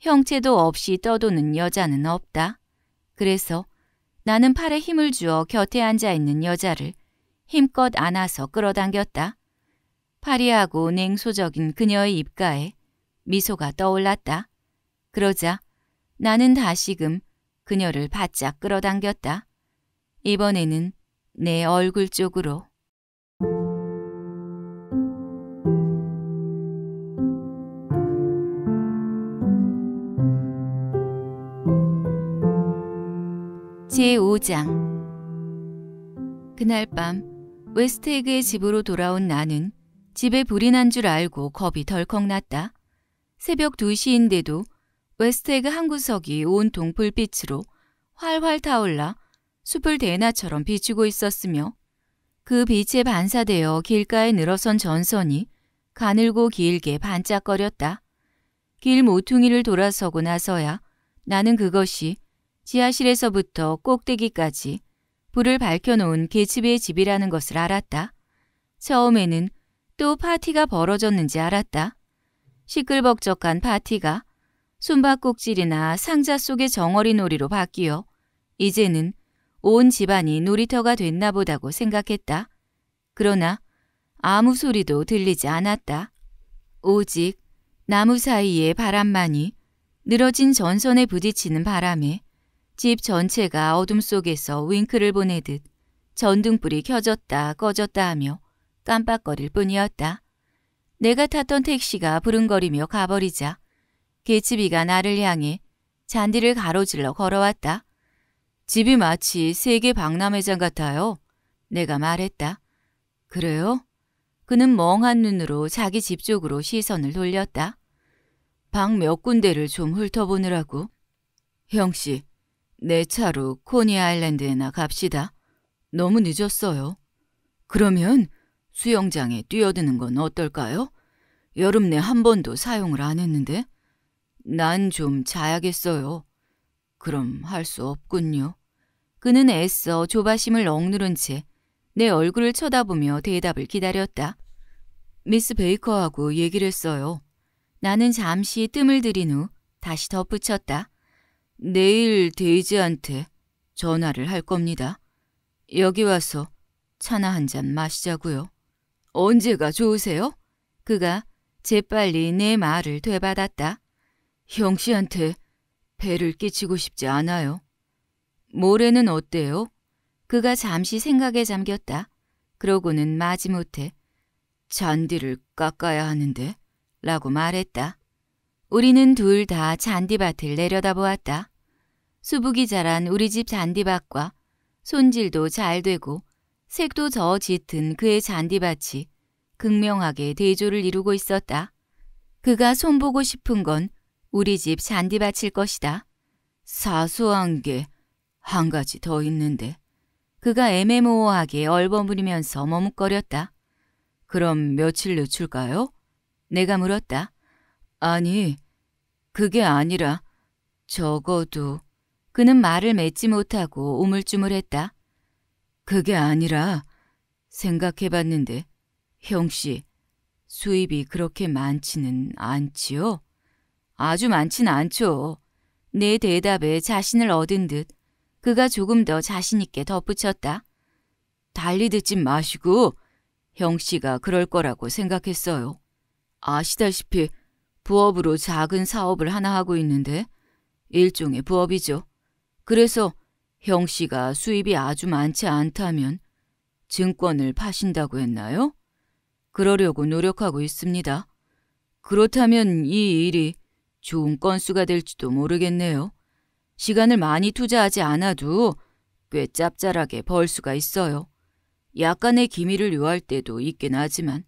형체도 없이 떠도는 여자는 없다. 그래서 나는 팔에 힘을 주어 곁에 앉아 있는 여자를 힘껏 안아서 끌어당겼다. 파리하고 냉소적인 그녀의 입가에 미소가 떠올랐다. 그러자 나는 다시금 그녀를 바짝 끌어당겼다. 이번에는 내 얼굴 쪽으로 제5장 그날 밤 웨스트에그의 집으로 돌아온 나는 집에 불이 난 줄 알고 겁이 덜컥 났다. 새벽 2시인데도 웨스트에그 한 구석이 온통 불빛으로 활활 타올라 숲을 대나처럼 비추고 있었으며 그 빛에 반사되어 길가에 늘어선 전선이 가늘고 길게 반짝거렸다. 길 모퉁이를 돌아서고 나서야 나는 그것이 지하실에서부터 꼭대기까지 불을 밝혀놓은 개츠비의 집이라는 것을 알았다. 처음에는 또 파티가 벌어졌는지 알았다. 시끌벅적한 파티가 숨바꼭질이나 상자 속의 정어리 놀이로 바뀌어 이제는 온 집안이 놀이터가 됐나 보다고 생각했다. 그러나 아무 소리도 들리지 않았다. 오직 나무 사이의 바람만이 늘어진 전선에 부딪히는 바람에 집 전체가 어둠 속에서 윙크를 보내듯 전등불이 켜졌다 꺼졌다 하며 깜빡거릴 뿐이었다. 내가 탔던 택시가 부릉거리며 가버리자 개츠비가 나를 향해 잔디를 가로질러 걸어왔다. 집이 마치 세계 박람회장 같아요. 내가 말했다. 그래요? 그는 멍한 눈으로 자기 집 쪽으로 시선을 돌렸다. 방 몇 군데를 좀 훑어보느라고. 형씨, 내 차로 코니 아일랜드에나 갑시다. 너무 늦었어요. 그러면 수영장에 뛰어드는 건 어떨까요? 여름 내 한 번도 사용을 안 했는데. 난 좀 자야겠어요. 그럼 할 수 없군요. 그는 애써 조바심을 억누른 채 내 얼굴을 쳐다보며 대답을 기다렸다. 미스 베이커하고 얘기를 했어요. 나는 잠시 뜸을 들인 후 다시 덧붙였다. 내일 데이지한테 전화를 할 겁니다. 여기 와서 차나 한 잔 마시자고요. 언제가 좋으세요? 그가 재빨리 내 말을 되받았다. 형 씨한테 배를 끼치고 싶지 않아요. 모레는 어때요? 그가 잠시 생각에 잠겼다. 그러고는 마지못해 잔디를 깎아야 하는데 라고 말했다. 우리는 둘 다 잔디밭을 내려다보았다. 수북이 자란 우리 집 잔디밭과 손질도 잘 되고 색도 저 짙은 그의 잔디밭이 극명하게 대조를 이루고 있었다. 그가 손보고 싶은 건 우리 집 잔디밭일 것이다. 사소한 게 한 가지 더 있는데 그가 애매모호하게 얼버무리면서 머뭇거렸다. 그럼 며칠 늦출까요? 내가 물었다. 아니, 그게 아니라 적어도 그는 말을 맺지 못하고 우물쭈물했다 그게 아니라 생각해봤는데 형씨 수입이 그렇게 많지는 않지요? 아주 많진 않죠. 내 대답에 자신을 얻은 듯 그가 조금 더 자신있게 덧붙였다. 달리 듣지 마시고 형씨가 그럴 거라고 생각했어요. 아시다시피 부업으로 작은 사업을 하나 하고 있는데 일종의 부업이죠. 그래서 형 씨가 수입이 아주 많지 않다면 증권을 파신다고 했나요? 그러려고 노력하고 있습니다. 그렇다면 이 일이 좋은 건수가 될지도 모르겠네요. 시간을 많이 투자하지 않아도 꽤 짭짤하게 벌 수가 있어요. 약간의 기미를 요할 때도 있긴 하지만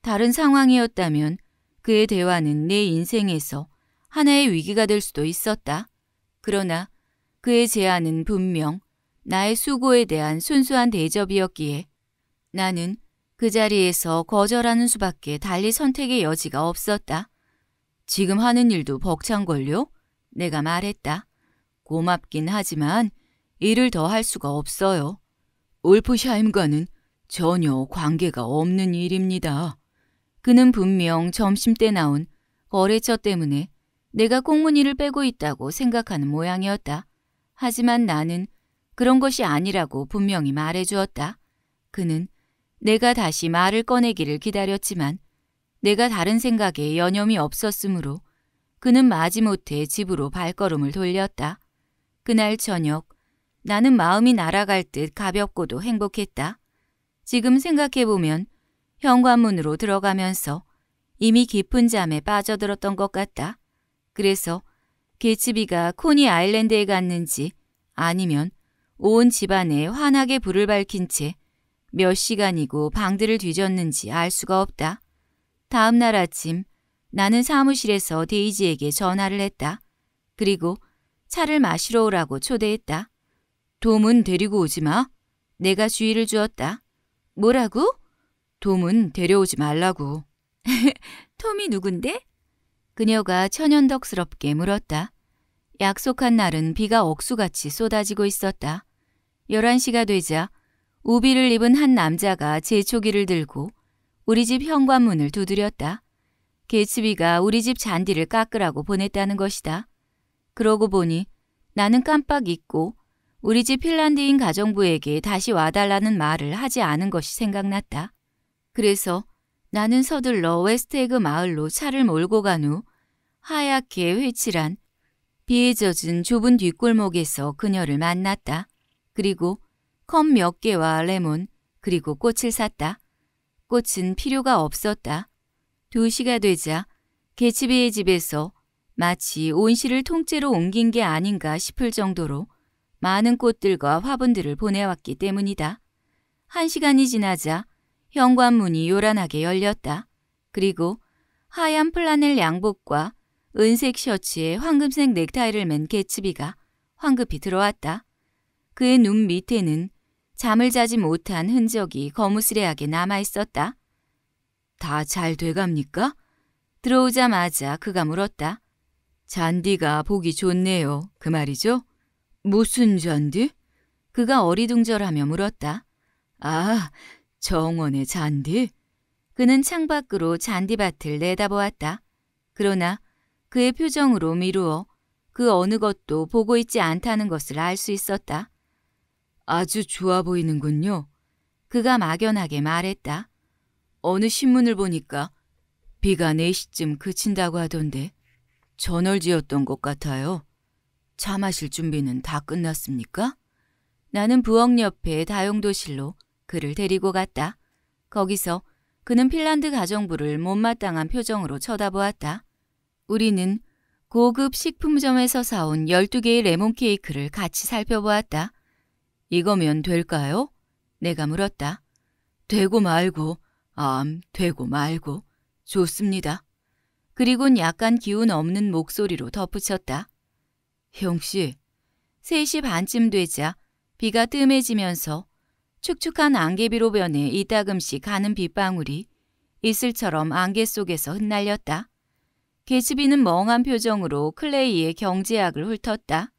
다른 상황이었다면 그의 대화는 내 인생에서 하나의 위기가 될 수도 있었다. 그러나 그의 제안은 분명 나의 수고에 대한 순수한 대접이었기에 나는 그 자리에서 거절하는 수밖에 달리 선택의 여지가 없었다. 지금 하는 일도 벅찬걸요? 내가 말했다. 고맙긴 하지만 일을 더 할 수가 없어요. 울프샤임과는 전혀 관계가 없는 일입니다. 그는 분명 점심때 나온 거래처 때문에 내가 꽁무니를 빼고 있다고 생각하는 모양이었다. 하지만 나는 그런 것이 아니라고 분명히 말해 주었다. 그는 내가 다시 말을 꺼내기를 기다렸지만 내가 다른 생각에 여념이 없었으므로 그는 마지못해 집으로 발걸음을 돌렸다. 그날 저녁 나는 마음이 날아갈 듯 가볍고도 행복했다. 지금 생각해보면 현관문으로 들어가면서 이미 깊은 잠에 빠져들었던 것 같다. 그래서 개츠비가 코니 아일랜드에 갔는지 아니면 온 집안에 환하게 불을 밝힌 채 몇 시간이고 방들을 뒤졌는지 알 수가 없다. 다음 날 아침 나는 사무실에서 데이지에게 전화를 했다. 그리고 차를 마시러 오라고 초대했다. 돔은 데리고 오지 마. 내가 주의를 주었다. 뭐라고? 돔은 데려오지 말라고. 톰이 누군데? 그녀가 천연덕스럽게 물었다. 약속한 날은 비가 억수같이 쏟아지고 있었다. 11시가 되자 우비를 입은 한 남자가 제초기를 들고 우리 집 현관문을 두드렸다. 개츠비가 우리 집 잔디를 깎으라고 보냈다는 것이다. 그러고 보니 나는 깜빡 잊고 우리 집 핀란드인 가정부에게 다시 와달라는 말을 하지 않은 것이 생각났다. 그래서 나는 서둘러 웨스트에그 마을로 차를 몰고 간 후 하얗게 회칠한 비에 젖은 좁은 뒷골목에서 그녀를 만났다. 그리고 컵 몇 개와 레몬 그리고 꽃을 샀다. 꽃은 필요가 없었다. 2시가 되자 개치비의 집에서 마치 온실을 통째로 옮긴 게 아닌가 싶을 정도로 많은 꽃들과 화분들을 보내왔기 때문이다. 한 시간이 지나자 현관문이 요란하게 열렸다. 그리고 하얀 플라넬 양복과 은색 셔츠에 황금색 넥타이를 맨 개츠비가 황급히 들어왔다. 그의 눈 밑에는 잠을 자지 못한 흔적이 거무스레하게 남아있었다. 다 잘 돼갑니까? 들어오자마자 그가 물었다. 잔디가 보기 좋네요. 그 말이죠? 무슨 잔디? 그가 어리둥절하며 물었다. 아, 정원의 잔디? 그는 창밖으로 잔디밭을 내다보았다. 그러나 그의 표정으로 미루어 그 어느 것도 보고 있지 않다는 것을 알 수 있었다. 아주 좋아 보이는군요. 그가 막연하게 말했다. 어느 신문을 보니까 비가 4시쯤 그친다고 하던데 저널지였던 것 같아요. 차 마실 준비는 다 끝났습니까? 나는 부엌 옆에 다용도실로 그를 데리고 갔다. 거기서 그는 핀란드 가정부를 못마땅한 표정으로 쳐다보았다. 우리는 고급 식품점에서 사온 12개의 레몬 케이크를 같이 살펴보았다. 이거면 될까요? 내가 물었다. 되고 말고, 암, 되고 말고. 좋습니다. 그리곤 약간 기운 없는 목소리로 덧붙였다. 형씨, 3시 반쯤 되자 비가 뜸해지면서 축축한 안개비로 변해 이따금씩 가는 빗방울이 이슬처럼 안개 속에서 흩날렸다. 개츠비는 멍한 표정으로 클레이의 경제학을 훑었다.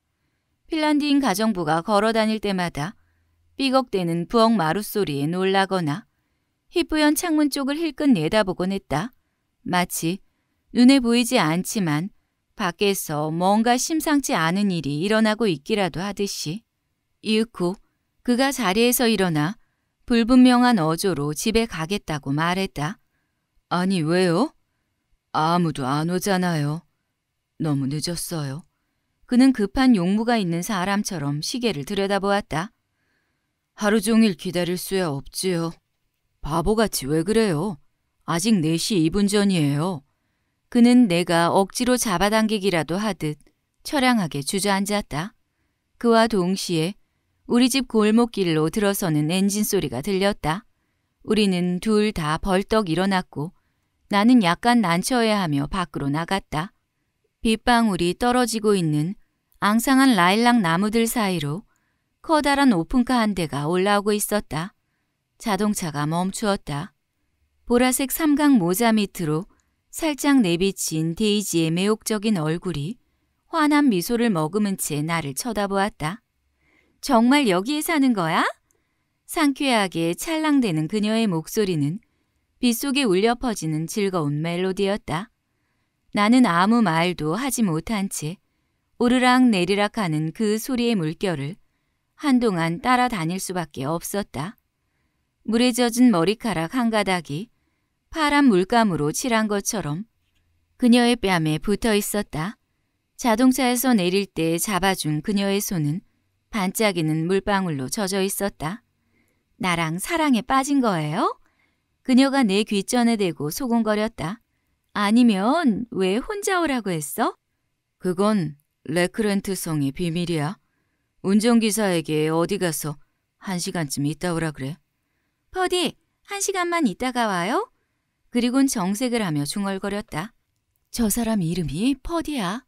핀란드인 가정부가 걸어 다닐 때마다 삐걱대는 부엌 마루 소리에 놀라거나 희뿌연 창문 쪽을 힐끗 내다보곤 했다. 마치 눈에 보이지 않지만 밖에서 뭔가 심상치 않은 일이 일어나고 있기라도 하듯이. 이윽고 그가 자리에서 일어나 불분명한 어조로 집에 가겠다고 말했다. 아니 왜요? 아무도 안 오잖아요. 너무 늦었어요. 그는 급한 용무가 있는 사람처럼 시계를 들여다보았다. 하루 종일 기다릴 수야 없지요. 바보같이 왜 그래요? 아직 4시 2분 전이에요. 그는 내가 억지로 잡아당기기라도 하듯 처량하게 주저앉았다. 그와 동시에 우리 집 골목길로 들어서는 엔진 소리가 들렸다. 우리는 둘 다 벌떡 일어났고 나는 약간 난처해하며 밖으로 나갔다. 빗방울이 떨어지고 있는 앙상한 라일락 나무들 사이로 커다란 오픈카 한 대가 올라오고 있었다. 자동차가 멈추었다. 보라색 삼각 모자 밑으로 살짝 내비친 데이지의 매혹적인 얼굴이 환한 미소를 머금은 채 나를 쳐다보았다. 정말 여기에 사는 거야? 상쾌하게 찰랑대는 그녀의 목소리는 빗속에 울려 퍼지는 즐거운 멜로디였다. 나는 아무 말도 하지 못한 채 오르락 내리락 하는 그 소리의 물결을 한동안 따라다닐 수밖에 없었다. 물에 젖은 머리카락 한 가닥이 파란 물감으로 칠한 것처럼 그녀의 뺨에 붙어 있었다. 자동차에서 내릴 때 잡아준 그녀의 손은 반짝이는 물방울로 젖어 있었다. 나랑 사랑에 빠진 거예요? 그녀가 내 귀전에 대고 소곤거렸다. 아니면 왜 혼자 오라고 했어? 그건 레크렌트성의 비밀이야. 운전기사에게 어디 가서 한 시간쯤 있다 오라 그래. 퍼디, 한 시간만 있다가 와요? 그리곤 정색을 하며 중얼거렸다. 저 사람 이름이 퍼디야.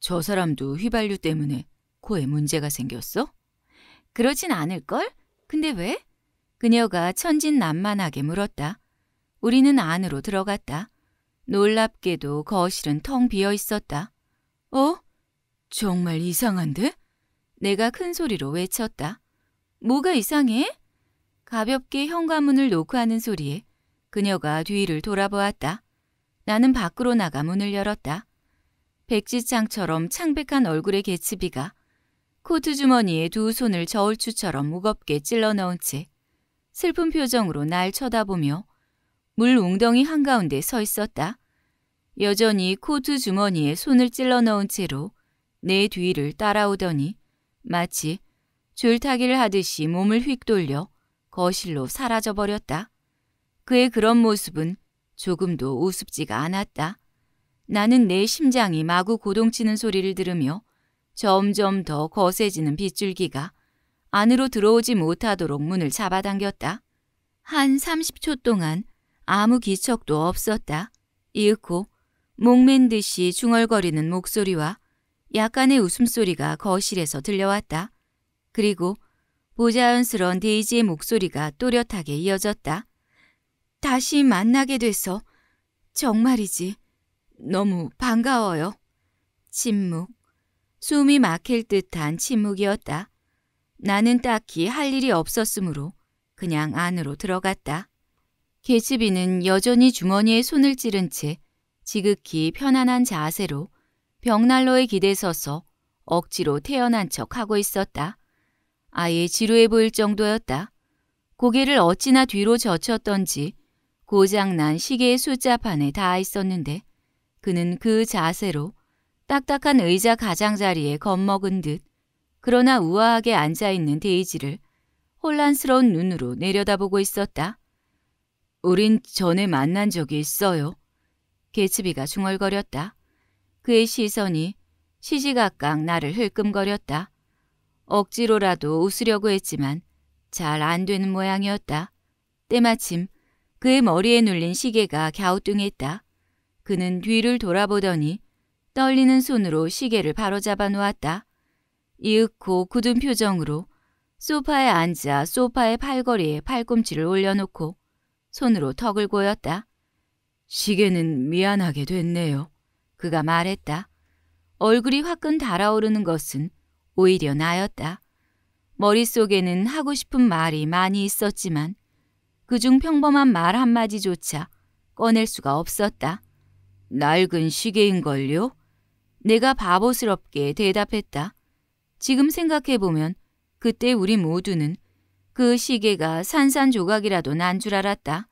저 사람도 휘발유 때문에 코에 문제가 생겼어? 그러진 않을걸? 근데 왜? 그녀가 천진난만하게 물었다. 우리는 안으로 들어갔다. 놀랍게도 거실은 텅 비어 있었다. 어? 정말 이상한데? 내가 큰 소리로 외쳤다. 뭐가 이상해? 가볍게 현관문을 놓고 하는 소리에 그녀가 뒤를 돌아보았다. 나는 밖으로 나가 문을 열었다. 백지창처럼 창백한 얼굴의 개츠비가 코트 주머니에 두 손을 저울추처럼 무겁게 찔러 넣은 채 슬픈 표정으로 날 쳐다보며 물 웅덩이 한가운데 서 있었다. 여전히 코트 주머니에 손을 찔러 넣은 채로 내 뒤를 따라오더니 마치 줄타기를 하듯이 몸을 휙 돌려 거실로 사라져 버렸다. 그의 그런 모습은 조금도 우습지가 않았다. 나는 내 심장이 마구 고동치는 소리를 들으며 점점 더 거세지는 빗줄기가 안으로 들어오지 못하도록 문을 잡아당겼다. 한 30초 동안 아무 기척도 없었다. 이윽고 목맨 듯이 중얼거리는 목소리와 약간의 웃음소리가 거실에서 들려왔다. 그리고 보자연스러운 데이지의 목소리가 또렷하게 이어졌다. 다시 만나게 돼서 정말이지 너무 반가워요. 침묵. 숨이 막힐 듯한 침묵이었다. 나는 딱히 할 일이 없었으므로 그냥 안으로 들어갔다. 개츠비는 여전히 주머니에 손을 찌른 채 지극히 편안한 자세로 벽난로에 기대 서서 억지로 태어난 척 하고 있었다. 아예 지루해 보일 정도였다. 고개를 어찌나 뒤로 젖혔던지 고장난 시계의 숫자판에 닿아 있었는데 그는 그 자세로 딱딱한 의자 가장자리에 겁먹은 듯 그러나 우아하게 앉아있는 데이지를 혼란스러운 눈으로 내려다보고 있었다. 우린 전에 만난 적이 있어요. 개츠비가 중얼거렸다. 그의 시선이 시시각각 나를 흘끔거렸다. 억지로라도 웃으려고 했지만 잘 안 되는 모양이었다. 때마침 그의 머리에 눌린 시계가 갸우뚱했다. 그는 뒤를 돌아보더니 떨리는 손으로 시계를 바로잡아 놓았다. 이윽고 굳은 표정으로 소파에 앉아 소파의 팔걸이에 팔꿈치를 올려놓고 손으로 턱을 고였다. 시계는 미안하게 됐네요. 그가 말했다. 얼굴이 화끈 달아오르는 것은 오히려 나였다. 머릿속에는 하고 싶은 말이 많이 있었지만 그중 평범한 말 한마디조차 꺼낼 수가 없었다. 낡은 시계인걸요? 내가 바보스럽게 대답했다. 지금 생각해보면 그때 우리 모두는 그 시계가 산산조각이라도 난 줄 알았다.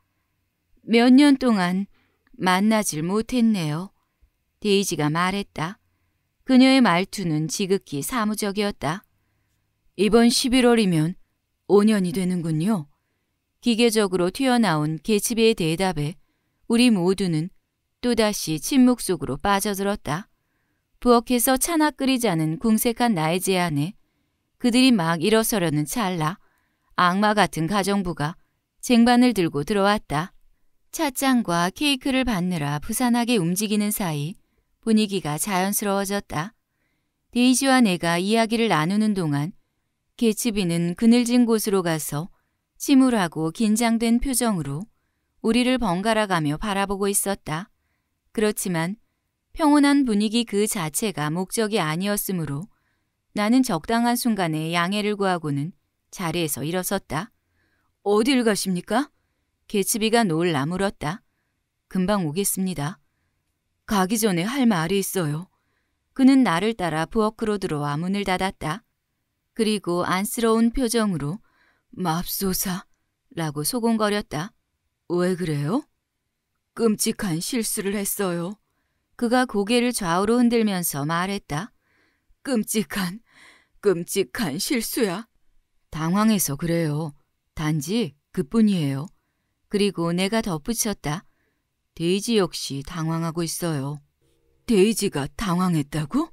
몇 년 동안 만나질 못했네요. 데이지가 말했다. 그녀의 말투는 지극히 사무적이었다. 이번 11월이면 5년이 되는군요. 기계적으로 튀어나온 개츠비의 대답에 우리 모두는 또다시 침묵 속으로 빠져들었다. 부엌에서 차나 끓이자는 궁색한 나의 제안에 그들이 막 일어서려는 찰나 악마 같은 가정부가 쟁반을 들고 들어왔다. 찻장과 케이크를 받느라 부산하게 움직이는 사이 분위기가 자연스러워졌다. 데이지와 내가 이야기를 나누는 동안 개츠비는 그늘진 곳으로 가서 침울하고 긴장된 표정으로 우리를 번갈아가며 바라보고 있었다. 그렇지만 평온한 분위기 그 자체가 목적이 아니었으므로 나는 적당한 순간에 양해를 구하고는 자리에서 일어섰다. 어딜 가십니까? 개츠비가 놀라 물었다. 금방 오겠습니다. 가기 전에 할 말이 있어요. 그는 나를 따라 부엌으로 들어와 문을 닫았다. 그리고 안쓰러운 표정으로 맙소사 라고 소곤거렸다. 왜 그래요? 끔찍한 실수를 했어요. 그가 고개를 좌우로 흔들면서 말했다. 끔찍한, 끔찍한 실수야. 당황해서 그래요. 단지 그뿐이에요. 그리고 내가 덧붙였다. 데이지 역시 당황하고 있어요. 데이지가 당황했다고?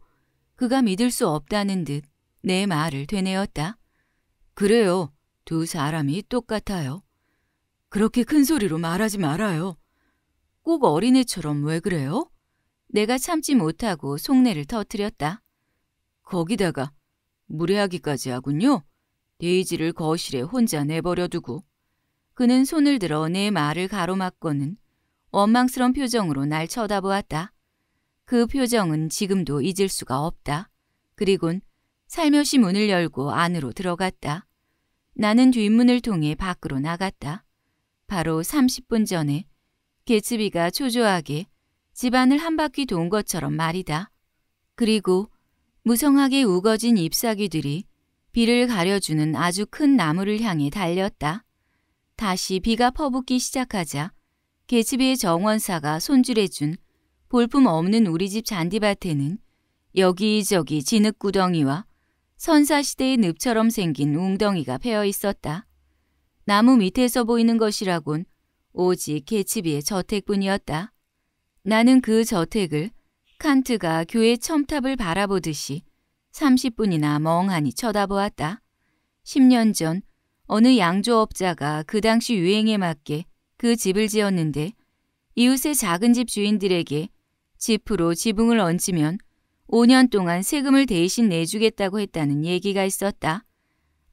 그가 믿을 수 없다는 듯 내 말을 되뇌었다. 그래요. 두 사람이 똑같아요. 그렇게 큰 소리로 말하지 말아요. 꼭 어린애처럼 왜 그래요? 내가 참지 못하고 속내를 터뜨렸다. 거기다가 무례하기까지 하군요. 데이지를 거실에 혼자 내버려 두고 그는 손을 들어 내 말을 가로막고는 원망스런 표정으로 날 쳐다보았다. 그 표정은 지금도 잊을 수가 없다. 그리곤 살며시 문을 열고 안으로 들어갔다. 나는 뒷문을 통해 밖으로 나갔다. 바로 30분 전에 개츠비가 초조하게 집안을 한 바퀴 돈 것처럼 말이다. 그리고 무성하게 우거진 잎사귀들이 비를 가려주는 아주 큰 나무를 향해 달렸다. 다시 비가 퍼붓기 시작하자 개츠비의 정원사가 손질해준 볼품없는 우리 집 잔디밭에는 여기저기 진흙구덩이와 선사시대의 늪처럼 생긴 웅덩이가 패어 있었다. 나무 밑에서 보이는 것이라곤 오직 개츠비의 저택뿐이었다. 나는 그 저택을 칸트가 교회 첨탑을 바라보듯이 30분이나 멍하니 쳐다보았다. 10년 전 어느 양조업자가 그 당시 유행에 맞게 그 집을 지었는데 이웃의 작은 집 주인들에게 지프로 지붕을 얹으면 5년 동안 세금을 대신 내주겠다고 했다는 얘기가 있었다.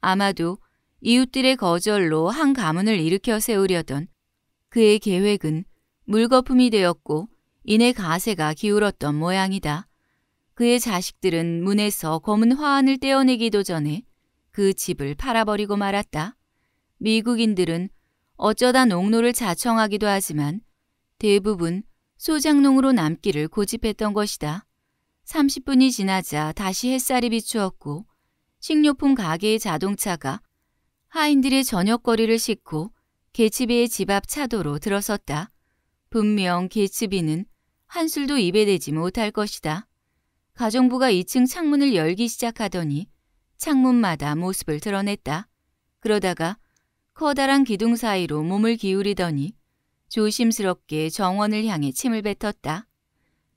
아마도 이웃들의 거절로 한 가문을 일으켜 세우려던 그의 계획은 물거품이 되었고 이내 가세가 기울었던 모양이다. 그의 자식들은 문에서 검은 화환을 떼어내기도 전에 그 집을 팔아버리고 말았다. 미국인들은 어쩌다 농로를 자청하기도 하지만 대부분 소작농으로 남기를 고집했던 것이다. 30분이 지나자 다시 햇살이 비추었고 식료품 가게의 자동차가 하인들의 저녁거리를 싣고 개츠비의 집 앞 차도로 들어섰다. 분명 개츠비는 한술도 입에 대지 못할 것이다. 가정부가 2층 창문을 열기 시작하더니 창문마다 모습을 드러냈다. 그러다가 커다란 기둥 사이로 몸을 기울이더니 조심스럽게 정원을 향해 침을 뱉었다.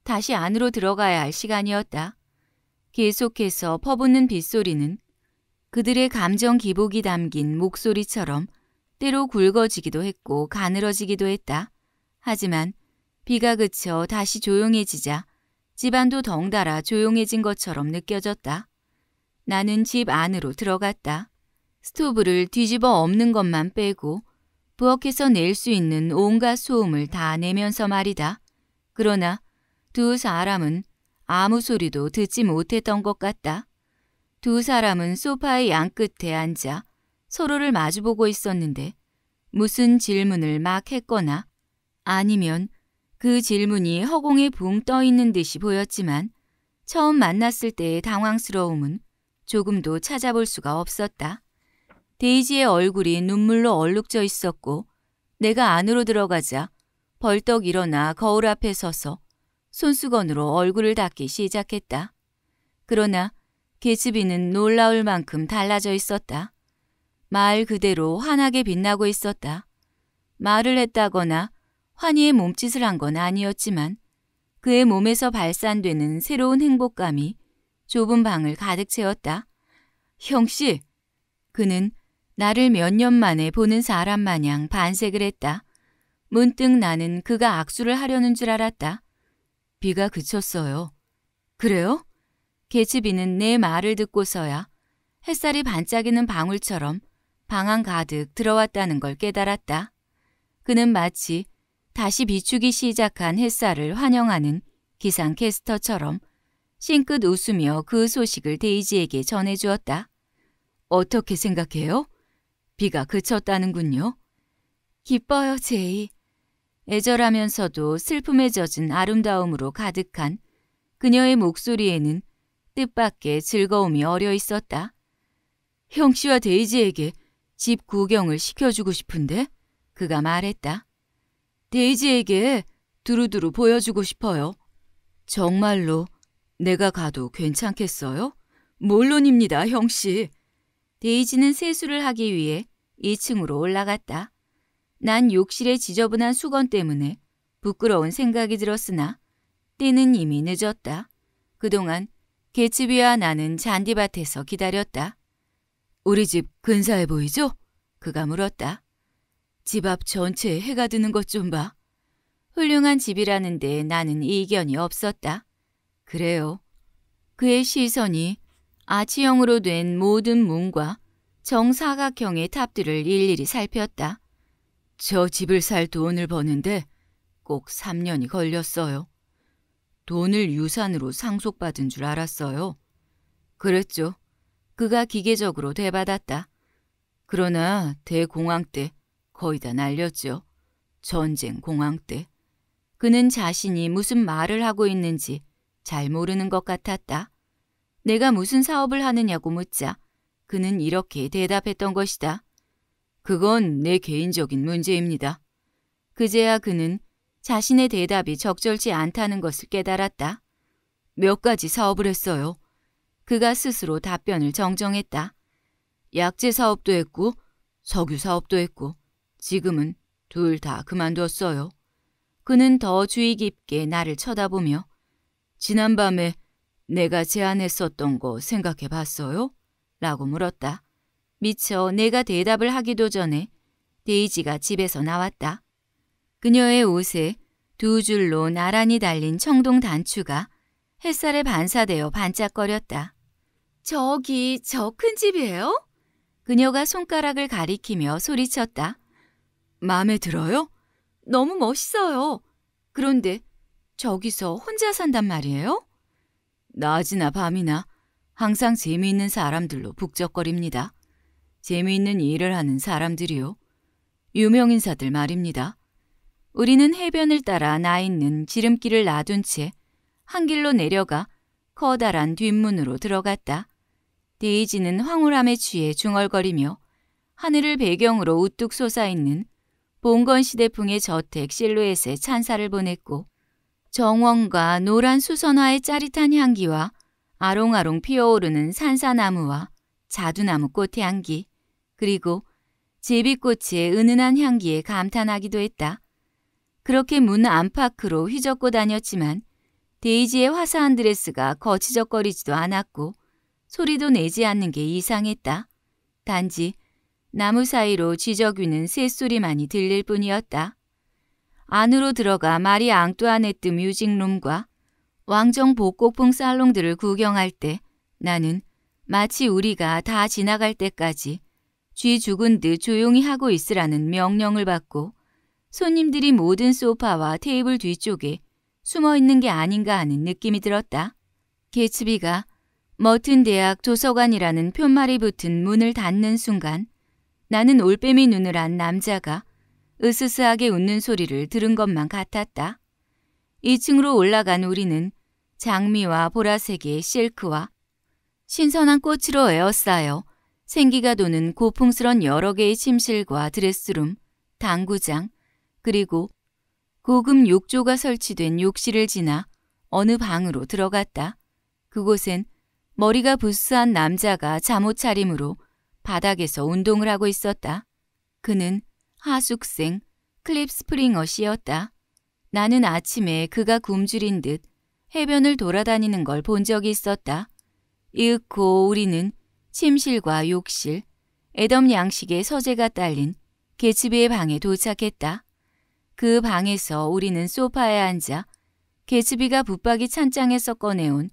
다시 안으로 들어가야 할 시간이었다. 계속해서 퍼붓는 빗소리는 그들의 감정 기복이 담긴 목소리처럼 때로 굵어지기도 했고 가늘어지기도 했다. 하지만 비가 그쳐 다시 조용해지자 집안도 덩달아 조용해진 것처럼 느껴졌다. 나는 집 안으로 들어갔다. 스토브를 뒤집어 엎는 것만 빼고 부엌에서 낼 수 있는 온갖 소음을 다 내면서 말이다. 그러나 두 사람은 아무 소리도 듣지 못했던 것 같다. 두 사람은 소파의 양끝에 앉아 서로를 마주보고 있었는데 무슨 질문을 막 했거나 아니면 그 질문이 허공에 붕 떠 있는 듯이 보였지만 처음 만났을 때의 당황스러움은 조금도 찾아볼 수가 없었다. 데이지의 얼굴이 눈물로 얼룩져 있었고 내가 안으로 들어가자 벌떡 일어나 거울 앞에 서서 손수건으로 얼굴을 닦기 시작했다. 그러나 개츠비는 놀라울 만큼 달라져 있었다. 말 그대로 환하게 빛나고 있었다. 말을 했다거나 환희의 몸짓을 한 건 아니었지만 그의 몸에서 발산되는 새로운 행복감이 좁은 방을 가득 채웠다. 형씨! 그는 나를 몇 년 만에 보는 사람 마냥 반색을 했다. 문득 나는 그가 악수를 하려는 줄 알았다. 비가 그쳤어요. 그래요? 개츠비는 내 말을 듣고서야 햇살이 반짝이는 방울처럼 방 안 가득 들어왔다는 걸 깨달았다. 그는 마치 다시 비추기 시작한 햇살을 환영하는 기상캐스터처럼 싱긋 웃으며 그 소식을 데이지에게 전해주었다. 어떻게 생각해요? 비가 그쳤다는군요. 기뻐요, 제이. 애절하면서도 슬픔에 젖은 아름다움으로 가득한 그녀의 목소리에는 뜻밖의 즐거움이 어려 있었다. 형 씨와 데이지에게 집 구경을 시켜주고 싶은데 그가 말했다. 데이지에게 두루두루 보여주고 싶어요. 정말로 내가 가도 괜찮겠어요? 물론입니다, 형씨. 데이지는 세수를 하기 위해 2층으로 올라갔다. 난 욕실의 지저분한 수건 때문에 부끄러운 생각이 들었으나 때는 이미 늦었다. 그동안 개츠비와 나는 잔디밭에서 기다렸다. 우리 집 근사해 보이죠? 그가 물었다. 집앞 전체에 해가 드는 것 좀 봐. 훌륭한 집이라는데 나는 이견이 없었다. 그래요. 그의 시선이 아치형으로 된 모든 문과 정사각형의 탑들을 일일이 살폈다. 저 집을 살 돈을 버는데 꼭 3년이 걸렸어요. 돈을 유산으로 상속받은 줄 알았어요. 그랬죠. 그가 기계적으로 되받았다. 그러나 대공황 때 거의 다 날렸죠. 전쟁 공황 때. 그는 자신이 무슨 말을 하고 있는지 잘 모르는 것 같았다. 내가 무슨 사업을 하느냐고 묻자 그는 이렇게 대답했던 것이다. 그건 내 개인적인 문제입니다. 그제야 그는 자신의 대답이 적절치 않다는 것을 깨달았다. 몇 가지 사업을 했어요. 그가 스스로 답변을 정정했다. 약재 사업도 했고 석유 사업도 했고 지금은 둘 다 그만뒀어요. 그는 더 주의 깊게 나를 쳐다보며 지난밤에 내가 제안했었던 거 생각해 봤어요? 라고 물었다. 미처 내가 대답을 하기도 전에 데이지가 집에서 나왔다. 그녀의 옷에 두 줄로 나란히 달린 청동 단추가 햇살에 반사되어 반짝거렸다. 저기 저 큰 집이에요? 그녀가 손가락을 가리키며 소리쳤다. 마음에 들어요? 너무 멋있어요. 그런데 저기서 혼자 산단 말이에요? 낮이나 밤이나 항상 재미있는 사람들로 북적거립니다. 재미있는 일을 하는 사람들이요. 유명인사들 말입니다. 우리는 해변을 따라 나 있는 지름길을 놔둔 채 한 길로 내려가 커다란 뒷문으로 들어갔다. 데이지는 황홀함에 취해 중얼거리며 하늘을 배경으로 우뚝 솟아있는 봉건 시대풍의 저택 실루엣에 찬사를 보냈고 정원과 노란 수선화의 짜릿한 향기와 아롱아롱 피어오르는 산사나무와 자두나무 꽃의 향기 그리고 제비꽃의 은은한 향기에 감탄하기도 했다. 그렇게 문 안팎으로 휘젓고 다녔지만 데이지의 화사한 드레스가 거치적거리지도 않았고 소리도 내지 않는 게 이상했다. 단지 나무 사이로 지저귀는 새소리만이 들릴 뿐이었다. 안으로 들어가 마리 앙뚜아네트 뮤직룸과 왕정 복고풍 살롱들을 구경할 때 나는 마치 우리가 다 지나갈 때까지 쥐 죽은 듯 조용히 하고 있으라는 명령을 받고 손님들이 모든 소파와 테이블 뒤쪽에 숨어 있는 게 아닌가 하는 느낌이 들었다. 개츠비가 머튼 대학 도서관이라는 푯말이 붙은 문을 닫는 순간 나는 올빼미 눈을 한 남자가 으스스하게 웃는 소리를 들은 것만 같았다. 2층으로 올라간 우리는 장미와 보라색의 실크와 신선한 꽃으로 에어싸여 생기가 도는 고풍스런 여러 개의 침실과 드레스룸, 당구장, 그리고 고급 욕조가 설치된 욕실을 지나 어느 방으로 들어갔다. 그곳엔 머리가 부스한 남자가 잠옷 차림으로 바닥에서 운동을 하고 있었다. 그는 하숙생 클립 스프링어 씨였다. 나는 아침에 그가 굶주린 듯 해변을 돌아다니는 걸 본 적이 있었다. 이윽고 우리는 침실과 욕실, 애덤 양식의 서재가 딸린 개츠비의 방에 도착했다. 그 방에서 우리는 소파에 앉아 개츠비가 붙박이 찬장에서 꺼내온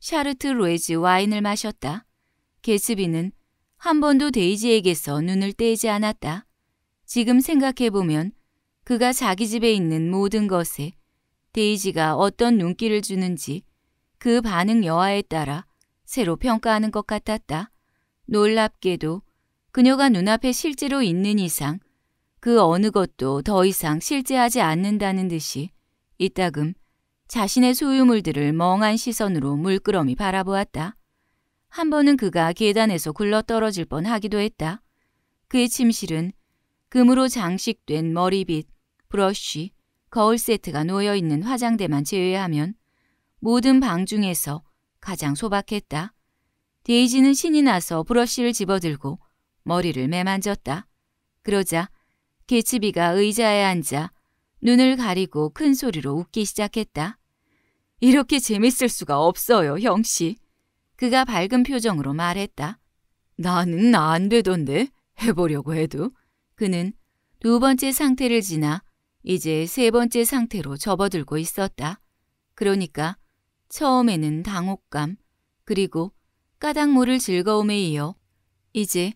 샤르트 로에즈 와인을 마셨다. 개츠비는 한 번도 데이지에게서 눈을 떼지 않았다. 지금 생각해보면 그가 자기 집에 있는 모든 것에 데이지가 어떤 눈길을 주는지 그 반응 여하에 따라 새로 평가하는 것 같았다. 놀랍게도 그녀가 눈앞에 실제로 있는 이상 그 어느 것도 더 이상 실제하지 않는다는 듯이 이따금 자신의 소유물들을 멍한 시선으로 물끄러미 바라보았다. 한 번은 그가 계단에서 굴러 떨어질 뻔 하기도 했다. 그의 침실은 금으로 장식된 머리빗, 브러쉬, 거울 세트가 놓여 있는 화장대만 제외하면 모든 방 중에서 가장 소박했다. 데이지는 신이 나서 브러쉬를 집어들고 머리를 매만졌다. 그러자 개츠비가 의자에 앉아 눈을 가리고 큰 소리로 웃기 시작했다. 이렇게 재밌을 수가 없어요, 형씨. 그가 밝은 표정으로 말했다. 나는 안 되던데 해보려고 해도. 그는 두 번째 상태를 지나 이제 세 번째 상태로 접어들고 있었다. 그러니까 처음에는 당혹감 그리고 까닭 모를 즐거움에 이어 이제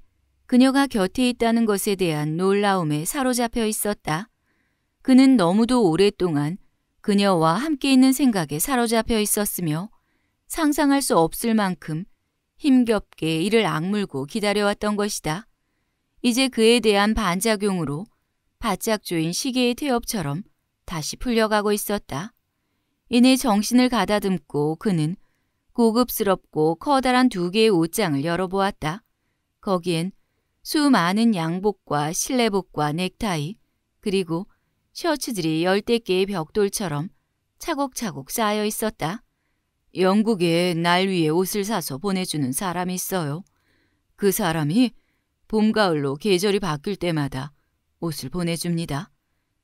그녀가 곁에 있다는 것에 대한 놀라움에 사로잡혀 있었다. 그는 너무도 오랫동안 그녀와 함께 있는 생각에 사로잡혀 있었으며 상상할 수 없을 만큼 힘겹게 이를 악물고 기다려왔던 것이다. 이제 그에 대한 반작용으로 바짝 조인 시계의 태엽처럼 다시 풀려가고 있었다. 이내 정신을 가다듬고 그는 고급스럽고 커다란 두 개의 옷장을 열어보았다. 거기엔 수많은 양복과 실내복과 넥타이 그리고 셔츠들이 열댓 개의 벽돌처럼 차곡차곡 쌓여 있었다. 영국에 날 위에 옷을 사서 보내주는 사람이 있어요. 그 사람이 봄, 가을로 계절이 바뀔 때마다 옷을 보내줍니다.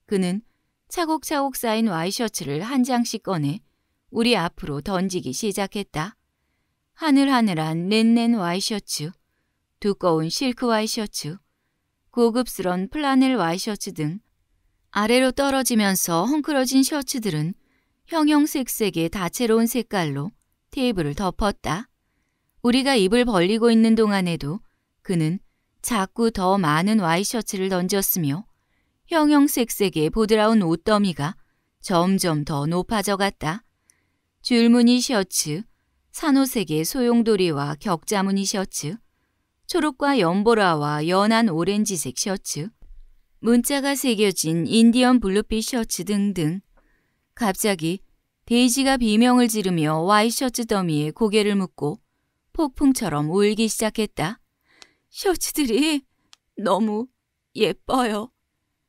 그는 차곡차곡 쌓인 와이셔츠를 한 장씩 꺼내 우리 앞으로 던지기 시작했다. 하늘하늘한 넨넨 와이셔츠, 두꺼운 실크 와이셔츠, 고급스런 플라넬 와이셔츠 등 아래로 떨어지면서 헝클어진 셔츠들은 형형색색의 다채로운 색깔로 테이블을 덮었다. 우리가 입을 벌리고 있는 동안에도 그는 자꾸 더 많은 와이셔츠를 던졌으며 형형색색의 보드라운 옷더미가 점점 더 높아져 갔다. 줄무늬 셔츠, 산호색의 소용돌이와 격자무늬 셔츠, 초록과 연보라와 연한 오렌지색 셔츠, 문자가 새겨진 인디언 블루빛 셔츠 등등 갑자기 데이지가 비명을 지르며 와이셔츠 더미에 고개를 묶고 폭풍처럼 울기 시작했다. 셔츠들이 너무 예뻐요.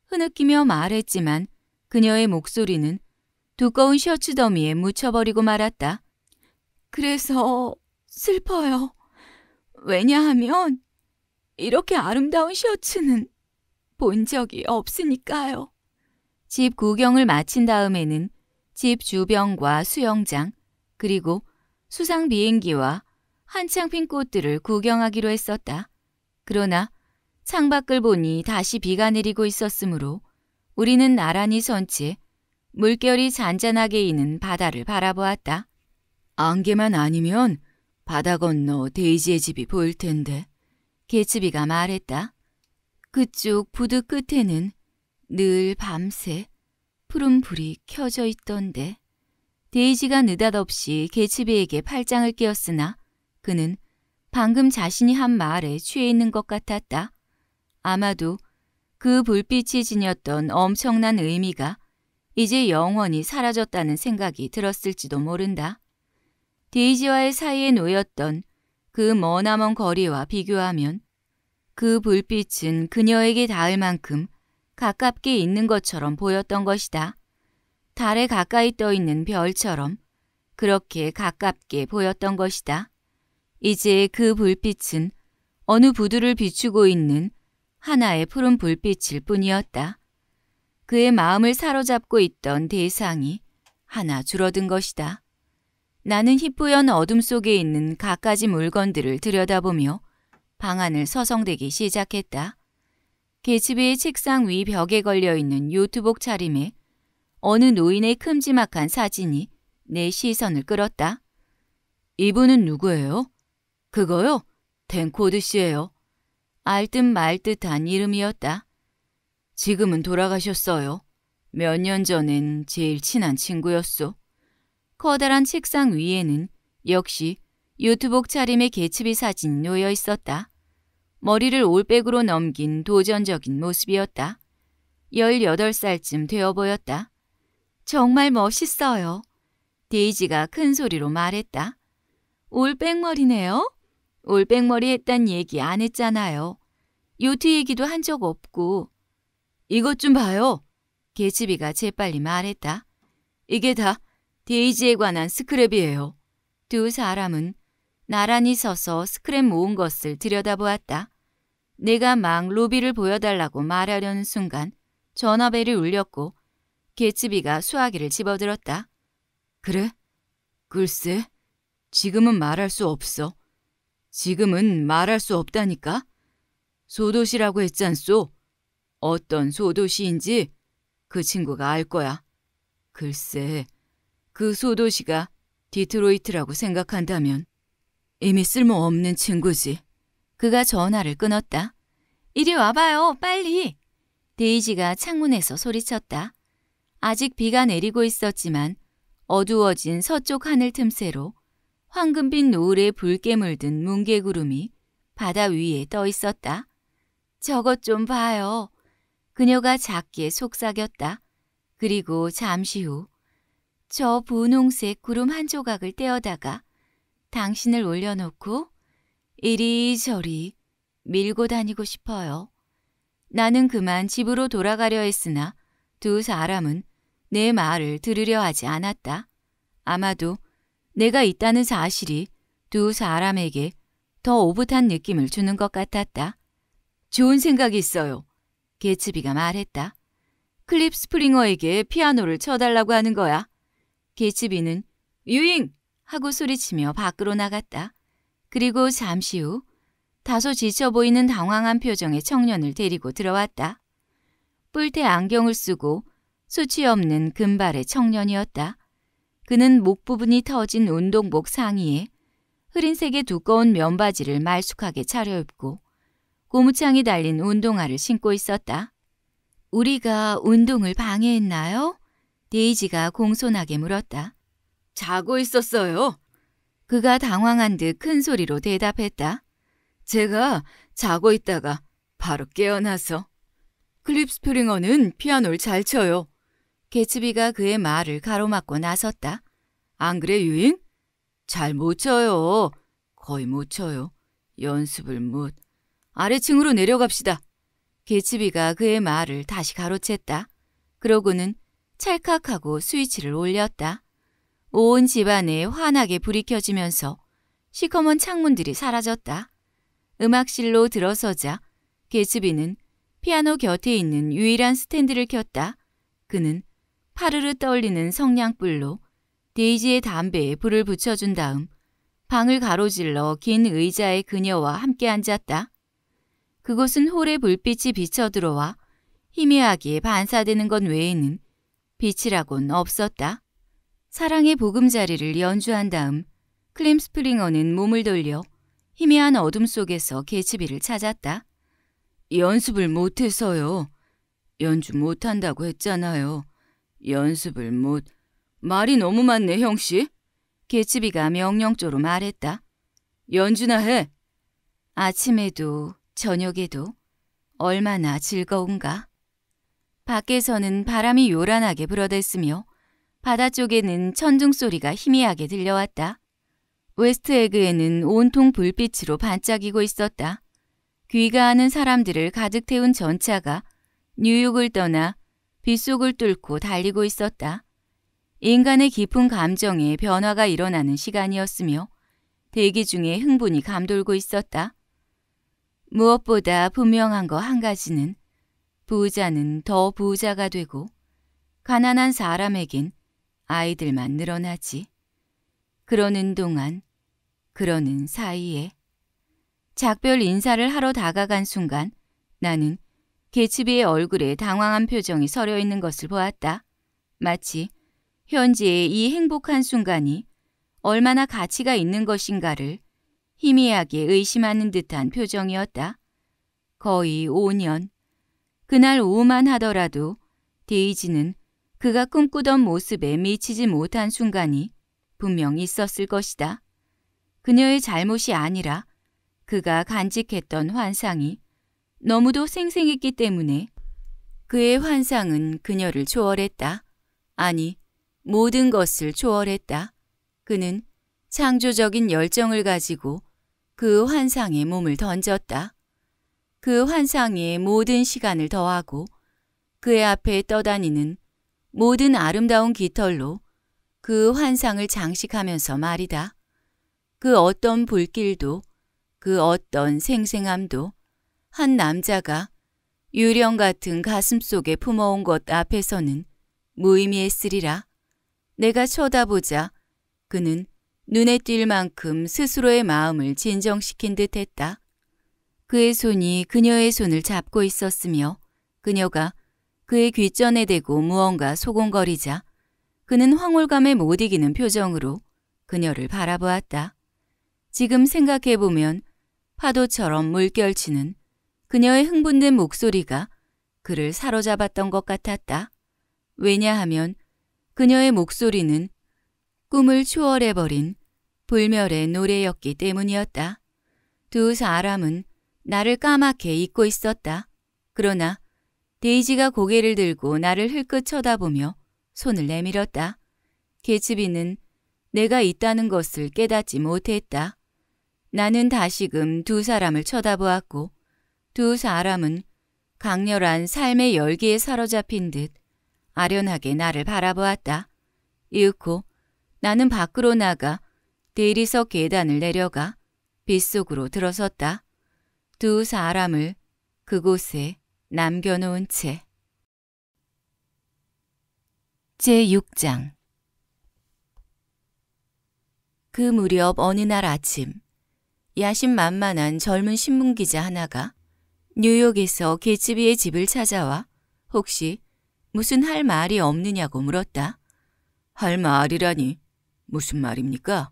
흐느끼며 말했지만 그녀의 목소리는 두꺼운 셔츠 더미에 묻혀버리고 말았다. 그래서 슬퍼요. 왜냐하면 이렇게 아름다운 셔츠는 본 적이 없으니까요. 집 구경을 마친 다음에는 집 주변과 수영장, 그리고 수상 비행기와 한창 핀 꽃들을 구경하기로 했었다. 그러나 창밖을 보니 다시 비가 내리고 있었으므로 우리는 나란히 선 채 물결이 잔잔하게 이는 바다를 바라보았다. 안개만 아니면 바다 건너 데이지의 집이 보일 텐데. 개츠비가 말했다. 그쪽 부두 끝에는 늘 밤새 푸른 불이 켜져 있던데. 데이지가 느닷없이 개츠비에게 팔짱을 끼었으나 그는 방금 자신이 한 말에 취해 있는 것 같았다. 아마도 그 불빛이 지녔던 엄청난 의미가 이제 영원히 사라졌다는 생각이 들었을지도 모른다. 데이지와의 사이에 놓였던 그 머나먼 거리와 비교하면 그 불빛은 그녀에게 닿을 만큼 가깝게 있는 것처럼 보였던 것이다. 달에 가까이 떠 있는 별처럼 그렇게 가깝게 보였던 것이다. 이제 그 불빛은 어느 부두를 비추고 있는 하나의 푸른 불빛일 뿐이었다. 그의 마음을 사로잡고 있던 대상이 하나 줄어든 것이다. 나는 희뿌연 어둠 속에 있는 갖가지 물건들을 들여다보며 방안을 서성대기 시작했다. 개츠비의 책상 위 벽에 걸려있는 요투복 차림에 어느 노인의 큼지막한 사진이 내 시선을 끌었다. 이분은 누구예요? 그거요? 덴코드 씨예요. 알듯 말듯한 이름이었다. 지금은 돌아가셨어요. 몇 년 전엔 제일 친한 친구였소. 커다란 책상 위에는 역시 유튜브 차림의 개츠비 사진이 놓여 있었다. 머리를 올백으로 넘긴 도전적인 모습이었다. 18살쯤 되어 보였다. 정말 멋있어요. 데이지가 큰 소리로 말했다. 올백머리네요? 올백머리 했단 얘기 안 했잖아요. 요트 얘기도 한 적 없고. 이것 좀 봐요. 개츠비가 재빨리 말했다. 이게 다 데이지에 관한 스크랩이에요. 두 사람은 나란히 서서 스크랩 모은 것을 들여다보았다. 내가 막 로비를 보여달라고 말하려는 순간 전화벨이 울렸고 개츠비가 수화기를 집어들었다. 그래? 글쎄, 지금은 말할 수 없어. 지금은 말할 수 없다니까? 소도시라고 했잖소. 어떤 소도시인지 그 친구가 알 거야. 글쎄, 그 소도시가 디트로이트라고 생각한다면 이미 쓸모없는 친구지. 그가 전화를 끊었다. 이리 와봐요, 빨리! 데이지가 창문에서 소리쳤다. 아직 비가 내리고 있었지만 어두워진 서쪽 하늘 틈새로 황금빛 노을에 붉게 물든 뭉게구름이 바다 위에 떠 있었다. 저것 좀 봐요. 그녀가 작게 속삭였다. 그리고 잠시 후 저 분홍색 구름 한 조각을 떼어다가 당신을 올려놓고 이리저리 밀고 다니고 싶어요. 나는 그만 집으로 돌아가려 했으나 두 사람은 내 말을 들으려 하지 않았다. 아마도 내가 있다는 사실이 두 사람에게 더 오붓한 느낌을 주는 것 같았다. 좋은 생각이 있어요. 개츠비가 말했다. 클립 스프링어에게 피아노를 쳐달라고 하는 거야. 개츠비는 유잉! 하고 소리치며 밖으로 나갔다. 그리고 잠시 후 다소 지쳐 보이는 당황한 표정의 청년을 데리고 들어왔다. 뿔테 안경을 쓰고 수치 없는 금발의 청년이었다. 그는 목 부분이 터진 운동복 상의에 흐린색의 두꺼운 면바지를 말쑥하게 차려입고 고무창이 달린 운동화를 신고 있었다. 우리가 운동을 방해했나요? 데이지가 공손하게 물었다. 자고 있었어요. 그가 당황한 듯 큰 소리로 대답했다. 제가 자고 있다가 바로 깨어나서. 클립스프링어는 피아노를 잘 쳐요. 개츠비가 그의 말을 가로막고 나섰다. 안 그래 유잉? 잘 못 쳐요. 거의 못 쳐요. 연습을 못. 아래층으로 내려갑시다. 개츠비가 그의 말을 다시 가로챘다. 그러고는 찰칵하고 스위치를 올렸다. 온 집안에 환하게 불이 켜지면서 시커먼 창문들이 사라졌다. 음악실로 들어서자 개츠비는 피아노 곁에 있는 유일한 스탠드를 켰다. 그는 파르르 떨리는 성냥불로 데이지의 담배에 불을 붙여준 다음 방을 가로질러 긴 의자에 그녀와 함께 앉았다. 그곳은 홀에 불빛이 비쳐 들어와 희미하게 반사되는 것 외에는 빛이라곤 없었다. 사랑의 보금자리를 연주한 다음 클림 스프링어는 몸을 돌려 희미한 어둠 속에서 개츠비를 찾았다. 연습을 못해서요. 연주 못한다고 했잖아요. 연습을 못... 말이 너무 많네, 형씨. 개츠비가 명령조로 말했다. 연주나 해. 아침에도 저녁에도 얼마나 즐거운가. 밖에서는 바람이 요란하게 불어댔으며 바다 쪽에는 천둥 소리가 희미하게 들려왔다. 웨스트 에그에는 온통 불빛으로 반짝이고 있었다. 귀가하는 사람들을 가득 태운 전차가 뉴욕을 떠나 빗속을 뚫고 달리고 있었다. 인간의 깊은 감정에 변화가 일어나는 시간이었으며 대기 중에 흥분이 감돌고 있었다. 무엇보다 분명한 거 한 가지는 부자는 더 부자가 되고 가난한 사람에겐 아이들만 늘어나지. 그러는 동안, 그러는 사이에 작별 인사를 하러 다가간 순간 나는 개츠비의 얼굴에 당황한 표정이 서려 있는 것을 보았다. 마치 현재의 이 행복한 순간이 얼마나 가치가 있는 것인가를 희미하게 의심하는 듯한 표정이었다. 거의 5년. 그날 오후만 하더라도 데이지는 그가 꿈꾸던 모습에 미치지 못한 순간이 분명 있었을 것이다. 그녀의 잘못이 아니라 그가 간직했던 환상이 너무도 생생했기 때문에 그의 환상은 그녀를 초월했다. 아니, 모든 것을 초월했다. 그는 창조적인 열정을 가지고 그 환상에 몸을 던졌다. 그 환상에 모든 시간을 더하고 그의 앞에 떠다니는 모든 아름다운 깃털로 그 환상을 장식하면서 말이다. 그 어떤 불길도 그 어떤 생생함도 한 남자가 유령 같은 가슴 속에 품어온 것 앞에서는 무의미했으리라. 내가 쳐다보자 그는 눈에 띌 만큼 스스로의 마음을 진정시킨 듯 했다. 그의 손이 그녀의 손을 잡고 있었으며 그녀가 그의 귀전에 대고 무언가 소곤거리자 그는 황홀감에 못 이기는 표정으로 그녀를 바라보았다. 지금 생각해보면 파도처럼 물결치는 그녀의 흥분된 목소리가 그를 사로잡았던 것 같았다. 왜냐하면 그녀의 목소리는 꿈을 초월해버린 불멸의 노래였기 때문이었다. 두 사람은 나를 까맣게 잊고 있었다. 그러나 데이지가 고개를 들고 나를 흘끗 쳐다보며 손을 내밀었다. 개츠비는 내가 있다는 것을 깨닫지 못했다. 나는 다시금 두 사람을 쳐다보았고 두 사람은 강렬한 삶의 열기에 사로잡힌 듯 아련하게 나를 바라보았다. 이윽고 나는 밖으로 나가 대리석 계단을 내려가 빗속으로 들어섰다. 두 사람을 그곳에 남겨놓은 채 제6장 그 무렵 어느 날 아침 야심만만한 젊은 신문기자 하나가 뉴욕에서 개츠비의 집을 찾아와 혹시 무슨 할 말이 없느냐고 물었다. 할 말이라니 무슨 말입니까?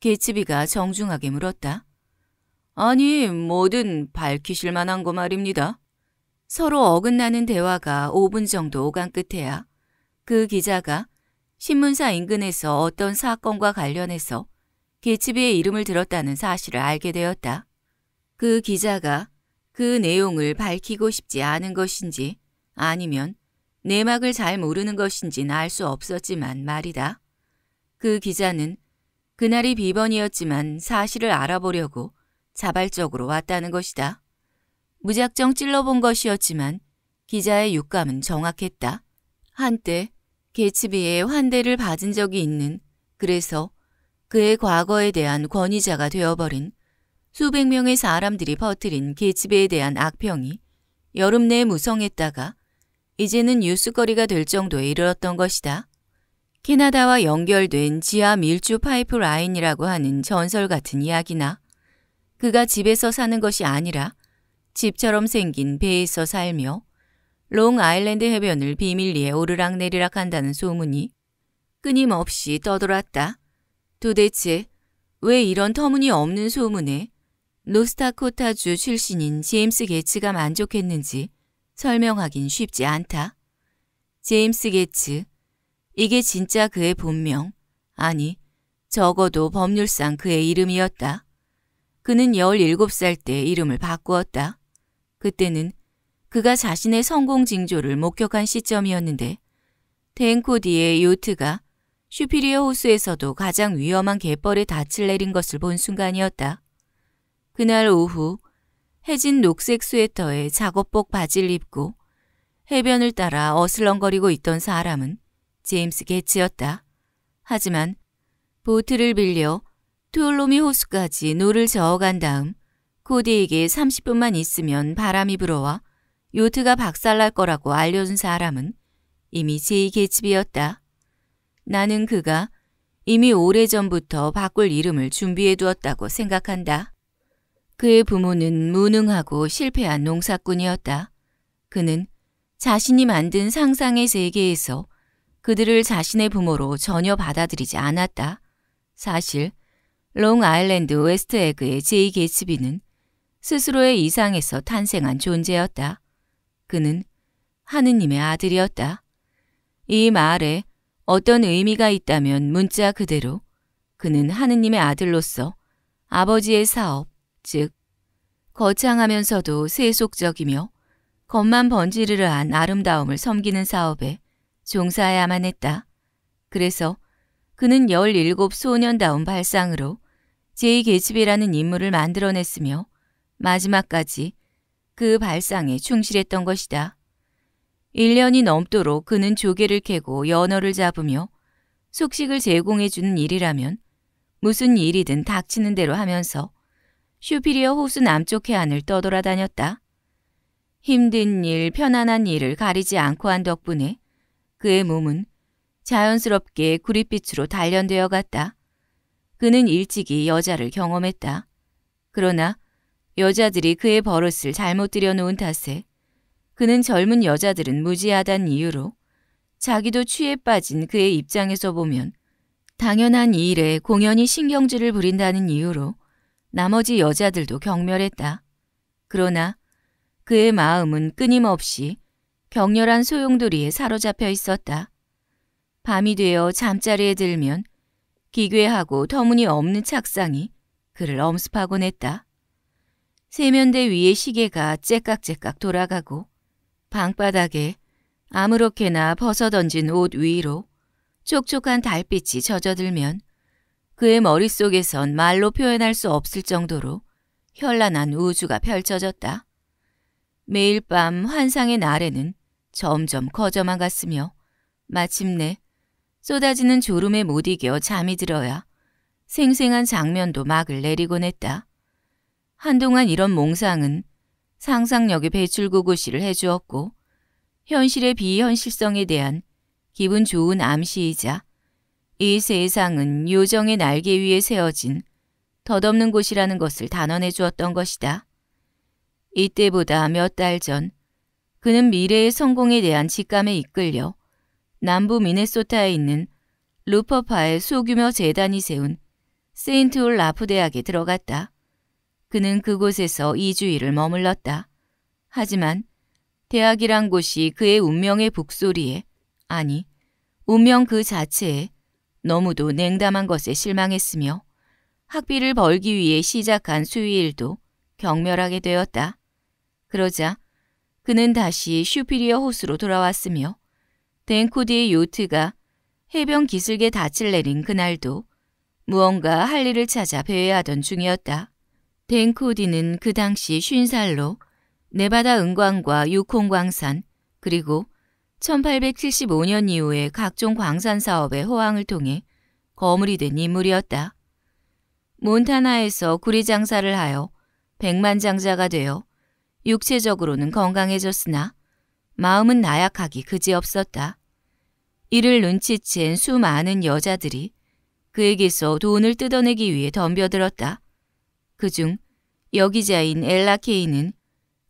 개츠비가 정중하게 물었다. 아니 뭐든 밝히실 만한 거 말입니다. 서로 어긋나는 대화가 5분 정도 오간 끝에야 그 기자가 신문사 인근에서 어떤 사건과 관련해서 개츠비의 이름을 들었다는 사실을 알게 되었다. 그 기자가 그 내용을 밝히고 싶지 않은 것인지 아니면 내막을 잘 모르는 것인지는 알 수 없었지만 말이다. 그 기자는 그날이 비번이었지만 사실을 알아보려고 자발적으로 왔다는 것이다. 무작정 찔러본 것이었지만 기자의 육감은 정확했다. 한때 개츠비의 환대를 받은 적이 있는 그래서 그의 과거에 대한 권위자가 되어버린 수백 명의 사람들이 퍼뜨린 개츠비에 대한 악평이 여름 내에 무성했다가 이제는 뉴스거리가 될 정도에 이르렀던 것이다. 캐나다와 연결된 지하 밀주 파이프 라인이라고 하는 전설 같은 이야기나 그가 집에서 사는 것이 아니라 집처럼 생긴 배에서 살며 롱아일랜드 해변을 비밀리에 오르락내리락 한다는 소문이 끊임없이 떠돌았다. 도대체 왜 이런 터무니없는 소문에 노스타코타주 출신인 제임스 게츠가 만족했는지 설명하긴 쉽지 않다. 제임스 게츠, 이게 진짜 그의 본명, 아니 적어도 법률상 그의 이름이었다. 그는 17살 때 이름을 바꾸었다. 그때는 그가 자신의 성공 징조를 목격한 시점이었는데 덴코디의 요트가 슈피리어 호수에서도 가장 위험한 갯벌에 닻을 내린 것을 본 순간이었다. 그날 오후 해진 녹색 스웨터에 작업복 바지를 입고 해변을 따라 어슬렁거리고 있던 사람은 제임스 게츠였다. 하지만 보트를 빌려 투올로미 호수까지 노를 저어간 다음 코디에게 30분만 있으면 바람이 불어와 요트가 박살날 거라고 알려준 사람은 이미 제이 개츠비였다. 나는 그가 이미 오래전부터 바꿀 이름을 준비해 두었다고 생각한다. 그의 부모는 무능하고 실패한 농사꾼이었다. 그는 자신이 만든 상상의 세계에서 그들을 자신의 부모로 전혀 받아들이지 않았다. 사실 롱아일랜드 웨스트 에그의 제이 게츠비는 스스로의 이상에서 탄생한 존재였다. 그는 하느님의 아들이었다. 이 말에 어떤 의미가 있다면 문자 그대로 그는 하느님의 아들로서 아버지의 사업, 즉 거창하면서도 세속적이며 겉만 번지르르한 아름다움을 섬기는 사업에 종사해야만 했다. 그래서 그는 17 소년다운 발상으로 제2계집이라는 인물을 만들어냈으며 마지막까지 그 발상에 충실했던 것이다. 1년이 넘도록 그는 조개를 캐고 연어를 잡으며 속식을 제공해주는 일이라면 무슨 일이든 닥치는 대로 하면서 슈피리어 호수 남쪽 해안을 떠돌아다녔다. 힘든 일, 편안한 일을 가리지 않고 한 덕분에 그의 몸은 자연스럽게 구릿빛으로 단련되어 갔다. 그는 일찍이 여자를 경험했다. 그러나 여자들이 그의 버릇을 잘못 들여놓은 탓에 그는 젊은 여자들은 무지하단 이유로 자기도 취에 빠진 그의 입장에서 보면 당연한 이 일에 공연히 신경질을 부린다는 이유로 나머지 여자들도 경멸했다. 그러나 그의 마음은 끊임없이 격렬한 소용돌이에 사로잡혀 있었다. 밤이 되어 잠자리에 들면 기괴하고 터무니없는 착상이 그를 엄습하곤 했다. 세면대 위의 시계가 째깍째깍 돌아가고 방바닥에 아무렇게나 벗어던진 옷 위로 촉촉한 달빛이 젖어들면 그의 머릿속에선 말로 표현할 수 없을 정도로 현란한 우주가 펼쳐졌다. 매일 밤 환상의 날에는 점점 커져만 갔으며 마침내 쏟아지는 졸음에 못 이겨 잠이 들어야 생생한 장면도 막을 내리곤 했다. 한동안 이런 몽상은 상상력의 배출고구시를 해주었고 현실의 비현실성에 대한 기분 좋은 암시이자 이 세상은 요정의 날개 위에 세워진 덧없는 곳이라는 것을 단언해 주었던 것이다. 이때보다 몇 달 전 그는 미래의 성공에 대한 직감에 이끌려 남부 미네소타에 있는 루퍼파의 소규모 재단이 세운 세인트홀 라프 대학에 들어갔다. 그는 그곳에서 2주일을 머물렀다. 하지만 대학이란 곳이 그의 운명의 북소리에 아니 운명 그 자체에 너무도 냉담한 것에 실망했으며 학비를 벌기 위해 시작한 수위일도 경멸하게 되었다. 그러자 그는 다시 슈피리어 호수로 돌아왔으며 댄코디의 요트가 해변 기슭에 닻을 내린 그날도 무언가 할 일을 찾아 배회하던 중이었다. 댕쿠디는 그 당시 50살로 네바다 은광과 유콩광산 그리고 1875년 이후에 각종 광산 사업의 호황을 통해 거물이 된 인물이었다. 몬타나에서 구리 장사를 하여 백만장자가 되어 육체적으로는 건강해졌으나 마음은 나약하기 그지없었다. 이를 눈치챈 수많은 여자들이 그에게서 돈을 뜯어내기 위해 덤벼들었다. 그중 여기자인 엘라 케이는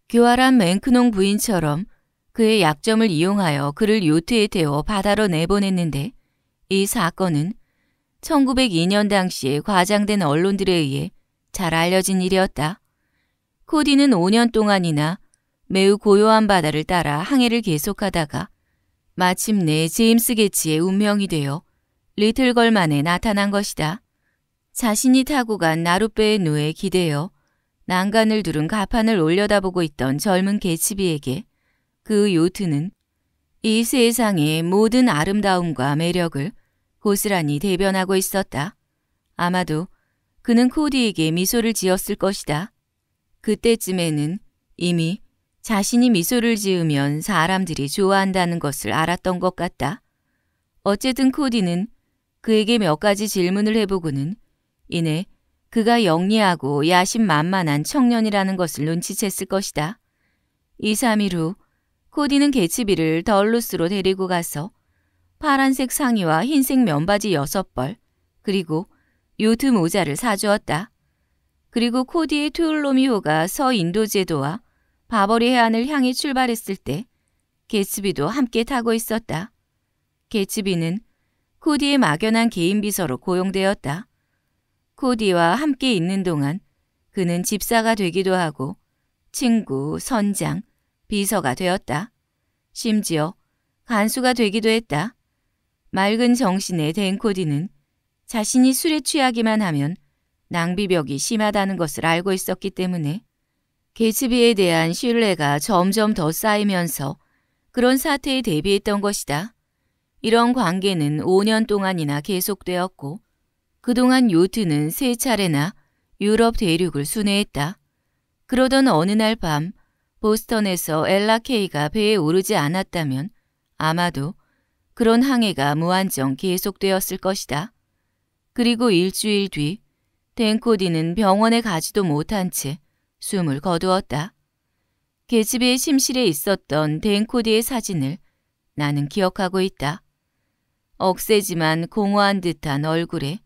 교활한 맨크농 부인처럼 그의 약점을 이용하여 그를 요트에 태워 바다로 내보냈는데 이 사건은 1902년 당시에 과장된 언론들에 의해 잘 알려진 일이었다. 코디는 5년 동안이나 매우 고요한 바다를 따라 항해를 계속하다가 마침내 제임스 게치의 운명이 되어 리틀걸만에 나타난 것이다. 자신이 타고 간 나룻배의 노에 기대어 난간을 두른 가판을 올려다보고 있던 젊은 개츠비에게 그 요트는 이 세상의 모든 아름다움과 매력을 고스란히 대변하고 있었다. 아마도 그는 코디에게 미소를 지었을 것이다. 그때쯤에는 이미 자신이 미소를 지으면 사람들이 좋아한다는 것을 알았던 것 같다. 어쨌든 코디는 그에게 몇 가지 질문을 해보고는 이내 그가 영리하고 야심만만한 청년이라는 것을 눈치챘을 것이다. 2, 3일 후 코디는 개츠비를 덜루스로 데리고 가서 파란색 상의와 흰색 면바지 6벌 그리고 요트 모자를 사주었다. 그리고 코디의 투울로미오가 서인도제도와 바버리 해안을 향해 출발했을 때 개츠비도 함께 타고 있었다. 개츠비는 코디의 막연한 개인 비서로 고용되었다. 코디와 함께 있는 동안 그는 집사가 되기도 하고 친구, 선장, 비서가 되었다. 심지어 간수가 되기도 했다. 맑은 정신의 댄코디는 자신이 술에 취하기만 하면 낭비벽이 심하다는 것을 알고 있었기 때문에 개츠비에 대한 신뢰가 점점 더 쌓이면서 그런 사태에 대비했던 것이다. 이런 관계는 5년 동안이나 계속되었고 그동안 요트는 세 차례나 유럽 대륙을 순회했다. 그러던 어느 날 밤 보스턴에서 엘라 케이가 배에 오르지 않았다면 아마도 그런 항해가 무한정 계속되었을 것이다. 그리고 일주일 뒤 댄코디는 병원에 가지도 못한 채 숨을 거두었다. 계집의 심실에 있었던 댄코디의 사진을 나는 기억하고 있다. 억세지만 공허한 듯한 얼굴에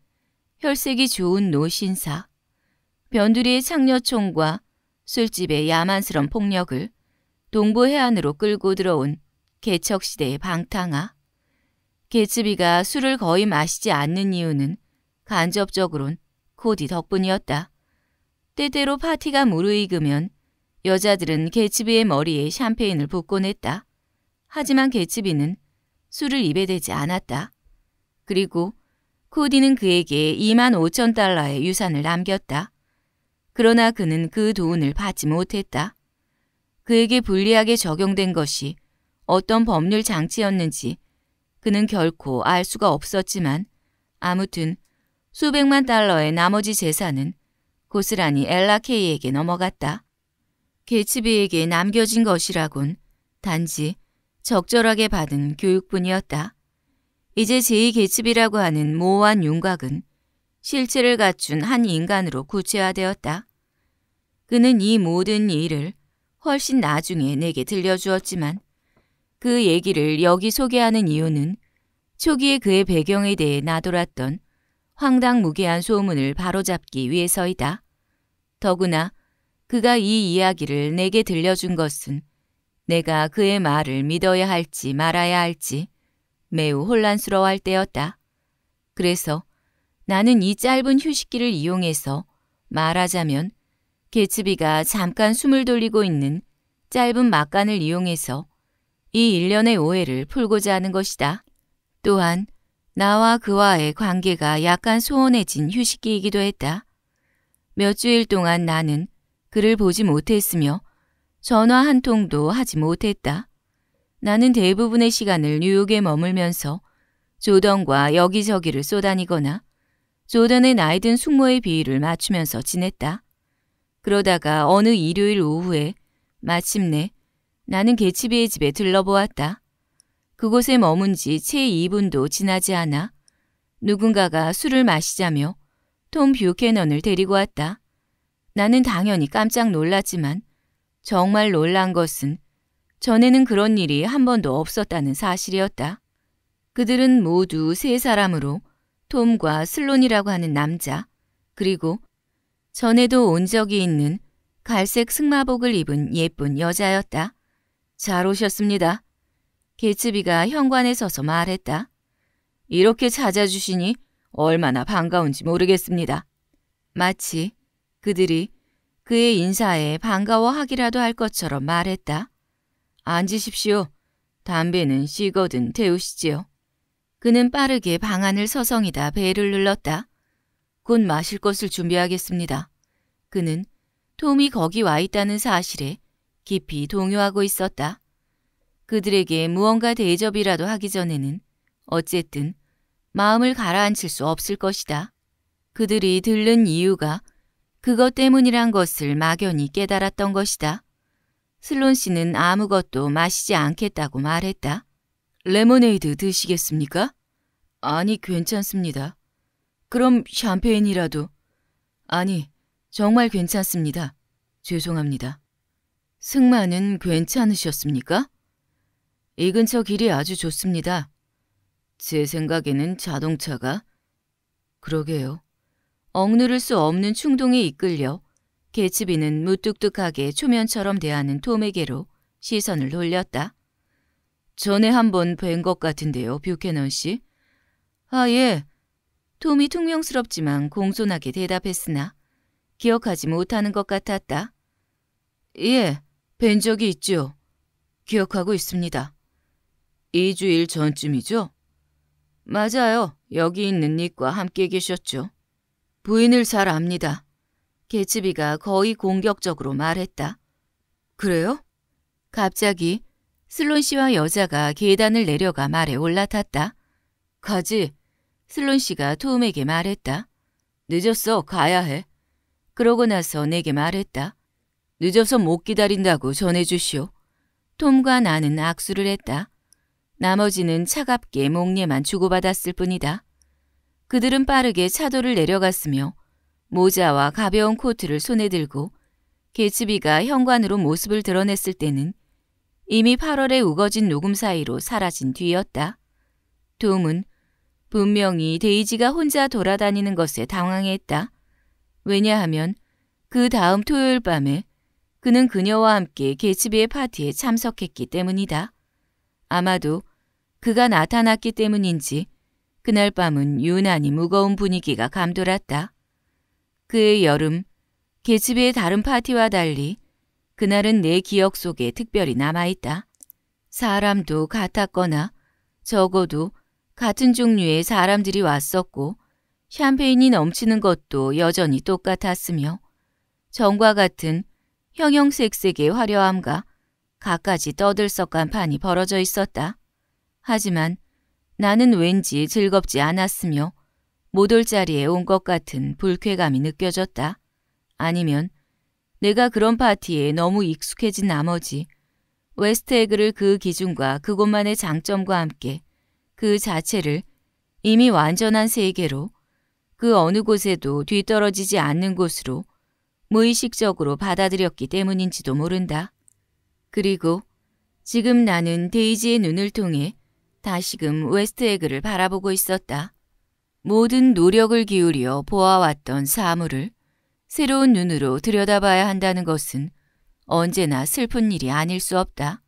혈색이 좋은 노신사, 변두리의 창녀총과 술집의 야만스런 폭력을 동부 해안으로 끌고 들어온 개척시대의 방탕아, 개츠비가 술을 거의 마시지 않는 이유는 간접적으론 코디 덕분이었다. 때때로 파티가 무르익으면 여자들은 개츠비의 머리에 샴페인을 붓곤 했다. 하지만 개츠비는 술을 입에 대지 않았다. 그리고 코디는 그에게 2만 5천 달러의 유산을 남겼다. 그러나 그는 그 돈을 받지 못했다. 그에게 불리하게 적용된 것이 어떤 법률 장치였는지 그는 결코 알 수가 없었지만 아무튼 수백만 달러의 나머지 재산은 고스란히 엘라 케이에게 넘어갔다. 개츠비에게 남겨진 것이라곤 단지 적절하게 받은 교육뿐이었다. 이제 제2계집이라고 하는 모호한 윤곽은 실체를 갖춘 한 인간으로 구체화되었다. 그는 이 모든 일을 훨씬 나중에 내게 들려주었지만 그 얘기를 여기 소개하는 이유는 초기에 그의 배경에 대해 나돌았던 황당무계한 소문을 바로잡기 위해서이다. 더구나 그가 이 이야기를 내게 들려준 것은 내가 그의 말을 믿어야 할지 말아야 할지 매우 혼란스러워할 때였다. 그래서 나는 이 짧은 휴식기를 이용해서 말하자면 개츠비가 잠깐 숨을 돌리고 있는 짧은 막간을 이용해서 이 일련의 오해를 풀고자 하는 것이다. 또한 나와 그와의 관계가 약간 소원해진 휴식기이기도 했다. 몇 주일 동안 나는 그를 보지 못했으며 전화 한 통도 하지 못했다. 나는 대부분의 시간을 뉴욕에 머물면서 조던과 여기저기를 쏘다니거나 조던의 나이든 숙모의 비위를 맞추면서 지냈다. 그러다가 어느 일요일 오후에 마침내 나는 개츠비의 집에 들러보았다. 그곳에 머문 지 채 2분도 지나지 않아 누군가가 술을 마시자며 톰 뷰캐넌을 데리고 왔다. 나는 당연히 깜짝 놀랐지만 정말 놀란 것은 전에는 그런 일이 한 번도 없었다는 사실이었다. 그들은 모두 세 사람으로 톰과 슬론이라고 하는 남자, 그리고 전에도 온 적이 있는 갈색 승마복을 입은 예쁜 여자였다. 잘 오셨습니다. 개츠비가 현관에 서서 말했다. 이렇게 찾아주시니 얼마나 반가운지 모르겠습니다. 마치 그들이 그의 인사에 반가워하기라도 할 것처럼 말했다. 앉으십시오. 담배는 식어든 태우시지요. 그는 빠르게 방 안을 서성이다 배를 눌렀다. 곧 마실 것을 준비하겠습니다. 그는 톰이 거기 와 있다는 사실에 깊이 동요하고 있었다. 그들에게 무언가 대접이라도 하기 전에는 어쨌든 마음을 가라앉힐 수 없을 것이다. 그들이 들른 이유가 그것 때문이란 것을 막연히 깨달았던 것이다. 슬론 씨는 아무것도 마시지 않겠다고 말했다. 레모네이드 드시겠습니까? 아니, 괜찮습니다. 그럼 샴페인이라도. 아니, 정말 괜찮습니다. 죄송합니다. 승마는 괜찮으셨습니까? 이 근처 길이 아주 좋습니다. 제 생각에는 자동차가 그러게요. 억누를 수 없는 충동에 이끌려 개츠비는 무뚝뚝하게 초면처럼 대하는 톰에게로 시선을 돌렸다. 전에 한 번 뵌 것 같은데요, 뷰캐넌 씨. 아, 예. 톰이 퉁명스럽지만 공손하게 대답했으나 기억하지 못하는 것 같았다. 예, 뵌 적이 있죠. 기억하고 있습니다. 2주일 전쯤이죠? 맞아요. 여기 있는 닉과 함께 계셨죠. 부인을 잘 압니다. 개츠비가 거의 공격적으로 말했다. 그래요? 갑자기 슬론 씨와 여자가 계단을 내려가 말에 올라탔다. 가지. 슬론 씨가 투에게 말했다. 늦었어. 가야 해. 그러고 나서 내게 말했다. 늦어서 못 기다린다고 전해주시오. 톰과 나는 악수를 했다. 나머지는 차갑게 목례만 주고받았을 뿐이다. 그들은 빠르게 차도를 내려갔으며 모자와 가벼운 코트를 손에 들고 개츠비가 현관으로 모습을 드러냈을 때는 이미 8월에 우거진 녹음 사이로 사라진 뒤였다. 돔은 분명히 데이지가 혼자 돌아다니는 것에 당황했다. 왜냐하면 그 다음 토요일 밤에 그는 그녀와 함께 개츠비의 파티에 참석했기 때문이다. 아마도 그가 나타났기 때문인지 그날 밤은 유난히 무거운 분위기가 감돌았다. 그의 여름, 계집의 다른 파티와 달리 그날은 내 기억 속에 특별히 남아있다. 사람도 같았거나 적어도 같은 종류의 사람들이 왔었고 샴페인이 넘치는 것도 여전히 똑같았으며 전과 같은 형형색색의 화려함과 갖가지 떠들썩한 판이 벌어져 있었다. 하지만 나는 왠지 즐겁지 않았으며 못올 자리에 온 것 같은 불쾌감이 느껴졌다. 아니면 내가 그런 파티에 너무 익숙해진 나머지 웨스트에그를 그 기준과 그곳만의 장점과 함께 그 자체를 이미 완전한 세계로 그 어느 곳에도 뒤떨어지지 않는 곳으로 무의식적으로 받아들였기 때문인지도 모른다. 그리고 지금 나는 데이지의 눈을 통해 다시금 웨스트에그를 바라보고 있었다. 모든 노력을 기울여 보아왔던 사물을 새로운 눈으로 들여다봐야 한다는 것은 언제나 슬픈 일이 아닐 수 없다.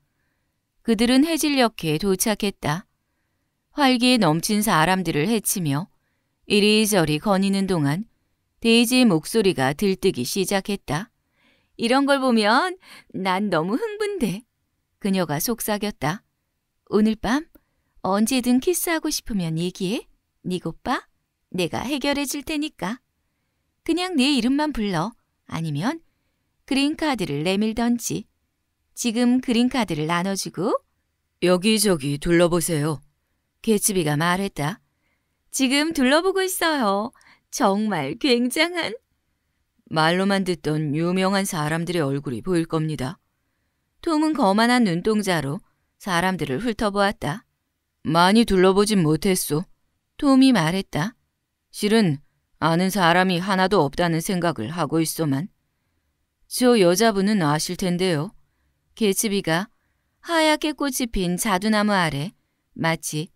그들은 해질녘에 도착했다. 활기에 넘친 사람들을 해치며 이리저리 거니는 동안 데이지의 목소리가 들뜨기 시작했다. 이런 걸 보면 난 너무 흥분돼. 그녀가 속삭였다. 오늘 밤 언제든 키스하고 싶으면 얘기해. 니오빠 내가 해결해 줄 테니까. 그냥 네 이름만 불러. 아니면 그린카드를 내밀던지. 지금 그린카드를 나눠주고 여기저기 둘러보세요. 개츠비가 말했다. 지금 둘러보고 있어요. 정말 굉장한. 말로만 듣던 유명한 사람들의 얼굴이 보일 겁니다. 톰은 거만한 눈동자로 사람들을 훑어보았다. 많이 둘러보진 못했소. 톰이 말했다. 실은 아는 사람이 하나도 없다는 생각을 하고 있소만. 저 여자분은 아실 텐데요. 개츠비가 하얗게 꽃이 핀 자두나무 아래 마치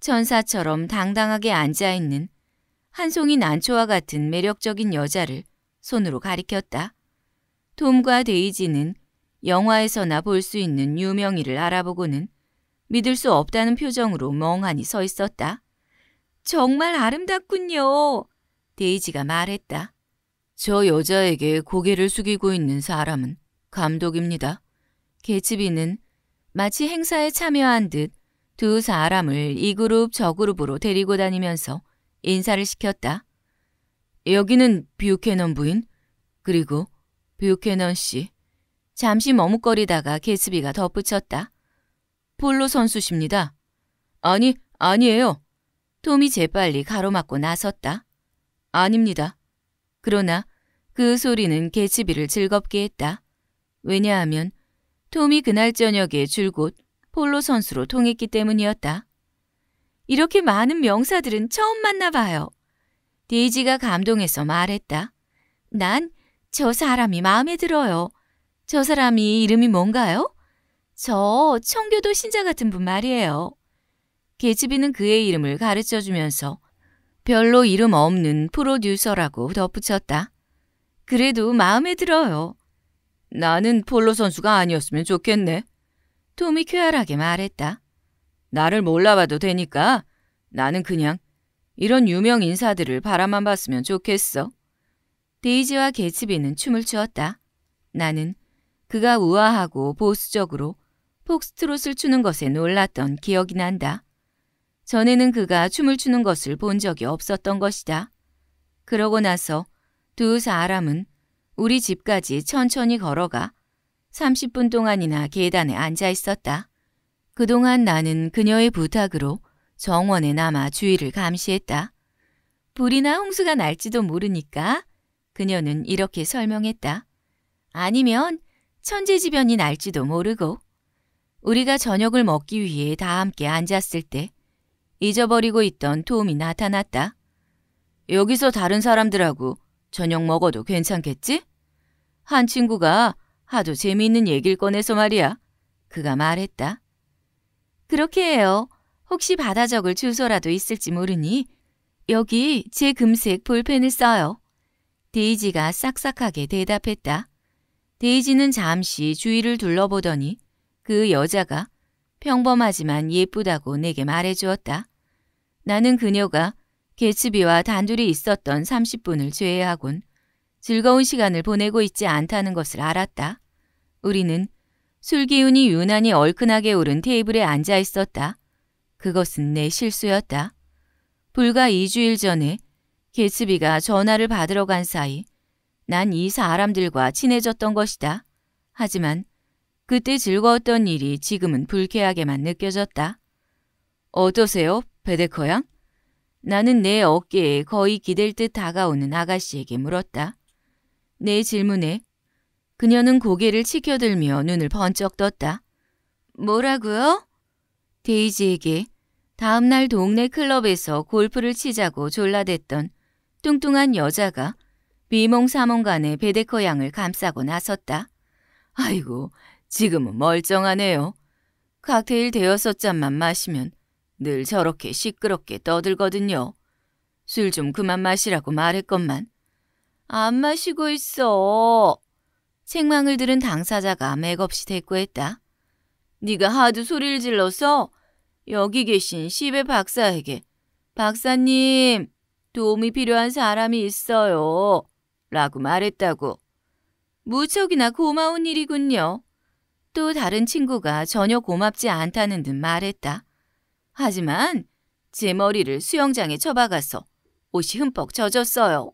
천사처럼 당당하게 앉아있는 한 송이 난초와 같은 매력적인 여자를 손으로 가리켰다. 톰과 데이지는 영화에서나 볼 수 있는 유명이를 알아보고는 믿을 수 없다는 표정으로 멍하니 서 있었다. 정말 아름답군요. 데이지가 말했다. 저 여자에게 고개를 숙이고 있는 사람은 감독입니다. 개츠비는 마치 행사에 참여한 듯 두 사람을 이 그룹 저 그룹으로 데리고 다니면서 인사를 시켰다. 여기는 뷰캐넌 부인 그리고 뷰캐넌 씨. 잠시 머뭇거리다가 개츠비가 덧붙였다. 폴로 선수십니다. 아니, 아니에요. 톰이 재빨리 가로막고 나섰다. 아닙니다. 그러나 그 소리는 개츠비를 즐겁게 했다. 왜냐하면 톰이 그날 저녁에 줄곧 폴로 선수로 통했기 때문이었다. 이렇게 많은 명사들은 처음 만나봐요. 데이지가 감동해서 말했다. 난 저 사람이 마음에 들어요. 저 사람이 이름이 뭔가요? 저 청교도 신자 같은 분 말이에요. 개츠비는 그의 이름을 가르쳐주면서 별로 이름 없는 프로듀서라고 덧붙였다. 그래도 마음에 들어요. 나는 폴로 선수가 아니었으면 좋겠네. 톰이 쾌활하게 말했다. 나를 몰라봐도 되니까 나는 그냥 이런 유명 인사들을 바라만 봤으면 좋겠어. 데이지와 개츠비는 춤을 추었다. 나는 그가 우아하고 보수적으로 폭스트롯을 추는 것에 놀랐던 기억이 난다. 전에는 그가 춤을 추는 것을 본 적이 없었던 것이다. 그러고 나서 두 사람은 우리 집까지 천천히 걸어가 30분 동안이나 계단에 앉아 있었다. 그동안 나는 그녀의 부탁으로 정원에 남아 주위를 감시했다. 불이나 홍수가 날지도 모르니까 그녀는 이렇게 설명했다. 아니면 천재지변이 날지도 모르고 우리가 저녁을 먹기 위해 다 함께 앉았을 때 잊어버리고 있던 톰이 나타났다. 여기서 다른 사람들하고 저녁 먹어도 괜찮겠지? 한 친구가 하도 재미있는 얘기를 꺼내서 말이야. 그가 말했다. 그렇게 해요. 혹시 바다 적을 주소라도 있을지 모르니 여기 제 금색 볼펜을 써요. 데이지가 싹싹하게 대답했다. 데이지는 잠시 주위를 둘러보더니 그 여자가 평범하지만 예쁘다고 내게 말해주었다. 나는 그녀가 개츠비와 단둘이 있었던 30분을 제외하곤 즐거운 시간을 보내고 있지 않다는 것을 알았다. 우리는 술 기운이 유난히 얼큰하게 오른 테이블에 앉아 있었다. 그것은 내 실수였다. 불과 2주일 전에 개츠비가 전화를 받으러 간 사이 난 이 사람들과 친해졌던 것이다. 하지만 그때 즐거웠던 일이 지금은 불쾌하게만 느껴졌다. 어떠세요, 베데커 양? 나는 내 어깨에 거의 기댈 듯 다가오는 아가씨에게 물었다. 내 질문에 그녀는 고개를 치켜들며 눈을 번쩍 떴다. 뭐라고요? 데이지에게 다음날 동네 클럽에서 골프를 치자고 졸라댔던 뚱뚱한 여자가 비몽사몽간에 베데커 양을 감싸고 나섰다. 아이고, 지금은 멀쩡하네요. 칵테일 대여섯 잔만 마시면 늘 저렇게 시끄럽게 떠들거든요. 술 좀 그만 마시라고 말했건만. 안 마시고 있어. 책망을 들은 당사자가 맥없이 대꾸했다. 네가 하도 소리를 질러서 여기 계신 시베 박사에게 박사님 도움이 필요한 사람이 있어요 라고 말했다고. 무척이나 고마운 일이군요. 또 다른 친구가 전혀 고맙지 않다는 듯 말했다. 하지만 제 머리를 수영장에 처박아서 옷이 흠뻑 젖었어요.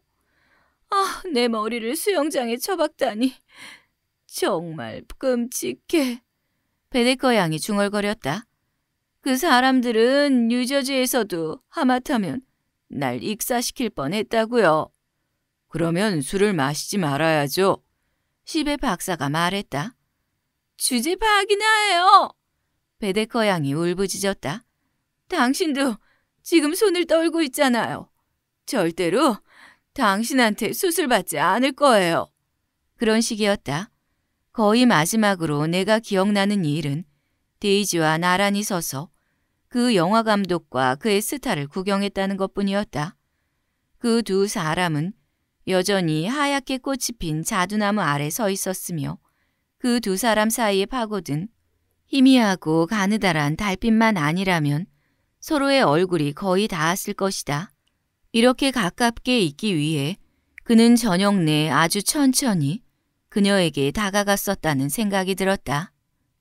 아, 내 머리를 수영장에 처박다니. 정말 끔찍해. 베네커 양이 중얼거렸다. 그 사람들은 뉴저지에서도 하마터면 날 익사시킬 뻔했다고요. 그러면 술을 마시지 말아야죠. 시베 박사가 말했다. 주제 파악이나 해요. 베데커 양이 울부짖었다. 당신도 지금 손을 떨고 있잖아요. 절대로 당신한테 수술받지 않을 거예요. 그런 식이었다. 거의 마지막으로 내가 기억나는 일은 데이지와 나란히 서서 그 영화 감독과 그의 스타를 구경했다는 것뿐이었다. 그 두 사람은 여전히 하얗게 꽃이 핀 자두나무 아래 서 있었으며 그두 사람 사이에 파고든 희미하고 가느다란 달빛만 아니라면 서로의 얼굴이 거의 닿았을 것이다. 이렇게 가깝게 있기 위해 그는 저녁 내 아주 천천히 그녀에게 다가갔었다는 생각이 들었다.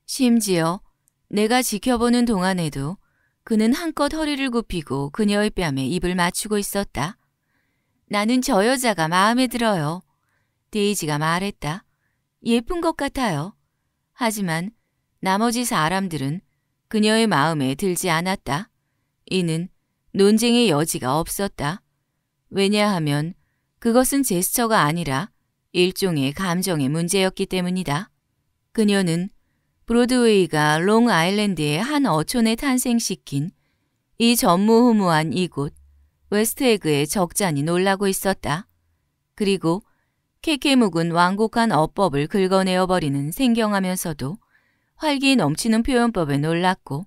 심지어 내가 지켜보는 동안에도 그는 한껏 허리를 굽히고 그녀의 뺨에 입을 맞추고 있었다. 나는 저 여자가 마음에 들어요. 데이지가 말했다. 예쁜 것 같아요. 하지만 나머지 사람들은 그녀의 마음에 들지 않았다. 이는 논쟁의 여지가 없었다. 왜냐하면 그것은 제스처가 아니라 일종의 감정의 문제였기 때문이다. 그녀는 브로드웨이가 롱아일랜드의 한 어촌에 탄생시킨 이 전무후무한 이곳 웨스트에그의 적잖이 놀라고 있었다. 그리고 케케묵은 완곡한 어법을 긁어내어 버리는 생경하면서도 활기 넘치는 표현법에 놀랐고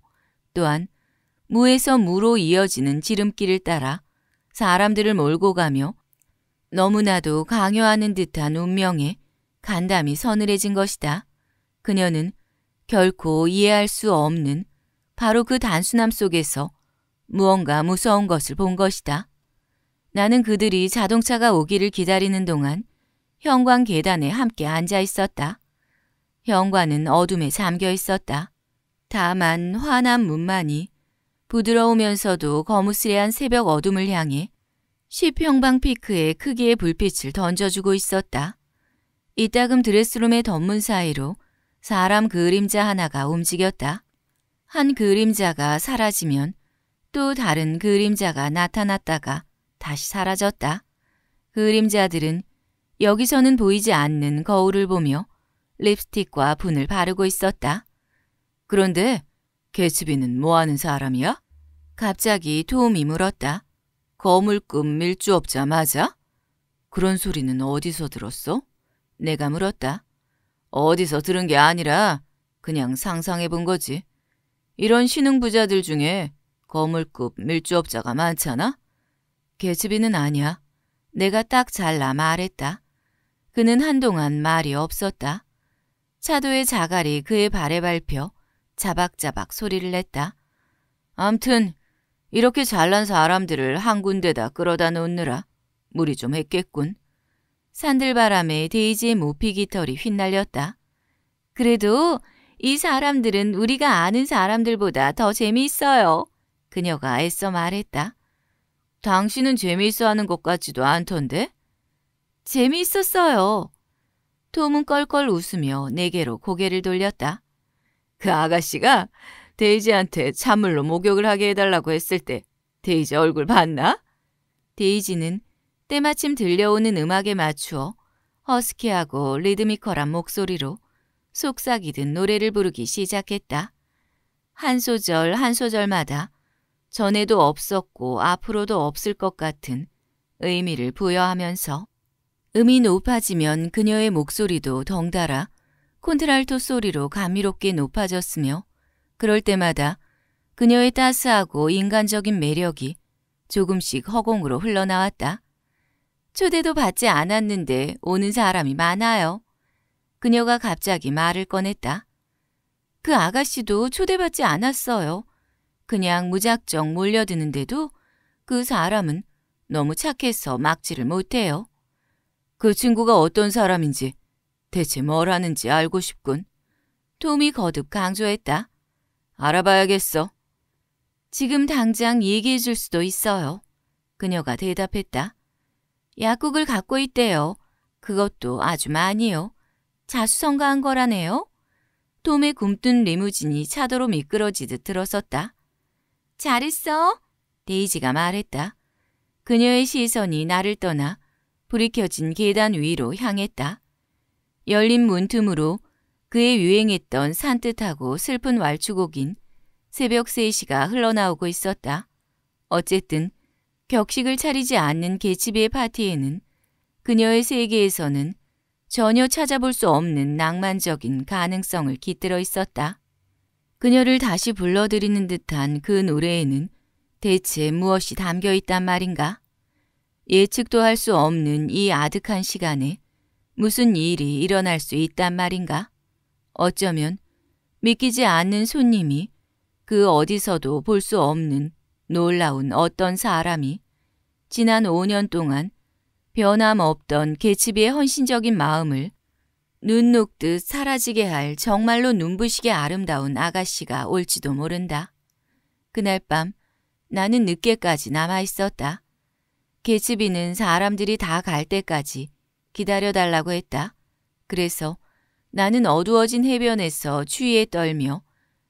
또한 무에서 무로 이어지는 지름길을 따라 사람들을 몰고 가며 너무나도 강요하는 듯한 운명에 간담이 서늘해진 것이다. 그녀는 결코 이해할 수 없는 바로 그 단순함 속에서 무언가 무서운 것을 본 것이다. 나는 그들이 자동차가 오기를 기다리는 동안 현관 계단에 함께 앉아 있었다. 현관은 어둠에 잠겨 있었다. 다만 환한 문만이 부드러우면서도 거무스레한 새벽 어둠을 향해 10평방 피크의 크기의 불빛을 던져주고 있었다. 이따금 드레스룸의 덧문 사이로 사람 그림자 하나가 움직였다. 한 그림자가 사라지면 또 다른 그림자가 나타났다가 다시 사라졌다. 그림자들은 여기서는 보이지 않는 거울을 보며 립스틱과 분을 바르고 있었다. 그런데 개츠비는 뭐하는 사람이야? 갑자기 도움이 물었다. 거물급 밀주업자 맞아? 그런 소리는 어디서 들었어? 내가 물었다. 어디서 들은 게 아니라 그냥 상상해 본 거지. 이런 신흥 부자들 중에 거물급 밀주업자가 많잖아? 개츠비는 아니야. 내가 딱 잘라 말했다. 그는 한동안 말이 없었다. 차도의 자갈이 그의 발에 밟혀 자박자박 소리를 냈다. 암튼 이렇게 잘난 사람들을 한 군데다 끌어다 놓느라 무리 좀 했겠군. 산들바람에 데이지의 모피깃 털이 휘날렸다. 그래도 이 사람들은 우리가 아는 사람들보다 더 재미있어요. 그녀가 애써 말했다. 당신은 재미있어 하는 것 같지도 않던데? 재미있었어요. 톰은 껄껄 웃으며 내게로 고개를 돌렸다. 그 아가씨가 데이지한테 찬물로 목욕을 하게 해달라고 했을 때 데이지 얼굴 봤나? 데이지는 때마침 들려오는 음악에 맞추어 허스키하고 리드미컬한 목소리로 속삭이듯 노래를 부르기 시작했다. 한 소절 한 소절마다 전에도 없었고 앞으로도 없을 것 같은 의미를 부여하면서 음이 높아지면 그녀의 목소리도 덩달아 콘트랄토 소리로 감미롭게 높아졌으며 그럴 때마다 그녀의 따스하고 인간적인 매력이 조금씩 허공으로 흘러나왔다. 초대도 받지 않았는데 오는 사람이 많아요. 그녀가 갑자기 말을 꺼냈다. 그 아가씨도 초대받지 않았어요. 그냥 무작정 몰려드는데도 그 사람은 너무 착해서 막지를 못해요. 그 친구가 어떤 사람인지 대체 뭘 하는지 알고 싶군. 톰이 거듭 강조했다. 알아봐야겠어. 지금 당장 얘기해 줄 수도 있어요. 그녀가 대답했다. 약국을 갖고 있대요. 그것도 아주 많이요. 자수성가한 거라네요. 톰의 굼뜬 리무진이 차도로 미끄러지듯 들어섰다. 잘했어. 데이지가 말했다. 그녀의 시선이 나를 떠나 불이 켜진 계단 위로 향했다. 열린 문틈으로 그의 유행했던 산뜻하고 슬픈 왈츠곡인 새벽 3시가 흘러나오고 있었다. 어쨌든 격식을 차리지 않는 개치비의 파티에는 그녀의 세계에서는 전혀 찾아볼 수 없는 낭만적인 가능성을 깃들어 있었다. 그녀를 다시 불러들이는 듯한 그 노래에는 대체 무엇이 담겨 있단 말인가? 예측도 할 수 없는 이 아득한 시간에 무슨 일이 일어날 수 있단 말인가? 어쩌면 믿기지 않는 손님이 그 어디서도 볼 수 없는 놀라운 어떤 사람이 지난 5년 동안 변함없던 개츠비의 헌신적인 마음을 눈 녹듯 사라지게 할 정말로 눈부시게 아름다운 아가씨가 올지도 모른다. 그날 밤 나는 늦게까지 남아 있었다. 개츠비는 사람들이 다 갈 때까지 기다려달라고 했다. 그래서 나는 어두워진 해변에서 추위에 떨며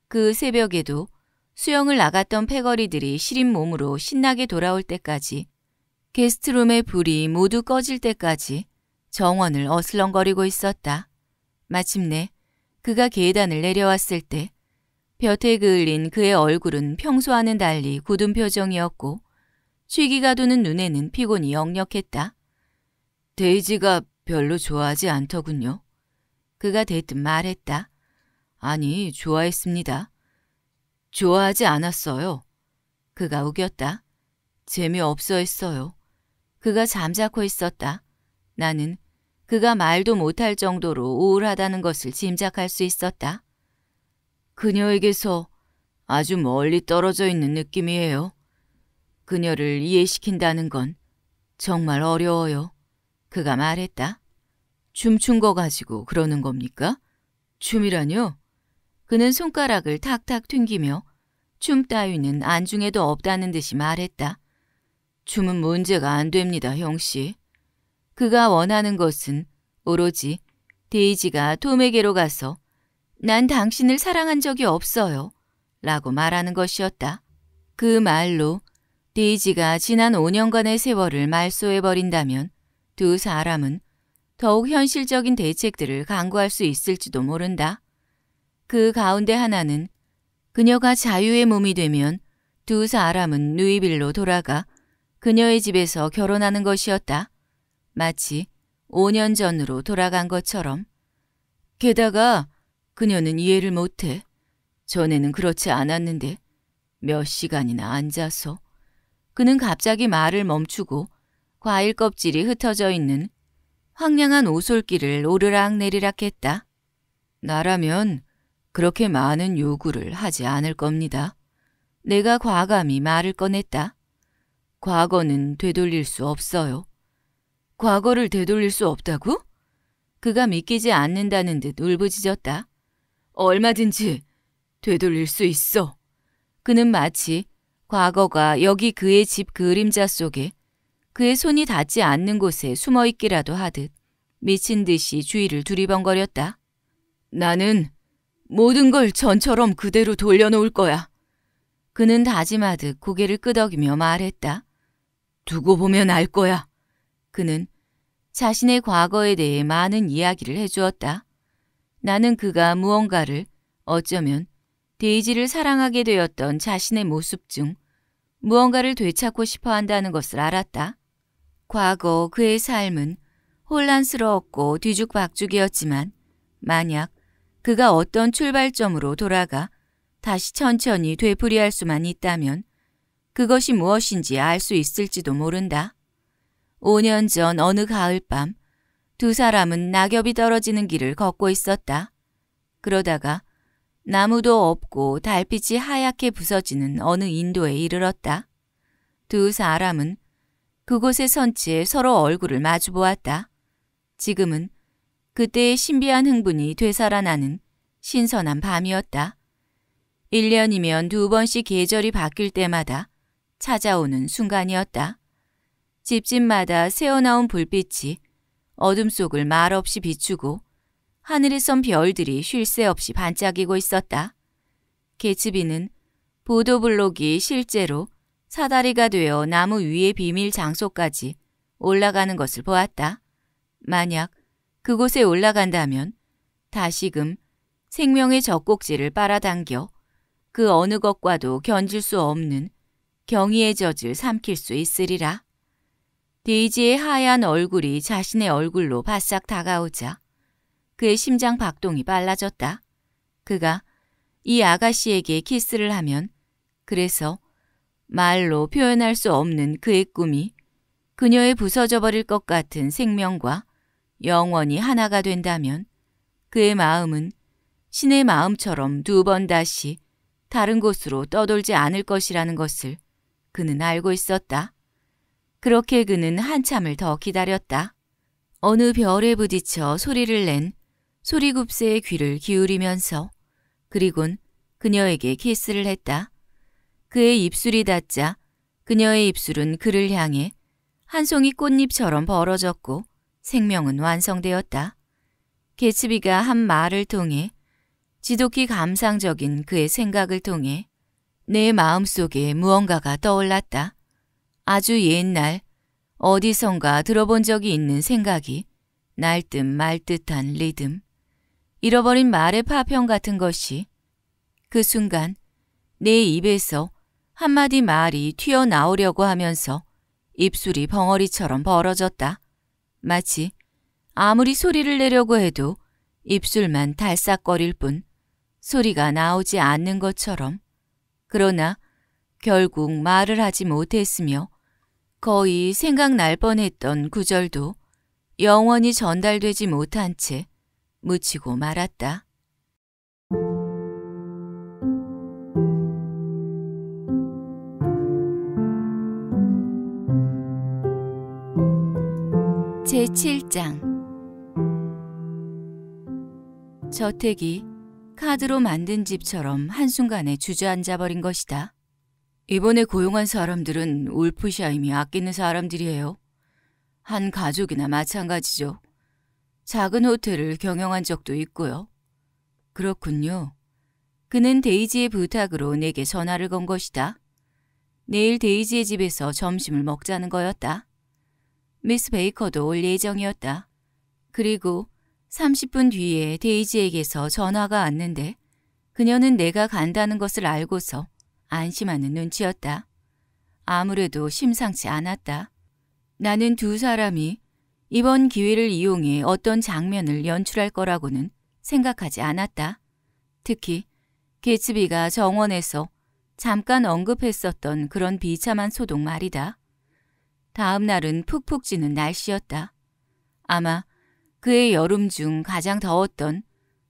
그 새벽에도 수영을 나갔던 패거리들이 시린 몸으로 신나게 돌아올 때까지 게스트룸의 불이 모두 꺼질 때까지 정원을 어슬렁거리고 있었다. 마침내 그가 계단을 내려왔을 때 벼에 그을린 그의 얼굴은 평소와는 달리 굳은 표정이었고 취기가 도는 눈에는 피곤이 역력했다. 데이지가 별로 좋아하지 않더군요. 그가 대뜸 말했다. 아니, 좋아했습니다. 좋아하지 않았어요. 그가 우겼다. 재미없어 했어요. 그가 잠자코 있었다. 나는 그가 말도 못할 정도로 우울하다는 것을 짐작할 수 있었다. 그녀에게서 아주 멀리 떨어져 있는 느낌이에요. 그녀를 이해시킨다는 건 정말 어려워요. 그가 말했다. 춤춘 거 가지고 그러는 겁니까? 춤이라뇨? 그는 손가락을 탁탁 튕기며 춤 따위는 안중에도 없다는 듯이 말했다. 춤은 문제가 안 됩니다, 형씨. 그가 원하는 것은 오로지 데이지가 톰에게로 가서 난 당신을 사랑한 적이 없어요. 라고 말하는 것이었다. 그 말로 데이지가 지난 5년간의 세월을 말소해버린다면 두 사람은 더욱 현실적인 대책들을 강구할 수 있을지도 모른다. 그 가운데 하나는 그녀가 자유의 몸이 되면 두 사람은 누이빌로 돌아가 그녀의 집에서 결혼하는 것이었다. 마치 5년 전으로 돌아간 것처럼. 게다가 그녀는 이해를 못해. 전에는 그렇지 않았는데 몇 시간이나 앉아서 그는 갑자기 말을 멈추고 과일 껍질이 흩어져 있는 황량한 오솔길을 오르락 내리락 했다. 나라면 그렇게 많은 요구를 하지 않을 겁니다. 내가 과감히 말을 꺼냈다. 과거는 되돌릴 수 없어요. 과거를 되돌릴 수 없다고? 그가 믿기지 않는다는 듯 울부짖었다. 얼마든지 되돌릴 수 있어. 그는 마치 과거가 여기 그의 집 그림자 속에 그의 손이 닿지 않는 곳에 숨어 있기라도 하듯 미친 듯이 주위를 두리번거렸다. 나는 모든 걸 전처럼 그대로 돌려놓을 거야. 그는 다짐하듯 고개를 끄덕이며 말했다. 두고 보면 알 거야. 그는 자신의 과거에 대해 많은 이야기를 해주었다. 나는 그가 무언가를 어쩌면 데이지를 사랑하게 되었던 자신의 모습 중 무언가를 되찾고 싶어 한다는 것을 알았다. 과거 그의 삶은 혼란스러웠고 뒤죽박죽이었지만 만약 그가 어떤 출발점으로 돌아가 다시 천천히 되풀이할 수만 있다면 그것이 무엇인지 알 수 있을지도 모른다. 5년 전 어느 가을밤 두 사람은 낙엽이 떨어지는 길을 걷고 있었다. 그러다가 나무도 없고 달빛이 하얗게 부서지는 어느 인도에 이르렀다. 두 사람은 그곳의 선치에 서로 얼굴을 마주 보았다. 지금은 그때의 신비한 흥분이 되살아나는 신선한 밤이었다. 1년이면 두 번씩 계절이 바뀔 때마다 찾아오는 순간이었다. 집집마다 새어나온 불빛이 어둠 속을 말없이 비추고 하늘에 선 별들이 쉴 새 없이 반짝이고 있었다. 개츠비는 보도블록이 실제로 사다리가 되어 나무 위의 비밀 장소까지 올라가는 것을 보았다. 만약 그곳에 올라간다면 다시금 생명의 젖꼭지를 빨아당겨 그 어느 것과도 견질수 없는 경이의 젖을 삼킬 수 있으리라. 데이지의 하얀 얼굴이 자신의 얼굴로 바싹 다가오자 그의 심장 박동이 빨라졌다. 그가 이 아가씨에게 키스를 하면 그래서 말로 표현할 수 없는 그의 꿈이 그녀의 부서져 버릴 것 같은 생명과 영원히 하나가 된다면 그의 마음은 신의 마음처럼 두 번 다시 다른 곳으로 떠돌지 않을 것이라는 것을 그는 알고 있었다. 그렇게 그는 한참을 더 기다렸다. 어느 별에 부딪혀 소리를 낸 소리굽새의 귀를 기울이면서 그리곤 그녀에게 키스를 했다. 그의 입술이 닿자 그녀의 입술은 그를 향해 한 송이 꽃잎처럼 벌어졌고 생명은 완성되었다. 개츠비가 한 말을 통해 지독히 감상적인 그의 생각을 통해 내 마음속에 무언가가 떠올랐다. 아주 옛날 어디선가 들어본 적이 있는 생각이 날 듯 말 듯한 리듬. 잃어버린 말의 파편 같은 것이 그 순간 내 입에서 한마디 말이 튀어나오려고 하면서 입술이 벙어리처럼 벌어졌다. 마치 아무리 소리를 내려고 해도 입술만 달싹거릴 뿐 소리가 나오지 않는 것처럼 그러나 결국 말을 하지 못했으며 거의 생각날 뻔했던 구절도 영원히 전달되지 못한 채 묻히고 말았다. 제7장 저택이 카드로 만든 집처럼 한순간에 주저앉아버린 것이다. 이번에 고용한 사람들은 울프샤임이 아끼는 사람들이에요. 한 가족이나 마찬가지죠. 작은 호텔을 경영한 적도 있고요. 그렇군요. 그는 데이지의 부탁으로 내게 전화를 건 것이다. 내일 데이지의 집에서 점심을 먹자는 거였다. 미스 베이커도 올 예정이었다. 그리고 30분 뒤에 데이지에게서 전화가 왔는데 그녀는 내가 간다는 것을 알고서 안심하는 눈치였다. 아무래도 심상치 않았다. 나는 두 사람이 이번 기회를 이용해 어떤 장면을 연출할 거라고는 생각하지 않았다. 특히 개츠비가 정원에서 잠깐 언급했었던 그런 비참한 소동 말이다. 다음 날은 푹푹 지는 날씨였다. 아마 그의 여름 중 가장 더웠던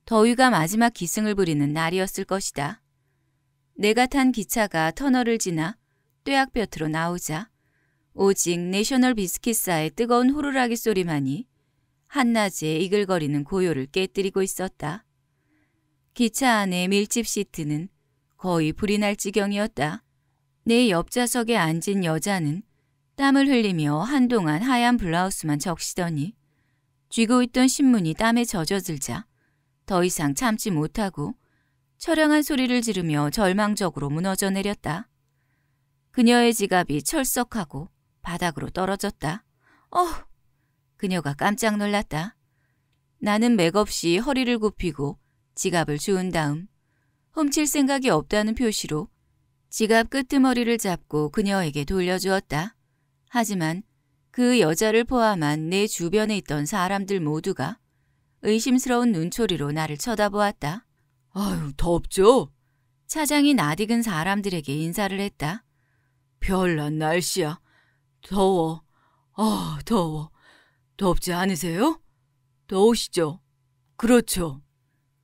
더위가 마지막 기승을 부리는 날이었을 것이다. 내가 탄 기차가 터널을 지나 뙤약볕으로 나오자 오직 내셔널 비스킷사의 뜨거운 호루라기 소리만이 한낮에 이글거리는 고요를 깨뜨리고 있었다. 기차 안의 밀집 시트는 거의 불이 날 지경이었다. 내 옆좌석에 앉은 여자는 땀을 흘리며 한동안 하얀 블라우스만 적시더니 쥐고 있던 신문이 땀에 젖어들자 더 이상 참지 못하고 처량한 소리를 지르며 절망적으로 무너져 내렸다. 그녀의 지갑이 철썩하고 바닥으로 떨어졌다. 어! 그녀가 깜짝 놀랐다. 나는 맥없이 허리를 굽히고 지갑을 주운 다음 훔칠 생각이 없다는 표시로 지갑 끄트머리를 잡고 그녀에게 돌려주었다. 하지만 그 여자를 포함한 내 주변에 있던 사람들 모두가 의심스러운 눈초리로 나를 쳐다보았다. 아유, 덥죠? 차장이 나디근 사람들에게 인사를 했다. 별난 날씨야. 더워. 아, 더워. 덥지 않으세요? 더우시죠? 그렇죠.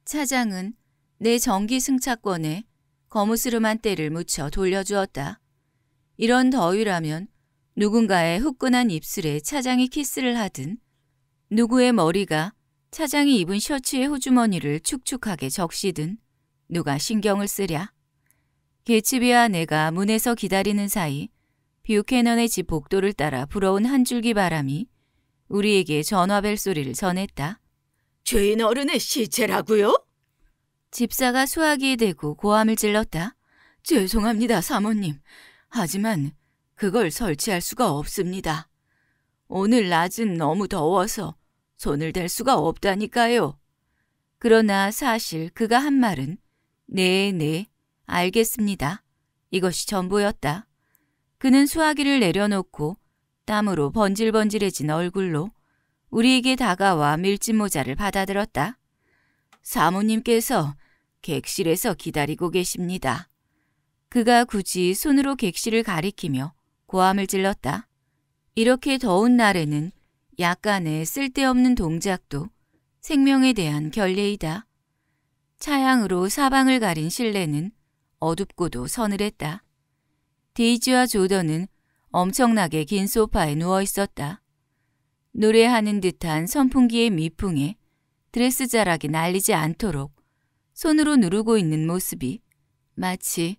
차장은 내 전기 승차권에 거무스름한 때를 묻혀 돌려주었다. 이런 더위라면 누군가의 후끈한 입술에 차장이 키스를 하든 누구의 머리가 차장이 입은 셔츠의 호주머니를 축축하게 적시든 누가 신경을 쓰랴. 개츠비와 내가 문에서 기다리는 사이 뷰캐넌의 집 복도를 따라 불어온 한 줄기 바람이 우리에게 전화벨 소리를 전했다. 죄인 어른의 시체라고요? 집사가 수화기에 대고 고함을 질렀다 죄송합니다, 사모님. 하지만 그걸 설치할 수가 없습니다. 오늘 낮은 너무 더워서 손을 댈 수가 없다니까요. 그러나 사실 그가 한 말은 네네 네, 알겠습니다. 이것이 전부였다. 그는 수화기를 내려놓고 땀으로 번질번질해진 얼굴로 우리에게 다가와 밀짚모자를 받아들었다. 사모님께서 객실에서 기다리고 계십니다. 그가 굳이 손으로 객실을 가리키며 고함을 질렀다 이렇게 더운 날에는 약간의 쓸데없는 동작도 생명에 대한 결례이다. 차양으로 사방을 가린 실내는 어둡고도 서늘했다. 데이지와 조던은 엄청나게 긴 소파에 누워 있었다. 노래하는 듯한 선풍기의 미풍에 드레스 자락이 날리지 않도록 손으로 누르고 있는 모습이 마치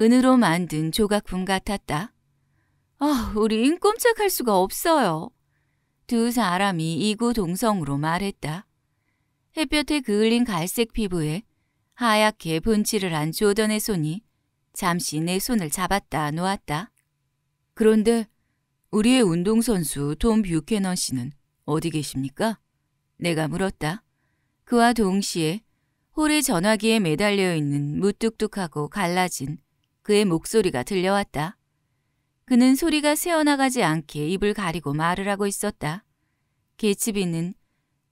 은으로 만든 조각품 같았다. 아, 어, 우린 꼼짝할 수가 없어요. 두 사람이 이구동성으로 말했다. 햇볕에 그을린 갈색 피부에 하얗게 분칠을 한 조던의 손이 잠시 내 손을 잡았다 놓았다. 그런데 우리의 운동선수 톰 뷰캐넌 씨는 어디 계십니까? 내가 물었다. 그와 동시에 홀의 전화기에 매달려 있는 무뚝뚝하고 갈라진 그의 목소리가 들려왔다. 그는 소리가 새어나가지 않게 입을 가리고 말을 하고 있었다. 개츠비는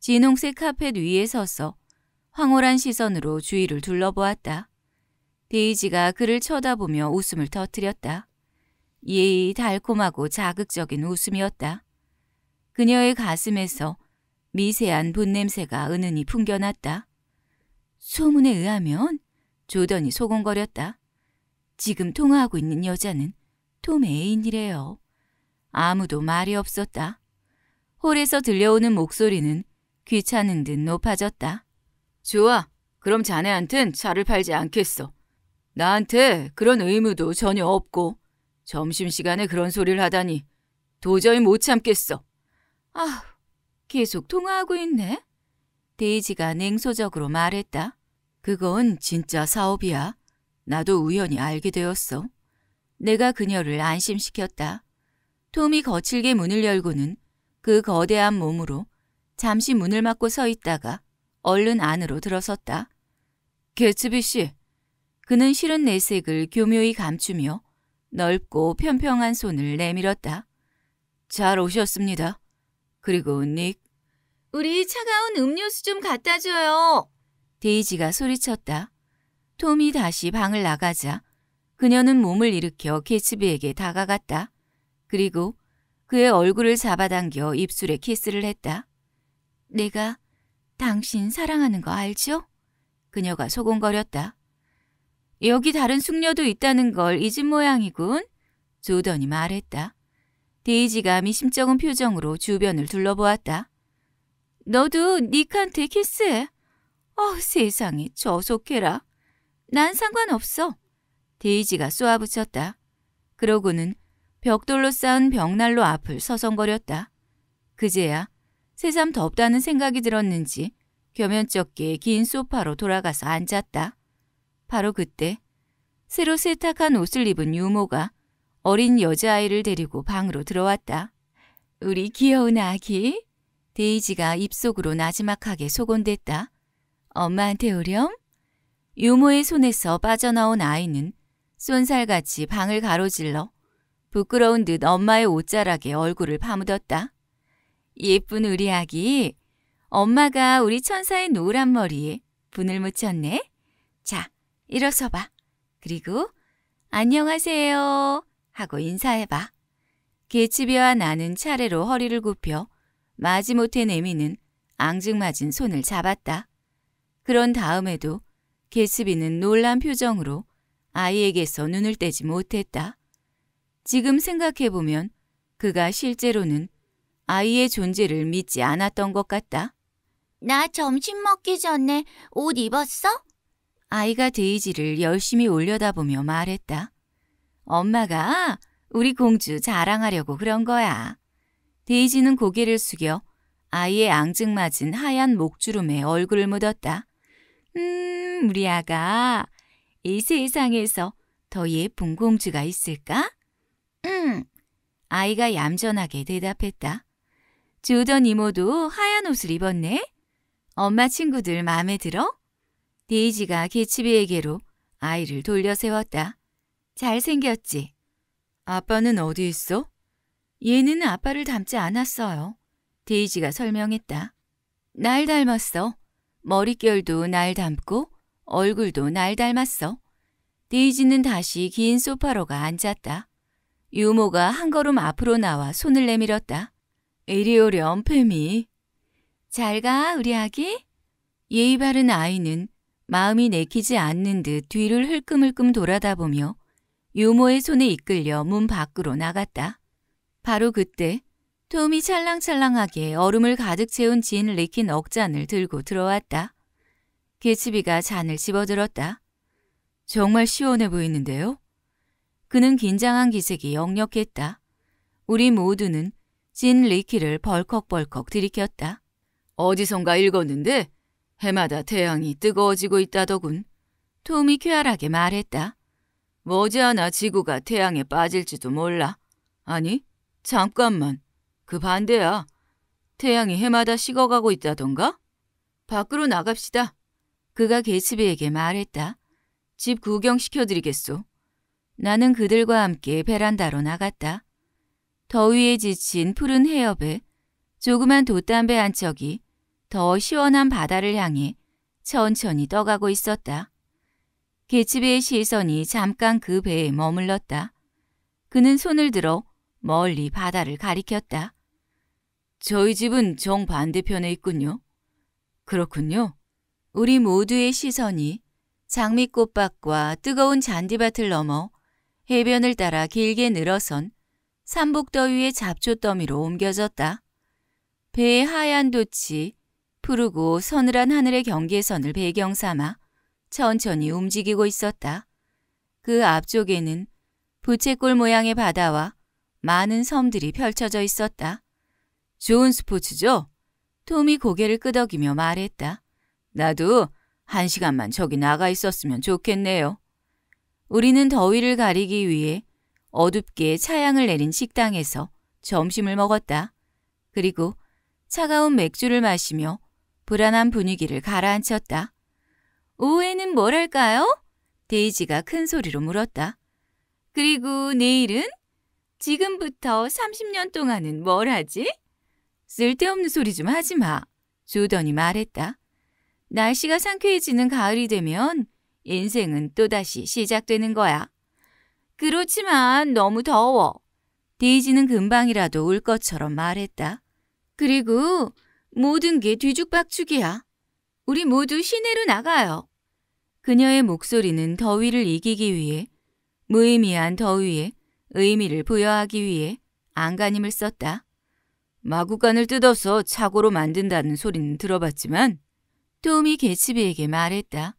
진홍색 카펫 위에 서서 황홀한 시선으로 주위를 둘러보았다. 데이지가 그를 쳐다보며 웃음을 터뜨렸다. 예의 달콤하고 자극적인 웃음이었다. 그녀의 가슴에서 미세한 분냄새가 은은히 풍겨났다. 소문에 의하면 조던이 소곤거렸다. 지금 통화하고 있는 여자는 톰 애인이래요. 아무도 말이 없었다. 홀에서 들려오는 목소리는 귀찮은 듯 높아졌다. 좋아, 그럼 자네한텐 차를 팔지 않겠어. 나한테 그런 의무도 전혀 없고 점심시간에 그런 소리를 하다니 도저히 못 참겠어. 아, 계속 통화하고 있네. 데이지가 냉소적으로 말했다. 그건 진짜 사업이야. 나도 우연히 알게 되었어. 내가 그녀를 안심시켰다. 톰이 거칠게 문을 열고는 그 거대한 몸으로 잠시 문을 막고 서 있다가 얼른 안으로 들어섰다. 개츠비 씨, 그는 실은 내색을 교묘히 감추며 넓고 평평한 손을 내밀었다. 잘 오셨습니다. 그리고 닉. 우리 차가운 음료수 좀 갖다 줘요. 데이지가 소리쳤다. 톰이 다시 방을 나가자 그녀는 몸을 일으켜 캐츠비에게 다가갔다. 그리고 그의 얼굴을 잡아당겨 입술에 키스를 했다. 내가 당신 사랑하는 거 알죠? 그녀가 소곤거렸다. 여기 다른 숙녀도 있다는 걸 잊은 모양이군. 조던이 말했다. 데이지가 미심쩍은 표정으로 주변을 둘러보았다. 너도 닉한테 키스해. 어 세상에 저속해라. 난 상관없어. 데이지가 쏘아붙였다. 그러고는 벽돌로 쌓은 벽난로 앞을 서성거렸다. 그제야 새삼 덥다는 생각이 들었는지 겸연쩍게 긴 소파로 돌아가서 앉았다. 바로 그때 새로 세탁한 옷을 입은 유모가 어린 여자아이를 데리고 방으로 들어왔다. 우리 귀여운 아기. 데이지가 입속으로 나지막하게 소곤댔다. 엄마한테 오렴? 유모의 손에서 빠져나온 아이는 쏜살같이 방을 가로질러 부끄러운 듯 엄마의 옷자락에 얼굴을 파묻었다. 예쁜 우리 아기. 엄마가 우리 천사의 노란 머리에 분을 묻혔네. 일어서 봐. 그리고 안녕하세요 하고 인사해봐. 개츠비와 나는 차례로 허리를 굽혀 마지못해 내미는 앙증맞은 손을 잡았다. 그런 다음에도 개츠비는 놀란 표정으로 아이에게서 눈을 떼지 못했다. 지금 생각해보면 그가 실제로는 아이의 존재를 믿지 않았던 것 같다. 나 점심 먹기 전에 옷 입었어? 아이가 데이지를 열심히 올려다보며 말했다. 엄마가 우리 공주 자랑하려고 그런 거야. 데이지는 고개를 숙여 아이의 앙증맞은 하얀 목주름에 얼굴을 묻었다. 음, 우리 아가 이 세상에서 더 예쁜 공주가 있을까? 음, 아이가 얌전하게 대답했다. 주던 이모도 하얀 옷을 입었네. 엄마 친구들 마음에 들어? 데이지가 개치비에게로 아이를 돌려 세웠다. 잘생겼지? 아빠는 어디 있어? 얘는 아빠를 닮지 않았어요. 데이지가 설명했다. 날 닮았어. 머릿결도 날 닮고 얼굴도 날 닮았어. 데이지는 다시 긴 소파로가 앉았다. 유모가 한 걸음 앞으로 나와 손을 내밀었다. 이리 오렴, 페미. 잘 가, 우리 아기. 예의 바른 아이는 마음이 내키지 않는 듯 뒤를 흘끔흘끔 돌아다 보며 유모의 손에 이끌려 문 밖으로 나갔다. 바로 그때 톰이 찰랑찰랑하게 얼음을 가득 채운 진 리킨 억잔을 들고 들어왔다. 개츠비가 잔을 집어들었다. 정말 시원해 보이는데요? 그는 긴장한 기색이 역력했다. 우리 모두는 진 리키를 벌컥벌컥 들이켰다. 어디선가 읽었는데 해마다 태양이 뜨거워지고 있다더군. 톰이 쾌활하게 말했다. 머지않아 지구가 태양에 빠질지도 몰라. 아니, 잠깐만. 그 반대야. 태양이 해마다 식어가고 있다던가? 밖으로 나갑시다. 그가 게츠비에게 말했다. 집 구경시켜드리겠소. 나는 그들과 함께 베란다로 나갔다. 더위에 지친 푸른 해협에 조그만 돛담배 한 척이 더 시원한 바다를 향해 천천히 떠가고 있었다. 개츠비의 시선이 잠깐 그 배에 머물렀다. 그는 손을 들어 멀리 바다를 가리켰다. 저희 집은 정반대편에 있군요. 그렇군요. 우리 모두의 시선이 장미꽃밭과 뜨거운 잔디밭을 넘어 해변을 따라 길게 늘어선 삼복더위의 잡초더미로 옮겨졌다. 배의 하얀 돛이 푸르고 서늘한 하늘의 경계선을 배경 삼아 천천히 움직이고 있었다. 그 앞쪽에는 부채꼴 모양의 바다와 많은 섬들이 펼쳐져 있었다. 좋은 스포츠죠? 톰이 고개를 끄덕이며 말했다. 나도 한 시간만 저기 나가 있었으면 좋겠네요. 우리는 더위를 가리기 위해 어둡게 차양을 내린 식당에서 점심을 먹었다. 그리고 차가운 맥주를 마시며 불안한 분위기를 가라앉혔다. 오후에는 뭘 할까요? 데이지가 큰 소리로 물었다. 그리고 내일은? 지금부터 30년 동안은 뭘 하지? 쓸데없는 소리 좀 하지 마. 조던이 말했다. 날씨가 상쾌해지는 가을이 되면 인생은 또다시 시작되는 거야. 그렇지만 너무 더워. 데이지는 금방이라도 울 것처럼 말했다. 그리고 모든 게 뒤죽박죽이야. 우리 모두 시내로 나가요. 그녀의 목소리는 더위를 이기기 위해 무의미한 더위에 의미를 부여하기 위해 안간힘을 썼다. 마구간을 뜯어서 차고로 만든다는 소리는 들어봤지만 도미 개츠비에게 말했다.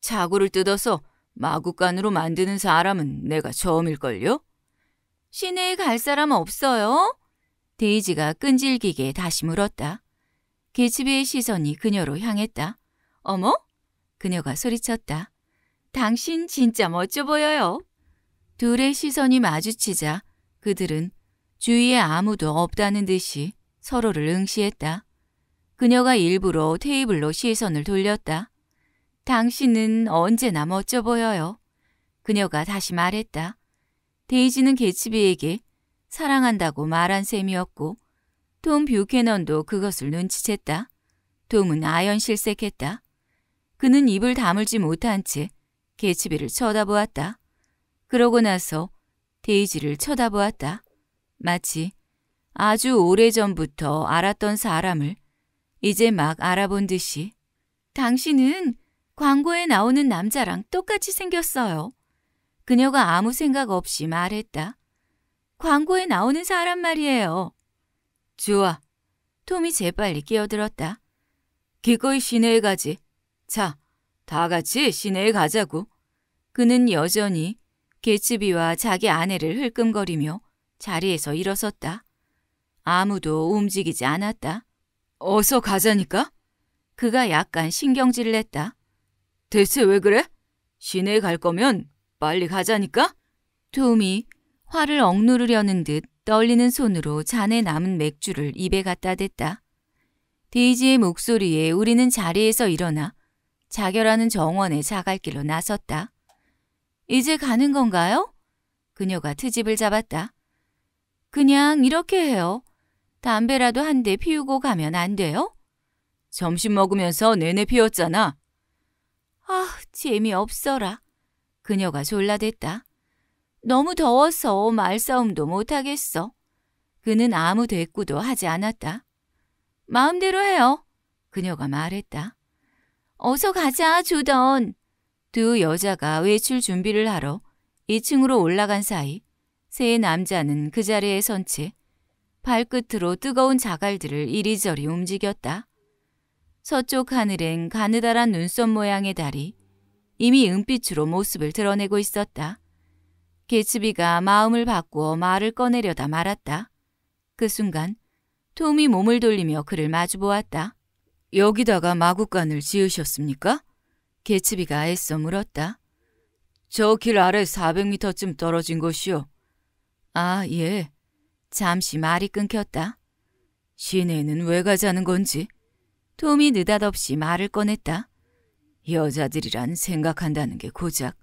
차고를 뜯어서 마구간으로 만드는 사람은 내가 처음일걸요? 시내에 갈 사람 없어요? 데이지가 끈질기게 다시 물었다. 개츠비의 시선이 그녀로 향했다. 어머? 그녀가 소리쳤다. 당신 진짜 멋져 보여요. 둘의 시선이 마주치자 그들은 주위에 아무도 없다는 듯이 서로를 응시했다. 그녀가 일부러 테이블로 시선을 돌렸다. 당신은 언제나 멋져 보여요. 그녀가 다시 말했다. 데이지는 개츠비에게 사랑한다고 말한 셈이었고 톰 뷰캐넌도 그것을 눈치챘다. 톰은 아연 실색했다. 그는 입을 다물지 못한 채 개츠비를 쳐다보았다. 그러고 나서 데이지를 쳐다보았다. 마치 아주 오래전부터 알았던 사람을 이제 막 알아본 듯이 당신은 광고에 나오는 남자랑 똑같이 생겼어요. 그녀가 아무 생각 없이 말했다. 광고에 나오는 사람 말이에요. 좋아. 톰이 재빨리 끼어들었다. 기꺼이 시내에 가지. 자, 다 같이 시내에 가자고. 그는 여전히 개츠비와 자기 아내를 흘끔거리며 자리에서 일어섰다. 아무도 움직이지 않았다. 어서 가자니까? 그가 약간 신경질을 냈다. 대체 왜 그래? 시내에 갈 거면 빨리 가자니까? 톰이 화를 억누르려는 듯 떨리는 손으로 잔에 남은 맥주를 입에 갖다 댔다. 데이지의 목소리에 우리는 자리에서 일어나 자결하는 정원의 자갈길로 나섰다. 이제 가는 건가요? 그녀가 트집을 잡았다. 그냥 이렇게 해요. 담배라도 한 대 피우고 가면 안 돼요? 점심 먹으면서 내내 피웠잖아. 아, 재미없어라. 그녀가 졸라댔다. 너무 더워서 말싸움도 못하겠어. 그는 아무 대꾸도 하지 않았다. 마음대로 해요. 그녀가 말했다. 어서 가자, 조던. 두 여자가 외출 준비를 하러 2층으로 올라간 사이 세 남자는 그 자리에 선 채 발끝으로 뜨거운 자갈들을 이리저리 움직였다. 서쪽 하늘엔 가느다란 눈썹 모양의 달이 이미 은빛으로 모습을 드러내고 있었다. 개츠비가 마음을 바꾸어 말을 꺼내려다 말았다. 그 순간 톰이 몸을 돌리며 그를 마주 보았다. 여기다가 마구간을 지으셨습니까? 개츠비가 애써 물었다. 저 길 아래 400m쯤 떨어진 곳이요. 아, 예. 잠시 말이 끊겼다. 시내에는 왜 가자는 건지? 톰이 느닷없이 말을 꺼냈다. 여자들이란 생각한다는 게 고작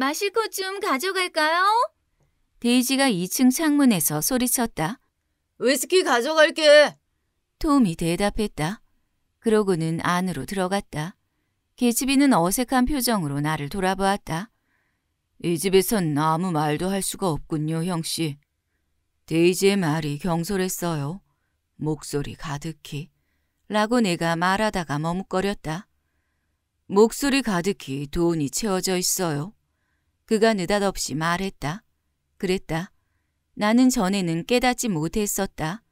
마실 것 좀 가져갈까요? 데이지가 2층 창문에서 소리쳤다. 위스키 가져갈게. 톰이 대답했다. 그러고는 안으로 들어갔다. 개츠비는 어색한 표정으로 나를 돌아보았다. 이 집에선 아무 말도 할 수가 없군요, 형씨. 데이지의 말이 경솔했어요. 목소리 가득히. 라고 내가 말하다가 머뭇거렸다. 목소리 가득히 돈이 채워져 있어요. 그가 느닷없이 말했다. 그랬다. 나는 전에는 깨닫지 못했었다.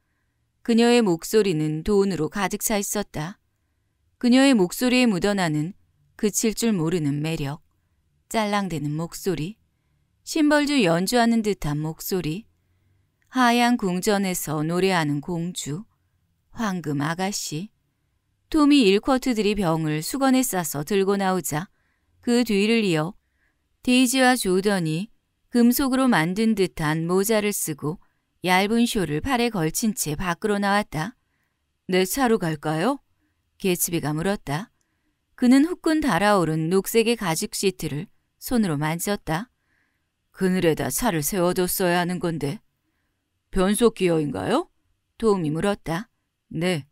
그녀의 목소리는 돈으로 가득 차 있었다. 그녀의 목소리에 묻어나는 그칠 줄 모르는 매력, 짤랑대는 목소리, 심벌주 연주하는 듯한 목소리, 하얀 궁전에서 노래하는 공주, 황금 아가씨, 톰이 일쿼트들이 병을 수건에 싸서 들고 나오자 그 뒤를 이어 데이지와 조던이 금속으로 만든 듯한 모자를 쓰고 얇은 쇼를 팔에 걸친 채 밖으로 나왔다. 내 네, 차로 갈까요? 개츠비가 물었다. 그는 후끈 달아오른 녹색의 가죽 시트를 손으로 만졌다. 그늘에다 차를 세워뒀어야 하는 건데. 변속 기어인가요? 도움이 물었다. 네.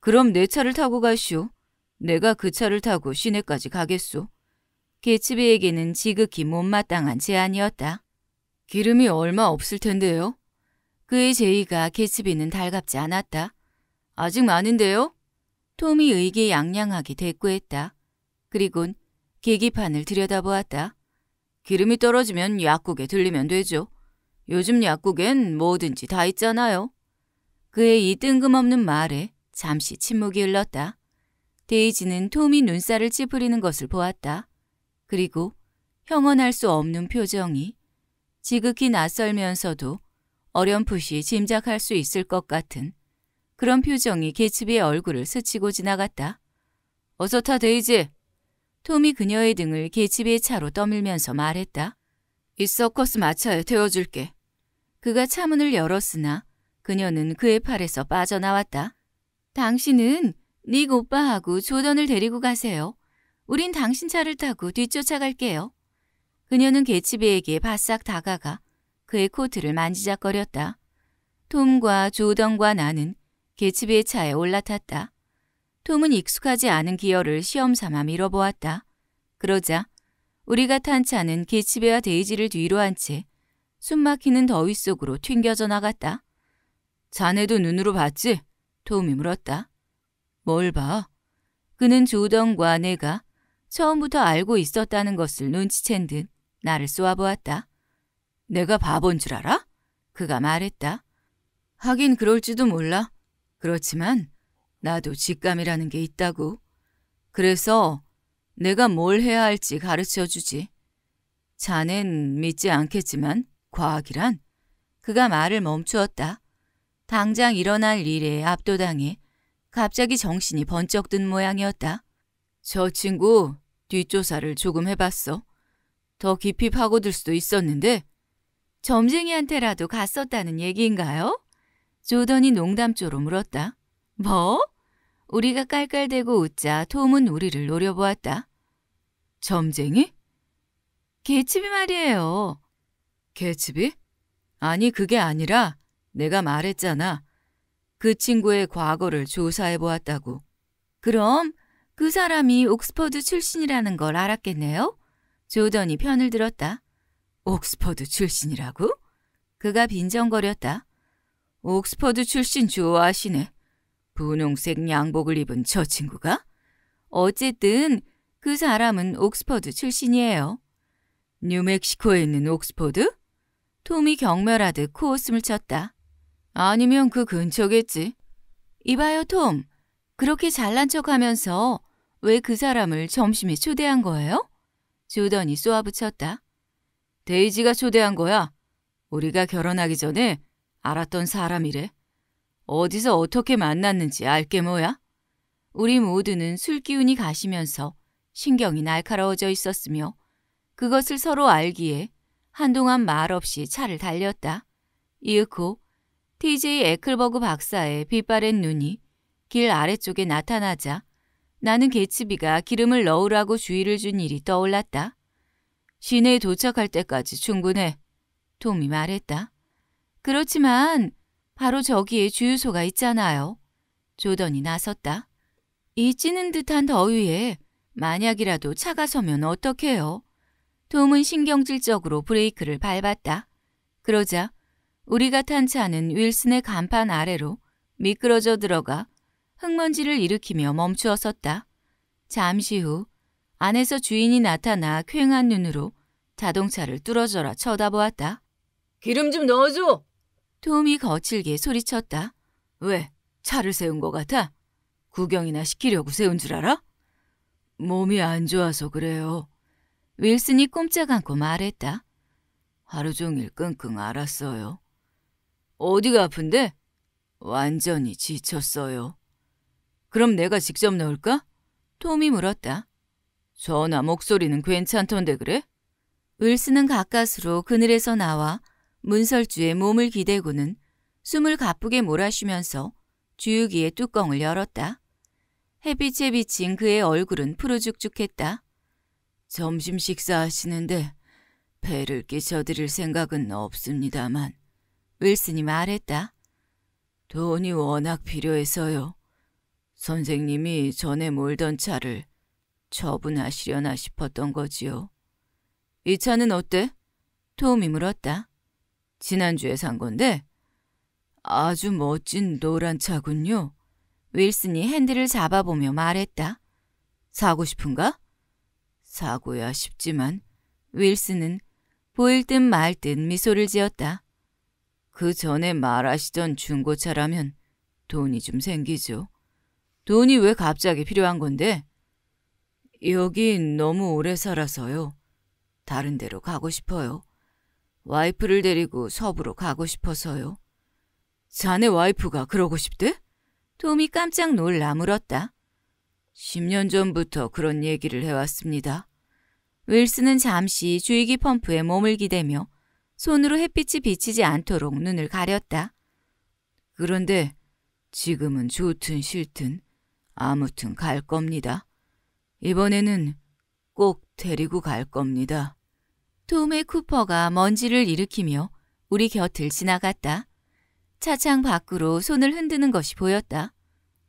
그럼 내 차를 타고 가시오. 내가 그 차를 타고 시내까지 가겠소. 개츠비에게는 지극히 못마땅한 제안이었다. 기름이 얼마 없을 텐데요. 그의 제의가 개츠비는 달갑지 않았다. 아직 많은데요? 톰이 의기양양하게 대꾸했다. 그리곤 계기판을 들여다보았다. 기름이 떨어지면 약국에 들리면 되죠. 요즘 약국엔 뭐든지 다 있잖아요. 그의 이 뜬금없는 말에 잠시 침묵이 흘렀다. 데이지는 톰이 눈살을 찌푸리는 것을 보았다. 그리고 형언할 수 없는 표정이 지극히 낯설면서도 어렴풋이 짐작할 수 있을 것 같은 그런 표정이 개츠비의 얼굴을 스치고 지나갔다. 어서 타 데이지. 톰이 그녀의 등을 개츠비의 차로 떠밀면서 말했다. 이 서커스 마차에 태워줄게. 그가 차문을 열었으나 그녀는 그의 팔에서 빠져나왔다. 당신은 닉 오빠하고 조던을 데리고 가세요. 우린 당신 차를 타고 뒤쫓아갈게요. 그녀는 개츠비에게 바싹 다가가 그의 코트를 만지작거렸다. 톰과 조던과 나는 개츠비의 차에 올라탔다. 톰은 익숙하지 않은 기어를 시험삼아 밀어보았다. 그러자 우리가 탄 차는 개츠비와 데이지를 뒤로 한채 숨막히는 더위 속으로 튕겨져 나갔다. 자네도 눈으로 봤지? 톰이 물었다. 뭘 봐? 그는 조던과 내가 처음부터 알고 있었다는 것을 눈치챈 듯 나를 쏘아보았다. 내가 바본 줄 알아? 그가 말했다. 하긴 그럴지도 몰라. 그렇지만 나도 직감이라는 게 있다고. 그래서 내가 뭘 해야 할지 가르쳐 주지. 자넨 믿지 않겠지만 과학이란 그가 말을 멈추었다. 당장 일어날 일에 압도당해 갑자기 정신이 번쩍 든 모양이었다. 저 친구 뒷조사를 조금 해봤어. 더 깊이 파고들 수도 있었는데 점쟁이한테라도 갔었다는 얘기인가요? 조던이 농담조로 물었다. 뭐? 우리가 깔깔대고 웃자 톰은 우리를 노려보았다. 점쟁이? 개츠비 말이에요. 개츠비? 아니 그게 아니라 내가 말했잖아. 그 친구의 과거를 조사해 보았다고. 그럼 그 사람이 옥스퍼드 출신이라는 걸 알았겠네요? 조던이 편을 들었다. 옥스퍼드 출신이라고? 그가 빈정거렸다. 옥스퍼드 출신 좋아하시네. 분홍색 양복을 입은 저 친구가? 어쨌든 그 사람은 옥스퍼드 출신이에요. 뉴멕시코에 있는 옥스퍼드? 톰이 경멸하듯 코웃음을 쳤다. 아니면 그 근처겠지. 이봐요, 톰. 그렇게 잘난 척하면서 왜그 사람을 점심에 초대한 거예요? 조던이 쏘아붙였다. 데이지가 초대한 거야. 우리가 결혼하기 전에 알았던 사람이래. 어디서 어떻게 만났는지 알 게 뭐야? 우리 모두는 술 기운이 가시면서 신경이 날카로워져 있었으며 그것을 서로 알기에 한동안 말없이 차를 달렸다. 이윽고 TJ 에클버그 박사의 빛바랜 눈이 길 아래쪽에 나타나자 나는 개츠비가 기름을 넣으라고 주의를 준 일이 떠올랐다. 시내에 도착할 때까지 충분해. 톰이 말했다. 그렇지만 바로 저기에 주유소가 있잖아요. 조던이 나섰다. 이 찌는 듯한 더위에 만약이라도 차가 서면 어떡해요? 톰은 신경질적으로 브레이크를 밟았다. 그러자 우리가 탄 차는 윌슨의 간판 아래로 미끄러져 들어가 흙먼지를 일으키며 멈추었었다. 잠시 후 안에서 주인이 나타나 퀭한 눈으로 자동차를 뚫어져라 쳐다보았다. 기름 좀 넣어줘! 톰이 거칠게 소리쳤다. 왜? 차를 세운 것 같아? 구경이나 시키려고 세운 줄 알아? 몸이 안 좋아서 그래요. 윌슨이 꼼짝 않고 말했다. 하루 종일 끙끙 앓았어요. 어디가 아픈데? 완전히 지쳤어요. 그럼 내가 직접 넣을까? 톰이 물었다. 전화 목소리는 괜찮던데 그래? 을스는 가까스로 그늘에서 나와 문설주의 몸을 기대고는 숨을 가쁘게 몰아쉬면서 주유기의 뚜껑을 열었다. 햇빛에 비친 그의 얼굴은 푸르죽죽했다. 점심 식사하시는데 배를 끼쳐드릴 생각은 없습니다만 윌슨이 말했다. 돈이 워낙 필요해서요. 선생님이 전에 몰던 차를 처분하시려나 싶었던 거지요. 이 차는 어때? 도움이 물었다. 지난주에 산 건데 아주 멋진 노란 차군요. 윌슨이 핸들을 잡아보며 말했다. 사고 싶은가? 사고야 싶지만 윌슨은 보일 듯 말 듯 미소를 지었다. 그 전에 말하시던 중고차라면 돈이 좀 생기죠. 돈이 왜 갑자기 필요한 건데? 여긴 너무 오래 살아서요. 다른 데로 가고 싶어요. 와이프를 데리고 서부로 가고 싶어서요. 자네 와이프가 그러고 싶대? 톰이 깜짝 놀라 물었다. 10년 전부터 그런 얘기를 해왔습니다. 윌슨은 잠시 주의기 펌프에 몸을 기대며 손으로 햇빛이 비치지 않도록 눈을 가렸다. 그런데 지금은 좋든 싫든 아무튼 갈 겁니다. 이번에는 꼭 데리고 갈 겁니다. 톰의 쿠퍼가 먼지를 일으키며 우리 곁을 지나갔다. 차창 밖으로 손을 흔드는 것이 보였다.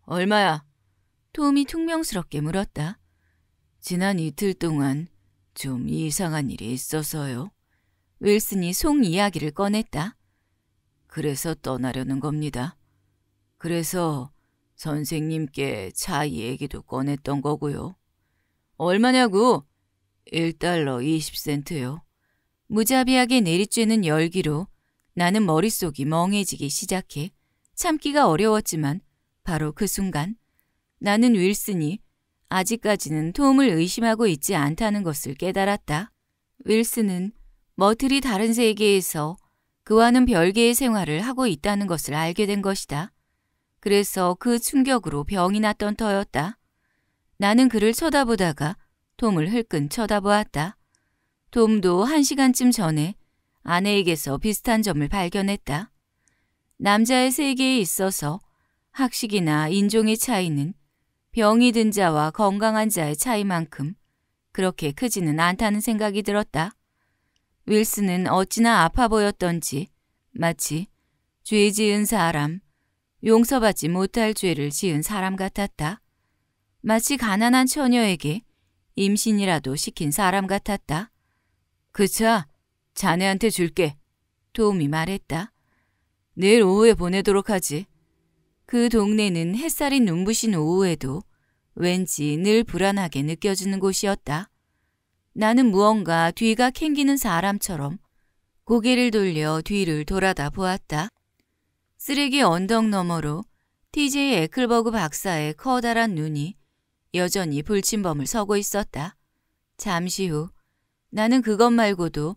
얼마야? 톰이 퉁명스럽게 물었다. 지난 이틀 동안 좀 이상한 일이 있어서요. 윌슨이 송 이야기를 꺼냈다. 그래서 떠나려는 겁니다. 그래서 선생님께 차이 얘기도 꺼냈던 거고요. 얼마냐고? 1달러 20센트요. 무자비하게 내리쬐는 열기로 나는 머릿속이 멍해지기 시작해 참기가 어려웠지만 바로 그 순간 나는 윌슨이 아직까지는 톰을 의심하고 있지 않다는 것을 깨달았다. 윌슨은 머틀이 다른 세계에서 그와는 별개의 생활을 하고 있다는 것을 알게 된 것이다. 그래서 그 충격으로 병이 났던 터였다. 나는 그를 쳐다보다가 톰을 흘끈 쳐다보았다. 톰도 한 시간쯤 전에 아내에게서 비슷한 점을 발견했다. 남자의 세계에 있어서 학식이나 인종의 차이는 병이 든 자와 건강한 자의 차이만큼 그렇게 크지는 않다는 생각이 들었다. 윌슨은 어찌나 아파 보였던지 마치 죄 지은 사람, 용서받지 못할 죄를 지은 사람 같았다. 마치 가난한 처녀에게 임신이라도 시킨 사람 같았다. 그 차 자네한테 줄게. 도움이 말했다. 내일 오후에 보내도록 하지. 그 동네는 햇살이 눈부신 오후에도 왠지 늘 불안하게 느껴지는 곳이었다. 나는 무언가 뒤가 캥기는 사람처럼 고개를 돌려 뒤를 돌아다 보았다. 쓰레기 언덕 너머로 TJ 에클버그 박사의 커다란 눈이 여전히 불침범을 서고 있었다. 잠시 후 나는 그것 말고도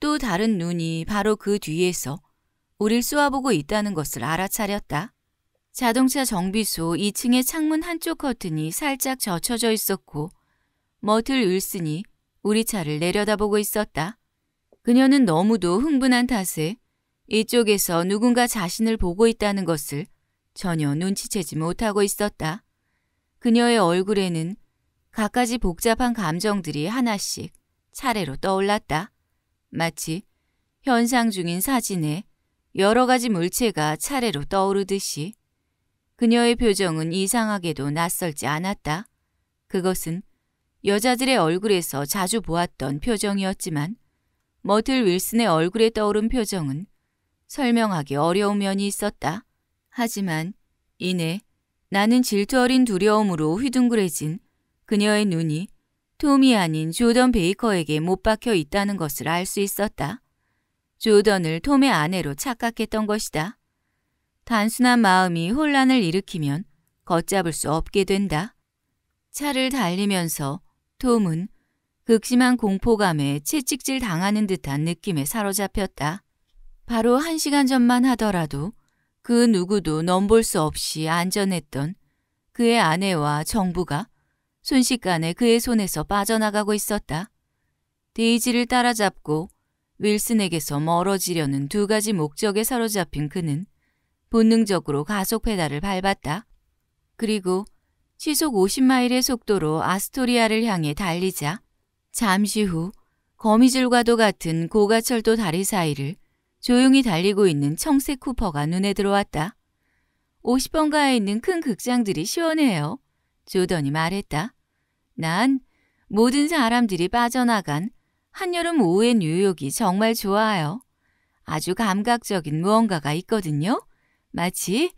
또 다른 눈이 바로 그 뒤에서 우릴 쏘아보고 있다는 것을 알아차렸다. 자동차 정비소 2층의 창문 한쪽 커튼이 살짝 젖혀져 있었고 머틀 윌슨이 우리 차를 내려다보고 있었다. 그녀는 너무도 흥분한 탓에 이쪽에서 누군가 자신을 보고 있다는 것을 전혀 눈치채지 못하고 있었다. 그녀의 얼굴에는 갖가지 복잡한 감정들이 하나씩 차례로 떠올랐다. 마치 현상 중인 사진에 여러 가지 물체가 차례로 떠오르듯이 그녀의 표정은 이상하게도 낯설지 않았다. 그것은 여자들의 얼굴에서 자주 보았던 표정이었지만 머틀 윌슨의 얼굴에 떠오른 표정은 설명하기 어려운 면이 있었다. 하지만 이내 나는 질투 어린 두려움으로 휘둥그레진 그녀의 눈이 톰이 아닌 조던 베이커에게 못 박혀 있다는 것을 알 수 있었다. 조던을 톰의 아내로 착각했던 것이다. 단순한 마음이 혼란을 일으키면 걷잡을 수 없게 된다. 차를 달리면서 톰은 극심한 공포감에 채찍질 당하는 듯한 느낌에 사로잡혔다. 바로 한 시간 전만 하더라도 그 누구도 넘볼 수 없이 안전했던 그의 아내와 정부가 순식간에 그의 손에서 빠져나가고 있었다. 데이지를 따라잡고 윌슨에게서 멀어지려는 두 가지 목적에 사로잡힌 그는 본능적으로 가속 페달을 밟았다. 그리고 시속 50마일의 속도로 아스토리아를 향해 달리자 잠시 후 거미줄과도 같은 고가철도 다리 사이를 조용히 달리고 있는 청색 쿠퍼가 눈에 들어왔다. 50번가에 있는 큰 극장들이 시원해요. 조던이 말했다. 난 모든 사람들이 빠져나간 한여름 오후의 뉴욕이 정말 좋아요. 아주 감각적인 무언가가 있거든요. 마치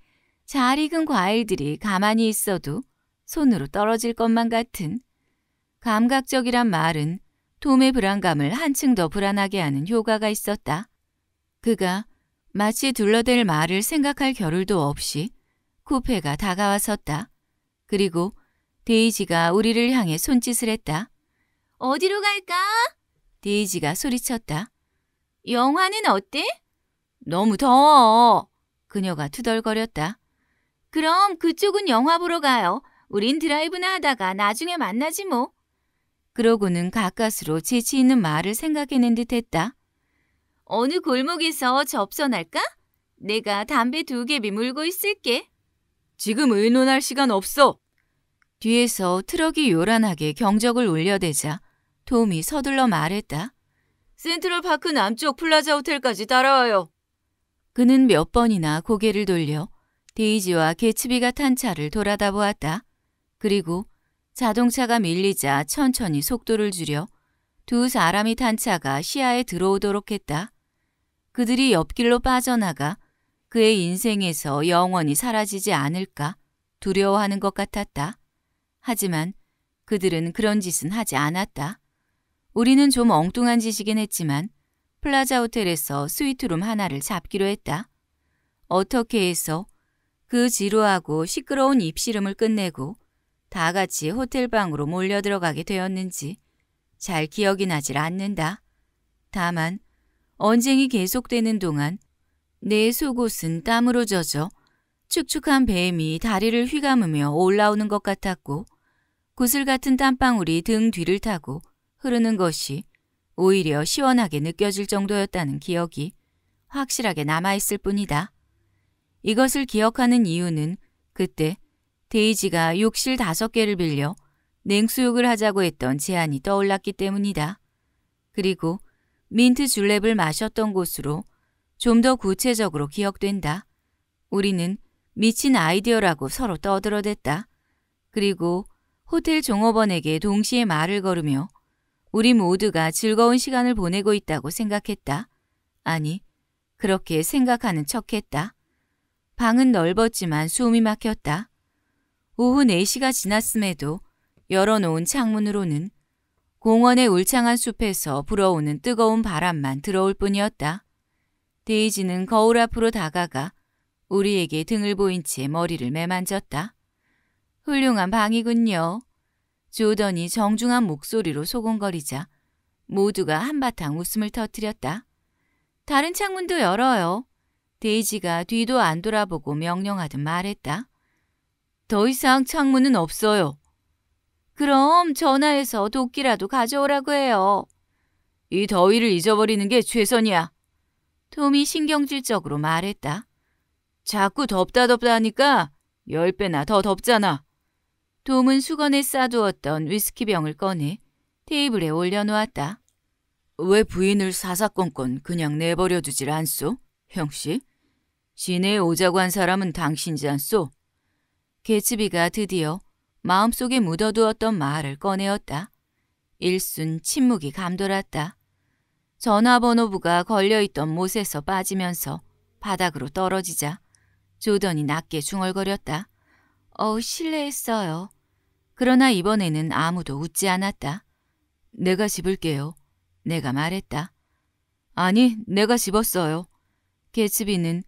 잘 익은 과일들이 가만히 있어도 손으로 떨어질 것만 같은 감각적이란 말은 도매 불안감을 한층 더 불안하게 하는 효과가 있었다. 그가 마치 둘러댈 말을 생각할 겨를도 없이 쿠페가 다가와섰다. 그리고 데이지가 우리를 향해 손짓을 했다. 어디로 갈까? 데이지가 소리쳤다. 영화는 어때? 너무 더워. 그녀가 투덜거렸다. 그럼 그쪽은 영화 보러 가요. 우린 드라이브나 하다가 나중에 만나지 뭐. 그러고는 가까스로 재치 있는 말을 생각해낸 듯 했다. 어느 골목에서 접선할까? 내가 담배 두 개 미물고 있을게. 지금 의논할 시간 없어. 뒤에서 트럭이 요란하게 경적을 울려대자 톰이 서둘러 말했다. 센트럴 파크 남쪽 플라자 호텔까지 따라와요. 그는 몇 번이나 고개를 돌려 데이지와 개츠비가 탄 차를 돌아다 보았다. 그리고 자동차가 밀리자 천천히 속도를 줄여 두 사람이 탄 차가 시야에 들어오도록 했다. 그들이 옆길로 빠져나가 그의 인생에서 영원히 사라지지 않을까 두려워하는 것 같았다. 하지만 그들은 그런 짓은 하지 않았다. 우리는 좀 엉뚱한 짓이긴 했지만 플라자 호텔에서 스위트룸 하나를 잡기로 했다. 어떻게 해서 그 지루하고 시끄러운 입시름을 끝내고 다 같이 호텔방으로 몰려 들어가게 되었는지 잘 기억이 나질 않는다. 다만 언쟁이 계속되는 동안 내 속옷은 땀으로 젖어 축축한 뱀이 다리를 휘감으며 올라오는 것 같았고 구슬 같은 땀방울이 등 뒤를 타고 흐르는 것이 오히려 시원하게 느껴질 정도였다는 기억이 확실하게 남아있을 뿐이다. 이것을 기억하는 이유는 그때 데이지가 욕실 다섯 개를 빌려 냉수욕을 하자고 했던 제안이 떠올랐기 때문이다. 그리고 민트 줄랩을 마셨던 곳으로 좀 더 구체적으로 기억된다. 우리는 미친 아이디어라고 서로 떠들어댔다. 그리고 호텔 종업원에게 동시에 말을 걸으며 우리 모두가 즐거운 시간을 보내고 있다고 생각했다. 아니, 그렇게 생각하는 척했다. 방은 넓었지만 숨이 막혔다. 오후 4시가 지났음에도 열어놓은 창문으로는 공원의 울창한 숲에서 불어오는 뜨거운 바람만 들어올 뿐이었다. 데이지는 거울 앞으로 다가가 우리에게 등을 보인 채 머리를 매만졌다. 훌륭한 방이군요. 조던이 정중한 목소리로 소곤거리자 모두가 한바탕 웃음을 터뜨렸다. 다른 창문도 열어요. 데이지가 뒤도 안 돌아보고 명령하듯 말했다. 더 이상 창문은 없어요. 그럼 전화해서 도끼라도 가져오라고 해요. 이 더위를 잊어버리는 게 최선이야. 톰이 신경질적으로 말했다. 자꾸 덥다 덥다 하니까 열 배나 더 덥잖아. 톰은 수건에 싸두었던 위스키병을 꺼내 테이블에 올려놓았다. 왜 부인을 사사건건 그냥 내버려 두질 않소? 형씨? 시내에 오자고 한 사람은 당신지 않소? 개츠비가 드디어 마음속에 묻어두었던 말을 꺼내었다. 일순 침묵이 감돌았다. 전화번호부가 걸려있던 못에서 빠지면서 바닥으로 떨어지자 조던이 낮게 중얼거렸다. 어우 실례했어요. 그러나 이번에는 아무도 웃지 않았다. 내가 집을게요. 내가 말했다. 아니, 내가 집었어요. 개츠비는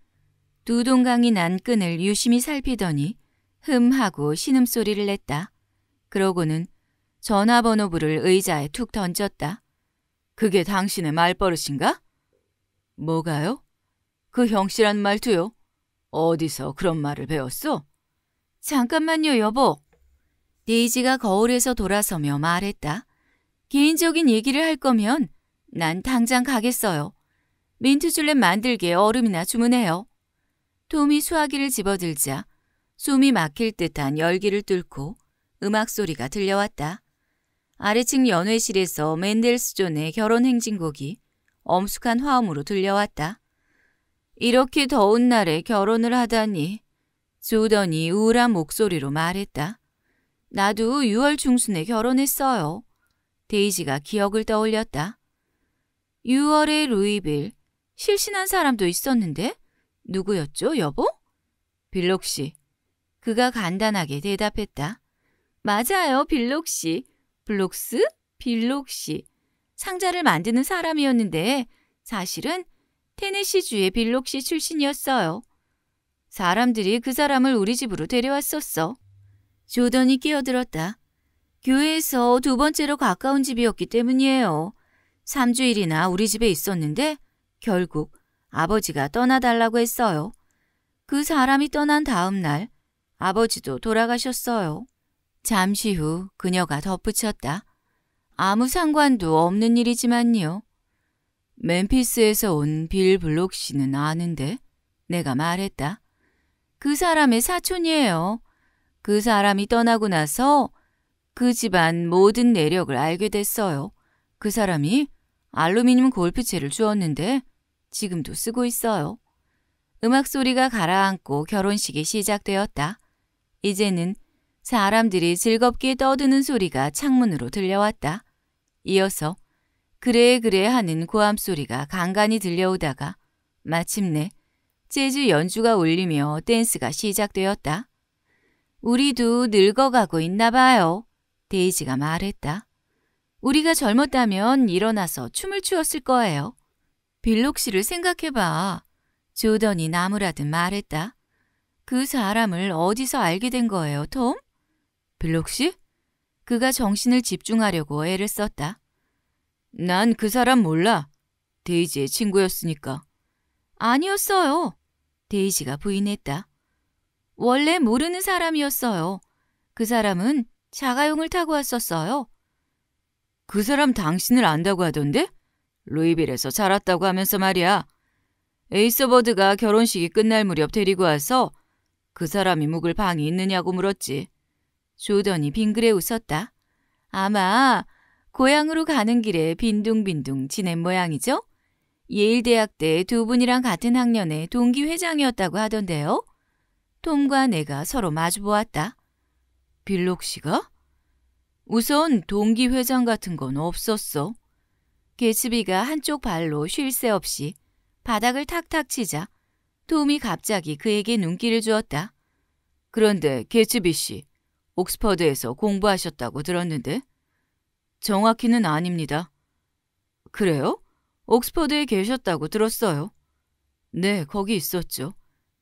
두 동강이 난 끈을 유심히 살피더니 흠 하고 신음소리를 냈다. 그러고는 전화번호부를 의자에 툭 던졌다. 그게 당신의 말버릇인가? 뭐가요? 그 형씨란 말투요? 어디서 그런 말을 배웠어? 잠깐만요, 여보. 데이지가 거울에서 돌아서며 말했다. 개인적인 얘기를 할 거면 난 당장 가겠어요. 민트줄렛 만들게 얼음이나 주문해요. 톰이 수화기를 집어들자 숨이 막힐 듯한 열기를 뚫고 음악 소리가 들려왔다. 아래층 연회실에서 맨델스존의 결혼 행진곡이 엄숙한 화음으로 들려왔다. 이렇게 더운 날에 결혼을 하다니 조던이 우울한 목소리로 말했다. 나도 6월 중순에 결혼했어요. 데이지가 기억을 떠올렸다. 6월에 루이빌 실신한 사람도 있었는데 누구였죠 여보? 빌록 씨 그가 간단하게 대답했다. 맞아요, 빌록씨. 블록스? 빌록씨. 상자를 만드는 사람이었는데 사실은 테네시주의 빌록시 출신이었어요. 사람들이 그 사람을 우리 집으로 데려왔었어. 조던이 끼어들었다. 교회에서 두 번째로 가까운 집이었기 때문이에요. 3주일이나 우리 집에 있었는데 결국 아버지가 떠나달라고 했어요. 그 사람이 떠난 다음 날 아버지도 돌아가셨어요. 잠시 후 그녀가 덧붙였다. 아무 상관도 없는 일이지만요. 멤피스에서 온 빌 블록 씨는 아는데 내가 말했다. 그 사람의 사촌이에요. 그 사람이 떠나고 나서 그 집안 모든 내력을 알게 됐어요. 그 사람이 알루미늄 골프채를 주었는데 지금도 쓰고 있어요. 음악 소리가 가라앉고 결혼식이 시작되었다. 이제는 사람들이 즐겁게 떠드는 소리가 창문으로 들려왔다. 이어서 그래 그래 하는 고함 소리가 간간히 들려오다가 마침내 재즈 연주가 울리며 댄스가 시작되었다. 우리도 늙어가고 있나 봐요. 데이지가 말했다. 우리가 젊었다면 일어나서 춤을 추었을 거예요. 빌록 시를 생각해봐. 조던이 나무라듯 말했다. 그 사람을 어디서 알게 된 거예요, 톰? 블록시 그가 정신을 집중하려고 애를 썼다. 난 그 사람 몰라. 데이지의 친구였으니까. 아니었어요. 데이지가 부인했다. 원래 모르는 사람이었어요. 그 사람은 자가용을 타고 왔었어요. 그 사람 당신을 안다고 하던데? 루이빌에서 자랐다고 하면서 말이야. 에이서버드가 결혼식이 끝날 무렵 데리고 와서 그 사람이 묵을 방이 있느냐고 물었지. 조던이 빙그레 웃었다. 아마 고향으로 가는 길에 빈둥빈둥 지낸 모양이죠? 예일대학 때 두 분이랑 같은 학년의 동기 회장이었다고 하던데요. 톰과 내가 서로 마주 보았다. 빌록 씨가? 우선 동기 회장 같은 건 없었어. 개츠비가 한쪽 발로 쉴 새 없이 바닥을 탁탁 치자 톰이 갑자기 그에게 눈길을 주었다. 그런데 개츠비 씨, 옥스퍼드에서 공부하셨다고 들었는데? 정확히는 아닙니다. 그래요? 옥스퍼드에 계셨다고 들었어요. 네, 거기 있었죠.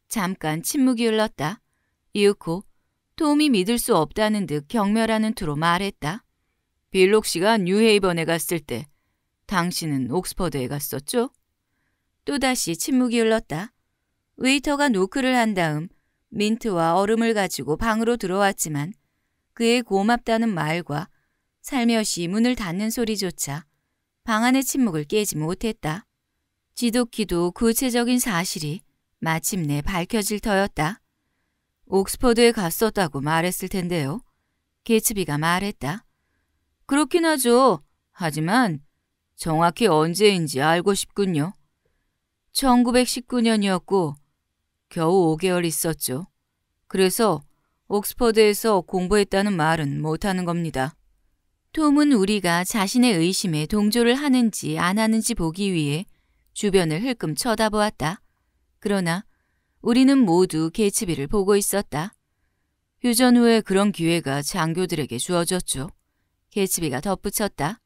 잠깐 침묵이 흘렀다. 이윽고 톰이 믿을 수 없다는 듯 경멸하는 투로 말했다. 빌록 씨가 뉴헤이번에 갔을 때 당신은 옥스퍼드에 갔었죠? 또다시 침묵이 흘렀다. 웨이터가 노크를 한 다음 민트와 얼음을 가지고 방으로 들어왔지만 그의 고맙다는 말과 살며시 문을 닫는 소리조차 방 안의 침묵을 깨지 못했다. 지독히도 구체적인 사실이 마침내 밝혀질 터였다. 옥스퍼드에 갔었다고 말했을 텐데요. 개츠비가 말했다. 그렇긴 하죠. 하지만 정확히 언제인지 알고 싶군요. 1919년이었고 겨우 5개월 있었죠. 그래서 옥스퍼드에서 공부했다는 말은 못하는 겁니다. 톰은 우리가 자신의 의심에 동조를 하는지 안 하는지 보기 위해 주변을 흘끔 쳐다보았다. 그러나 우리는 모두 개츠비를 보고 있었다. 휴전 후에 그런 기회가 장교들에게 주어졌죠. 개츠비가 덧붙였다.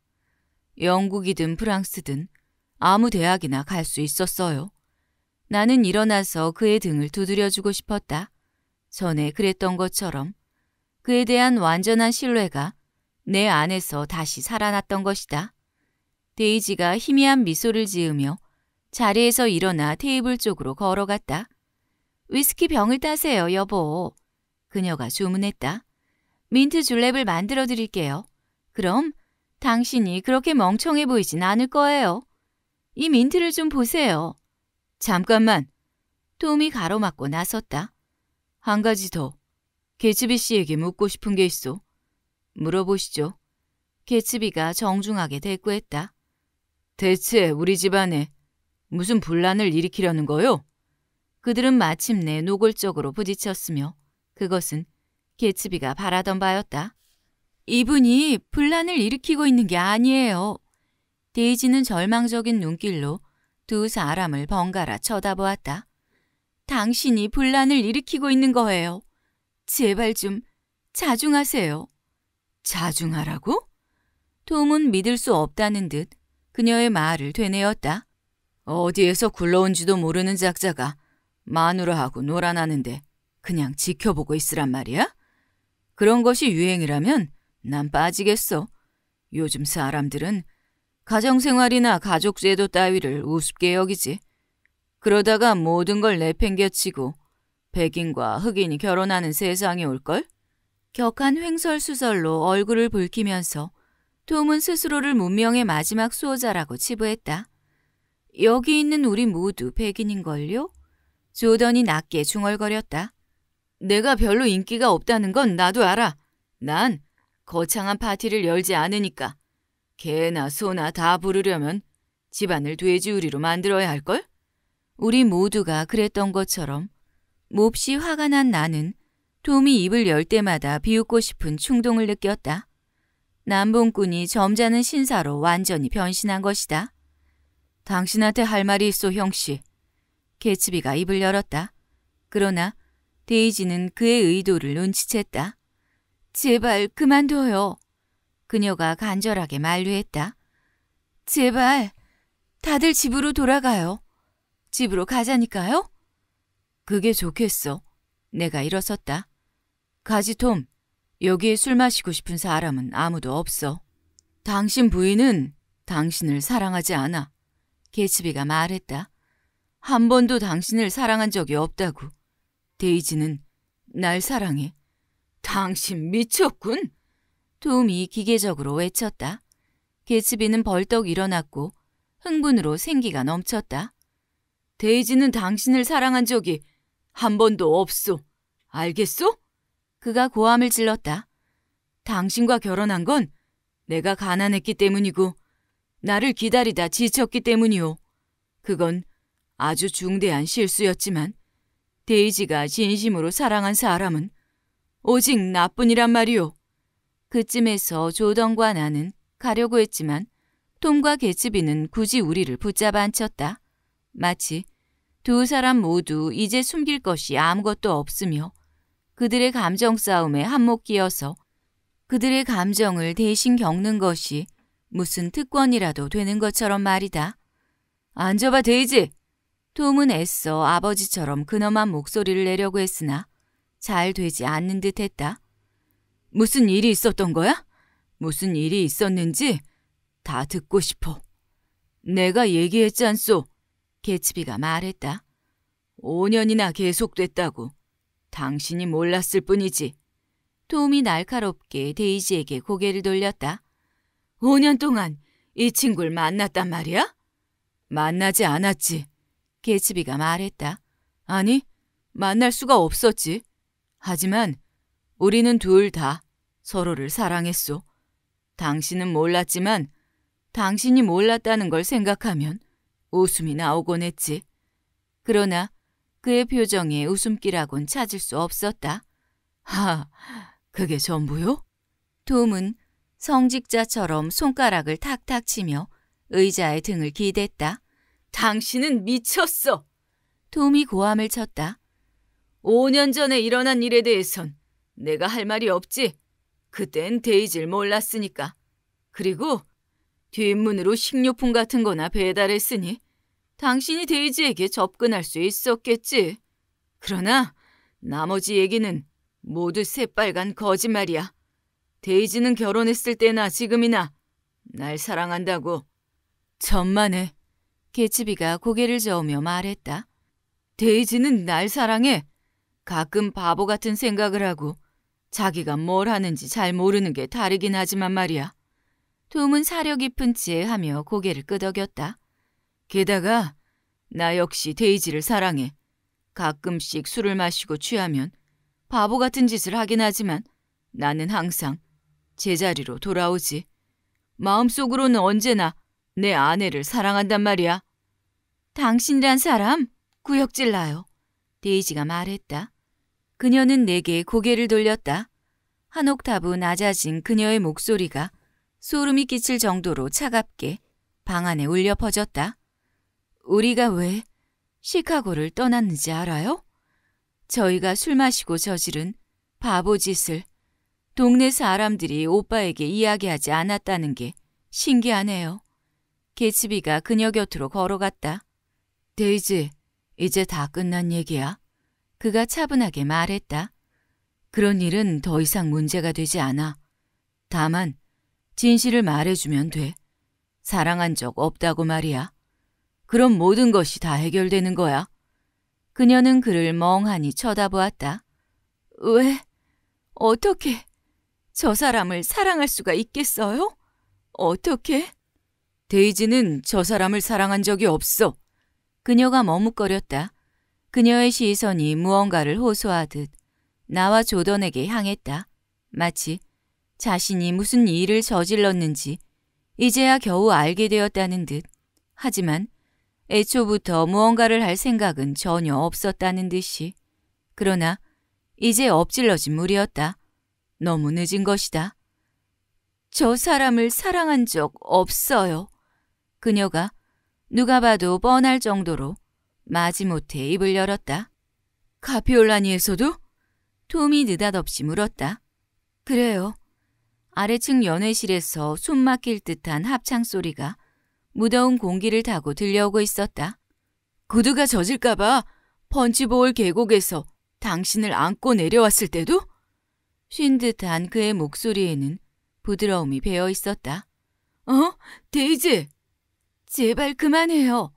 영국이든 프랑스든 아무 대학이나 갈 수 있었어요. 나는 일어나서 그의 등을 두드려주고 싶었다. 전에 그랬던 것처럼 그에 대한 완전한 신뢰가 내 안에서 다시 살아났던 것이다. 데이지가 희미한 미소를 지으며 자리에서 일어나 테이블 쪽으로 걸어갔다. 위스키 병을 따세요, 여보. 그녀가 주문했다. 민트 줄랩을 만들어 드릴게요. 그럼 당신이 그렇게 멍청해 보이진 않을 거예요. 이 민트를 좀 보세요. 잠깐만. 톰이 가로막고 나섰다. 한 가지 더. 개츠비 씨에게 묻고 싶은 게 있어. 물어보시죠. 개츠비가 정중하게 대꾸했다. 대체 우리 집안에 무슨 분란을 일으키려는 거요? 그들은 마침내 노골적으로 부딪혔으며 그것은 개츠비가 바라던 바였다. 이분이 분란을 일으키고 있는 게 아니에요. 데이지는 절망적인 눈길로 두 사람을 번갈아 쳐다보았다. 당신이 분란을 일으키고 있는 거예요. 제발 좀 자중하세요. 자중하라고? 톰은 믿을 수 없다는 듯 그녀의 말을 되뇌었다. 어디에서 굴러온지도 모르는 작자가 마누라하고 놀아나는데 그냥 지켜보고 있으란 말이야? 그런 것이 유행이라면 난 빠지겠어. 요즘 사람들은 가정생활이나 가족제도 따위를 우습게 여기지. 그러다가 모든 걸 내팽개치고 백인과 흑인이 결혼하는 세상이 올걸? 격한 횡설수설로 얼굴을 붉히면서 톰은 스스로를 문명의 마지막 수호자라고 치부했다. 여기 있는 우리 모두 백인인걸요? 조던이 낮게 중얼거렸다. 내가 별로 인기가 없다는 건 나도 알아. 난 거창한 파티를 열지 않으니까. 개나 소나 다 부르려면 집안을 돼지우리로 만들어야 할걸? 우리 모두가 그랬던 것처럼 몹시 화가 난 나는 톰이 입을 열 때마다 비웃고 싶은 충동을 느꼈다. 남봉꾼이 점잖은 신사로 완전히 변신한 것이다. 당신한테 할 말이 있어 형씨. 개츠비가 입을 열었다. 그러나 데이지는 그의 의도를 눈치챘다. 제발 그만둬요. 그녀가 간절하게 만류했다. 제발 다들 집으로 돌아가요. 집으로 가자니까요. 그게 좋겠어. 내가 일어섰다. 가지 톰, 여기에 술 마시고 싶은 사람은 아무도 없어. 당신 부인은 당신을 사랑하지 않아. 개츠비가 말했다. 한 번도 당신을 사랑한 적이 없다고. 데이지는 날 사랑해. 당신 미쳤군. 톰이 기계적으로 외쳤다. 개츠비는 벌떡 일어났고 흥분으로 생기가 넘쳤다. 데이지는 당신을 사랑한 적이 한 번도 없소. 알겠소? 그가 고함을 질렀다. 당신과 결혼한 건 내가 가난했기 때문이고 나를 기다리다 지쳤기 때문이오. 그건 아주 중대한 실수였지만 데이지가 진심으로 사랑한 사람은 오직 나뿐이란 말이오. 그쯤에서 조던과 나는 가려고 했지만 톰과 개츠비는 굳이 우리를 붙잡아 앉혔다. 마치 두 사람 모두 이제 숨길 것이 아무것도 없으며 그들의 감정 싸움에 한몫 끼어서 그들의 감정을 대신 겪는 것이 무슨 특권이라도 되는 것처럼 말이다. 앉아봐 데이지! 톰은 애써 아버지처럼 근엄한 목소리를 내려고 했으나 잘 되지 않는 듯 했다. 무슨 일이 있었던 거야? 무슨 일이 있었는지 다 듣고 싶어. 내가 얘기했지 않소? 개츠비가 말했다. 5년이나 계속됐다고. 당신이 몰랐을 뿐이지. 톰이 날카롭게 데이지에게 고개를 돌렸다. 5년 동안 이 친구를 만났단 말이야? 만나지 않았지. 개츠비가 말했다. 아니, 만날 수가 없었지. 하지만 우리는 둘다 서로를 사랑했소. 당신은 몰랐지만 당신이 몰랐다는 걸 생각하면 웃음이 나오곤 했지. 그러나 그의 표정에 웃음기라곤 찾을 수 없었다. 하, 그게 전부요? 톰은 성직자처럼 손가락을 탁탁 치며 의자의 등을 기댔다. 당신은 미쳤어! 톰이 고함을 쳤다. 5년 전에 일어난 일에 대해선 내가 할 말이 없지. 그땐 데이질 몰랐으니까. 그리고 뒷문으로 식료품 같은 거나 배달했으니 당신이 데이지에게 접근할 수 있었겠지. 그러나 나머지 얘기는 모두 새빨간 거짓말이야. 데이지는 결혼했을 때나 지금이나 날 사랑한다고. 천만에 개츠비가 고개를 저으며 말했다. 데이지는 날 사랑해. 가끔 바보 같은 생각을 하고 자기가 뭘 하는지 잘 모르는 게 다르긴 하지만 말이야. 톰은 사려 깊은 지혜하며 고개를 끄덕였다. 게다가 나 역시 데이지를 사랑해. 가끔씩 술을 마시고 취하면 바보 같은 짓을 하긴 하지만 나는 항상 제자리로 돌아오지. 마음속으로는 언제나 내 아내를 사랑한단 말이야. 당신이란 사람 구역질 나요. 데이지가 말했다. 그녀는 내게 고개를 돌렸다. 한 옥타브 낮아진 그녀의 목소리가 소름이 끼칠 정도로 차갑게 방 안에 울려 퍼졌다. 우리가 왜 시카고를 떠났는지 알아요? 저희가 술 마시고 저지른 바보 짓을 동네 사람들이 오빠에게 이야기하지 않았다는 게 신기하네요. 개츠비가 그녀 곁으로 걸어갔다. 데이지, 이제 다 끝난 얘기야. 그가 차분하게 말했다. 그런 일은 더 이상 문제가 되지 않아. 다만 진실을 말해주면 돼. 사랑한 적 없다고 말이야. 그럼 모든 것이 다 해결되는 거야. 그녀는 그를 멍하니 쳐다보았다. 왜? 어떻게? 저 사람을 사랑할 수가 있겠어요? 어떻게? 데이지는 저 사람을 사랑한 적이 없어. 그녀가 머뭇거렸다. 그녀의 시선이 무언가를 호소하듯 나와 조던에게 향했다. 마치 자신이 무슨 일을 저질렀는지 이제야 겨우 알게 되었다는 듯. 하지만 애초부터 무언가를 할 생각은 전혀 없었다는 듯이. 그러나 이제 엎질러진 물이었다. 너무 늦은 것이다. 저 사람을 사랑한 적 없어요. 그녀가 누가 봐도 뻔할 정도로 마지못해 입을 열었다. 카피올라니에서도? 톰이 느닷없이 물었다. 그래요. 아래층 연회실에서 숨 막힐 듯한 합창 소리가 무더운 공기를 타고 들려오고 있었다. 구두가 젖을까봐 펀치보울 계곡에서 당신을 안고 내려왔을 때도? 쉰 듯한 그의 목소리에는 부드러움이 배어 있었다. 어? 데이지! 제발 그만해요.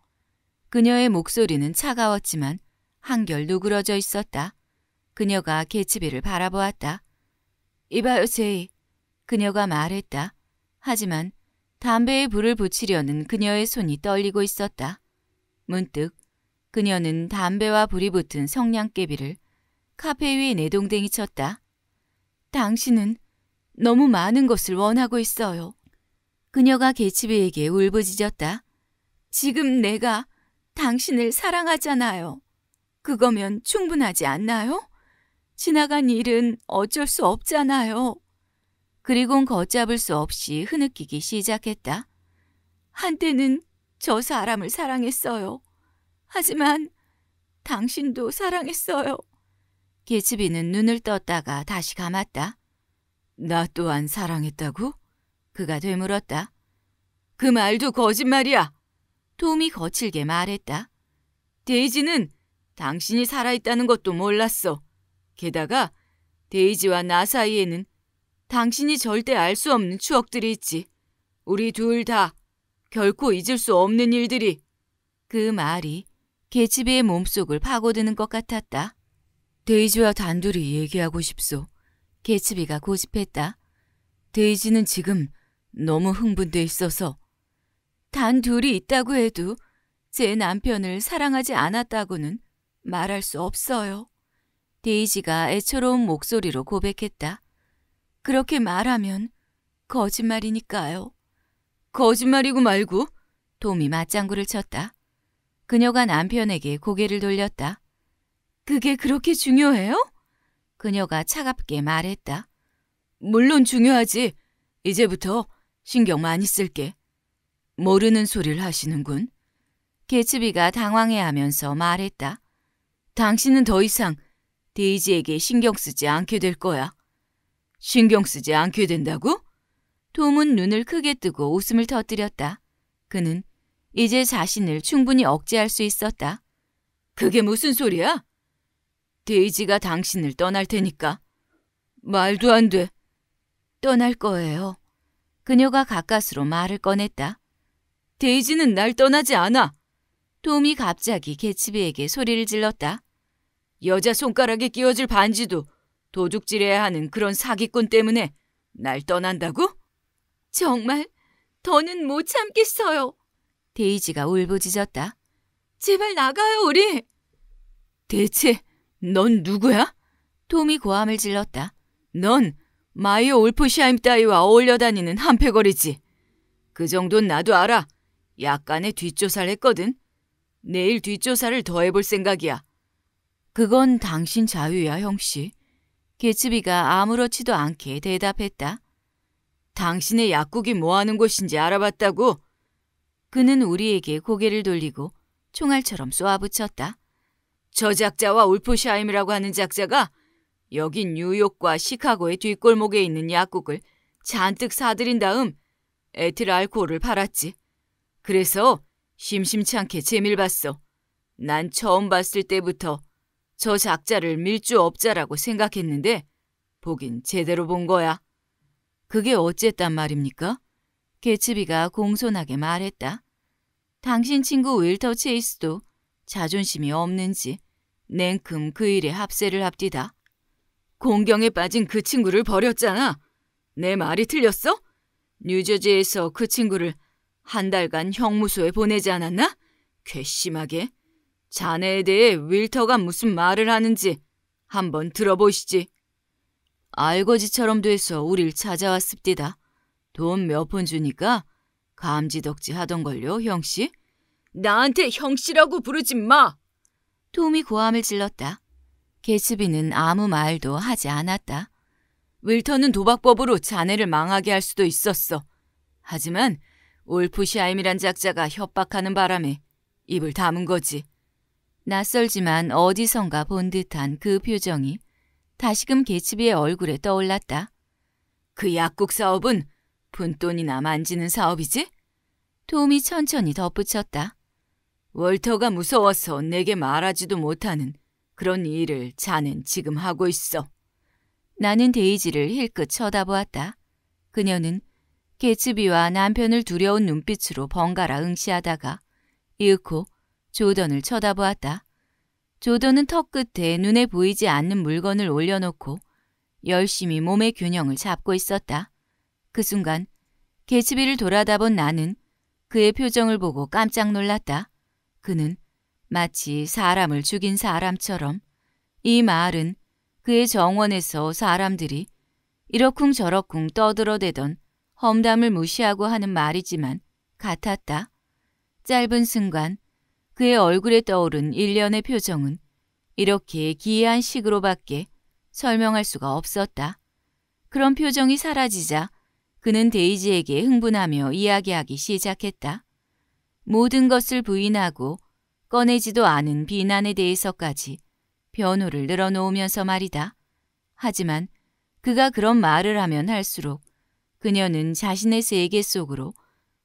그녀의 목소리는 차가웠지만 한결 누그러져 있었다. 그녀가 개츠비를 바라보았다. 이봐요, 제이. 그녀가 말했다. 하지만 담배에 불을 붙이려는 그녀의 손이 떨리고 있었다. 문득 그녀는 담배와 불이 붙은 성냥개비를 카페 위에 내동댕이 쳤다. 당신은 너무 많은 것을 원하고 있어요. 그녀가 개츠비에게 울부짖었다. 지금 내가 당신을 사랑하잖아요. 그거면 충분하지 않나요? 지나간 일은 어쩔 수 없잖아요. 그리곤 걷잡을 수 없이 흐느끼기 시작했다. 한때는 저 사람을 사랑했어요. 하지만 당신도 사랑했어요. 개츠비는 눈을 떴다가 다시 감았다. 나 또한 사랑했다고? 그가 되물었다. 그 말도 거짓말이야. 톰이 거칠게 말했다. 데이지는 당신이 살아있다는 것도 몰랐어. 게다가 데이지와 나 사이에는 당신이 절대 알 수 없는 추억들이 있지. 우리 둘 다 결코 잊을 수 없는 일들이. 그 말이 개치비의 몸속을 파고드는 것 같았다. 데이지와 단둘이 얘기하고 싶소. 개츠비가 고집했다. 데이지는 지금 너무 흥분돼 있어서 단 둘이 있다고 해도 제 남편을 사랑하지 않았다고는 말할 수 없어요. 데이지가 애처로운 목소리로 고백했다. 그렇게 말하면 거짓말이니까요. 거짓말이고 말고 도미 맞장구를 쳤다. 그녀가 남편에게 고개를 돌렸다. 그게 그렇게 중요해요? 그녀가 차갑게 말했다. 물론 중요하지. 이제부터 신경 많이 쓸게. 모르는 소리를 하시는군. 개츠비가 당황해하면서 말했다. 당신은 더 이상 데이지에게 신경 쓰지 않게 될 거야. 신경 쓰지 않게 된다고? 톰은 눈을 크게 뜨고 웃음을 터뜨렸다. 그는 이제 자신을 충분히 억제할 수 있었다. 그게 무슨 소리야? 데이지가 당신을 떠날 테니까. 말도 안 돼. 떠날 거예요. 그녀가 가까스로 말을 꺼냈다. 데이지는 날 떠나지 않아. 톰이 갑자기 개츠비에게 소리를 질렀다. 여자 손가락에 끼워질 반지도 도둑질해야 하는 그런 사기꾼 때문에 날 떠난다고? 정말 더는 못 참겠어요. 데이지가 울부짖었다. 제발 나가요, 우리. 대체 넌 누구야? 톰이 고함을 질렀다. 넌 마이오 올프샤임 따위와 어울려 다니는 한패거리지. 그 정도는 나도 알아. 약간의 뒷조사를 했거든. 내일 뒷조사를 더 해볼 생각이야. 그건 당신 자유야, 형씨. 개츠비가 아무렇지도 않게 대답했다. 당신의 약국이 뭐하는 곳인지 알아봤다고? 그는 우리에게 고개를 돌리고 총알처럼 쏘아붙였다. 저작자와 울프샤임이라고 하는 작자가 여긴 뉴욕과 시카고의 뒷골목에 있는 약국을 잔뜩 사들인 다음 에틸알코올을 팔았지. 그래서 심심치 않게 재미를 봤어. 난 처음 봤을 때부터 저 작자를 밀주업자라고 생각했는데 보긴 제대로 본 거야. 그게 어쨌단 말입니까? 개츠비가 공손하게 말했다. 당신 친구 윌터 체이스도 자존심이 없는지 냉큼 그 일에 합세를 합디다. 공경에 빠진 그 친구를 버렸잖아. 내 말이 틀렸어? 뉴저지에서 그 친구를 한 달간 형무소에 보내지 않았나? 괘씸하게. 자네에 대해 윌터가 무슨 말을 하는지 한번 들어보시지. 알거지처럼 돼서 우릴 찾아왔습디다. 돈몇푼 주니까 감지덕지 하던걸요, 형씨? 나한테 형씨라고 부르지 마! 톰이 고함을 질렀다. 개츠비는 아무 말도 하지 않았다. 윌터는 도박법으로 자네를 망하게 할 수도 있었어. 하지만 울프시아임이란 작자가 협박하는 바람에 입을 다문 거지. 낯설지만 어디선가 본 듯한 그 표정이 다시금 개츠비의 얼굴에 떠올랐다. 그 약국 사업은 분돈이나 만지는 사업이지? 도움이 천천히 덧붙였다. 월터가 무서워서 내게 말하지도 못하는 그런 일을 자는 지금 하고 있어. 나는 데이지를 힐끗 쳐다보았다. 그녀는 개츠비와 남편을 두려운 눈빛으로 번갈아 응시하다가 이윽고 조던을 쳐다보았다. 조던은 턱 끝에 눈에 보이지 않는 물건을 올려놓고 열심히 몸의 균형을 잡고 있었다. 그 순간 개츠비를 돌아다본 나는 그의 표정을 보고 깜짝 놀랐다. 그는 마치 사람을 죽인 사람처럼 이 마을은 그의 정원에서 사람들이 이러쿵저러쿵 떠들어대던 험담을 무시하고 하는 말이지만 같았다. 짧은 순간 그의 얼굴에 떠오른 일련의 표정은 이렇게 기이한 식으로밖에 설명할 수가 없었다. 그런 표정이 사라지자 그는 데이지에게 흥분하며 이야기하기 시작했다. 모든 것을 부인하고 꺼내지도 않은 비난에 대해서까지 변호를 늘어놓으면서 말이다. 하지만 그가 그런 말을 하면 할수록 그녀는 자신의 세계 속으로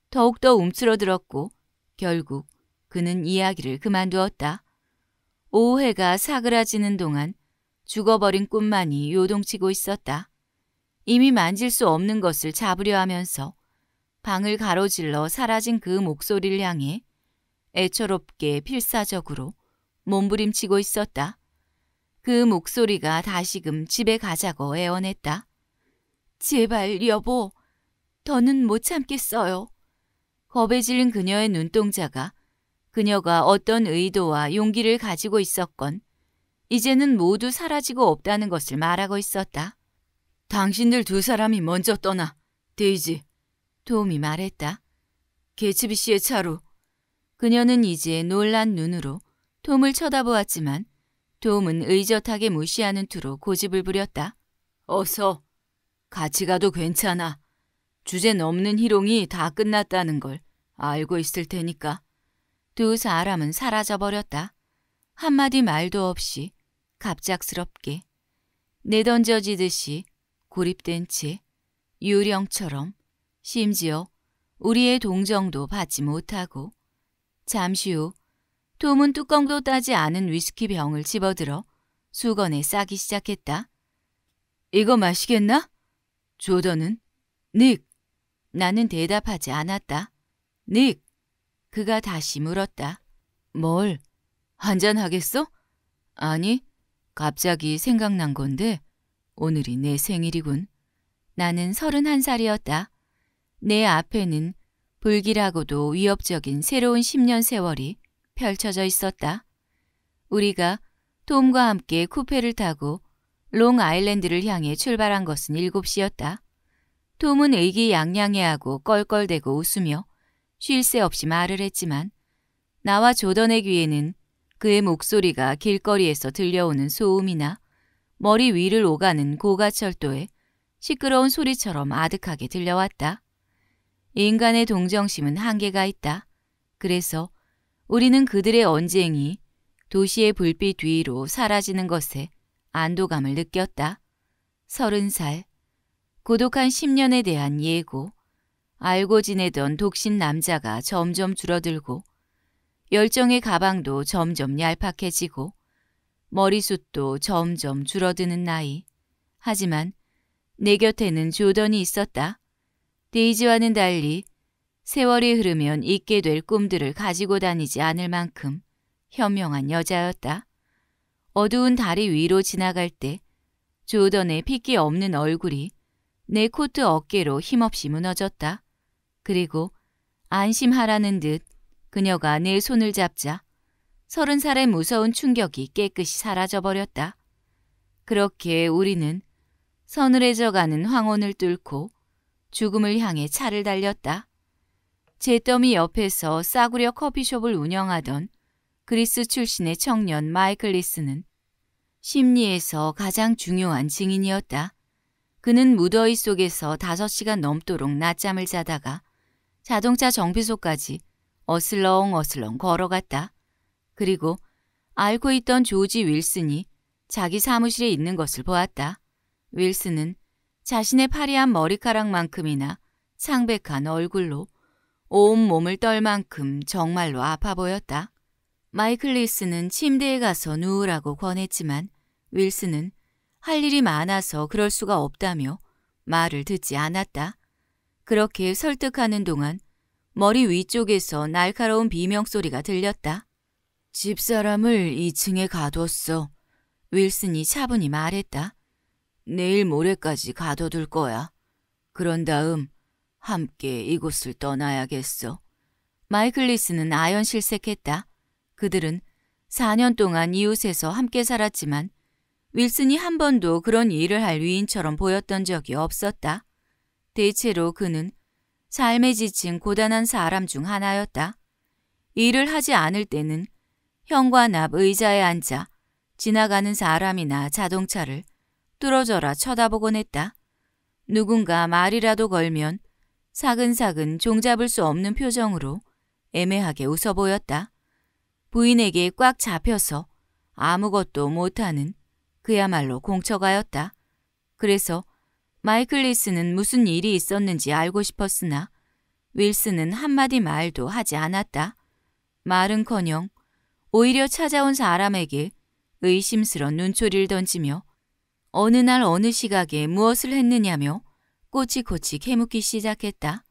더욱더 움츠러들었고 결국 그는 이야기를 그만두었다. 오해가 사그라지는 동안 죽어버린 꿈만이 요동치고 있었다. 이미 만질 수 없는 것을 잡으려 하면서 방을 가로질러 사라진 그 목소리를 향해 애처롭게 필사적으로 몸부림치고 있었다. 그 목소리가 다시금 집에 가자고 애원했다. 제발 여보, 더는 못 참겠어요. 겁에 질린 그녀의 눈동자가 그녀가 어떤 의도와 용기를 가지고 있었건 이제는 모두 사라지고 없다는 것을 말하고 있었다. 당신들 두 사람이 먼저 떠나, 데이지. 도움이 말했다. 개츠비 씨의 차로. 그녀는 이제 놀란 눈으로 톰을 쳐다보았지만 톰은 의젓하게 무시하는 투로 고집을 부렸다. 어서 같이 가도 괜찮아. 주제 넘는 희롱이 다 끝났다는 걸 알고 있을 테니까. 두 사람은 사라져버렸다. 한마디 말도 없이 갑작스럽게 내던져지듯이 고립된 채 유령처럼 심지어 우리의 동정도 받지 못하고 잠시 후 톰은 뚜껑도 따지 않은 위스키 병을 집어들어 수건에 싸기 시작했다. 이거 마시겠나? 조던은 닉. 나는 대답하지 않았다. 닉. 그가 다시 물었다. 뭘? 한잔하겠어? 아니, 갑자기 생각난 건데 오늘이 내 생일이군. 나는 서른한 살이었다. 내 앞에는 불길하고도 위협적인 새로운 10년 세월이 펼쳐져 있었다. 우리가 톰과 함께 쿠페를 타고 롱아일랜드를 향해 출발한 것은 7시였다. 톰은 의기양양해하고 껄껄대고 웃으며 쉴 새 없이 말을 했지만 나와 조던의 귀에는 그의 목소리가 길거리에서 들려오는 소음이나 머리 위를 오가는 고가철도에 시끄러운 소리처럼 아득하게 들려왔다. 인간의 동정심은 한계가 있다. 그래서 우리는 그들의 언쟁이 도시의 불빛 뒤로 사라지는 것에 안도감을 느꼈다. 서른 살, 고독한 10년에 대한 예고, 알고 지내던 독신 남자가 점점 줄어들고 열정의 가방도 점점 얄팍해지고 머리숱도 점점 줄어드는 나이. 하지만 내 곁에는 조던이 있었다. 데이지와는 달리 세월이 흐르면 잊게 될 꿈들을 가지고 다니지 않을 만큼 현명한 여자였다. 어두운 다리 위로 지나갈 때 조던의 핏기 없는 얼굴이 내 코트 어깨로 힘없이 무너졌다. 그리고 안심하라는 듯 그녀가 내 손을 잡자 서른 살의 무서운 충격이 깨끗이 사라져버렸다. 그렇게 우리는 서늘해져가는 황혼을 뚫고 죽음을 향해 차를 달렸다. 제떠미 옆에서 싸구려 커피숍을 운영하던 그리스 출신의 청년 마이클 리스는 심리에서 가장 중요한 증인이었다. 그는 무더위 속에서 5시간 넘도록 낮잠을 자다가 자동차 정비소까지 어슬렁어슬렁 어슬렁 걸어갔다. 그리고 알고 있던 조지 윌슨이 자기 사무실에 있는 것을 보았다. 윌슨은 자신의 파리한 머리카락만큼이나 창백한 얼굴로 온 몸을 떨 만큼 정말로 아파 보였다. 마이클 리스는 침대에 가서 누우라고 권했지만 윌슨은 할 일이 많아서 그럴 수가 없다며 말을 듣지 않았다. 그렇게 설득하는 동안 머리 위쪽에서 날카로운 비명소리가 들렸다. 집사람을 2층에 가뒀어. 윌슨이 차분히 말했다. 내일 모레까지 가둬둘 거야. 그런 다음 함께 이곳을 떠나야겠어. 마이클 리스는 아연 실색했다. 그들은 4년 동안 이웃에서 함께 살았지만 윌슨이 한 번도 그런 일을 할 위인처럼 보였던 적이 없었다. 대체로 그는 삶에 지친 고단한 사람 중 하나였다. 일을 하지 않을 때는 현관 앞 의자에 앉아 지나가는 사람이나 자동차를 뚫어져라 쳐다보곤 했다. 누군가 말이라도 걸면 사근사근 종잡을 수 없는 표정으로 애매하게 웃어 보였다. 부인에게 꽉 잡혀서 아무것도 못하는 그야말로 공처가였다. 그래서 마이클 리스는 무슨 일이 있었는지 알고 싶었으나 윌슨은 한마디 말도 하지 않았다. 말은커녕 오히려 찾아온 사람에게 의심스런 눈초리를 던지며 어느 날 어느 시각에 무엇을 했느냐며 꼬치꼬치 캐묻기 시작했다.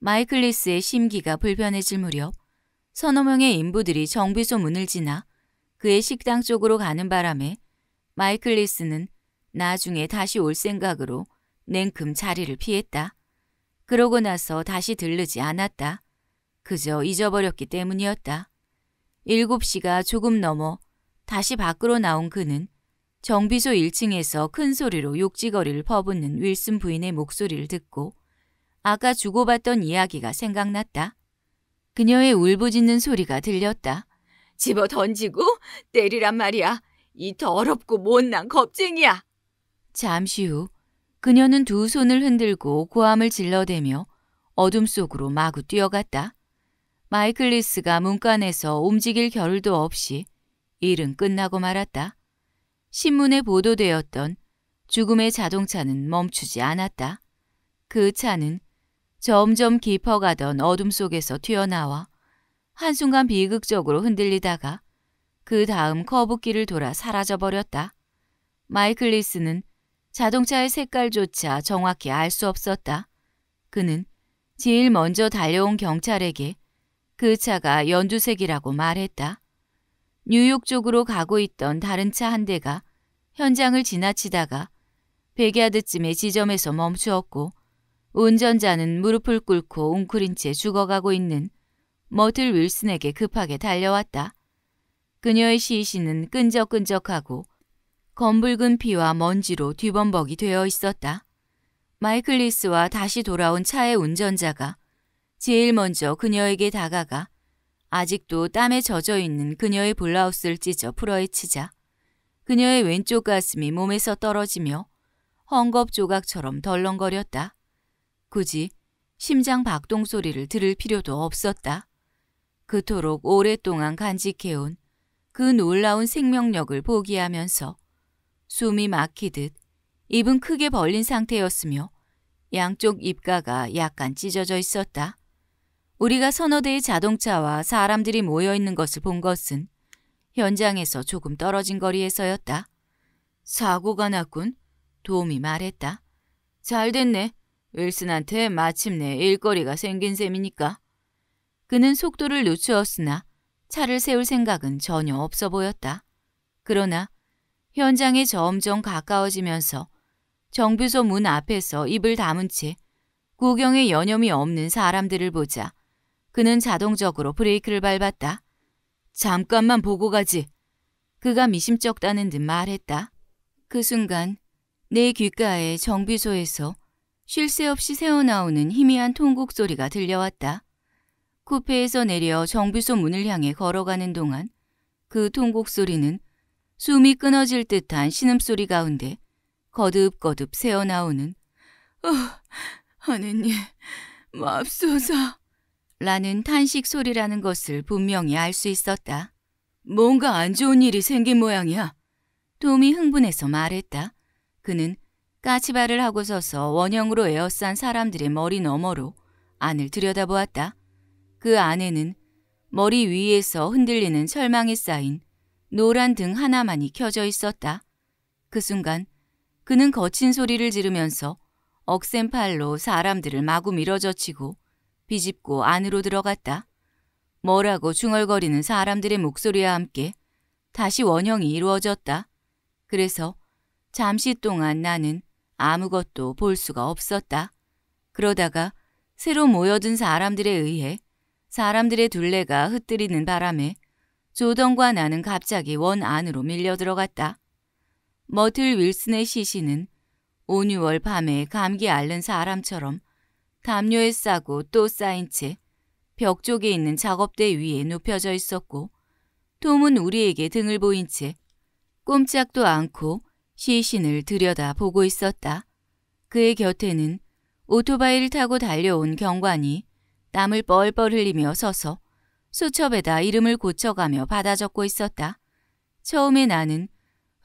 마이클리스의 심기가 불편해질 무렵 서너 명의 인부들이 정비소 문을 지나 그의 식당 쪽으로 가는 바람에 마이클리스는 나중에 다시 올 생각으로 냉큼 자리를 피했다. 그러고 나서 다시 들르지 않았다. 그저 잊어버렸기 때문이었다. 7시가 조금 넘어 다시 밖으로 나온 그는 정비소 1층에서 큰 소리로 욕지거리를 퍼붓는 윌슨 부인의 목소리를 듣고 아까 주고받던 이야기가 생각났다. 그녀의 울부짖는 소리가 들렸다. 집어 던지고 때리란 말이야. 이 더럽고 못난 겁쟁이야. 잠시 후 그녀는 두 손을 흔들고 고함을 질러대며 어둠 속으로 마구 뛰어갔다. 마이클리스가 문간에서 움직일 겨를도 없이 일은 끝나고 말았다. 신문에 보도되었던 죽음의 자동차는 멈추지 않았다. 그 차는 점점 깊어가던 어둠 속에서 튀어나와 한순간 비극적으로 흔들리다가 그 다음 커브길을 돌아 사라져버렸다. 마이클 리스는 자동차의 색깔조차 정확히 알 수 없었다. 그는 제일 먼저 달려온 경찰에게 그 차가 연두색이라고 말했다. 뉴욕 쪽으로 가고 있던 다른 차 한 대가 현장을 지나치다가 100야드쯤의 지점에서 멈추었고 운전자는 무릎을 꿇고 웅크린 채 죽어가고 있는 머틀 윌슨에게 급하게 달려왔다. 그녀의 시신은 끈적끈적하고 검붉은 피와 먼지로 뒤범벅이 되어 있었다. 마이클 리스와 다시 돌아온 차의 운전자가 제일 먼저 그녀에게 다가가 아직도 땀에 젖어 있는 그녀의 블라우스를 찢어 풀어헤치자 그녀의 왼쪽 가슴이 몸에서 떨어지며 헝겊 조각처럼 덜렁거렸다. 굳이 심장 박동 소리를 들을 필요도 없었다. 그토록 오랫동안 간직해온 그 놀라운 생명력을 보기하면서 숨이 막히듯 입은 크게 벌린 상태였으며 양쪽 입가가 약간 찢어져 있었다. 우리가 서너 대의 자동차와 사람들이 모여 있는 것을 본 것은 현장에서 조금 떨어진 거리에서였다. 사고가 났군. 도움이 말했다. 잘 됐네. 윌슨한테 마침내 일거리가 생긴 셈이니까. 그는 속도를 늦추었으나 차를 세울 생각은 전혀 없어 보였다. 그러나 현장에 점점 가까워지면서 정비소 문 앞에서 입을 다문 채 구경에 여념이 없는 사람들을 보자 그는 자동적으로 브레이크를 밟았다. 잠깐만 보고 가지. 그가 미심쩍다는 듯 말했다. 그 순간 내 귓가에 정비소에서 쉴새 없이 새어나오는 희미한 통곡 소리가 들려왔다. 쿠페에서 내려 정비소 문을 향해 걸어가는 동안 그 통곡 소리는 숨이 끊어질 듯한 신음소리 가운데 거듭거듭 새어나오는 어, 하느님, 맙소사 라는 탄식 소리라는 것을 분명히 알 수 있었다. 뭔가 안 좋은 일이 생긴 모양이야. 톰이 흥분해서 말했다. 그는 까치발을 하고 서서 원형으로 에어싼 사람들의 머리 너머로 안을 들여다보았다. 그 안에는 머리 위에서 흔들리는 철망에 쌓인 노란 등 하나만이 켜져 있었다. 그 순간 그는 거친 소리를 지르면서 억센 팔로 사람들을 마구 밀어젖히고 비집고 안으로 들어갔다. 뭐라고 중얼거리는 사람들의 목소리와 함께 다시 원형이 이루어졌다. 그래서 잠시 동안 나는 아무것도 볼 수가 없었다. 그러다가 새로 모여든 사람들에 의해 사람들의 둘레가 흩뜨리는 바람에 조던과 나는 갑자기 원 안으로 밀려 들어갔다. 머틀 윌슨의 시신은 온 6월 밤에 감기 앓는 사람처럼 담요에 싸고 또 쌓인 채 벽 쪽에 있는 작업대 위에 눕혀져 있었고 톰은 우리에게 등을 보인 채 꼼짝도 않고 시신을 들여다보고 있었다. 그의 곁에는 오토바이를 타고 달려온 경관이 땀을 뻘뻘 흘리며 서서 수첩에다 이름을 고쳐가며 받아 적고 있었다. 처음에 나는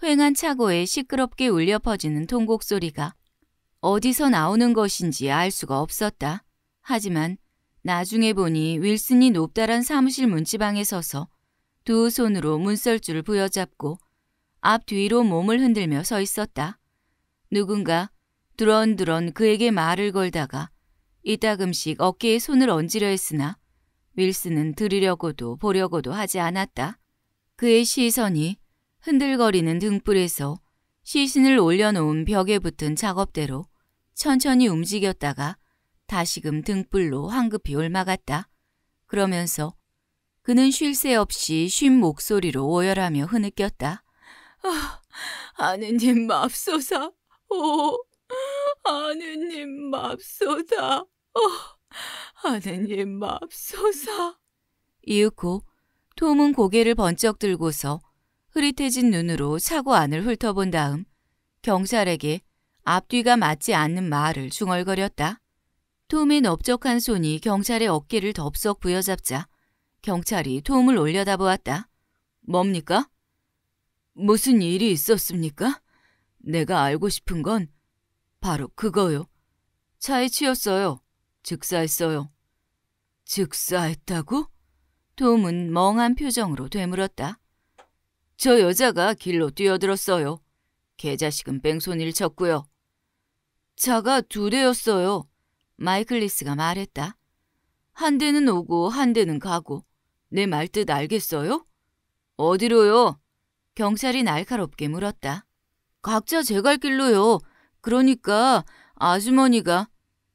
횡한 차고에 시끄럽게 울려 퍼지는 통곡 소리가 어디서 나오는 것인지 알 수가 없었다. 하지만 나중에 보니 윌슨이 높다란 사무실 문지방에 서서 두 손으로 문설주를 부여잡고 앞뒤로 몸을 흔들며 서 있었다. 누군가 두런두런 그에게 말을 걸다가 이따금씩 어깨에 손을 얹으려 했으나 윌슨은 들으려고도 보려고도 하지 않았다. 그의 시선이 흔들거리는 등불에서 시신을 올려놓은 벽에 붙은 작업대로 천천히 움직였다가 다시금 등불로 황급히 올막갔다 그러면서 그는 쉴 새 없이 쉰 목소리로 오열하며 흐느꼈다. 아, 아느님 맙소사. 오, 아느님 맙소사. 오, 아느님 맙소사. 이윽고 톰은 고개를 번쩍 들고서 흐릿해진 눈으로 사고 안을 훑어본 다음 경찰에게 앞뒤가 맞지 않는 말을 중얼거렸다. 톰의 넓적한 손이 경찰의 어깨를 덥석 부여잡자 경찰이 톰을 올려다보았다. 뭡니까? 무슨 일이 있었습니까? 내가 알고 싶은 건 바로 그거요. 차에 치였어요. 즉사했어요. 즉사했다고? 톰은 멍한 표정으로 되물었다. 저 여자가 길로 뛰어들었어요. 개자식은 뺑소니를 쳤고요. 차가 두 대였어요. 마이클리스가 말했다. 한 대는 오고 한 대는 가고. 내 말뜻 알겠어요? 어디로요? 경찰이 날카롭게 물었다. 각자 제갈 길로요. 그러니까 아주머니가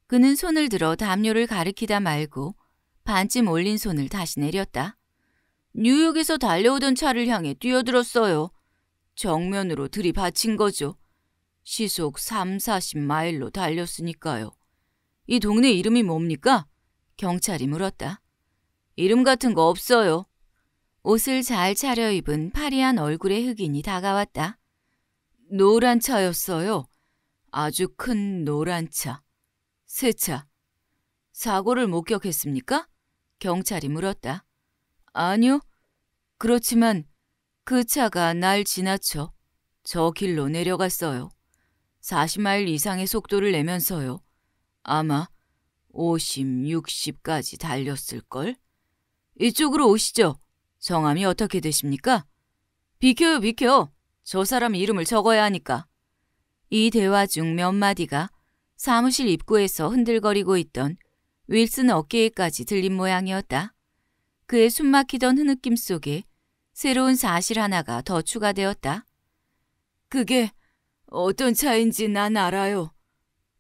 그는 손을 들어 담요를 가리키다 말고 반쯤 올린 손을 다시 내렸다. 뉴욕에서 달려오던 차를 향해 뛰어들었어요. 정면으로 들이받친 거죠. 시속 3, 40마일로 달렸으니까요. 이 동네 이름이 뭡니까? 경찰이 물었다. 이름 같은 거 없어요. 옷을 잘 차려입은 파리한 얼굴의 흑인이 다가왔다. 노란 차였어요. 아주 큰 노란 차. 새 차. 사고를 목격했습니까? 경찰이 물었다. 아니요. 그렇지만 그 차가 날 지나쳐 저 길로 내려갔어요. 40마일 이상의 속도를 내면서요. 아마 50, 60까지 달렸을걸? 이쪽으로 오시죠. 성함이 어떻게 되십니까? 비켜요, 비켜. 저 사람 이름을 적어야 하니까. 이 대화 중 몇 마디가 사무실 입구에서 흔들거리고 있던 윌슨 어깨에까지 들린 모양이었다. 그의 숨막히던 흐느낌 속에 새로운 사실 하나가 더 추가되었다. 그게 어떤 차인지 난 알아요.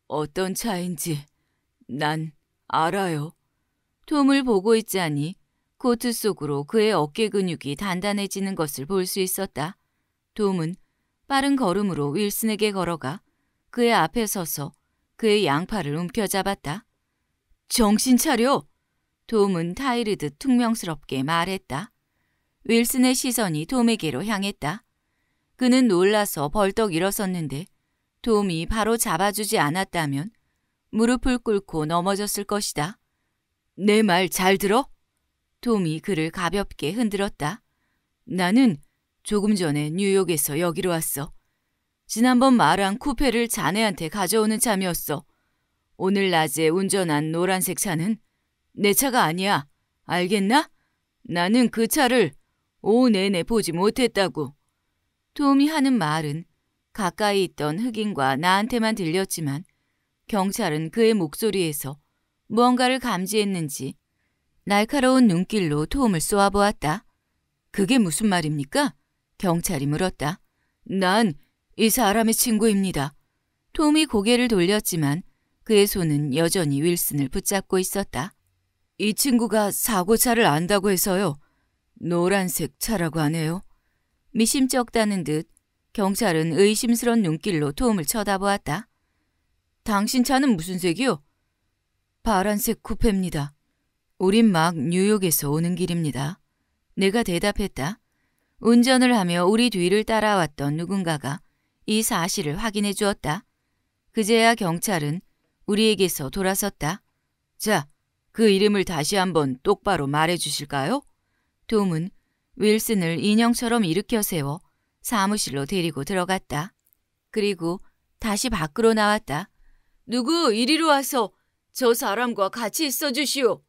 어떤 차인지 난 알아요. 톰을 보고 있자니 코트 속으로 그의 어깨 근육이 단단해지는 것을 볼 수 있었다. 돔은 빠른 걸음으로 윌슨에게 걸어가 그의 앞에 서서 그의 양팔을 움켜잡았다. 정신 차려! 돔은 타이르듯 퉁명스럽게 말했다. 윌슨의 시선이 돔에게로 향했다. 그는 놀라서 벌떡 일어섰는데 돔이 바로 잡아주지 않았다면 무릎을 꿇고 넘어졌을 것이다. 내 말 잘 들어? 톰이 그를 가볍게 흔들었다. 나는 조금 전에 뉴욕에서 여기로 왔어. 지난번 말한 쿠페를 자네한테 가져오는 참이었어. 오늘 낮에 운전한 노란색 차는 내 차가 아니야. 알겠나? 나는 그 차를 오후 내내 보지 못했다고. 톰이 하는 말은 가까이 있던 흑인과 나한테만 들렸지만 경찰은 그의 목소리에서 무언가를 감지했는지 날카로운 눈길로 톰을 쏘아보았다. 그게 무슨 말입니까? 경찰이 물었다. 난 이 사람의 친구입니다. 톰이 고개를 돌렸지만 그의 손은 여전히 윌슨을 붙잡고 있었다. 이 친구가 사고차를 안다고 해서요. 노란색 차라고 하네요. 미심쩍다는 듯 경찰은 의심스런 눈길로 톰을 쳐다보았다. 당신 차는 무슨 색이요? 파란색 쿠페입니다. 우린 막 뉴욕에서 오는 길입니다. 내가 대답했다. 운전을 하며 우리 뒤를 따라왔던 누군가가 이 사실을 확인해 주었다. 그제야 경찰은 우리에게서 돌아섰다. 자, 그 이름을 다시 한번 똑바로 말해 주실까요? 톰은 윌슨을 인형처럼 일으켜 세워 사무실로 데리고 들어갔다. 그리고 다시 밖으로 나왔다. 누구 이리로 와서 저 사람과 같이 있어 주시오.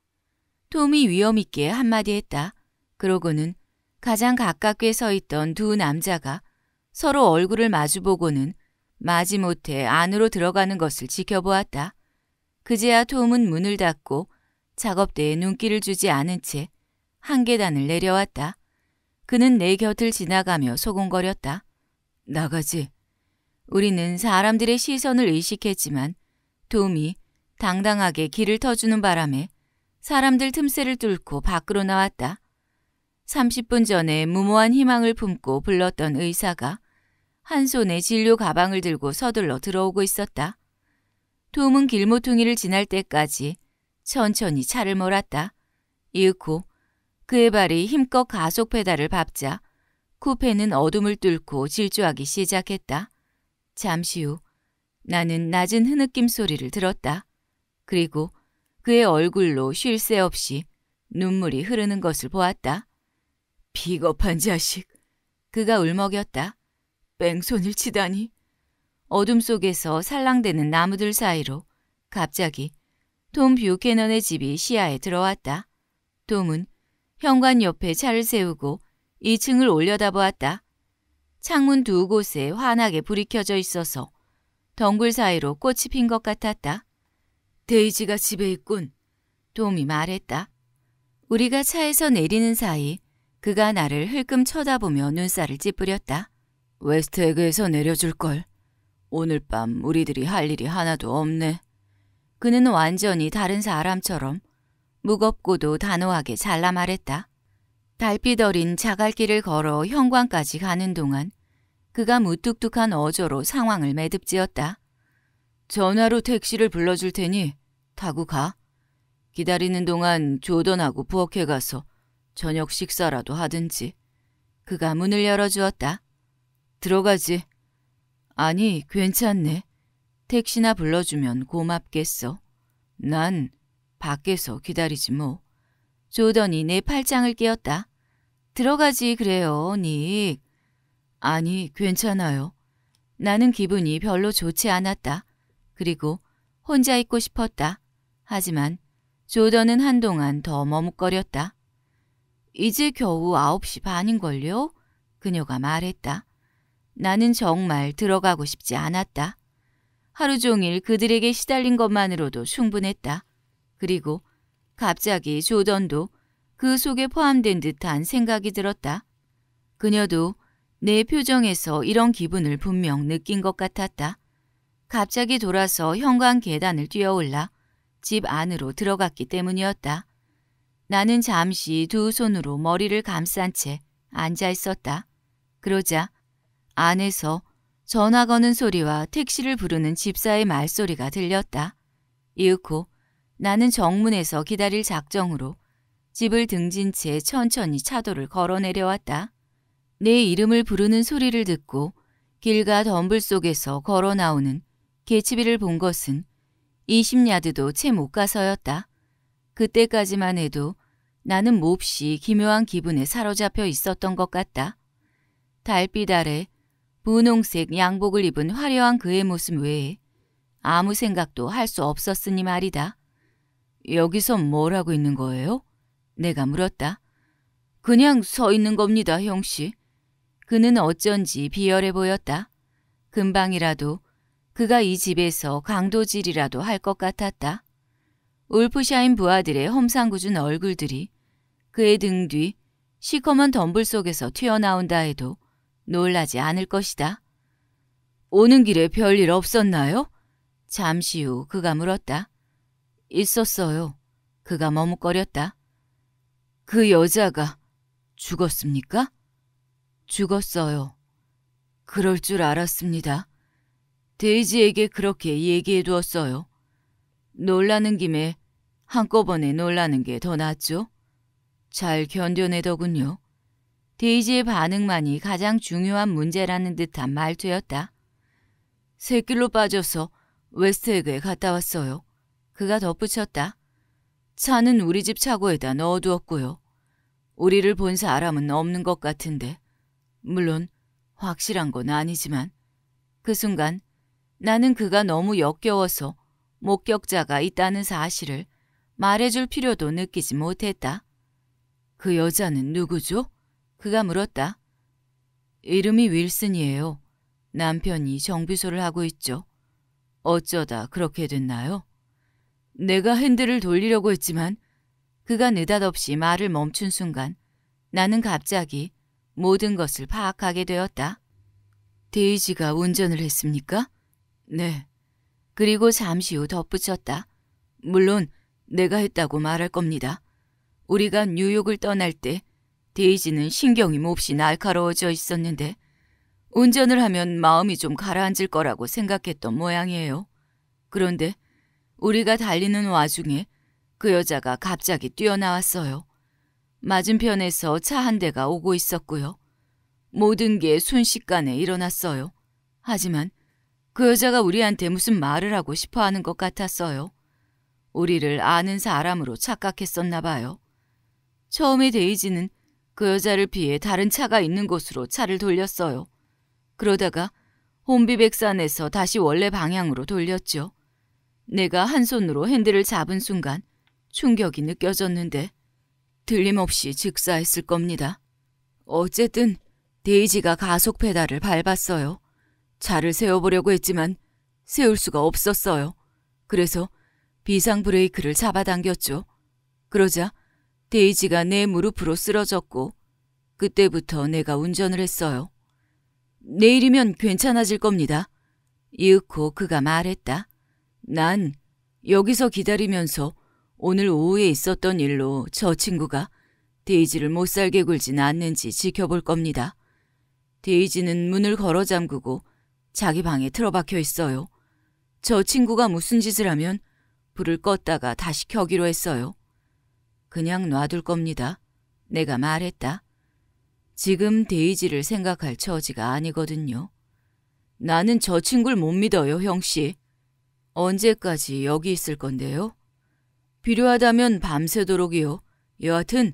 톰이 위험있게 한마디 했다. 그러고는 가장 가깝게 서 있던 두 남자가 서로 얼굴을 마주보고는 마지못해 안으로 들어가는 것을 지켜보았다. 그제야 톰은 문을 닫고 작업대에 눈길을 주지 않은 채 한 계단을 내려왔다. 그는 내 곁을 지나가며 소곤거렸다. 나가지. 우리는 사람들의 시선을 의식했지만 톰이 당당하게 길을 터주는 바람에 사람들 틈새를 뚫고 밖으로 나왔다. 30분 전에 무모한 희망을 품고 불렀던 의사가 한 손에 진료 가방을 들고 서둘러 들어오고 있었다. 톰은 길모퉁이를 지날 때까지 천천히 차를 몰았다. 이윽고 그의 발이 힘껏 가속 페달을 밟자 쿠페는 어둠을 뚫고 질주하기 시작했다. 잠시 후 나는 낮은 흐느낌 소리를 들었다. 그리고 그의 얼굴로 쉴 새 없이 눈물이 흐르는 것을 보았다. 비겁한 자식. 그가 울먹였다. 뺑손을 치다니. 어둠 속에서 살랑대는 나무들 사이로 갑자기 톰 뷰캐넌의 집이 시야에 들어왔다. 톰은 현관 옆에 차를 세우고 2층을 올려다보았다. 창문 두 곳에 환하게 불이 켜져 있어서 덩굴 사이로 꽃이 핀 것 같았다. 데이지가 집에 있군. 도움이 말했다. 우리가 차에서 내리는 사이 그가 나를 흘끔 쳐다보며 눈살을 찌푸렸다. 웨스트 에그에서 내려줄걸. 오늘 밤 우리들이 할 일이 하나도 없네. 그는 완전히 다른 사람처럼 무겁고도 단호하게 잘라 말했다. 달빛 어린 자갈길을 걸어 현관까지 가는 동안 그가 무뚝뚝한 어조로 상황을 매듭지었다. 전화로 택시를 불러줄 테니 타고 가. 기다리는 동안 조던하고 부엌에 가서 저녁 식사라도 하든지. 그가 문을 열어주었다. 들어가지. 아니, 괜찮네. 택시나 불러주면 고맙겠어. 난 밖에서 기다리지 뭐. 조던이 내 팔짱을 끼었다. 들어가지 그래요, 닉. 아니, 괜찮아요. 나는 기분이 별로 좋지 않았다. 그리고 혼자 있고 싶었다. 하지만 조던은 한동안 더 머뭇거렸다. 이제 겨우 9시 반인걸요? 그녀가 말했다. 나는 정말 들어가고 싶지 않았다. 하루 종일 그들에게 시달린 것만으로도 충분했다. 그리고 갑자기 조던도 그 속에 포함된 듯한 생각이 들었다. 그녀도 내 표정에서 이런 기분을 분명 느낀 것 같았다. 갑자기 돌아서 현관 계단을 뛰어올라 집 안으로 들어갔기 때문이었다. 나는 잠시 두 손으로 머리를 감싼 채 앉아 있었다. 그러자 안에서 전화 거는 소리와 택시를 부르는 집사의 말소리가 들렸다. 이윽고 나는 정문에서 기다릴 작정으로 집을 등진 채 천천히 차도를 걸어 내려왔다. 내 이름을 부르는 소리를 듣고 길과 덤불 속에서 걸어 나오는 개치비를 본 것은 20야드도 채 못 가서였다. 그때까지만 해도 나는 몹시 기묘한 기분에 사로잡혀 있었던 것 같다. 달빛 아래 분홍색 양복을 입은 화려한 그의 모습 외에 아무 생각도 할 수 없었으니 말이다. 여기서 뭘 하고 있는 거예요? 내가 물었다. 그냥 서 있는 겁니다, 형씨. 그는 어쩐지 비열해 보였다. 금방이라도 그가 이 집에서 강도질이라도 할 것 같았다. 울프샤인 부하들의 험상궂은 얼굴들이 그의 등 뒤 시커먼 덤불 속에서 튀어나온다 해도 놀라지 않을 것이다. 오는 길에 별일 없었나요? 잠시 후 그가 물었다. 있었어요. 그가 머뭇거렸다. 그 여자가 죽었습니까? 죽었어요. 그럴 줄 알았습니다. 데이지에게 그렇게 얘기해 두었어요. 놀라는 김에 한꺼번에 놀라는 게 더 낫죠. 잘 견뎌내더군요. 데이지의 반응만이 가장 중요한 문제라는 듯한 말투였다. 새끼로 빠져서 웨스트에게 갔다 왔어요. 그가 덧붙였다. 차는 우리 집 차고에다 넣어두었고요. 우리를 본 사람은 없는 것 같은데 물론 확실한 건 아니지만 그 순간 나는 그가 너무 역겨워서 목격자가 있다는 사실을 말해줄 필요도 느끼지 못했다. 그 여자는 누구죠? 그가 물었다. 이름이 윌슨이에요. 남편이 정비소를 하고 있죠. 어쩌다 그렇게 됐나요? 내가 핸들을 돌리려고 했지만 그가 느닷없이 말을 멈춘 순간 나는 갑자기 모든 것을 파악하게 되었다. 데이지가 운전을 했습니까? 네. 그리고 잠시 후 덧붙였다. 물론 내가 했다고 말할 겁니다. 우리가 뉴욕을 떠날 때 데이지는 신경이 몹시 날카로워져 있었는데 운전을 하면 마음이 좀 가라앉을 거라고 생각했던 모양이에요. 그런데 우리가 달리는 와중에 그 여자가 갑자기 뛰어나왔어요. 맞은편에서 차 한 대가 오고 있었고요. 모든 게 순식간에 일어났어요. 하지만 그 여자가 우리한테 무슨 말을 하고 싶어 하는 것 같았어요. 우리를 아는 사람으로 착각했었나 봐요. 처음에 데이지는 그 여자를 피해 다른 차가 있는 곳으로 차를 돌렸어요. 그러다가 혼비백산에서 다시 원래 방향으로 돌렸죠. 내가 한 손으로 핸들을 잡은 순간 충격이 느껴졌는데 들림없이 즉사했을 겁니다. 어쨌든 데이지가 가속 페달을 밟았어요. 차를 세워보려고 했지만 세울 수가 없었어요. 그래서 비상 브레이크를 잡아당겼죠. 그러자 데이지가 내 무릎으로 쓰러졌고 그때부터 내가 운전을 했어요. 내일이면 괜찮아질 겁니다. 이윽고 그가 말했다. 난 여기서 기다리면서 오늘 오후에 있었던 일로 저 친구가 데이지를 못 살게 굴진 않는지 지켜볼 겁니다. 데이지는 문을 걸어 잠그고 자기 방에 틀어박혀 있어요. 저 친구가 무슨 짓을 하면 불을 껐다가 다시 켜기로 했어요. 그냥 놔둘 겁니다. 내가 말했다. 지금 데이지를 생각할 처지가 아니거든요. 나는 저 친구를 못 믿어요, 형씨. 언제까지 여기 있을 건데요? 필요하다면 밤새도록이요. 여하튼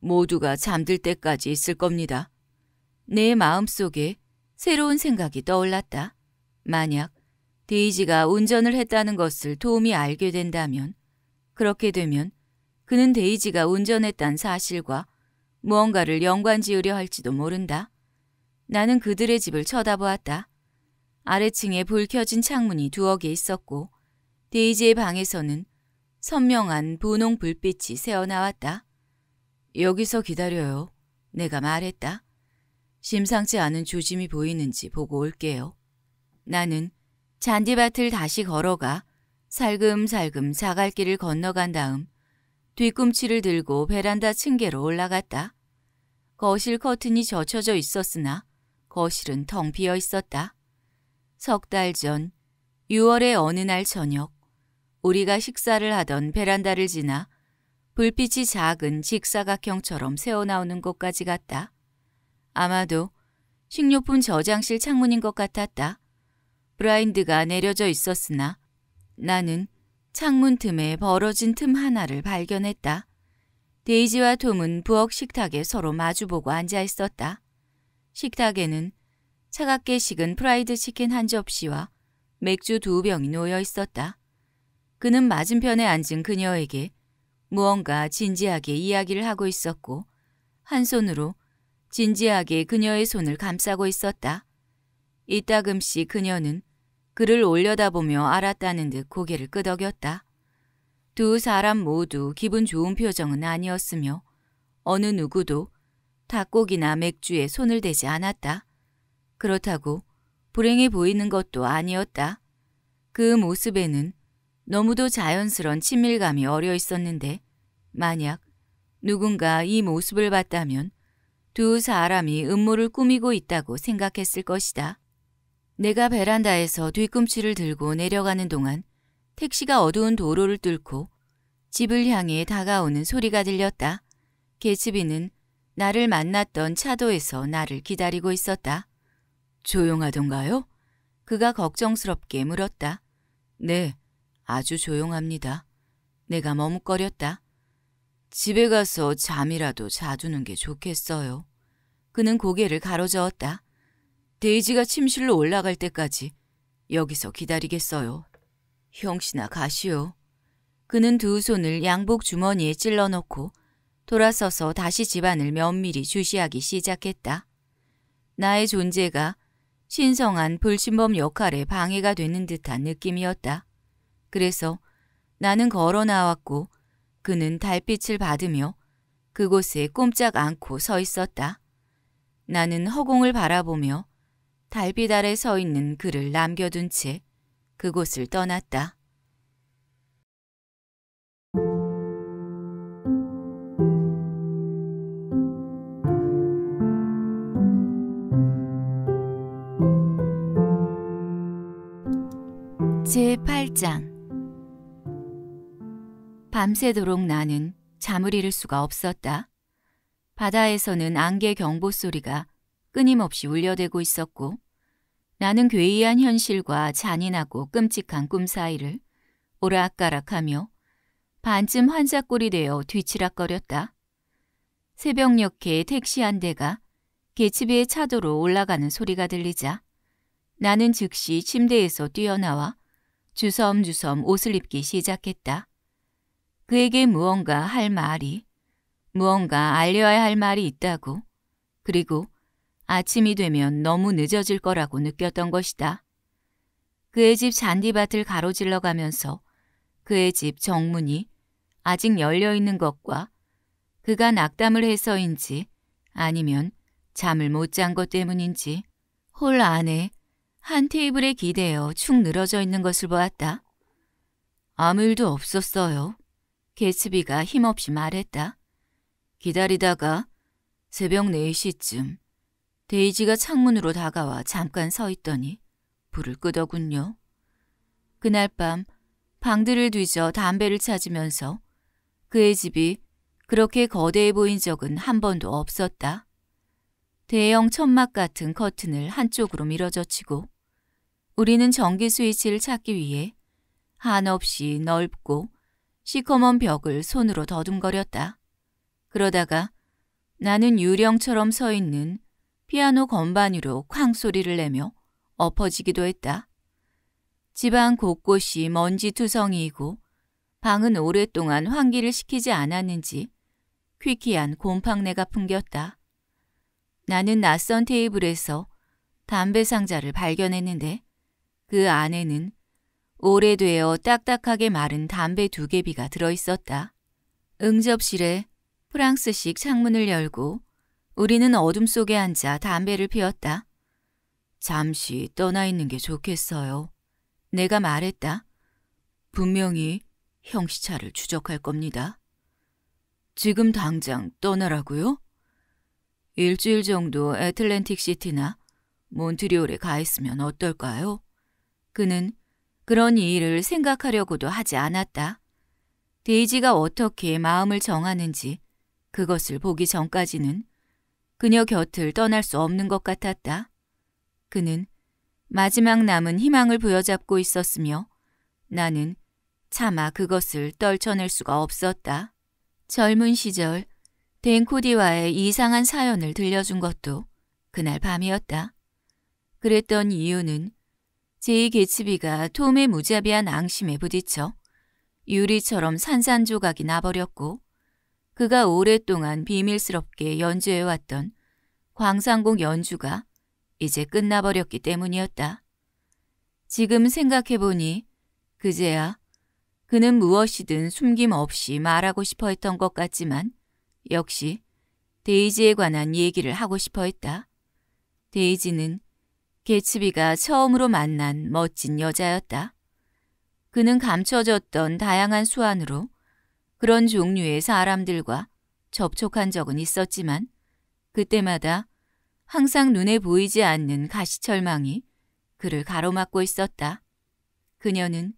모두가 잠들 때까지 있을 겁니다. 내 마음속에 새로운 생각이 떠올랐다. 만약 데이지가 운전을 했다는 것을 도움이 알게 된다면 그렇게 되면 그는 데이지가 운전했단 사실과 무언가를 연관지으려 할지도 모른다. 나는 그들의 집을 쳐다보았다. 아래층에 불 켜진 창문이 두어 개 있었고 데이지의 방에서는 선명한 분홍 불빛이 새어나왔다. 여기서 기다려요. 내가 말했다. 심상치 않은 조짐이 보이는지 보고 올게요. 나는 잔디밭을 다시 걸어가 살금살금 자갈길을 건너간 다음 뒤꿈치를 들고 베란다 층계로 올라갔다. 거실 커튼이 젖혀져 있었으나 거실은 텅 비어 있었다. 석 달전 6월의 어느 날 저녁 우리가 식사를 하던 베란다를 지나 불빛이 작은 직사각형처럼 새어나오는 곳까지 갔다. 아마도 식료품 저장실 창문인 것 같았다. 브라인드가 내려져 있었으나 나는 창문 틈에 벌어진 틈 하나를 발견했다. 데이지와 톰은 부엌 식탁에 서로 마주보고 앉아 있었다. 식탁에는 차갑게 식은 프라이드 치킨 한 접시와 맥주 두 병이 놓여 있었다. 그는 맞은편에 앉은 그녀에게 무언가 진지하게 이야기를 하고 있었고 한 손으로 진지하게 그녀의 손을 감싸고 있었다. 이따금씩 그녀는 그를 올려다보며 알았다는 듯 고개를 끄덕였다. 두 사람 모두 기분 좋은 표정은 아니었으며 어느 누구도 닭고기나 맥주에 손을 대지 않았다. 그렇다고 불행해 보이는 것도 아니었다. 그 모습에는 너무도 자연스런 친밀감이 어려 있었는데 만약 누군가 이 모습을 봤다면 두 사람이 음모를 꾸미고 있다고 생각했을 것이다. 내가 베란다에서 뒤꿈치를 들고 내려가는 동안 택시가 어두운 도로를 뚫고 집을 향해 다가오는 소리가 들렸다. 개츠비는 나를 만났던 차도에서 나를 기다리고 있었다. 조용하던가요? 그가 걱정스럽게 물었다. 네, 아주 조용합니다. 내가 머뭇거렸다. 집에 가서 잠이라도 자주는게 좋겠어요. 그는 고개를 가로저었다. 데이지가 침실로 올라갈 때까지 여기서 기다리겠어요. 형씨나 가시오. 그는 두 손을 양복 주머니에 찔러넣고 돌아서서 다시 집안을 면밀히 주시하기 시작했다. 나의 존재가 신성한 불침범 역할에 방해가 되는 듯한 느낌이었다. 그래서 나는 걸어 나왔고 그는 달빛을 받으며 그곳에 꼼짝 않고 서 있었다. 나는 허공을 바라보며 달빛 아래 서 있는 그를 남겨둔 채 그곳을 떠났다. 제8장 밤새도록 나는 잠을 이룰 수가 없었다. 바다에서는 안개 경보 소리가 끊임없이 울려대고 있었고 나는 괴이한 현실과 잔인하고 끔찍한 꿈 사이를 오락가락하며 반쯤 환자 꼴이 되어 뒤치락거렸다. 새벽녘에 택시 한 대가 개츠비의 차도로 올라가는 소리가 들리자 나는 즉시 침대에서 뛰어나와 주섬주섬 옷을 입기 시작했다. 그에게 무언가 할 말이, 무언가 알려야 할 말이 있다고, 그리고 아침이 되면 너무 늦어질 거라고 느꼈던 것이다. 그의 집 잔디밭을 가로질러 가면서 그의 집 정문이 아직 열려 있는 것과 그가 낙담을 해서인지 아니면 잠을 못 잔 것 때문인지 홀 안에 한 테이블에 기대어 축 늘어져 있는 것을 보았다. 아무 일도 없었어요. 개츠비가 힘없이 말했다. 기다리다가 새벽 4시쯤 데이지가 창문으로 다가와 잠깐 서 있더니 불을 끄더군요. 그날 밤 방들을 뒤져 담배를 찾으면서 그의 집이 그렇게 거대해 보인 적은 한 번도 없었다. 대형 천막 같은 커튼을 한쪽으로 밀어젖히고 우리는 전기 스위치를 찾기 위해 한없이 넓고 시커먼 벽을 손으로 더듬거렸다. 그러다가 나는 유령처럼 서 있는 피아노 건반 위로 쾅 소리를 내며 엎어지기도 했다. 집안 곳곳이 먼지 투성이이고 방은 오랫동안 환기를 시키지 않았는지 퀴퀴한 곰팡내가 풍겼다. 나는 낯선 테이블에서 담배 상자를 발견했는데 그 안에는 오래되어 딱딱하게 마른 담배 두 개비가 들어있었다. 응접실에 프랑스식 창문을 열고 우리는 어둠 속에 앉아 담배를 피웠다. 잠시 떠나 있는 게 좋겠어요. 내가 말했다. 분명히 형시차를 추적할 겁니다. 지금 당장 떠나라고요? 일주일 정도 애틀랜틱 시티나 몬트리올에 가 있으면 어떨까요? 그는 그런 일을 생각하려고도 하지 않았다. 데이지가 어떻게 마음을 정하는지 그것을 보기 전까지는 그녀 곁을 떠날 수 없는 것 같았다. 그는 마지막 남은 희망을 부여잡고 있었으며 나는 차마 그것을 떨쳐낼 수가 없었다. 젊은 시절 댄코디와의 이상한 사연을 들려준 것도 그날 밤이었다. 그랬던 이유는 제이 개츠비가 톰의 무자비한 앙심에 부딪혀 유리처럼 산산조각이 나버렸고 그가 오랫동안 비밀스럽게 연주해왔던 광산곡 연주가 이제 끝나버렸기 때문이었다. 지금 생각해보니 그제야 그는 무엇이든 숨김없이 말하고 싶어 했던 것 같지만 역시 데이지에 관한 얘기를 하고 싶어 했다. 데이지는 개츠비가 처음으로 만난 멋진 여자였다. 그는 감춰졌던 다양한 수완으로 그런 종류의 사람들과 접촉한 적은 있었지만 그때마다 항상 눈에 보이지 않는 가시철망이 그를 가로막고 있었다. 그녀는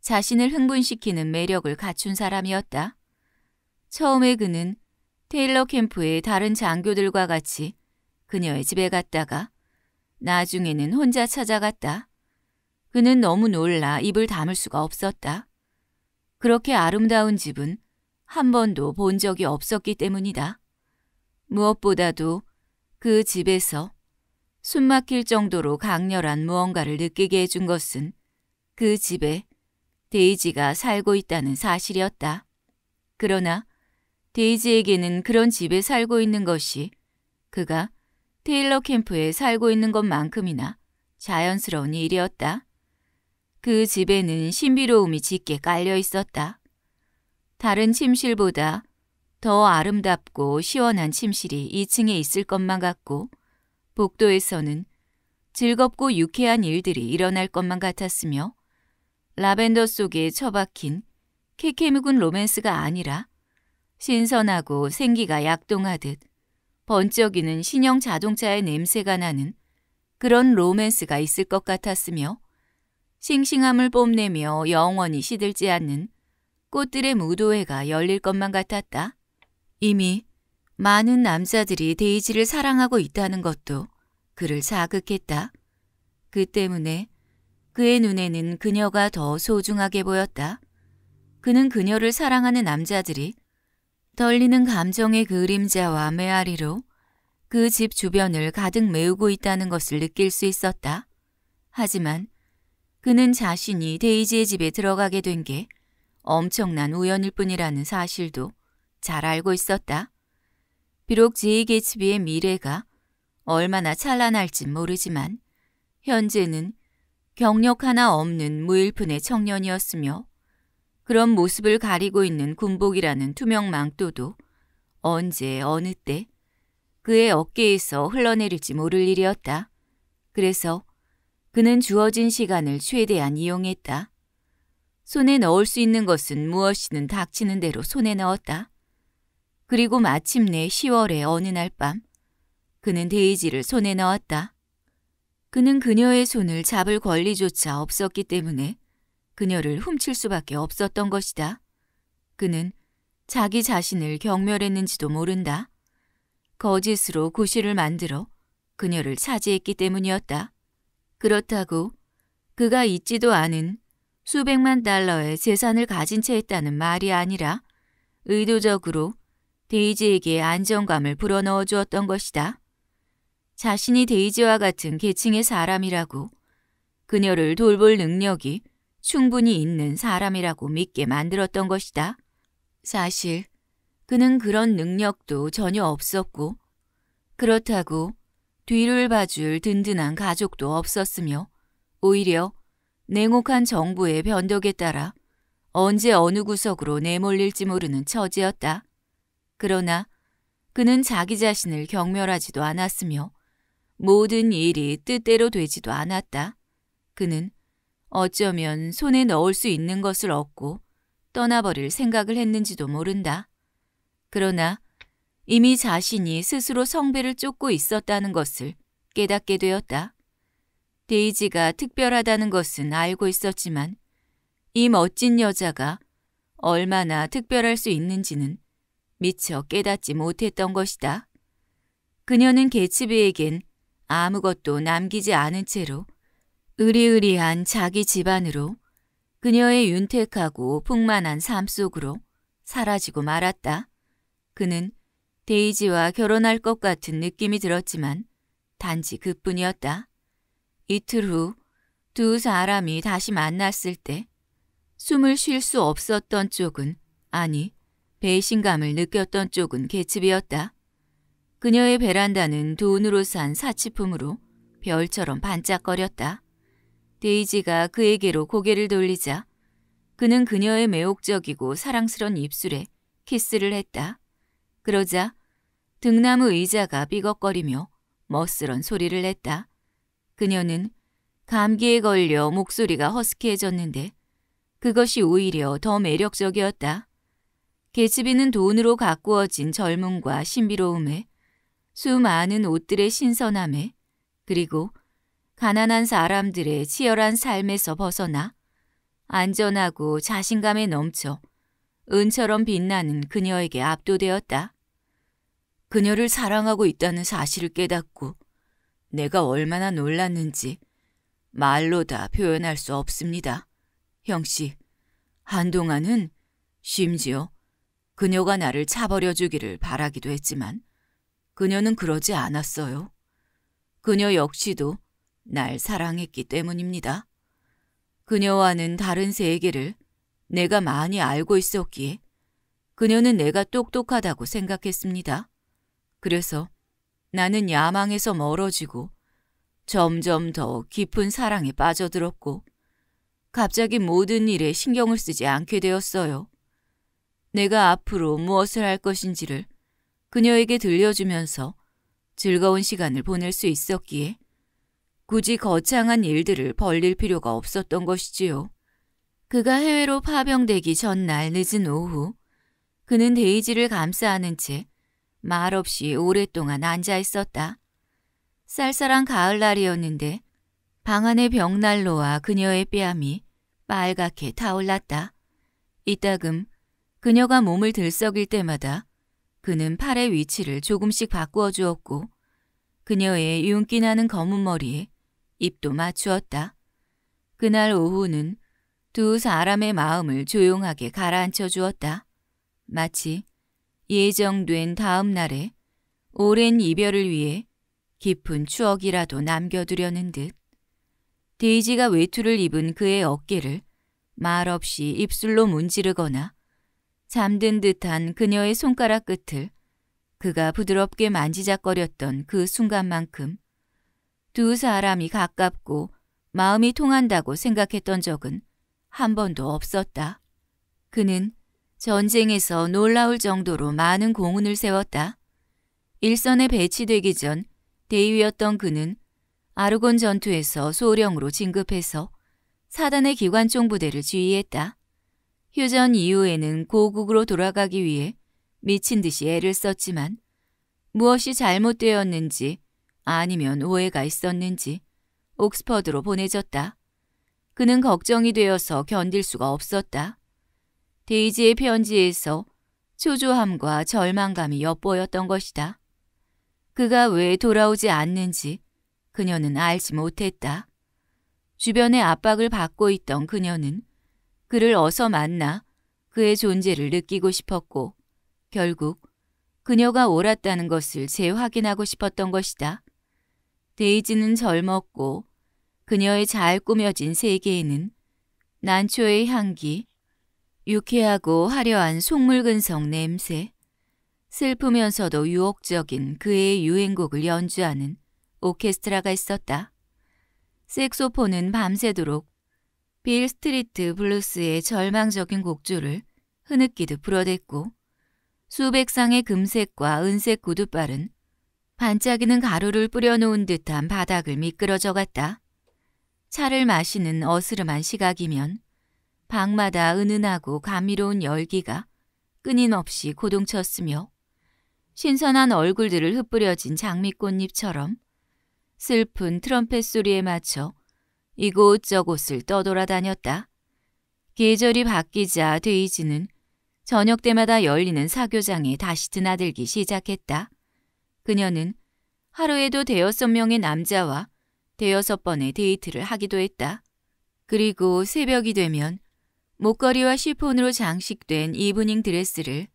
자신을 흥분시키는 매력을 갖춘 사람이었다. 처음에 그는 테일러 캠프의 다른 장교들과 같이 그녀의 집에 갔다가 나중에는 혼자 찾아갔다. 그는 너무 놀라 입을 담을 수가 없었다. 그렇게 아름다운 집은 한 번도 본 적이 없었기 때문이다. 무엇보다도 그 집에서 숨막힐 정도로 강렬한 무언가를 느끼게 해준 것은 그 집에 데이지가 살고 있다는 사실이었다. 그러나 데이지에게는 그런 집에 살고 있는 것이 그가 테일러 캠프에 살고 있는 것만큼이나 자연스러운 일이었다. 그 집에는 신비로움이 짙게 깔려 있었다. 다른 침실보다 더 아름답고 시원한 침실이 2층에 있을 것만 같고 복도에서는 즐겁고 유쾌한 일들이 일어날 것만 같았으며 라벤더 속에 처박힌 케케묵군 로맨스가 아니라 신선하고 생기가 약동하듯 번쩍이는 신형 자동차의 냄새가 나는 그런 로맨스가 있을 것 같았으며 싱싱함을 뽐내며 영원히 시들지 않는 꽃들의 무도회가 열릴 것만 같았다. 이미 많은 남자들이 데이지를 사랑하고 있다는 것도 그를 자극했다. 그 때문에 그의 눈에는 그녀가 더 소중하게 보였다. 그는 그녀를 사랑하는 남자들이 떨리는 감정의 그림자와 메아리로 그 집 주변을 가득 메우고 있다는 것을 느낄 수 있었다. 하지만 그는 자신이 데이지의 집에 들어가게 된 게 엄청난 우연일 뿐이라는 사실도 잘 알고 있었다. 비록 제이의 집의 미래가 얼마나 찬란할진 모르지만 현재는 경력 하나 없는 무일푼의 청년이었으며 그런 모습을 가리고 있는 군복이라는 투명망토도 언제 어느 때 그의 어깨에서 흘러내릴지 모를 일이었다. 그래서 그는 주어진 시간을 최대한 이용했다. 손에 넣을 수 있는 것은 무엇이든 닥치는 대로 손에 넣었다. 그리고 마침내 10월의 어느 날 밤 그는 데이지를 손에 넣었다. 그는 그녀의 손을 잡을 권리조차 없었기 때문에 그녀를 훔칠 수밖에 없었던 것이다. 그는 자기 자신을 경멸했는지도 모른다. 거짓으로 구실을 만들어 그녀를 차지했기 때문이었다. 그렇다고 그가 있지도 않은 수백만 달러의 재산을 가진 채 했다는 말이 아니라 의도적으로 데이지에게 안정감을 불어넣어 주었던 것이다. 자신이 데이지와 같은 계층의 사람이라고 그녀를 돌볼 능력이 충분히 있는 사람이라고 믿게 만들었던 것이다. 사실 그는 그런 능력도 전혀 없었고 그렇다고 뒤를 봐줄 든든한 가족도 없었으며 오히려 냉혹한 정부의 변덕에 따라 언제 어느 구석으로 내몰릴지 모르는 처지였다. 그러나 그는 자기 자신을 경멸하지도 않았으며 모든 일이 뜻대로 되지도 않았다. 그는 어쩌면 손에 넣을 수 있는 것을 얻고 떠나버릴 생각을 했는지도 모른다. 그러나 이미 자신이 스스로 성배를 쫓고 있었다는 것을 깨닫게 되었다. 데이지가 특별하다는 것은 알고 있었지만 이 멋진 여자가 얼마나 특별할 수 있는지는 미처 깨닫지 못했던 것이다. 그녀는 개츠비에겐 아무것도 남기지 않은 채로 으리으리한 자기 집안으로 그녀의 윤택하고 풍만한 삶 속으로 사라지고 말았다. 그는 데이지와 결혼할 것 같은 느낌이 들었지만 단지 그뿐이었다. 이틀 후 두 사람이 다시 만났을 때 숨을 쉴 수 없었던 쪽은 아니 배신감을 느꼈던 쪽은 개츠비였다. 그녀의 베란다는 돈으로 산 사치품으로 별처럼 반짝거렸다. 데이지가 그에게로 고개를 돌리자 그는 그녀의 매혹적이고 사랑스런 입술에 키스를 했다. 그러자 등나무 의자가 삐걱거리며 멋스런 소리를 했다. 그녀는 감기에 걸려 목소리가 허스키해졌는데 그것이 오히려 더 매력적이었다. 개츠비는 돈으로 가꾸어진 젊음과 신비로움에 수많은 옷들의 신선함에 그리고 가난한 사람들의 치열한 삶에서 벗어나 안전하고 자신감에 넘쳐 은처럼 빛나는 그녀에게 압도되었다. 그녀를 사랑하고 있다는 사실을 깨닫고 내가 얼마나 놀랐는지 말로 다 표현할 수 없습니다. 형씨, 한동안은 심지어 그녀가 나를 차버려 주기를 바라기도 했지만 그녀는 그러지 않았어요. 그녀 역시도 날 사랑했기 때문입니다. 그녀와는 다른 세계를 내가 많이 알고 있었기에 그녀는 내가 똑똑하다고 생각했습니다. 그래서 나는 야망에서 멀어지고 점점 더 깊은 사랑에 빠져들었고 갑자기 모든 일에 신경을 쓰지 않게 되었어요. 내가 앞으로 무엇을 할 것인지를 그녀에게 들려주면서 즐거운 시간을 보낼 수 있었기에 굳이 거창한 일들을 벌릴 필요가 없었던 것이지요. 그가 해외로 파병되기 전날 늦은 오후 그는 데이지를 감싸안은 채 말없이 오랫동안 앉아 있었다. 쌀쌀한 가을날이었는데 방 안의 벽난로와 그녀의 뺨이 빨갛게 타올랐다. 이따금 그녀가 몸을 들썩일 때마다 그는 팔의 위치를 조금씩 바꾸어 주었고 그녀의 윤기나는 검은 머리에 입도 맞추었다. 그날 오후는 두 사람의 마음을 조용하게 가라앉혀 주었다. 마치 예정된 다음 날에 오랜 이별을 위해 깊은 추억이라도 남겨두려는 듯 데이지가 외투를 입은 그의 어깨를 말없이 입술로 문지르거나 잠든 듯한 그녀의 손가락 끝을 그가 부드럽게 만지작거렸던 그 순간만큼 두 사람이 가깝고 마음이 통한다고 생각했던 적은 한 번도 없었다. 그는 전쟁에서 놀라울 정도로 많은 공훈을 세웠다. 일선에 배치되기 전 대위였던 그는 아르곤 전투에서 소령으로 진급해서 사단의 기관총 부대를 지휘했다. 휴전 이후에는 고국으로 돌아가기 위해 미친 듯이 애를 썼지만 무엇이 잘못되었는지 아니면 오해가 있었는지 옥스퍼드로 보내졌다. 그는 걱정이 되어서 견딜 수가 없었다. 데이지의 편지에서 초조함과 절망감이 엿보였던 것이다. 그가 왜 돌아오지 않는지 그녀는 알지 못했다. 주변의 압박을 받고 있던 그녀는 그를 어서 만나 그의 존재를 느끼고 싶었고 결국 그녀가 옳았다는 것을 재확인하고 싶었던 것이다. 데이지는 젊었고 그녀의 잘 꾸며진 세계에는 난초의 향기, 유쾌하고 화려한 속물근성 냄새, 슬프면서도 유혹적인 그의 유행곡을 연주하는 오케스트라가 있었다. 색소폰은 밤새도록 빌 스트리트 블루스의 절망적인 곡조를 흐느끼듯 불어댔고 수백 상의 금색과 은색 구두발은 반짝이는 가루를 뿌려놓은 듯한 바닥을 미끄러져 갔다. 차를 마시는 어스름한 시각이면 방마다 은은하고 감미로운 열기가 끊임없이 고동쳤으며 신선한 얼굴들을 흩뿌려진 장미꽃잎처럼 슬픈 트럼펫 소리에 맞춰 이곳저곳을 떠돌아다녔다. 계절이 바뀌자 데이지는 저녁 때마다 열리는 사교장에 다시 드나들기 시작했다. 그녀는 하루에도 대여섯 명의 남자와 대여섯 번의 데이트를 하기도 했다. 그리고 새벽이 되면 목걸이와 시폰으로 장식된 이브닝 드레스를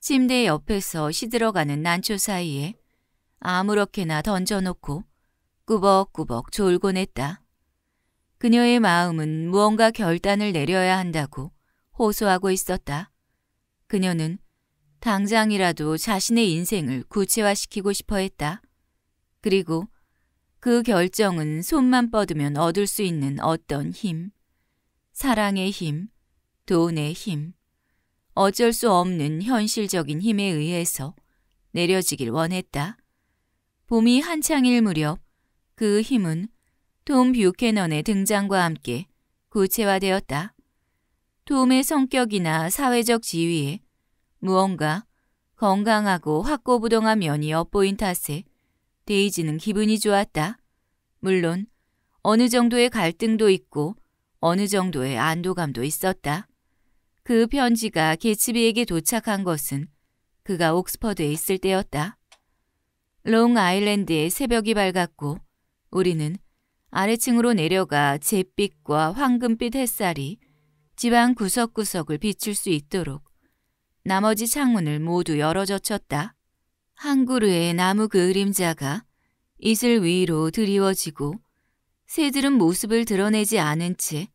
침대 옆에서 시들어가는 난초 사이에 아무렇게나 던져놓고 꾸벅꾸벅 졸곤 했다. 그녀의 마음은 무언가 결단을 내려야 한다고 호소하고 있었다. 그녀는 당장이라도 자신의 인생을 구체화시키고 싶어 했다. 그리고 그 결정은 손만 뻗으면 얻을 수 있는 어떤 힘, 사랑의 힘, 돈의 힘, 어쩔 수 없는 현실적인 힘에 의해서 내려지길 원했다. 봄이 한창일 무렵 그 힘은 톰 뷰캐넌의 등장과 함께 구체화되었다. 톰의 성격이나 사회적 지위에 무언가 건강하고 확고부동한 면이 엿보인 탓에 데이지는 기분이 좋았다. 물론 어느 정도의 갈등도 있고 어느 정도의 안도감도 있었다. 그 편지가 개츠비에게 도착한 것은 그가 옥스퍼드에 있을 때였다. 롱아일랜드의 새벽이 밝았고 우리는 아래층으로 내려가 잿빛과 황금빛 햇살이 지방 구석구석을 비출 수 있도록 나머지 창문을 모두 열어 젖혔다. 한 그루의 나무 그 그림자가 이슬 위로 드리워지고 새들은 모습을 드러내지 않은 채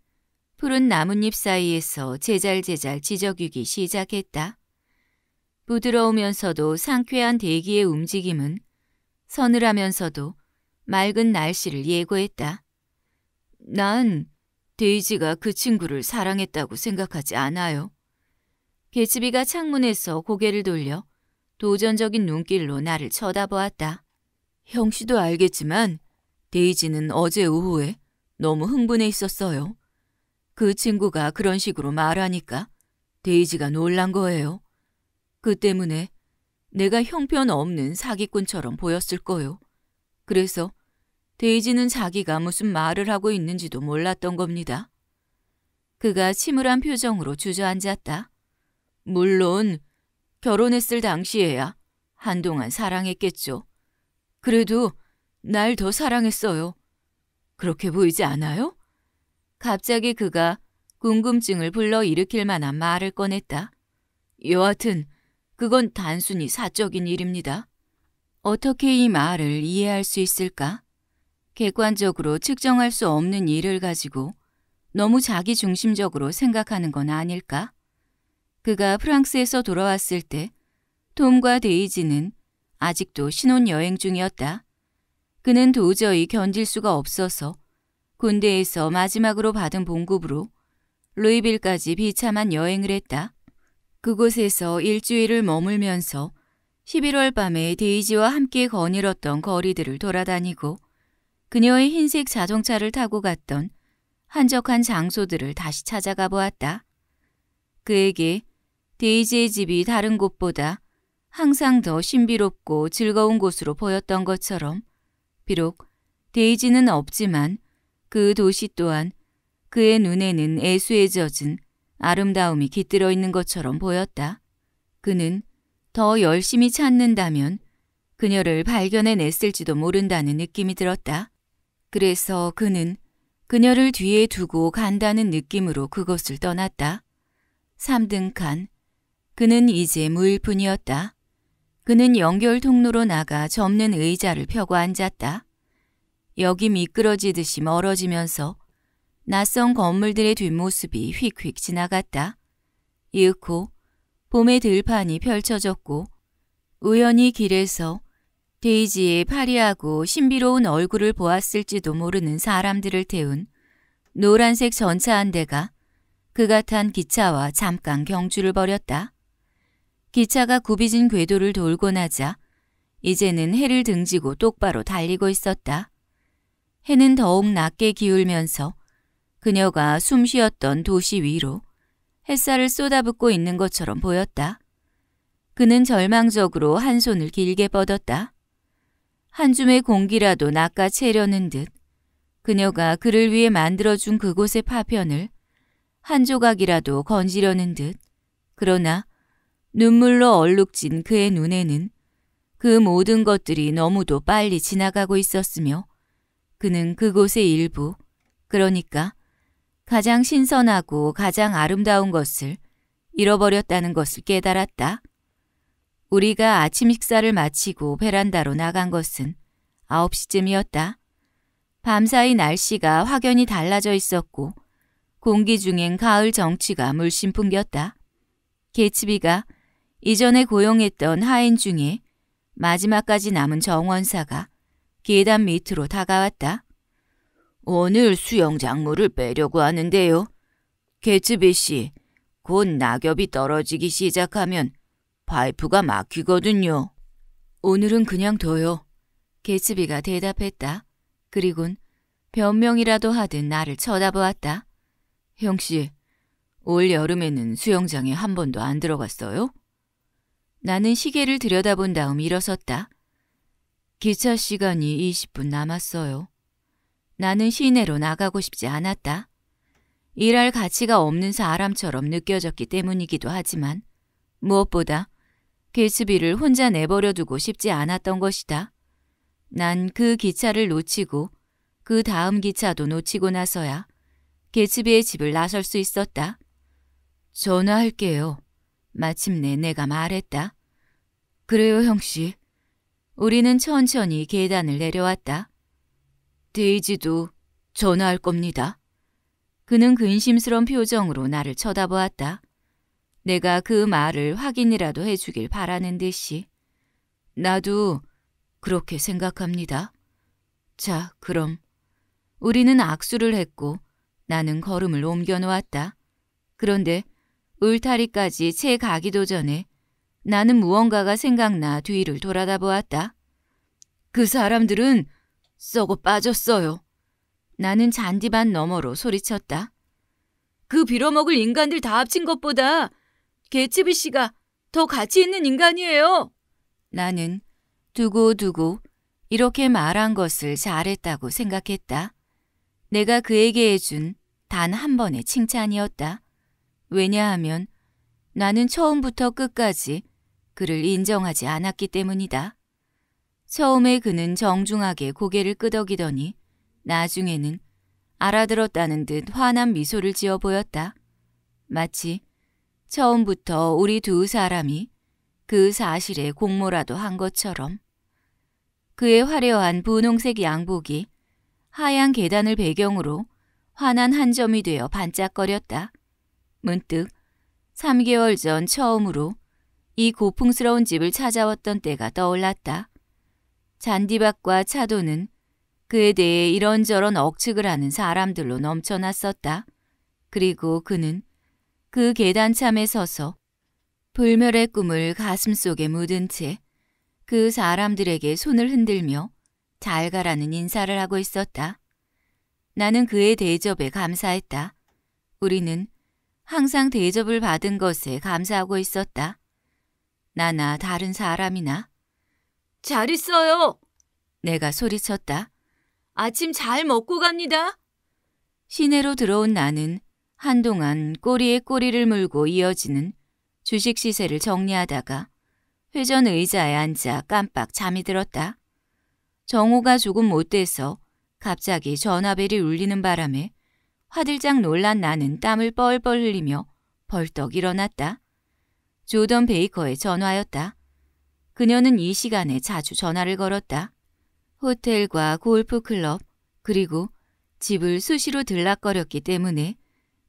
푸른 나뭇잎 사이에서 제잘제잘 지저귀기 시작했다. 부드러우면서도 상쾌한 대기의 움직임은 서늘하면서도 맑은 날씨를 예고했다. 난 데이지가 그 친구를 사랑했다고 생각하지 않아요. 개츠비가 창문에서 고개를 돌려 도전적인 눈길로 나를 쳐다보았다. 형씨도 알겠지만 데이지는 어제 오후에 너무 흥분해 있었어요. 그 친구가 그런 식으로 말하니까 데이지가 놀란 거예요. 그 때문에 내가 형편없는 사기꾼처럼 보였을 거요. 그래서 데이지는 자기가 무슨 말을 하고 있는지도 몰랐던 겁니다. 그가 침울한 표정으로 주저앉았다. 물론 결혼했을 당시에야 한동안 사랑했겠죠. 그래도 날 더 사랑했어요. 그렇게 보이지 않아요? 갑자기 그가 궁금증을 불러일으킬 만한 말을 꺼냈다. 여하튼 그건 단순히 사적인 일입니다. 어떻게 이 말을 이해할 수 있을까? 객관적으로 측정할 수 없는 일을 가지고 너무 자기중심적으로 생각하는 건 아닐까? 그가 프랑스에서 돌아왔을 때 톰과 데이지는 아직도 신혼여행 중이었다. 그는 도저히 견딜 수가 없어서 군대에서 마지막으로 받은 봉급으로 루이빌까지 비참한 여행을 했다. 그곳에서 일주일을 머물면서 11월 밤에 데이지와 함께 거닐었던 거리들을 돌아다니고 그녀의 흰색 자동차를 타고 갔던 한적한 장소들을 다시 찾아가 보았다. 그에게 데이지의 집이 다른 곳보다 항상 더 신비롭고 즐거운 곳으로 보였던 것처럼 비록 데이지는 없지만 그 도시 또한 그의 눈에는 애수에 젖은 아름다움이 깃들어 있는 것처럼 보였다. 그는 더 열심히 찾는다면 그녀를 발견해냈을지도 모른다는 느낌이 들었다. 그래서 그는 그녀를 뒤에 두고 간다는 느낌으로 그것을 떠났다. 3등 칸, 그는 이제 무일뿐이었다. 그는 연결 통로로 나가 접는 의자를 펴고 앉았다. 여기 미끄러지듯이 멀어지면서 낯선 건물들의 뒷모습이 휙휙 지나갔다. 이윽고 봄의 들판이 펼쳐졌고 우연히 길에서 데이지의 파리하고 신비로운 얼굴을 보았을지도 모르는 사람들을 태운 노란색 전차 한 대가 그가 탄 기차와 잠깐 경주를 벌였다. 기차가 굽이진 궤도를 돌고 나자 이제는 해를 등지고 똑바로 달리고 있었다. 해는 더욱 낮게 기울면서 그녀가 숨 쉬었던 도시 위로 햇살을 쏟아붓고 있는 것처럼 보였다. 그는 절망적으로 한 손을 길게 뻗었다. 한 줌의 공기라도 낚아채려는 듯 그녀가 그를 위해 만들어준 그곳의 파편을 한 조각이라도 건지려는 듯 그러나 눈물로 얼룩진 그의 눈에는 그 모든 것들이 너무도 빨리 지나가고 있었으며 그는 그곳의 일부, 그러니까 가장 신선하고 가장 아름다운 것을 잃어버렸다는 것을 깨달았다. 우리가 아침 식사를 마치고 베란다로 나간 것은 9시쯤이었다. 밤사이 날씨가 확연히 달라져 있었고 공기 중엔 가을 정취가 물씬 풍겼다. 개츠비가 이전에 고용했던 하인 중에 마지막까지 남은 정원사가 계단 밑으로 다가왔다. 오늘 수영작물을 빼려고 하는데요. 개츠비 씨, 곧 낙엽이 떨어지기 시작하면 파이프가 막히거든요. 오늘은 그냥 둬요. 개츠비가 대답했다. 그리곤 변명이라도 하듯 나를 쳐다보았다. 형씨, 올 여름에는 수영장에 한 번도 안 들어갔어요? 나는 시계를 들여다본 다음 일어섰다. 기차 시간이 20분 남았어요. 나는 시내로 나가고 싶지 않았다. 일할 가치가 없는 사람처럼 느껴졌기 때문이기도 하지만 무엇보다 개츠비를 혼자 내버려 두고 싶지 않았던 것이다. 난 그 기차를 놓치고 그 다음 기차도 놓치고 나서야 개츠비의 집을 나설 수 있었다. 전화할게요. 마침내 내가 말했다. 그래요, 형씨. 우리는 천천히 계단을 내려왔다. 데이지도 전화할 겁니다. 그는 근심스런 표정으로 나를 쳐다보았다. 내가 그 말을 확인이라도 해주길 바라는 듯이. 나도 그렇게 생각합니다. 자, 그럼. 우리는 악수를 했고 나는 걸음을 옮겨 놓았다. 그런데 울타리까지 채 가기도 전에 나는 무언가가 생각나 뒤를 돌아다 보았다. 그 사람들은 썩어 빠졌어요. 나는 잔디밭 너머로 소리쳤다. 그 빌어먹을 인간들 다 합친 것보다 개츠비 씨가 더 가치 있는 인간이에요. 나는 두고두고 이렇게 말한 것을 잘했다고 생각했다. 내가 그에게 해준 단 한 번의 칭찬이었다. 왜냐하면 나는 처음부터 끝까지 그를 인정하지 않았기 때문이다. 처음에 그는 정중하게 고개를 끄덕이더니 나중에는 알아들었다는 듯 환한 미소를 지어 보였다. 마치 처음부터 우리 두 사람이 그 사실에 공모라도 한 것처럼 그의 화려한 분홍색 양복이 하얀 계단을 배경으로 환한 한 점이 되어 반짝거렸다. 문득 3개월 전 처음으로 이 고풍스러운 집을 찾아왔던 때가 떠올랐다. 잔디밭과 차도는 그에 대해 이런저런 억측을 하는 사람들로 넘쳐났었다. 그리고 그는 그 계단참에 서서 불멸의 꿈을 가슴속에 묻은 채 그 사람들에게 손을 흔들며 잘 가라는 인사를 하고 있었다. 나는 그의 대접에 감사했다. 우리는 항상 대접을 받은 것에 감사하고 있었다. 나나 다른 사람이나. 잘 있어요. 내가 소리쳤다. 아침 잘 먹고 갑니다. 시내로 들어온 나는 한동안 꼬리에 꼬리를 물고 이어지는 주식 시세를 정리하다가 회전 의자에 앉아 깜빡 잠이 들었다. 정호가 조금 못 돼서 갑자기 전화벨이 울리는 바람에 화들짝 놀란 나는 땀을 뻘뻘 흘리며 벌떡 일어났다. 조던 베이커의 전화였다. 그녀는 이 시간에 자주 전화를 걸었다. 호텔과 골프클럽 그리고 집을 수시로 들락거렸기 때문에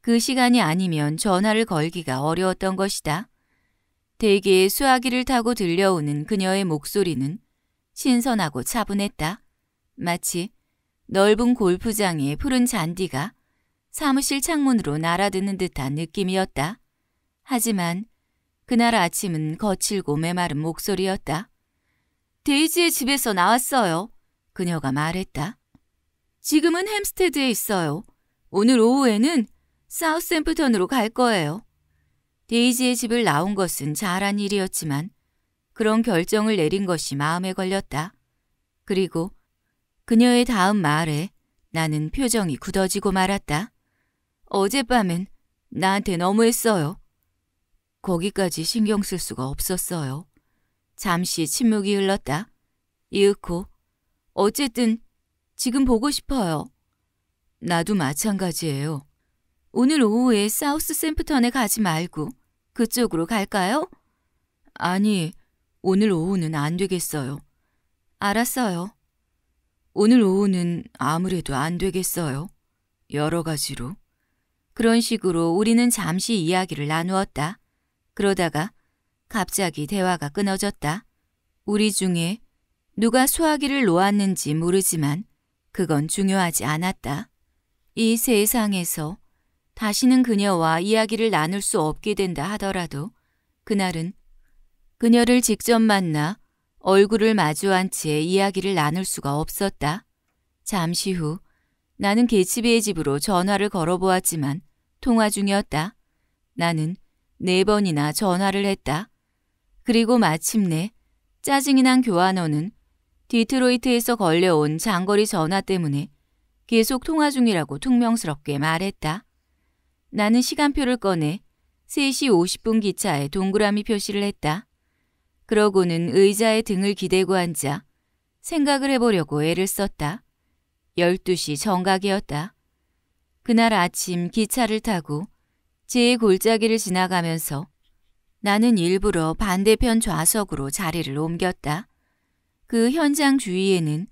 그 시간이 아니면 전화를 걸기가 어려웠던 것이다. 대기의 수화기를 타고 들려오는 그녀의 목소리는 신선하고 차분했다. 마치 넓은 골프장에 푸른 잔디가 사무실 창문으로 날아드는 듯한 느낌이었다. 하지만 그날 아침은 거칠고 메마른 목소리였다. 데이지의 집에서 나왔어요. 그녀가 말했다. 지금은 햄스테드에 있어요. 오늘 오후에는 사우스앰프턴으로 갈 거예요. 데이지의 집을 나온 것은 잘한 일이었지만 그런 결정을 내린 것이 마음에 걸렸다. 그리고 그녀의 다음 말에 나는 표정이 굳어지고 말았다. 어젯밤엔 나한테 너무했어요. 거기까지 신경 쓸 수가 없었어요. 잠시 침묵이 흘렀다. 이윽고 어쨌든 지금 보고 싶어요. 나도 마찬가지예요. 오늘 오후에 사우스 샘프턴에 가지 말고 그쪽으로 갈까요? 아니, 오늘 오후는 안 되겠어요. 알았어요. 오늘 오후는 아무래도 안 되겠어요. 여러 가지로. 그런 식으로 우리는 잠시 이야기를 나누었다. 그러다가 갑자기 대화가 끊어졌다. 우리 중에 누가 수화기를 놓았는지 모르지만 그건 중요하지 않았다. 이 세상에서 다시는 그녀와 이야기를 나눌 수 없게 된다 하더라도 그날은 그녀를 직접 만나 얼굴을 마주한 채 이야기를 나눌 수가 없었다. 잠시 후 나는 개츠비의 집으로 전화를 걸어보았지만 통화 중이었다. 나는 네 번이나 전화를 했다. 그리고 마침내 짜증이 난 교환원은 디트로이트에서 걸려온 장거리 전화 때문에 계속 통화 중이라고 퉁명스럽게 말했다. 나는 시간표를 꺼내 3시 50분 기차에 동그라미 표시를 했다. 그러고는 의자에 등을 기대고 앉아 생각을 해보려고 애를 썼다. 12시 정각이었다. 그날 아침 기차를 타고 제 골짜기를 지나가면서 나는 일부러 반대편 좌석으로 자리를 옮겼다. 그 현장 주위에는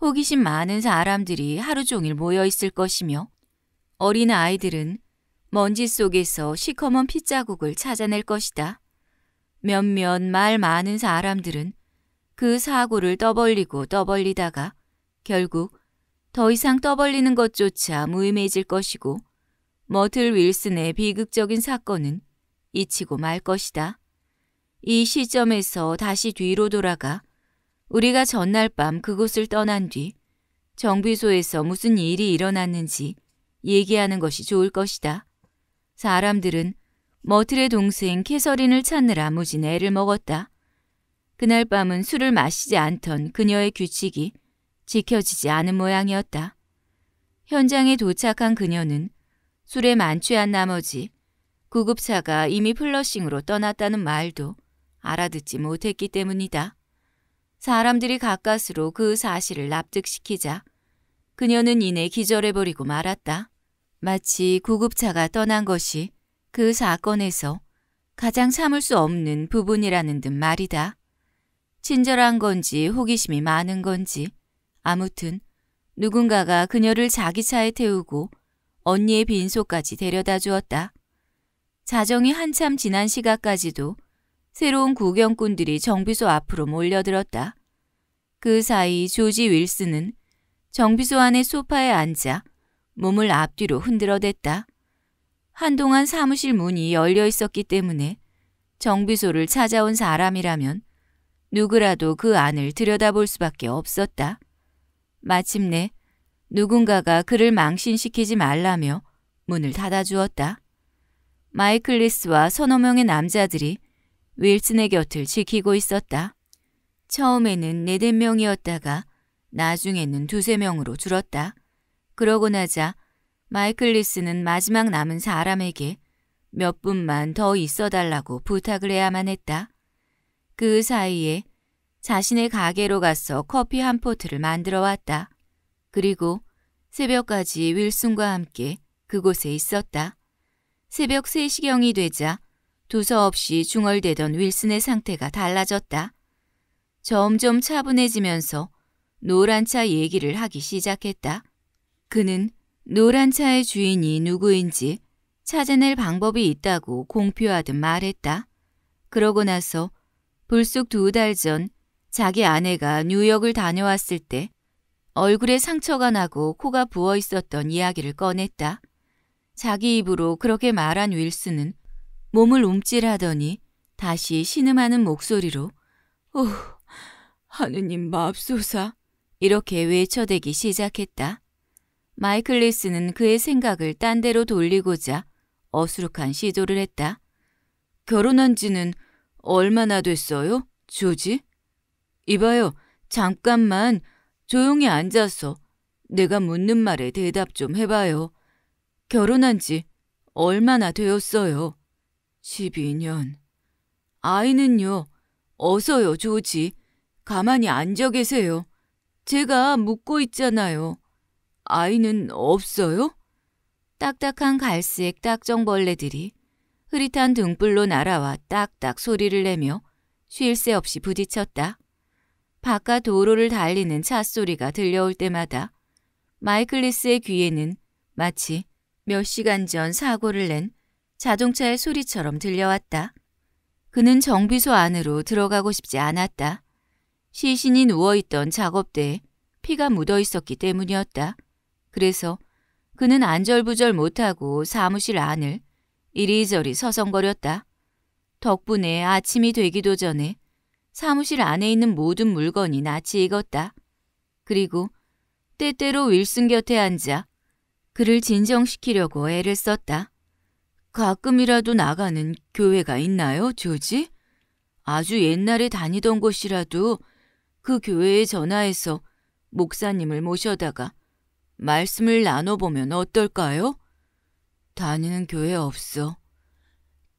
호기심 많은 사람들이 하루 종일 모여 있을 것이며 어린 아이들은 먼지 속에서 시커먼 핏자국을 찾아낼 것이다. 몇몇 말 많은 사람들은 그 사고를 떠벌리고 떠벌리다가 결국 더 이상 떠벌리는 것조차 무의미해질 것이고 머틀 윌슨의 비극적인 사건은 잊히고 말 것이다. 이 시점에서 다시 뒤로 돌아가 우리가 전날 밤 그곳을 떠난 뒤 정비소에서 무슨 일이 일어났는지 얘기하는 것이 좋을 것이다. 사람들은 머틀의 동생 캐서린을 찾느라 무진 애를 먹었다. 그날 밤은 술을 마시지 않던 그녀의 규칙이 지켜지지 않은 모양이었다. 현장에 도착한 그녀는 술에 만취한 나머지 구급차가 이미 플러싱으로 떠났다는 말도 알아듣지 못했기 때문이다. 사람들이 가까스로 그 사실을 납득시키자 그녀는 이내 기절해버리고 말았다. 마치 구급차가 떠난 것이 그 사건에서 가장 참을 수 없는 부분이라는 듯 말이다. 친절한 건지 호기심이 많은 건지 아무튼 누군가가 그녀를 자기 차에 태우고 언니의 빈소까지 데려다 주었다. 자정이 한참 지난 시각까지도 새로운 구경꾼들이 정비소 앞으로 몰려들었다. 그 사이 조지 윌슨은 정비소 안의 소파에 앉아 몸을 앞뒤로 흔들어댔다. 한동안 사무실 문이 열려 있었기 때문에 정비소를 찾아온 사람이라면 누구라도 그 안을 들여다볼 수밖에 없었다. 마침내 누군가가 그를 망신시키지 말라며 문을 닫아주었다. 마이클리스와 서너 명의 남자들이 윌슨의 곁을 지키고 있었다. 처음에는 네댓 명이었다가 나중에는 두세 명으로 줄었다. 그러고 나자 마이클리스는 마지막 남은 사람에게 몇 분만 더 있어달라고 부탁을 해야만 했다. 그 사이에 자신의 가게로 가서 커피 한 포트를 만들어 왔다. 그리고 새벽까지 윌슨과 함께 그곳에 있었다. 새벽 3시경이 되자 두서없이 중얼대던 윌슨의 상태가 달라졌다. 점점 차분해지면서 노란차 얘기를 하기 시작했다. 그는 노란차의 주인이 누구인지 찾아낼 방법이 있다고 공표하듯 말했다. 그러고 나서 불쑥 두달전 자기 아내가 뉴욕을 다녀왔을 때 얼굴에 상처가 나고 코가 부어 있었던 이야기를 꺼냈다. 자기 입으로 그렇게 말한 윌스는 몸을 움찔하더니 다시 신음하는 목소리로 오, 하느님 맙소사 이렇게 외쳐대기 시작했다. 마이클 리스는 그의 생각을 딴 데로 돌리고자 어수룩한 시도를 했다. 결혼한 지는 얼마나 됐어요, 조지? 이봐요. 잠깐만. 조용히 앉아서 내가 묻는 말에 대답 좀 해봐요. 결혼한 지 얼마나 되었어요? 12년. 아이는요? 어서요, 조지. 가만히 앉아 계세요. 제가 묻고 있잖아요. 아이는 없어요? 딱딱한 갈색 딱정벌레들이 흐릿한 등불로 날아와 딱딱 소리를 내며 쉴 새 없이 부딪혔다. 바깥 도로를 달리는 차 소리가 들려올 때마다 마이클리스의 귀에는 마치 몇 시간 전 사고를 낸 자동차의 소리처럼 들려왔다. 그는 정비소 안으로 들어가고 싶지 않았다. 시신이 누워있던 작업대에 피가 묻어 있었기 때문이었다. 그래서 그는 안절부절 못하고 사무실 안을 이리저리 서성거렸다. 덕분에 아침이 되기도 전에 사무실 안에 있는 모든 물건이 낯이 익었다. 그리고 때때로 윌슨 곁에 앉아 그를 진정시키려고 애를 썼다. 가끔이라도 나가는 교회가 있나요, 조지? 아주 옛날에 다니던 곳이라도 그 교회에 전화해서 목사님을 모셔다가 말씀을 나눠보면 어떨까요? 다니는 교회 없어.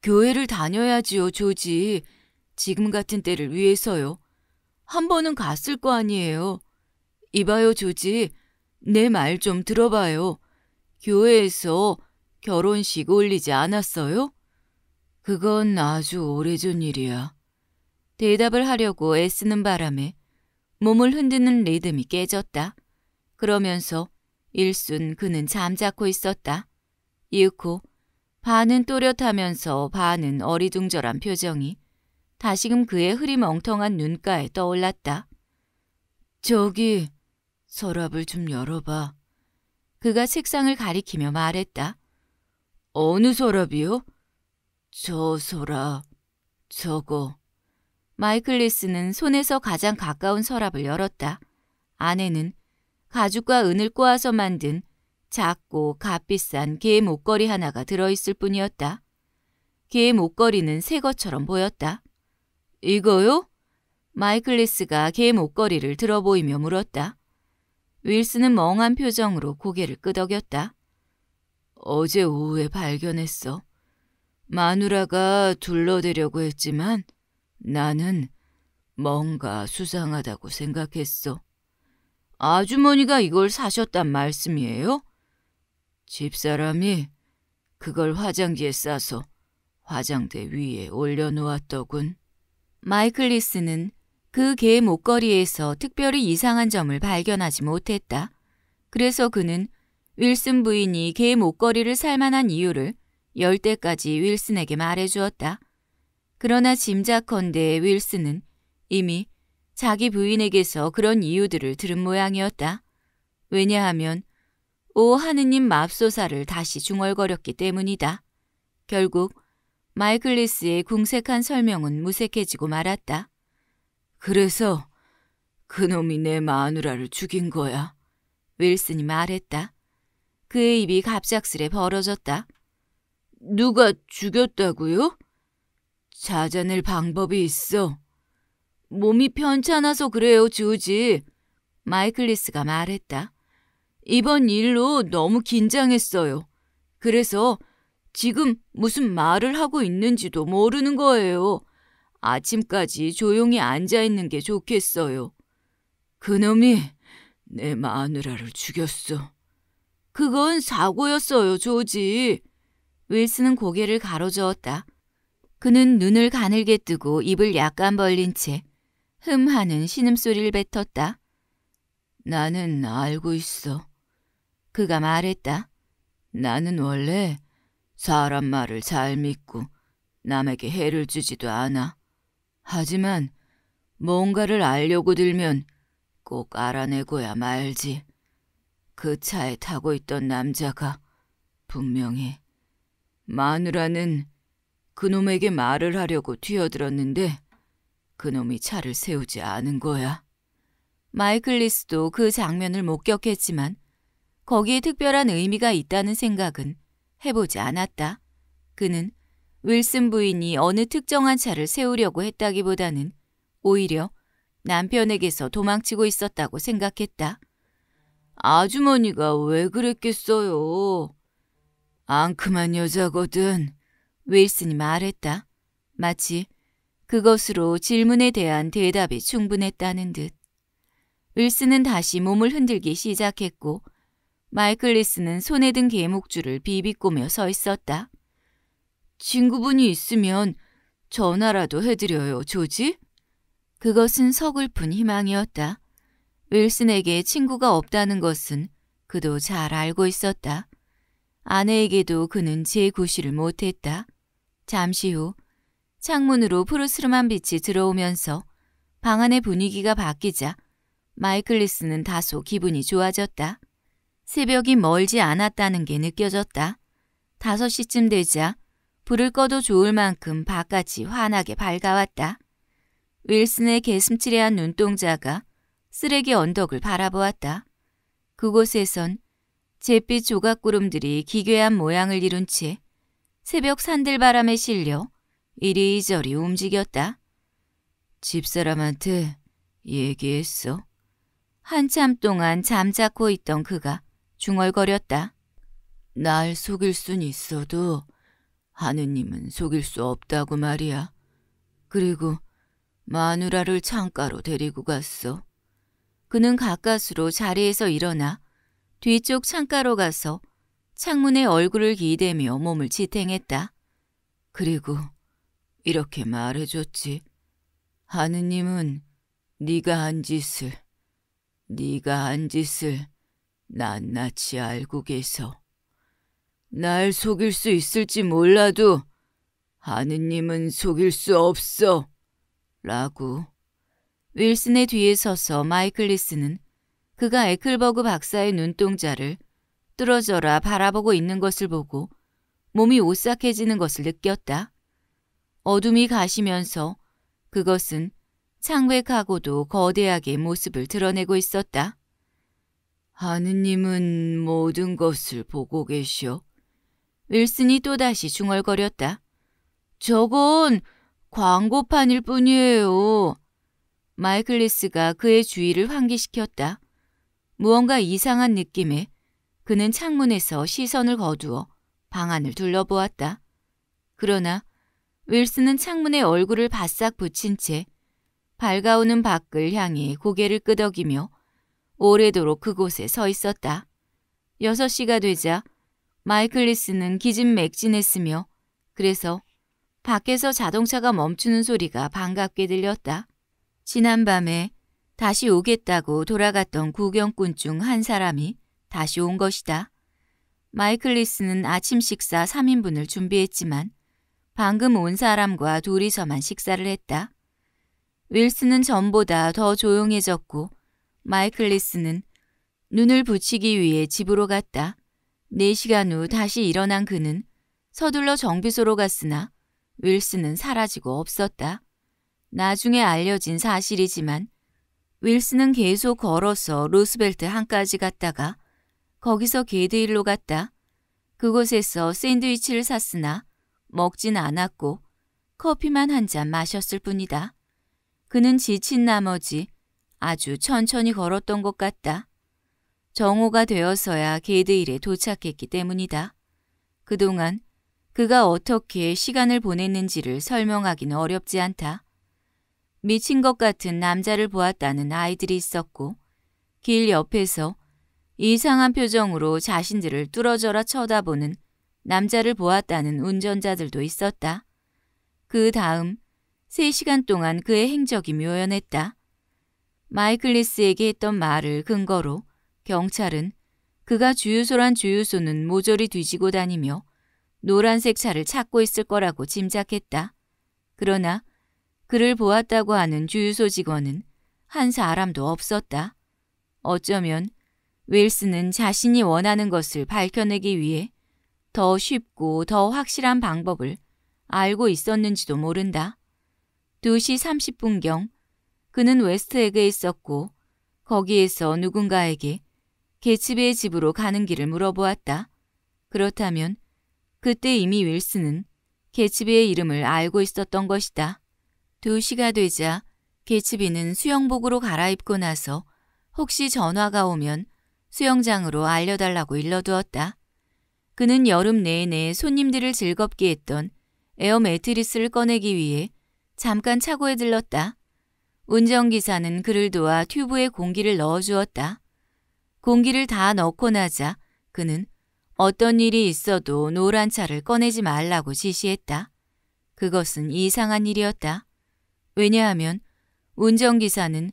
교회를 다녀야지요, 조지. 지금 같은 때를 위해서요. 한 번은 갔을 거 아니에요. 이봐요, 조지. 내 말 좀 들어봐요. 교회에서 결혼식 올리지 않았어요? 그건 아주 오래전 일이야. 대답을 하려고 애쓰는 바람에 몸을 흔드는 리듬이 깨졌다. 그러면서 일순 그는 잠자코 있었다. 이윽고 반은 또렷하면서 반은 어리둥절한 표정이 다시금 그의 흐림 엉텅한 눈가에 떠올랐다. 저기 서랍을 좀 열어봐. 그가 책상을 가리키며 말했다. 어느 서랍이요? 저 서랍, 저거. 마이클 리스는 손에서 가장 가까운 서랍을 열었다. 안에는 가죽과 은을 꼬아서 만든 작고 값비싼 개 목걸이 하나가 들어있을 뿐이었다. 개의 목걸이는 새 것처럼 보였다. 이거요? 마이클리스가 개 목걸이를 들어보이며 물었다. 윌슨은 멍한 표정으로 고개를 끄덕였다. 어제 오후에 발견했어. 마누라가 둘러대려고 했지만 나는 뭔가 수상하다고 생각했어. 아주머니가 이걸 사셨단 말씀이에요? 집사람이 그걸 화장지에 싸서 화장대 위에 올려놓았더군. 마이클 리스는 그 개의 목걸이에서 특별히 이상한 점을 발견하지 못했다. 그래서 그는 윌슨 부인이 개의 목걸이를 살 만한 이유를 열 때까지 윌슨에게 말해주었다. 그러나 짐작컨대 윌슨은 이미 자기 부인에게서 그런 이유들을 들은 모양이었다. 왜냐하면 오 하느님 맙소사를 다시 중얼거렸기 때문이다. 결국 마이클리스의 궁색한 설명은 무색해지고 말았다. 그래서 그놈이 내 마누라를 죽인 거야. 윌슨이 말했다. 그의 입이 갑작스레 벌어졌다. 누가 죽였다고요? 자아낼 방법이 있어. 몸이 편찮아서 그래요, 조지. 마이클리스가 말했다. 이번 일로 너무 긴장했어요. 그래서 지금 무슨 말을 하고 있는지도 모르는 거예요. 아침까지 조용히 앉아 있는 게 좋겠어요. 그놈이 내 마누라를 죽였어. 그건 사고였어요, 조지. 윌슨은 고개를 가로저었다. 그는 눈을 가늘게 뜨고 입을 약간 벌린 채 흠하는 신음소리를 뱉었다. 나는 알고 있어. 그가 말했다. 나는 원래 사람 말을 잘 믿고 남에게 해를 주지도 않아. 하지만 뭔가를 알려고 들면 꼭 알아내고야 말지. 그 차에 타고 있던 남자가 분명히 마누라는 그놈에게 말을 하려고 뛰어들었는데 그놈이 차를 세우지 않은 거야. 마이클리스도 그 장면을 목격했지만 거기에 특별한 의미가 있다는 생각은 해보지 않았다. 그는 윌슨 부인이 어느 특정한 차를 세우려고 했다기보다는 오히려 남편에게서 도망치고 있었다고 생각했다. 아주머니가 왜 그랬겠어요? 앙큼한 여자거든. 윌슨이 말했다. 마치 그것으로 질문에 대한 대답이 충분했다는 듯. 윌슨은 다시 몸을 흔들기 시작했고 마이클리스는 손에 든 개목줄을 비비꼬며 서 있었다. 친구분이 있으면 전화라도 해드려요, 조지? 그것은 서글픈 희망이었다. 윌슨에게 친구가 없다는 것은 그도 잘 알고 있었다. 아내에게도 그는 제구실을 못했다. 잠시 후 창문으로 푸르스름한 빛이 들어오면서 방 안의 분위기가 바뀌자 마이클리스는 다소 기분이 좋아졌다. 새벽이 멀지 않았다는 게 느껴졌다. 5시쯤 되자 불을 꺼도 좋을 만큼 바깥이 환하게 밝아왔다. 윌슨의 개슴츠레한 눈동자가 쓰레기 언덕을 바라보았다. 그곳에선 잿빛 조각구름들이 기괴한 모양을 이룬 채 새벽 산들바람에 실려 이리저리 움직였다. 집사람한테 얘기했어. 한참 동안 잠자코 있던 그가 중얼거렸다. 날 속일 순 있어도 하느님은 속일 수 없다고 말이야. 그리고 마누라를 창가로 데리고 갔어. 그는 가까스로 자리에서 일어나 뒤쪽 창가로 가서 창문에 얼굴을 기대며 몸을 지탱했다. 그리고 이렇게 말해줬지. 하느님은 네가 한 짓을, 네가 한 짓을 낱낱이 알고 계서 날 속일 수 있을지 몰라도 하느님은 속일 수 없어. 라고. 윌슨의 뒤에 서서 마이클리스는 그가 에클버그 박사의 눈동자를 뚫어져라 바라보고 있는 것을 보고 몸이 오싹해지는 것을 느꼈다. 어둠이 가시면서 그것은 창백하고도 거대하게 모습을 드러내고 있었다. 하느님은 모든 것을 보고 계시오. 윌슨이 또다시 중얼거렸다. 저건 광고판일 뿐이에요. 마이클리스가 그의 주의를 환기시켰다. 무언가 이상한 느낌에 그는 창문에서 시선을 거두어 방 안을 둘러보았다. 그러나 윌슨은 창문에 얼굴을 바싹 붙인 채 밝아오는 밖을 향해 고개를 끄덕이며 오래도록 그곳에 서 있었다. 6시가 되자 마이클리스는 기진맥진했으며 그래서 밖에서 자동차가 멈추는 소리가 반갑게 들렸다. 지난밤에 다시 오겠다고 돌아갔던 구경꾼 중 한 사람이 다시 온 것이다. 마이클리스는 아침 식사 3인분을 준비했지만 방금 온 사람과 둘이서만 식사를 했다. 윌스는 전보다 더 조용해졌고 마이클리스는 눈을 붙이기 위해 집으로 갔다. 4시간 후 다시 일어난 그는 서둘러 정비소로 갔으나 윌슨은 사라지고 없었다. 나중에 알려진 사실이지만 윌슨은 계속 걸어서 로스벨트 한까지 갔다가 거기서 게드일로 갔다. 그곳에서 샌드위치를 샀으나 먹진 않았고 커피만 한 잔 마셨을 뿐이다. 그는 지친 나머지 아주 천천히 걸었던 것 같다. 정오가 되어서야 게드일에 도착했기 때문이다. 그동안 그가 어떻게 시간을 보냈는지를 설명하기는 어렵지 않다. 미친 것 같은 남자를 보았다는 아이들이 있었고 길 옆에서 이상한 표정으로 자신들을 뚫어져라 쳐다보는 남자를 보았다는 운전자들도 있었다. 그 다음 3시간 동안 그의 행적이 묘연했다. 마이클리스에게 했던 말을 근거로 경찰은 그가 주유소란 주유소는 모조리 뒤지고 다니며 노란색 차를 찾고 있을 거라고 짐작했다. 그러나 그를 보았다고 하는 주유소 직원은 한 사람도 없었다. 어쩌면 윌슨은 자신이 원하는 것을 밝혀내기 위해 더 쉽고 더 확실한 방법을 알고 있었는지도 모른다. 2시 30분경 그는 웨스트에게 있었고 거기에서 누군가에게 개츠비의 집으로 가는 길을 물어보았다. 그렇다면 그때 이미 윌슨은 개츠비의 이름을 알고 있었던 것이다. 2시가 되자 개츠비는 수영복으로 갈아입고 나서 혹시 전화가 오면 수영장으로 알려달라고 일러두었다. 그는 여름 내내 손님들을 즐겁게 했던 에어 매트리스를 꺼내기 위해 잠깐 차고에 들렀다. 운전기사는 그를 도와 튜브에 공기를 넣어주었다. 공기를 다 넣고 나자 그는 어떤 일이 있어도 노란 차를 꺼내지 말라고 지시했다. 그것은 이상한 일이었다. 왜냐하면 운전기사는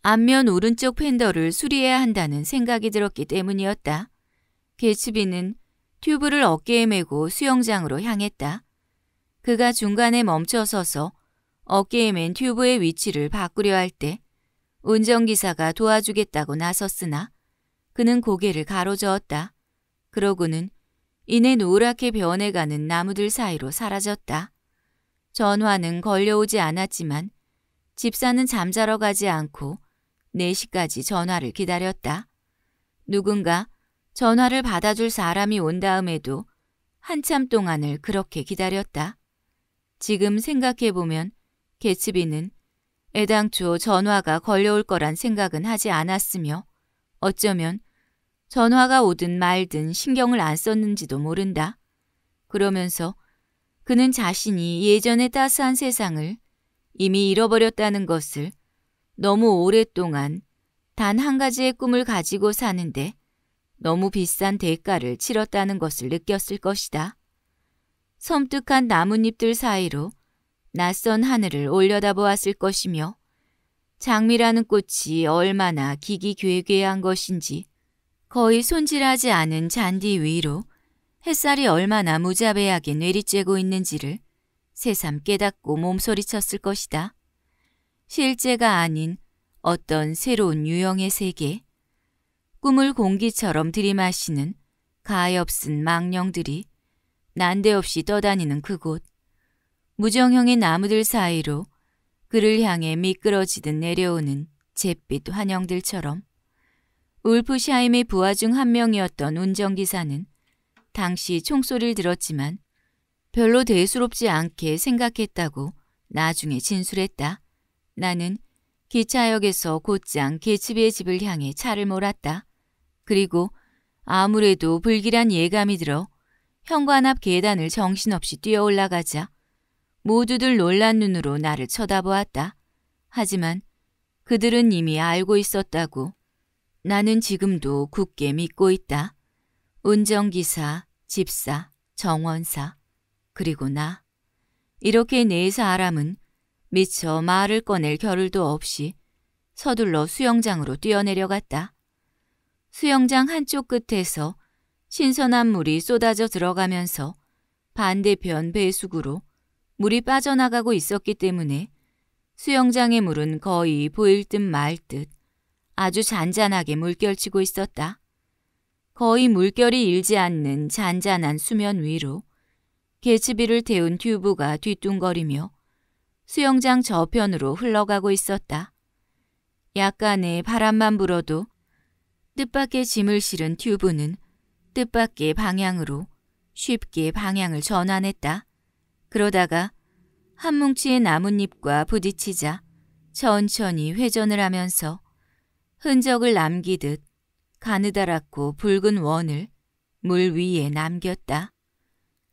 앞면 오른쪽 팬더를 수리해야 한다는 생각이 들었기 때문이었다. 개츠비는 튜브를 어깨에 메고 수영장으로 향했다. 그가 중간에 멈춰서서 어깨에 맨 튜브의 위치를 바꾸려 할 때 운전기사가 도와주겠다고 나섰으나 그는 고개를 가로저었다. 그러고는 이내 노랗게 변해가는 나무들 사이로 사라졌다. 전화는 걸려오지 않았지만 집사는 잠자러 가지 않고 4시까지 전화를 기다렸다. 누군가 전화를 받아줄 사람이 온 다음에도 한참 동안을 그렇게 기다렸다. 지금 생각해보면 개츠비는 애당초 전화가 걸려올 거란 생각은 하지 않았으며 어쩌면 전화가 오든 말든 신경을 안 썼는지도 모른다. 그러면서 그는 자신이 예전의 따스한 세상을 이미 잃어버렸다는 것을 너무 오랫동안 단 한 가지의 꿈을 가지고 사는데 너무 비싼 대가를 치렀다는 것을 느꼈을 것이다. 섬뜩한 나뭇잎들 사이로 낯선 하늘을 올려다보았을 것이며 장미라는 꽃이 얼마나 기기괴괴한 것인지 거의 손질하지 않은 잔디 위로 햇살이 얼마나 무자비하게 내리쬐고 있는지를 새삼 깨닫고 몸소리쳤을 것이다. 실제가 아닌 어떤 새로운 유형의 세계, 꿈을 공기처럼 들이마시는 가엾은 망령들이 난데없이 떠다니는 그곳, 무정형의 나무들 사이로 그를 향해 미끄러지듯 내려오는 잿빛 환영들처럼 울프샤임의 부하 중 한 명이었던 운전기사는 당시 총소리를 들었지만 별로 대수롭지 않게 생각했다고 나중에 진술했다. 나는 기차역에서 곧장 개츠비의 집을 향해 차를 몰았다. 그리고 아무래도 불길한 예감이 들어 현관 앞 계단을 정신없이 뛰어 올라가자 모두들 놀란 눈으로 나를 쳐다보았다. 하지만 그들은 이미 알고 있었다고. 나는 지금도 굳게 믿고 있다. 운전기사, 집사, 정원사, 그리고 나. 이렇게 네 사람은 미처 말을 꺼낼 겨를도 없이 서둘러 수영장으로 뛰어내려갔다. 수영장 한쪽 끝에서 신선한 물이 쏟아져 들어가면서 반대편 배수구로 물이 빠져나가고 있었기 때문에 수영장의 물은 거의 보일 듯 말 듯 아주 잔잔하게 물결치고 있었다. 거의 물결이 일지 않는 잔잔한 수면 위로 개츠비를 태운 튜브가 뒤뚱거리며 수영장 저편으로 흘러가고 있었다. 약간의 바람만 불어도 뜻밖의 짐을 실은 튜브는 뜻밖의 방향으로 쉽게 방향을 전환했다. 그러다가 한 뭉치의 나뭇잎과 부딪히자 천천히 회전을 하면서 흔적을 남기듯 가느다랗고 붉은 원을 물 위에 남겼다.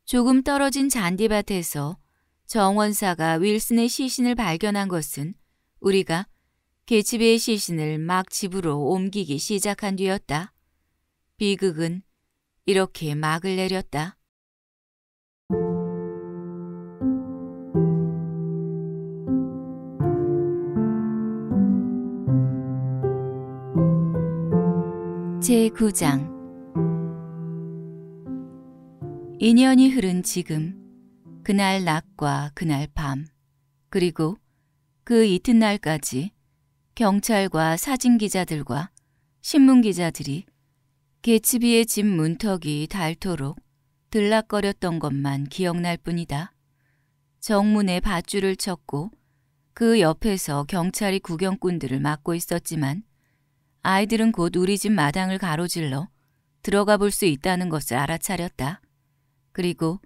조금 떨어진 잔디밭에서 정원사가 윌슨의 시신을 발견한 것은 우리가 개집의 시신을 막 집으로 옮기기 시작한 뒤였다. 비극은 이렇게 막을 내렸다. 제9장 인연이 흐른 지금 그날 낮과 그날 밤 그리고 그 이튿날까지 경찰과 사진기자들과 신문기자들이 개츠비의 집 문턱이 닳도록 들락거렸던 것만 기억날 뿐이다. 정문에 밧줄을 쳤고 그 옆에서 경찰이 구경꾼들을 막고 있었지만 아이들은 곧 우리 집 마당을 가로질러 들어가 볼 수 있다는 것을 알아차렸다. 그리고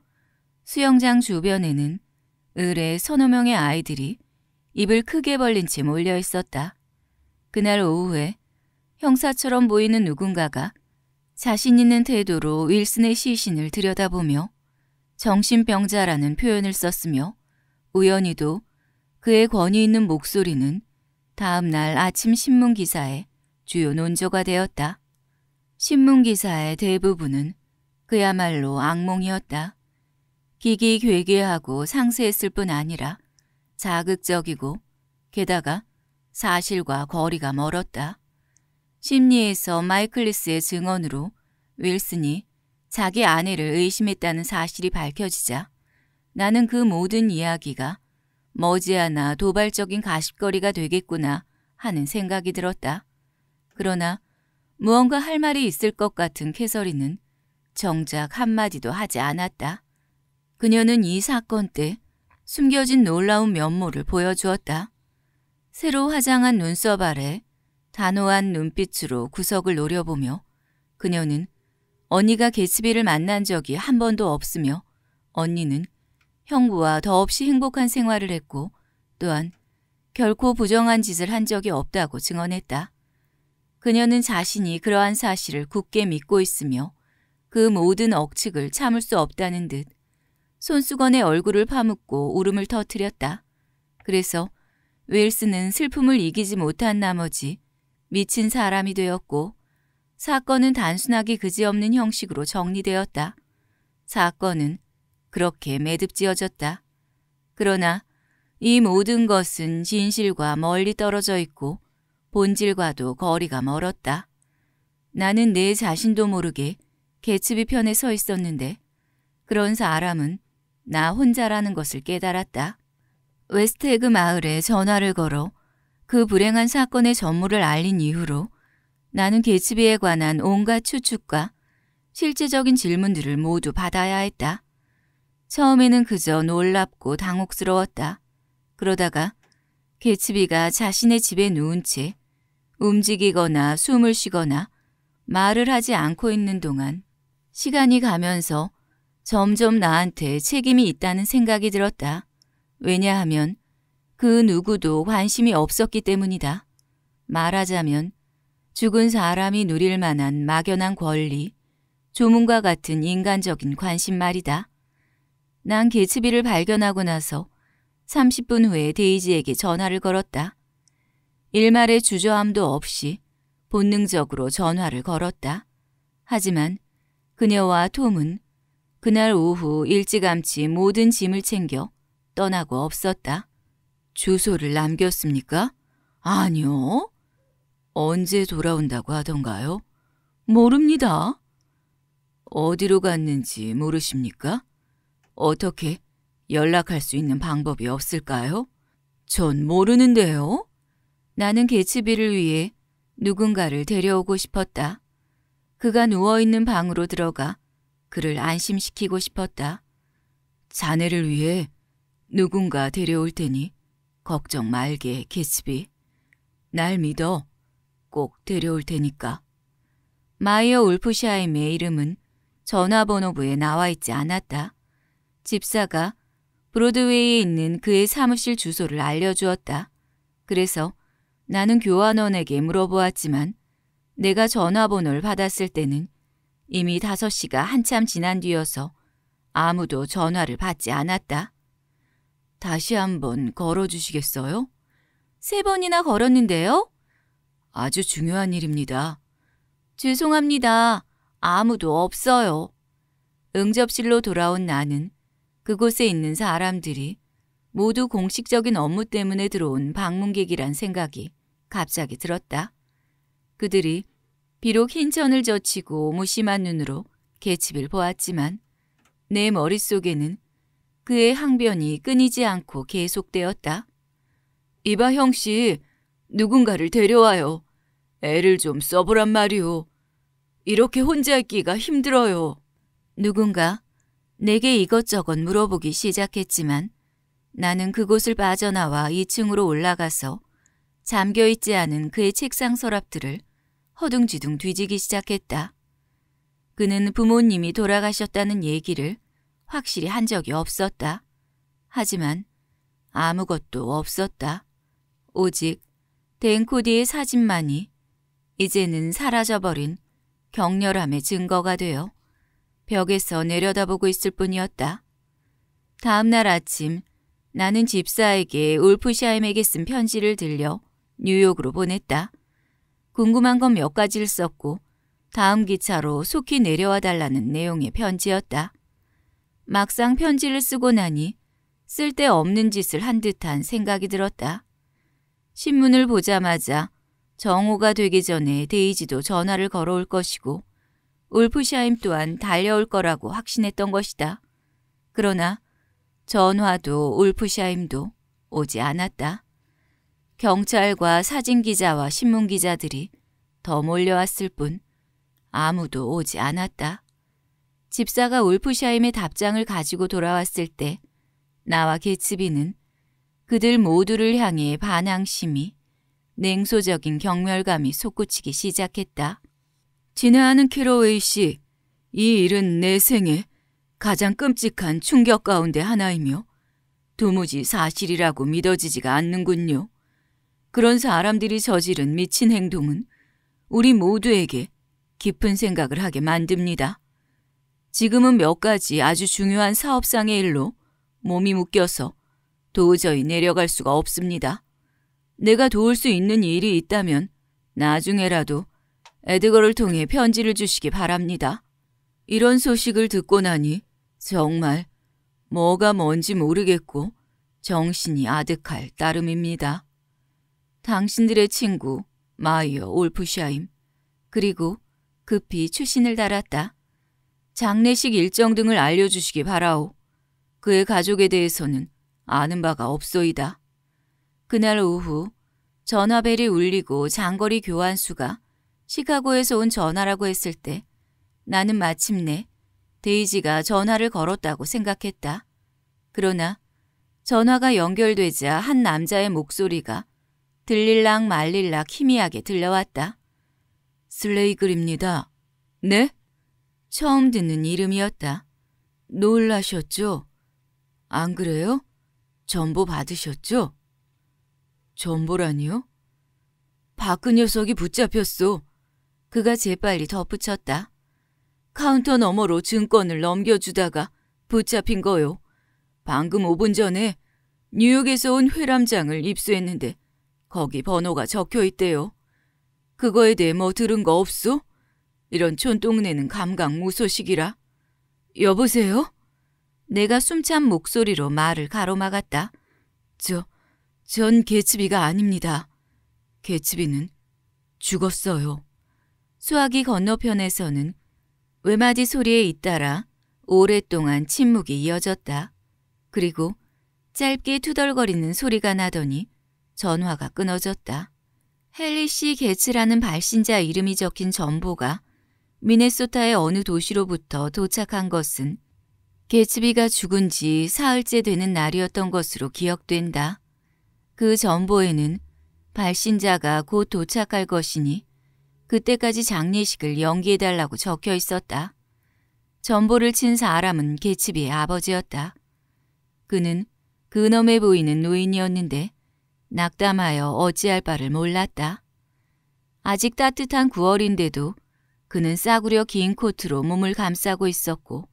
수영장 주변에는 을의 서너 명의 아이들이 입을 크게 벌린 채 몰려 있었다. 그날 오후에 형사처럼 보이는 누군가가 자신 있는 태도로 윌슨의 시신을 들여다보며 정신병자라는 표현을 썼으며 우연히도 그의 권위 있는 목소리는 다음 날 아침 신문 기사에 주요 논조가 되었다. 신문기사의 대부분은 그야말로 악몽이었다. 기기 괴괴하고 상세했을 뿐 아니라 자극적이고 게다가 사실과 거리가 멀었다. 심리에서 마이클리스의 증언으로 윌슨이 자기 아내를 의심했다는 사실이 밝혀지자 나는 그 모든 이야기가 머지않아 도발적인 가십거리가 되겠구나 하는 생각이 들었다. 그러나 무언가 할 말이 있을 것 같은 캐서린은 정작 한마디도 하지 않았다. 그녀는 이 사건 때 숨겨진 놀라운 면모를 보여주었다. 새로 화장한 눈썹 아래 단호한 눈빛으로 구석을 노려보며 그녀는 언니가 개츠비를 만난 적이 한 번도 없으며 언니는 형부와 더없이 행복한 생활을 했고 또한 결코 부정한 짓을 한 적이 없다고 증언했다. 그녀는 자신이 그러한 사실을 굳게 믿고 있으며 그 모든 억측을 참을 수 없다는 듯손수건에 얼굴을 파묻고 울음을 터뜨렸다. 그래서 웰스는 슬픔을 이기지 못한 나머지 미친 사람이 되었고 사건은 단순하게 그지없는 형식으로 정리되었다. 사건은 그렇게 매듭지어졌다. 그러나 이 모든 것은 진실과 멀리 떨어져 있고 본질과도 거리가 멀었다. 나는 내 자신도 모르게 개츠비 편에 서 있었는데 그런 사람은 나 혼자라는 것을 깨달았다. 웨스트에그 마을에 전화를 걸어 그 불행한 사건의 전무를 알린 이후로 나는 개츠비에 관한 온갖 추측과 실제적인 질문들을 모두 받아야 했다. 처음에는 그저 놀랍고 당혹스러웠다. 그러다가 개츠비가 자신의 집에 누운 채 움직이거나 숨을 쉬거나 말을 하지 않고 있는 동안 시간이 가면서 점점 나한테 책임이 있다는 생각이 들었다. 왜냐하면 그 누구도 관심이 없었기 때문이다. 말하자면 죽은 사람이 누릴 만한 막연한 권리, 조문과 같은 인간적인 관심 말이다. 난 개츠비를 발견하고 나서 30분 후에 데이지에게 전화를 걸었다. 일말의 주저함도 없이 본능적으로 전화를 걸었다. 하지만 그녀와 톰은 그날 오후 일찌감치 모든 짐을 챙겨 떠나고 없었다. 주소를 남겼습니까? 아니요. 언제 돌아온다고 하던가요? 모릅니다. 어디로 갔는지 모르십니까? 어떻게 연락할 수 있는 방법이 없을까요? 전 모르는데요. 나는 개츠비를 위해 누군가를 데려오고 싶었다. 그가 누워있는 방으로 들어가 그를 안심시키고 싶었다. 자네를 위해 누군가 데려올 테니 걱정 말게, 개츠비. 날 믿어. 꼭 데려올 테니까. 마이어 울프샤임의 이름은 전화번호부에 나와 있지 않았다. 집사가 브로드웨이에 있는 그의 사무실 주소를 알려주었다. 그래서 나는 교환원에게 물어보았지만 내가 전화번호를 받았을 때는 이미 5시가 한참 지난 뒤여서 아무도 전화를 받지 않았다. 다시 한번 걸어주시겠어요? 세 번이나 걸었는데요? 아주 중요한 일입니다. 죄송합니다. 아무도 없어요. 응접실로 돌아온 나는 그곳에 있는 사람들이 모두 공식적인 업무 때문에 들어온 방문객이란 생각이 갑자기 들었다. 그들이 비록 흰천을 젖히고 무심한 눈으로 개집을 보았지만 내 머릿속에는 그의 항변이 끊이지 않고 계속되었다. 이바형 씨, 누군가를 데려와요. 애를 좀 써보란 말이오. 이렇게 혼자 있기가 힘들어요. 누군가 내게 이것저것 물어보기 시작했지만 나는 그곳을 빠져나와 2층으로 올라가서 잠겨있지 않은 그의 책상 서랍들을 허둥지둥 뒤지기 시작했다. 그는 부모님이 돌아가셨다는 얘기를 확실히 한 적이 없었다. 하지만 아무것도 없었다. 오직 댄코디의 사진만이 이제는 사라져버린 격렬함의 증거가 되어 벽에서 내려다보고 있을 뿐이었다. 다음 날 아침 나는 집사에게 울프샤임에게 쓴 편지를 들려 뉴욕으로 보냈다. 궁금한 건 몇 가지를 썼고 다음 기차로 속히 내려와 달라는 내용의 편지였다. 막상 편지를 쓰고 나니 쓸데없는 짓을 한 듯한 생각이 들었다. 신문을 보자마자 정오가 되기 전에 데이지도 전화를 걸어올 것이고 울프샤임 또한 달려올 거라고 확신했던 것이다. 그러나 전화도 울프샤임도 오지 않았다. 경찰과 사진기자와 신문기자들이 더 몰려왔을 뿐 아무도 오지 않았다. 집사가 울프샤임의 답장을 가지고 돌아왔을 때 나와 개츠비는 그들 모두를 향해 반항심이 냉소적인 경멸감이 솟구치기 시작했다. 진화하는 캐로웨이 씨, 이 일은 내 생에 가장 끔찍한 충격 가운데 하나이며 도무지 사실이라고 믿어지지가 않는군요. 그런 사람들이 저지른 미친 행동은 우리 모두에게 깊은 생각을 하게 만듭니다. 지금은 몇 가지 아주 중요한 사업상의 일로 몸이 묶여서 도저히 내려갈 수가 없습니다. 내가 도울 수 있는 일이 있다면 나중에라도 에드거를 통해 편지를 주시기 바랍니다. 이런 소식을 듣고 나니 정말 뭐가 뭔지 모르겠고 정신이 아득할 따름입니다. 당신들의 친구 마이어 올프샤임 그리고 급히 추신을 달았다. 장례식 일정 등을 알려주시기 바라오. 그의 가족에 대해서는 아는 바가 없소이다. 그날 오후 전화벨이 울리고 장거리 교환수가 시카고에서 온 전화라고 했을 때 나는 마침내 데이지가 전화를 걸었다고 생각했다. 그러나 전화가 연결되자 한 남자의 목소리가 들릴락 말릴락 희미하게 들려왔다. 슬레이글입니다. 네? 처음 듣는 이름이었다. 놀라셨죠? 안 그래요? 전보 받으셨죠? 전보라니요? 박그 녀석이 붙잡혔소. 그가 재빨리 덧붙였다. 카운터 너머로 증권을 넘겨주다가 붙잡힌 거요. 방금 5분 전에 뉴욕에서 온 회람장을 입수했는데 거기 번호가 적혀 있대요. 그거에 대해 뭐 들은 거 없소? 이런 촌동네는 감각 무소식이라. 여보세요? 내가 숨찬 목소리로 말을 가로막았다. 저, 전 개츠비가 아닙니다. 개츠비는 죽었어요. 수화기 건너편에서는 외마디 소리에 잇따라 오랫동안 침묵이 이어졌다. 그리고 짧게 투덜거리는 소리가 나더니 전화가 끊어졌다. 헨리시 게츠라는 발신자 이름이 적힌 전보가 미네소타의 어느 도시로부터 도착한 것은 게츠비가 죽은 지 사흘째 되는 날이었던 것으로 기억된다. 그 전보에는 발신자가 곧 도착할 것이니 그때까지 장례식을 연기해달라고 적혀 있었다. 전보를 친 사람은 개츠비의 아버지였다. 그는 그놈해 보이는 노인이었는데 낙담하여 어찌할 바를 몰랐다. 아직 따뜻한 9월인데도 그는 싸구려 긴 코트로 몸을 감싸고 있었고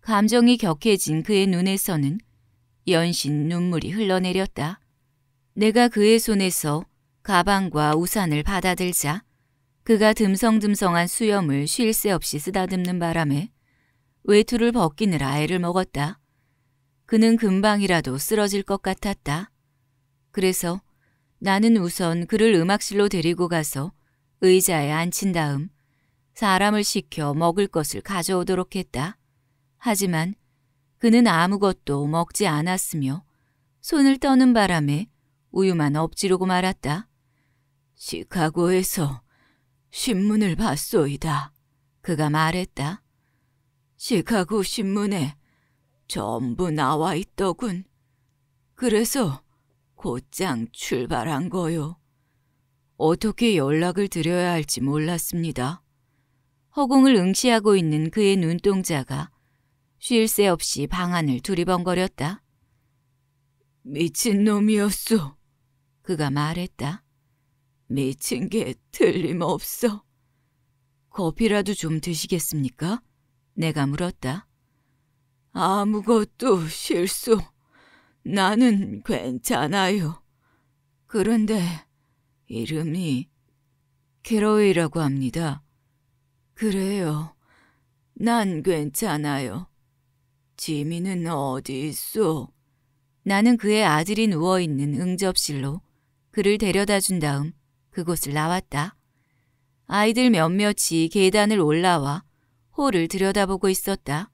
감정이 격해진 그의 눈에서는 연신 눈물이 흘러내렸다. 내가 그의 손에서 가방과 우산을 받아들자 그가 듬성듬성한 수염을 쉴 새 없이 쓰다듬는 바람에 외투를 벗기느라 애를 먹었다. 그는 금방이라도 쓰러질 것 같았다. 그래서 나는 우선 그를 음악실로 데리고 가서 의자에 앉힌 다음 사람을 시켜 먹을 것을 가져오도록 했다. 하지만 그는 아무것도 먹지 않았으며 손을 떠는 바람에 우유만 엎지르고 말았다. 시카고에서 신문을 봤소이다. 그가 말했다. 시카고 신문에 전부 나와 있더군. 그래서 곧장 출발한 거요. 어떻게 연락을 드려야 할지 몰랐습니다. 허공을 응시하고 있는 그의 눈동자가 쉴 새 없이 방안을 두리번거렸다. 미친놈이었소. 그가 말했다. 미친 네 게 틀림없어. 커피라도 좀 드시겠습니까? 내가 물었다. 아무것도 실수. 나는 괜찮아요. 그런데 이름이 캐로이라고 합니다. 그래요. 난 괜찮아요. 지민은 어디 있어? 나는 그의 아들이 누워있는 응접실로 그를 데려다 준 다음 그곳을 나왔다. 아이들 몇몇이 계단을 올라와 홀을 들여다보고 있었다.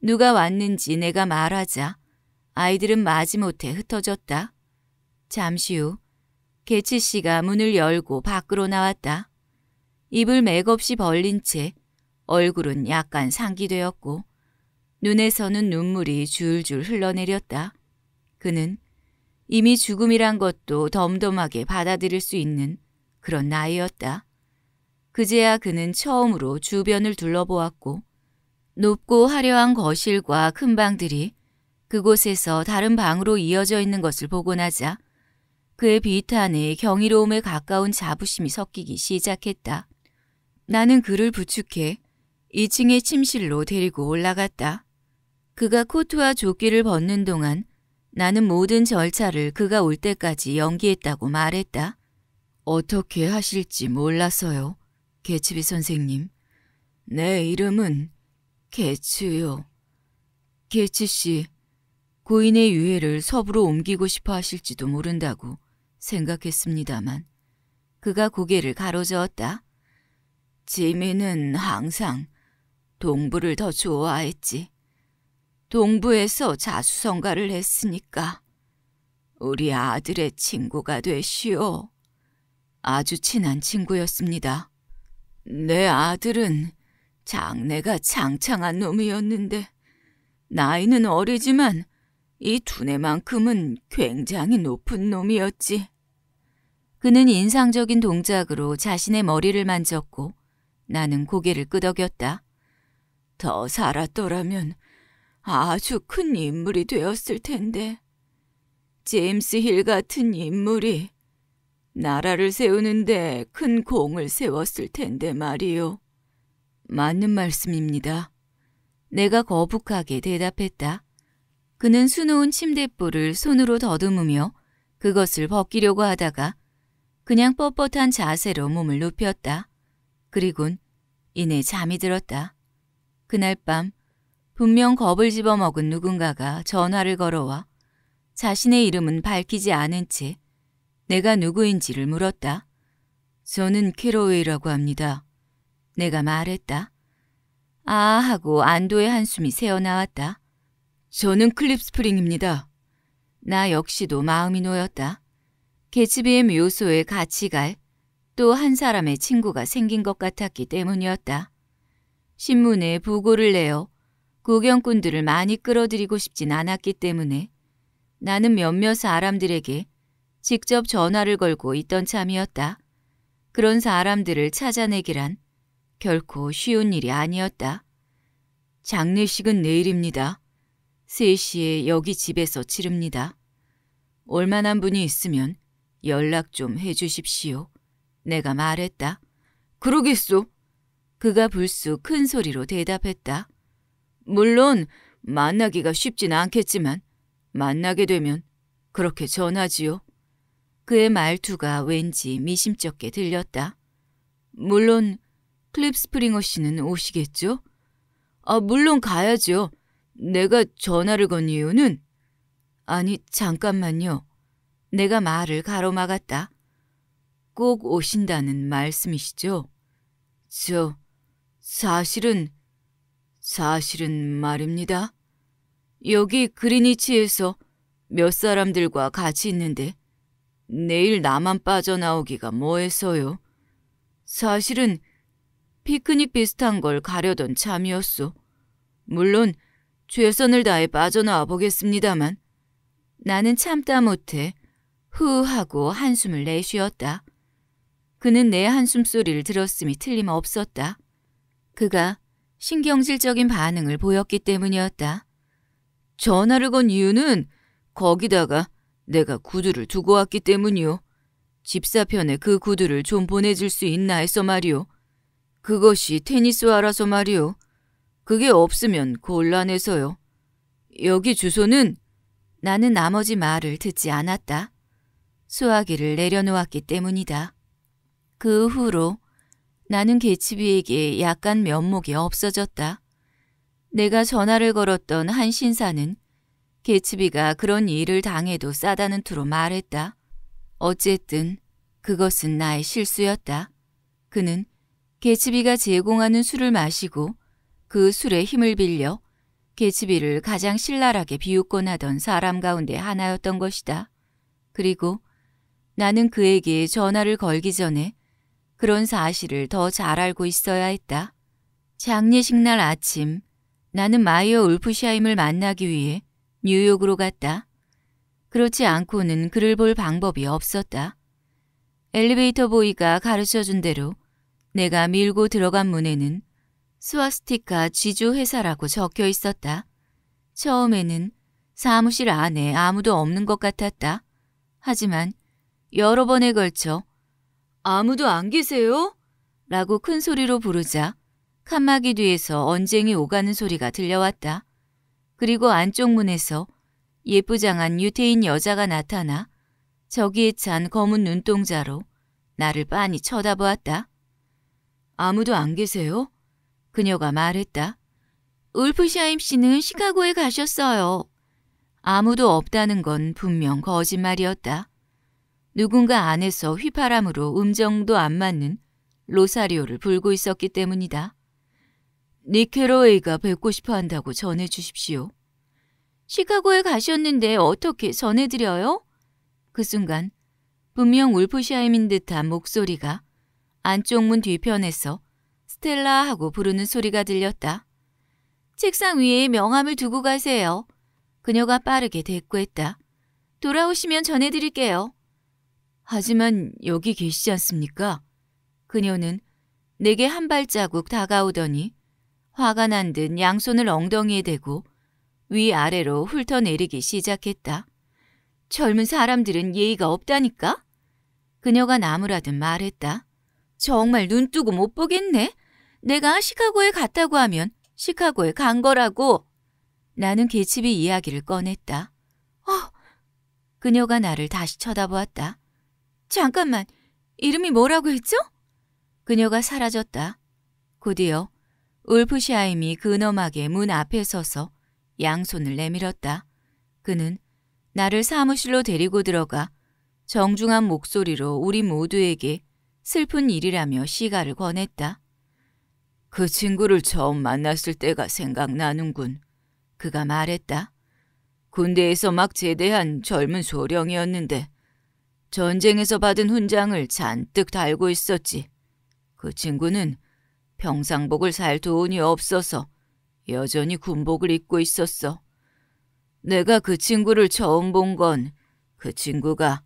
누가 왔는지 내가 말하자 아이들은 마지못해 흩어졌다. 잠시 후 개치 씨가 문을 열고 밖으로 나왔다. 입을 맥없이 벌린 채 얼굴은 약간 상기되었고 눈에서는 눈물이 줄줄 흘러내렸다. 그는 이미 죽음이란 것도 덤덤하게 받아들일 수 있는 그런 나이였다. 그제야 그는 처음으로 주변을 둘러보았고 높고 화려한 거실과 큰 방들이 그곳에서 다른 방으로 이어져 있는 것을 보고 나자 그의 비탄에 경이로움에 가까운 자부심이 섞이기 시작했다. 나는 그를 부축해 2층의 침실로 데리고 올라갔다. 그가 코트와 조끼를 벗는 동안 나는 모든 절차를 그가 올 때까지 연기했다고 말했다. 어떻게 하실지 몰라서요. 개츠비 선생님. 내 이름은 개츠요. 개츠 씨, 고인의 유해를 섭으로 옮기고 싶어 하실지도 모른다고 생각했습니다만 그가 고개를 가로저었다. 지미는 항상 동부를 더 좋아했지. 동부에서 자수성가를 했으니까 우리 아들의 친구가 되시오. 아주 친한 친구였습니다. 내 아들은 장래가 창창한 놈이었는데 나이는 어리지만 이 두뇌만큼은 굉장히 높은 놈이었지. 그는 인상적인 동작으로 자신의 머리를 만졌고 나는 고개를 끄덕였다. 더 살았더라면 아주 큰 인물이 되었을 텐데 제임스 힐 같은 인물이 나라를 세우는데 큰 공을 세웠을 텐데 말이요. 맞는 말씀입니다. 내가 거북하게 대답했다. 그는 수놓은 침대뿔을 손으로 더듬으며 그것을 벗기려고 하다가 그냥 뻣뻣한 자세로 몸을 눕혔다. 그리곤 이내 잠이 들었다. 그날 밤 분명 겁을 집어먹은 누군가가 전화를 걸어와 자신의 이름은 밝히지 않은 채 내가 누구인지를 물었다. 저는 캐로웨이라고 합니다. 내가 말했다. 아 하고 안도의 한숨이 새어나왔다. 저는 클립스프링입니다. 나 역시도 마음이 놓였다. 개츠비의 묘소에 같이 갈 또 한 사람의 친구가 생긴 것 같았기 때문이었다. 신문에 보고를 내어 구경꾼들을 많이 끌어들이고 싶진 않았기 때문에 나는 몇몇 사람들에게 직접 전화를 걸고 있던 참이었다. 그런 사람들을 찾아내기란 결코 쉬운 일이 아니었다. 장례식은 내일입니다. 3시에 여기 집에서 치릅니다. 올만한 분이 있으면 연락 좀 해주십시오. 내가 말했다. 그러겠소. 그가 불쑥 큰 소리로 대답했다. 물론 만나기가 쉽진 않겠지만 만나게 되면 그렇게 전하지요. 그의 말투가 왠지 미심쩍게 들렸다. 물론 클립스프링어 씨는 오시겠죠? 아, 물론 가야죠. 내가 전화를 건 이유는 아니, 잠깐만요. 내가 말을 가로막았다. 꼭 오신다는 말씀이시죠? 저 사실은 사실은 말입니다. 여기 그리니치에서 몇 사람들과 같이 있는데 내일 나만 빠져나오기가 뭐해서요. 사실은 피크닉 비슷한 걸 가려던 참이었소. 물론 최선을 다해 빠져나와 보겠습니다만 나는 참다 못해 후 하고 한숨을 내쉬었다. 그는 내 한숨 소리를 들었음이 틀림없었다. 그가 신경질적인 반응을 보였기 때문이었다. 전화를 건 이유는 거기다가 내가 구두를 두고 왔기 때문이오 집사편에 그 구두를 좀 보내줄 수 있나 해서 말이오 그것이 테니스화라서 말이오 그게 없으면 곤란해서요. 여기 주소는 나는 나머지 말을 듣지 않았다. 수화기를 내려놓았기 때문이다. 그 후로 나는 개츠비에게 약간 면목이 없어졌다. 내가 전화를 걸었던 한 신사는 개츠비가 그런 일을 당해도 싸다는 투로 말했다. 어쨌든 그것은 나의 실수였다. 그는 개츠비가 제공하는 술을 마시고 그 술에 힘을 빌려 개츠비를 가장 신랄하게 비웃곤 하던 사람 가운데 하나였던 것이다. 그리고 나는 그에게 전화를 걸기 전에 그런 사실을 더 잘 알고 있어야 했다. 장례식 날 아침 나는 마이어 울프샤임을 만나기 위해 뉴욕으로 갔다. 그렇지 않고는 그를 볼 방법이 없었다. 엘리베이터 보이가 가르쳐준 대로 내가 밀고 들어간 문에는 스와스티카 지주회사라고 적혀 있었다. 처음에는 사무실 안에 아무도 없는 것 같았다. 하지만 여러 번에 걸쳐 아무도 안 계세요? 라고 큰 소리로 부르자 칸막이 뒤에서 언쟁이 오가는 소리가 들려왔다. 그리고 안쪽 문에서 예쁘장한 유태인 여자가 나타나 저기에 찬 검은 눈동자로 나를 빤히 쳐다보았다. 아무도 안 계세요? 그녀가 말했다. 울프샤임 씨는 시카고에 가셨어요. 아무도 없다는 건 분명 거짓말이었다. 누군가 안에서 휘파람으로 음정도 안 맞는 로사리오를 불고 있었기 때문이다. 니케로웨이가 뵙고 싶어 한다고 전해주십시오. 시카고에 가셨는데 어떻게 전해드려요? 그 순간 분명 울프샤임인 듯한 목소리가 안쪽 문 뒤편에서 스텔라 하고 부르는 소리가 들렸다. 책상 위에 명함을 두고 가세요. 그녀가 빠르게 대꾸했다. 돌아오시면 전해드릴게요. 하지만 여기 계시지 않습니까? 그녀는 내게 한 발자국 다가오더니 화가 난 듯 양손을 엉덩이에 대고 위아래로 훑어내리기 시작했다. 젊은 사람들은 예의가 없다니까? 그녀가 나무라듯 말했다. 정말 눈 뜨고 못 보겠네? 내가 시카고에 갔다고 하면 시카고에 간 거라고. 나는 개츠비 이야기를 꺼냈다. 어! 그녀가 나를 다시 쳐다보았다. 잠깐만, 이름이 뭐라고 했죠? 그녀가 사라졌다. 곧이어 울프샤임이 근엄하게 문 앞에 서서 양손을 내밀었다. 그는 나를 사무실로 데리고 들어가 정중한 목소리로 우리 모두에게 슬픈 일이라며 시가를 권했다. 그 친구를 처음 만났을 때가 생각나는군. 그가 말했다. 군대에서 막 제대한 젊은 소령이었는데 전쟁에서 받은 훈장을 잔뜩 달고 있었지. 그 친구는 평상복을 살 돈이 없어서 여전히 군복을 입고 있었어. 내가 그 친구를 처음 본 건 그 친구가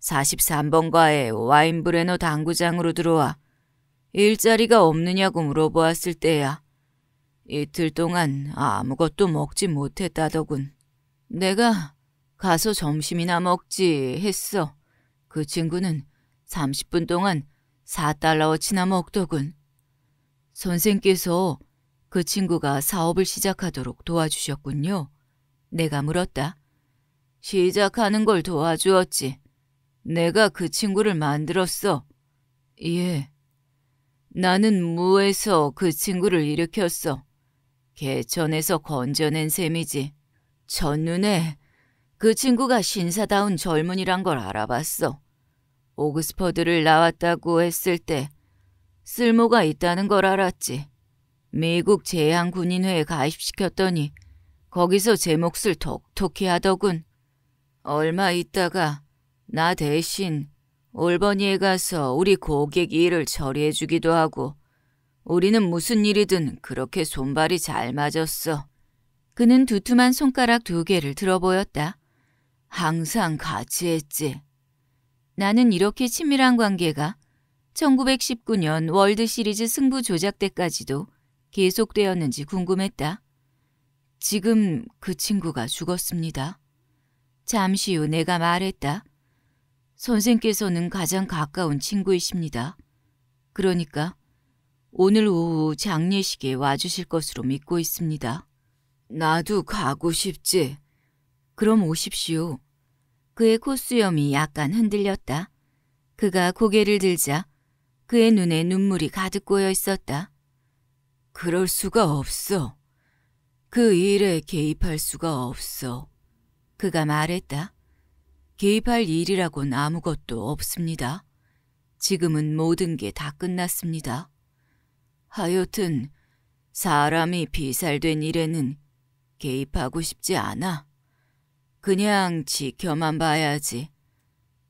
43번가에 와인브레너 당구장으로 들어와 일자리가 없느냐고 물어보았을 때야. 이틀 동안 아무것도 먹지 못했다더군. 내가 가서 점심이나 먹지 했어. 그 친구는 30분 동안 4달러어치나 먹더군. 선생께서 그 친구가 사업을 시작하도록 도와주셨군요. 내가 물었다. 시작하는 걸 도와주었지. 내가 그 친구를 만들었어. 예. 나는 무에서 그 친구를 일으켰어. 개천에서 건져낸 셈이지. 첫눈에 그 친구가 신사다운 젊은이란 걸 알아봤어. 오그스퍼드를 나왔다고 했을 때 쓸모가 있다는 걸 알았지. 미국 제한군인회에 가입시켰더니 거기서 제 몫을 톡톡히 하더군. 얼마 있다가 나 대신 올버니에 가서 우리 고객 일을 처리해 주기도 하고 우리는 무슨 일이든 그렇게 손발이 잘 맞았어. 그는 두툼한 손가락 두 개를 들어 보였다. 항상 같이 했지. 나는 이렇게 친밀한 관계가 1919년 월드 시리즈 승부 조작 때까지도 계속되었는지 궁금했다. 지금 그 친구가 죽었습니다. 잠시 후 내가 말했다. 선생께서는 가장 가까운 친구이십니다. 그러니까 오늘 오후 장례식에 와주실 것으로 믿고 있습니다. 나도 가고 싶지. 그럼 오십시오. 그의 콧수염이 약간 흔들렸다. 그가 고개를 들자 그의 눈에 눈물이 가득 고여 있었다. 그럴 수가 없어. 그 일에 개입할 수가 없어. 그가 말했다. 개입할 일이라곤 아무것도 없습니다. 지금은 모든 게 다 끝났습니다. 하여튼 사람이 비살된 일에는 개입하고 싶지 않아. 그냥 지켜만 봐야지.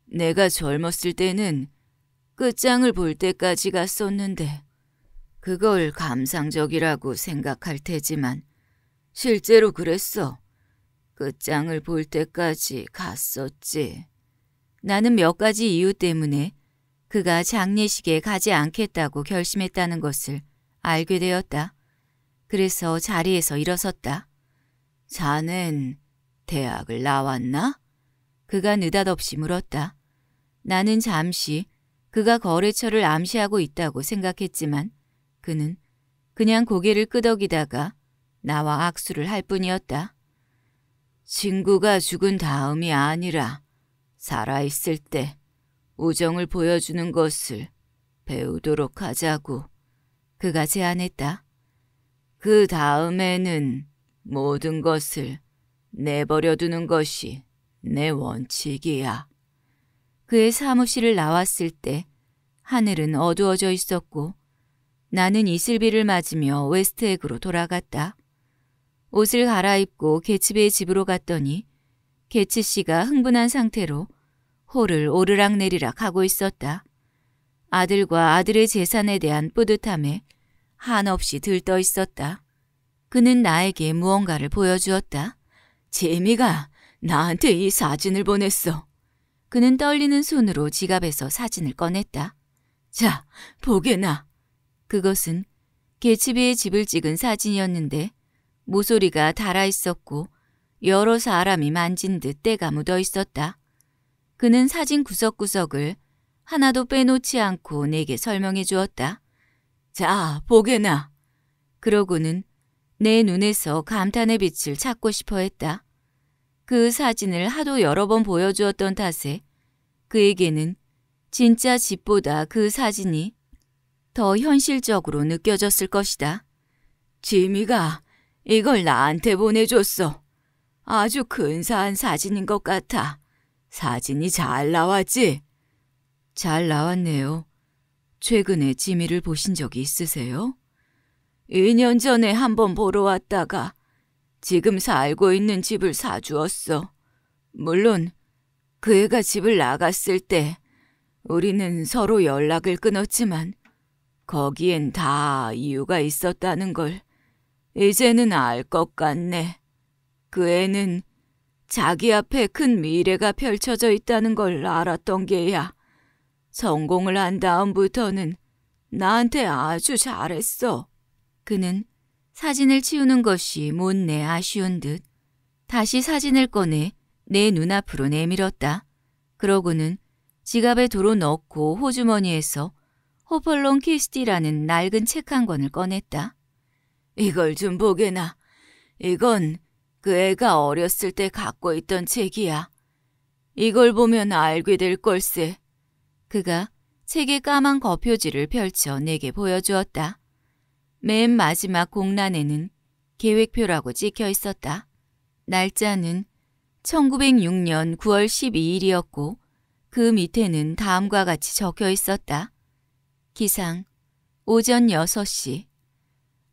내가 젊었을 때는 끝장을 볼 때까지 갔었는데 그걸 감상적이라고 생각할 테지만 실제로 그랬어. 끝장을 볼 때까지 갔었지. 나는 몇 가지 이유 때문에 그가 장례식에 가지 않겠다고 결심했다는 것을 알게 되었다. 그래서 자리에서 일어섰다. 자넨 대학을 나왔나? 그가 느닷없이 물었다. 나는 잠시 그가 거래처를 암시하고 있다고 생각했지만 그는 그냥 고개를 끄덕이다가 나와 악수를 할 뿐이었다. 친구가 죽은 다음이 아니라 살아있을 때 우정을 보여주는 것을 배우도록 하자고 그가 제안했다. 그 다음에는 모든 것을 내버려 두는 것이 내 원칙이야. 그의 사무실을 나왔을 때 하늘은 어두워져 있었고 나는 이슬비를 맞으며 웨스트액으로 돌아갔다. 옷을 갈아입고 개츠비의 집으로 갔더니 개츠 씨가 흥분한 상태로 홀을 오르락내리락 하고 있었다. 아들과 아들의 재산에 대한 뿌듯함에 한없이 들떠 있었다. 그는 나에게 무언가를 보여주었다. 재미가 나한테 이 사진을 보냈어. 그는 떨리는 손으로 지갑에서 사진을 꺼냈다. 자, 보게 나. 그것은 개츠비의 집을 찍은 사진이었는데 모서리가 달아 있었고 여러 사람이 만진 듯 때가 묻어 있었다. 그는 사진 구석구석을 하나도 빼놓지 않고 내게 설명해 주었다. 자, 보게나. 그러고는 내 눈에서 감탄의 빛을 찾고 싶어 했다. 그 사진을 하도 여러 번 보여주었던 탓에 그에게는 진짜 집보다 그 사진이 더 현실적으로 느껴졌을 것이다. 지미가 이걸 나한테 보내줬어. 아주 근사한 사진인 것 같아. 사진이 잘 나왔지? 잘 나왔네요. 최근에 지미를 보신 적이 있으세요? 2년 전에 한번 보러 왔다가 지금 살고 있는 집을 사주었어. 물론 그 애가 집을 나갔을 때 우리는 서로 연락을 끊었지만 거기엔 다 이유가 있었다는 걸 이제는 알 것 같네. 그 애는 자기 앞에 큰 미래가 펼쳐져 있다는 걸 알았던 게야. 성공을 한 다음부터는 나한테 아주 잘했어. 그는 사진을 치우는 것이 못내 아쉬운 듯 다시 사진을 꺼내 내 눈앞으로 내밀었다. 그러고는 지갑에 도로 넣고 호주머니에서 호펄론 키스티라는 낡은 책 한 권을 꺼냈다. 이걸 좀 보게나. 이건 그 애가 어렸을 때 갖고 있던 책이야. 이걸 보면 알게 될 걸세. 그가 책에 까만 거표지를 펼쳐 내게 보여주었다. 맨 마지막 공란에는 계획표라고 찍혀 있었다. 날짜는 1906년 9월 12일이었고 그 밑에는 다음과 같이 적혀 있었다. 기상 오전 6시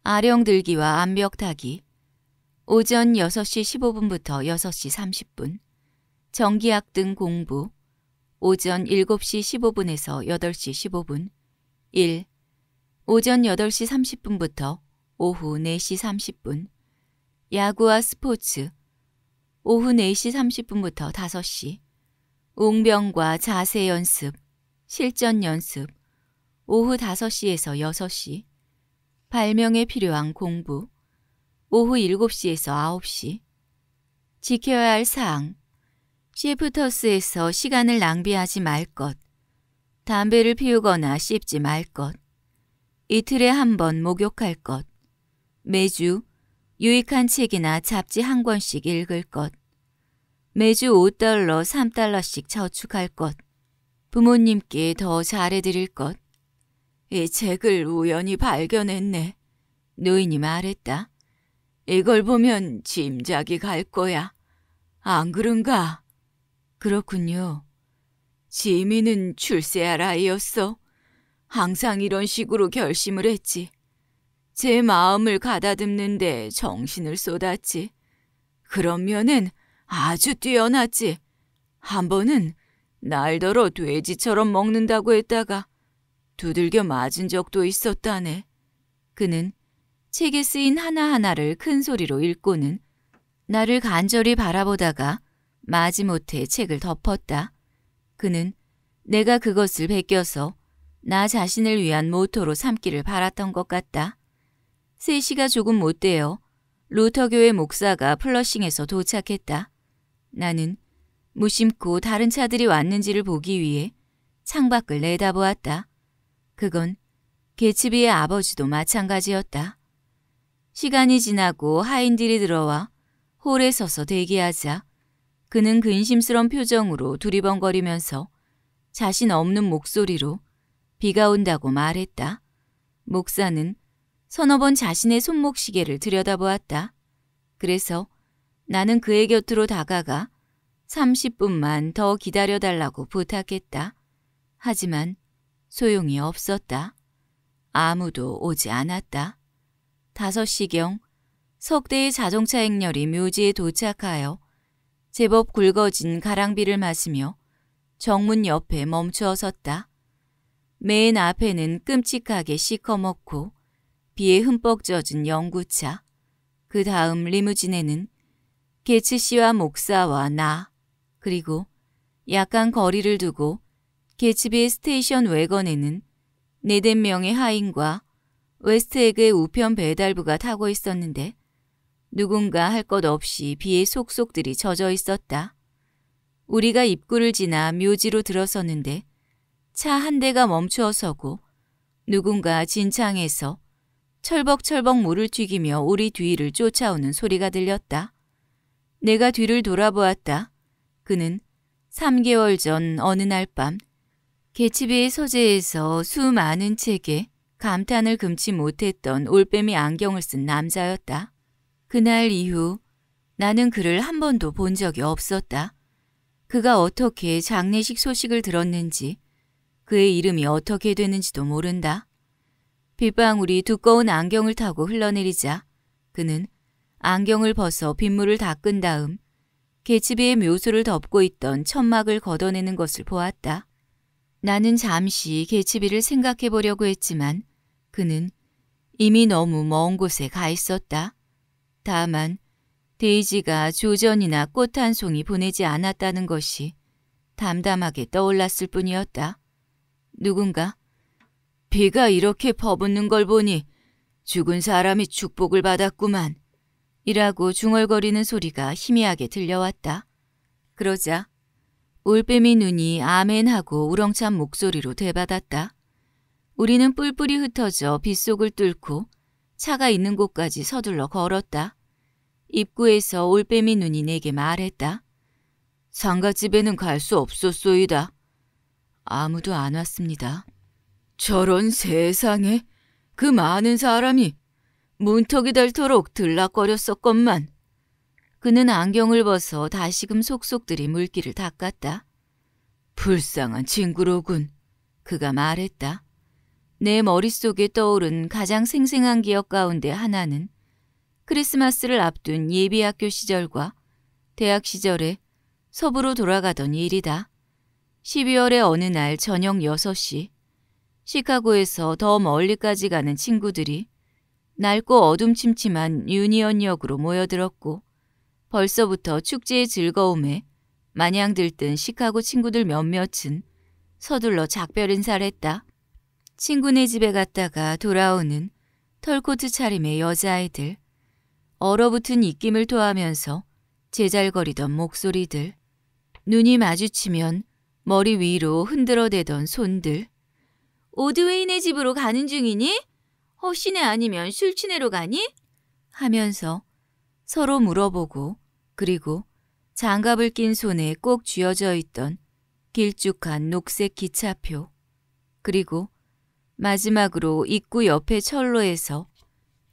아령들기와 암벽타기 오전 6시 15분부터 6시 30분 전기학 등 공부 오전 7시 15분에서 8시 15분 1. 오전 8시 30분부터 오후 4시 30분 야구와 스포츠 오후 4시 30분부터 5시 웅병과 자세 연습, 실전 연습 오후 5시에서 6시 발명에 필요한 공부 오후 7시에서 9시 지켜야 할 사항 시프터스에서 시간을 낭비하지 말 것 담배를 피우거나 씹지 말것 이틀에 한 번 목욕할 것. 매주 유익한 책이나 잡지 한 권씩 읽을 것. 매주 5달러, 3달러씩 저축할 것. 부모님께 더 잘해드릴 것. 이 책을 우연히 발견했네. 노인이 말했다. 이걸 보면 짐작이 갈 거야. 안 그런가? 그렇군요. 지민은 출세할 아이였어. 항상 이런 식으로 결심을 했지. 제 마음을 가다듬는데 정신을 쏟았지. 그런 면은 아주 뛰어났지. 한 번은 날더러 돼지처럼 먹는다고 했다가 두들겨 맞은 적도 있었다네. 그는 책에 쓰인 하나하나를 큰 소리로 읽고는 나를 간절히 바라보다가 마지못해 책을 덮었다. 그는 내가 그것을 베껴서 나 자신을 위한 모토로 삼기를 바랐던 것 같다. 세시가 조금 못되어 루터교회 목사가 플러싱에서 도착했다. 나는 무심코 다른 차들이 왔는지를 보기 위해 창밖을 내다보았다. 그건 개츠비의 아버지도 마찬가지였다. 시간이 지나고 하인들이 들어와 홀에 서서 대기하자 그는 근심스런 표정으로 두리번거리면서 자신 없는 목소리로 비가 온다고 말했다. 목사는 서너 번 자신의 손목시계를 들여다보았다. 그래서 나는 그의 곁으로 다가가 30분만 더 기다려달라고 부탁했다. 하지만 소용이 없었다. 아무도 오지 않았다. 5시경 석대의 자동차 행렬이 묘지에 도착하여 제법 굵어진 가랑비를 마시며 정문 옆에 멈추어 섰다. 맨 앞에는 끔찍하게 시커멓고 비에 흠뻑 젖은 영구차, 그 다음 리무진에는 게츠 씨와 목사와 나, 그리고 약간 거리를 두고 게츠비 스테이션 외건에는 네댓 명의 하인과 웨스트에그의 우편 배달부가 타고 있었는데 누군가 할 것 없이 비에 속속들이 젖어 있었다. 우리가 입구를 지나 묘지로 들어섰는데 차한 대가 멈추어 서고 누군가 진창에서 철벅철벅 물을 튀기며 우리 뒤를 쫓아오는 소리가 들렸다. 내가 뒤를 돌아보았다. 그는 3개월 전 어느 날 밤 개츠비의 서재에서 수많은 책에 감탄을 금치 못했던 올빼미 안경을 쓴 남자였다. 그날 이후 나는 그를 한 번도 본 적이 없었다. 그가 어떻게 장례식 소식을 들었는지 그의 이름이 어떻게 되는지도 모른다. 빗방울이 두꺼운 안경을 타고 흘러내리자 그는 안경을 벗어 빗물을 닦은 다음 개츠비의 묘소를 덮고 있던 천막을 걷어내는 것을 보았다. 나는 잠시 개츠비를 생각해 보려고 했지만 그는 이미 너무 먼 곳에 가 있었다. 다만 데이지가 조전이나 꽃 한 송이 보내지 않았다는 것이 담담하게 떠올랐을 뿐이었다. 누군가 비가 이렇게 퍼붓는 걸 보니 죽은 사람이 축복을 받았구만. 이라고 중얼거리는 소리가 희미하게 들려왔다. 그러자 올빼미 눈이 아멘하고 우렁찬 목소리로 대받았다. 우리는 뿔뿔이 흩어져 빗속을 뚫고 차가 있는 곳까지 서둘러 걸었다. 입구에서 올빼미 눈이 내게 말했다. 상가집에는 갈 수 없었소이다. 아무도 안 왔습니다. 저런 세상에 그 많은 사람이 문턱이 닳도록 들락거렸었건만 그는 안경을 벗어 다시금 속속들이 물기를 닦았다. 불쌍한 친구로군. 그가 말했다. 내 머릿속에 떠오른 가장 생생한 기억 가운데 하나는 크리스마스를 앞둔 예비학교 시절과 대학 시절에 서부로 돌아가던 일이다. 12월의 어느 날 저녁 6시 시카고에서 더 멀리까지 가는 친구들이 낡고 어둠침침한 유니언역으로 모여들었고 벌써부터 축제의 즐거움에 마냥 들뜬 시카고 친구들 몇몇은 서둘러 작별 인사를 했다. 친구네 집에 갔다가 돌아오는 털코트 차림의 여자아이들, 얼어붙은 입김을 토하면서 제잘거리던 목소리들, 눈이 마주치면 머리 위로 흔들어대던 손들. 오드웨인의 집으로 가는 중이니? 허시네 어, 아니면 술취내로 가니? 하면서 서로 물어보고 그리고 장갑을 낀 손에 꼭 쥐어져 있던 길쭉한 녹색 기차표 그리고 마지막으로 입구 옆의 철로에서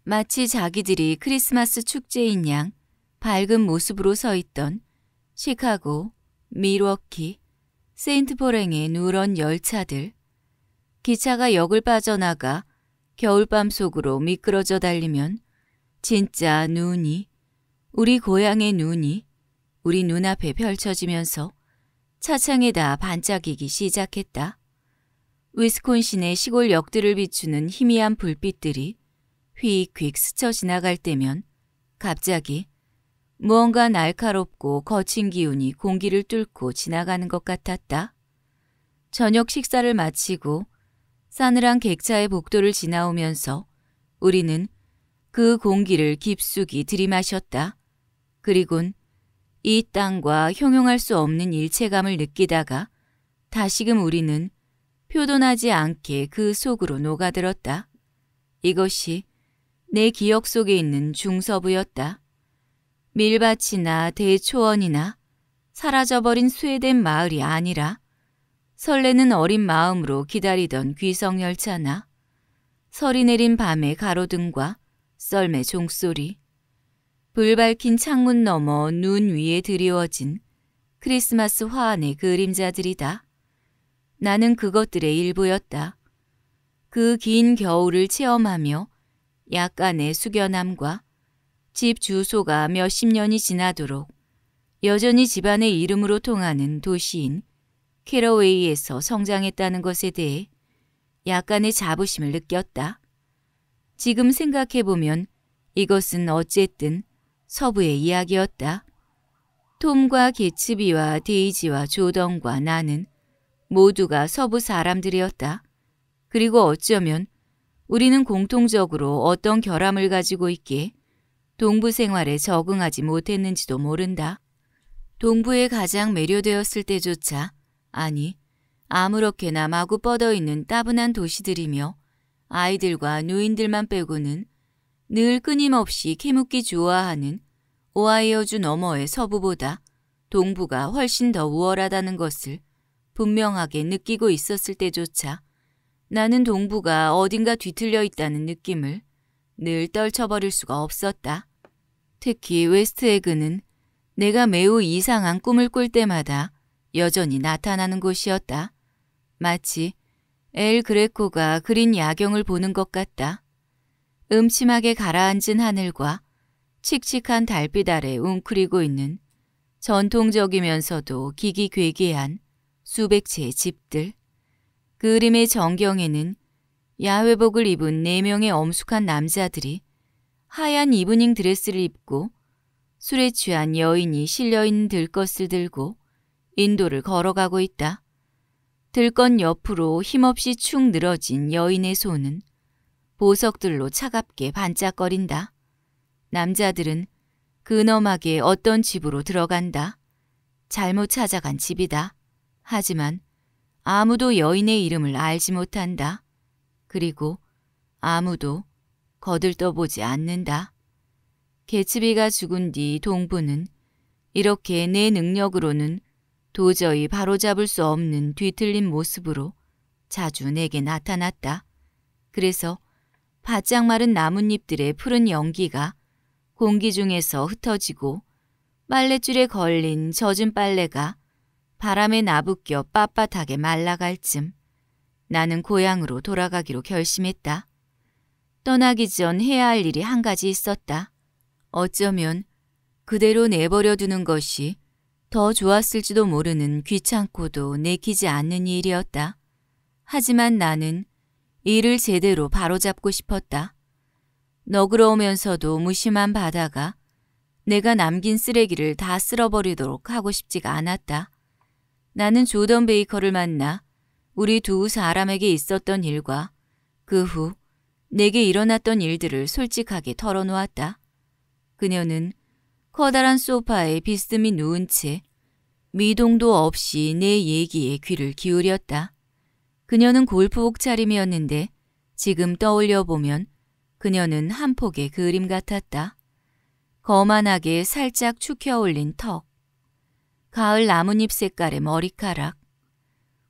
마치 자기들이 크리스마스 축제인 양 밝은 모습으로 서 있던 시카고, 미러키 세인트포랭의 누런 열차들, 기차가 역을 빠져나가 겨울밤 속으로 미끄러져 달리면 진짜 눈이, 우리 고향의 눈이 우리 눈앞에 펼쳐지면서 차창에다 반짝이기 시작했다. 위스콘신의 시골 역들을 비추는 희미한 불빛들이 휙휙 스쳐 지나갈 때면 갑자기 무언가 날카롭고 거친 기운이 공기를 뚫고 지나가는 것 같았다. 저녁 식사를 마치고 싸늘한 객차의 복도를 지나오면서 우리는 그 공기를 깊숙이 들이마셨다. 그리곤 이 땅과 형용할 수 없는 일체감을 느끼다가 다시금 우리는 표도나지 않게 그 속으로 녹아들었다. 이것이 내 기억 속에 있는 중서부였다. 밀밭이나 대초원이나 사라져버린 스웨덴 마을이 아니라 설레는 어린 마음으로 기다리던 귀성열차나 설이 내린 밤의 가로등과 썰매 종소리, 불 밝힌 창문 너머 눈 위에 드리워진 크리스마스 화안의 그림자들이다. 나는 그것들의 일부였다. 그 긴 겨울을 체험하며 약간의 숙연함과 집 주소가 몇십 년이 지나도록 여전히 집안의 이름으로 통하는 도시인 캐러웨이에서 성장했다는 것에 대해 약간의 자부심을 느꼈다. 지금 생각해보면 이것은 어쨌든 서부의 이야기였다. 톰과 개츠비와 데이지와 조던과 나는 모두가 서부 사람들이었다. 그리고 어쩌면 우리는 공통적으로 어떤 결함을 가지고 있기에 동부 생활에 적응하지 못했는지도 모른다. 동부에 가장 매료되었을 때조차 아니 아무렇게나 마구 뻗어있는 따분한 도시들이며 아이들과 노인들만 빼고는 늘 끊임없이 캐묻기 좋아하는 오하이어주 너머의 서부보다 동부가 훨씬 더 우월하다는 것을 분명하게 느끼고 있었을 때조차 나는 동부가 어딘가 뒤틀려 있다는 느낌을 늘 떨쳐버릴 수가 없었다. 특히 웨스트에그는 내가 매우 이상한 꿈을 꿀 때마다 여전히 나타나는 곳이었다. 마치 엘 그레코가 그린 야경을 보는 것 같다. 음침하게 가라앉은 하늘과 칙칙한 달빛 아래 웅크리고 있는 전통적이면서도 기기 괴괴한 수백 채의 집들. 그 그림의 전경에는 야외복을 입은 네 명의 엄숙한 남자들이 하얀 이브닝 드레스를 입고 술에 취한 여인이 실려있는 들것을 들고 인도를 걸어가고 있다. 들건 옆으로 힘없이 축 늘어진 여인의 손은 보석들로 차갑게 반짝거린다. 남자들은 근엄하게 어떤 집으로 들어간다. 잘못 찾아간 집이다. 하지만 아무도 여인의 이름을 알지 못한다. 그리고 아무도 거들떠보지 않는다. 개츠비가 죽은 뒤 동부는 이렇게 내 능력으로는 도저히 바로잡을 수 없는 뒤틀린 모습으로 자주 내게 나타났다. 그래서 바짝 마른 나뭇잎들의 푸른 연기가 공기 중에서 흩어지고 빨랫줄에 걸린 젖은 빨래가 바람에 나부껴 빳빳하게 말라갈 쯤 나는 고향으로 돌아가기로 결심했다. 떠나기 전 해야 할 일이 한 가지 있었다. 어쩌면 그대로 내버려 두는 것이 더 좋았을지도 모르는 귀찮고도 내키지 않는 일이었다. 하지만 나는 일을 제대로 바로잡고 싶었다. 너그러우면서도 무심한 바다가 내가 남긴 쓰레기를 다 쓸어버리도록 하고 싶지가 않았다. 나는 조던 베이커를 만나 우리 두 사람에게 있었던 일과 그후 내게 일어났던 일들을 솔직하게 털어놓았다. 그녀는 커다란 소파에 비스듬히 누운 채 미동도 없이 내 얘기에 귀를 기울였다. 그녀는 골프복 차림이었는데 지금 떠올려 보면 그녀는 한 폭의 그림 같았다. 거만하게 살짝 축혀 올린 턱, 가을 나뭇잎 색깔의 머리카락,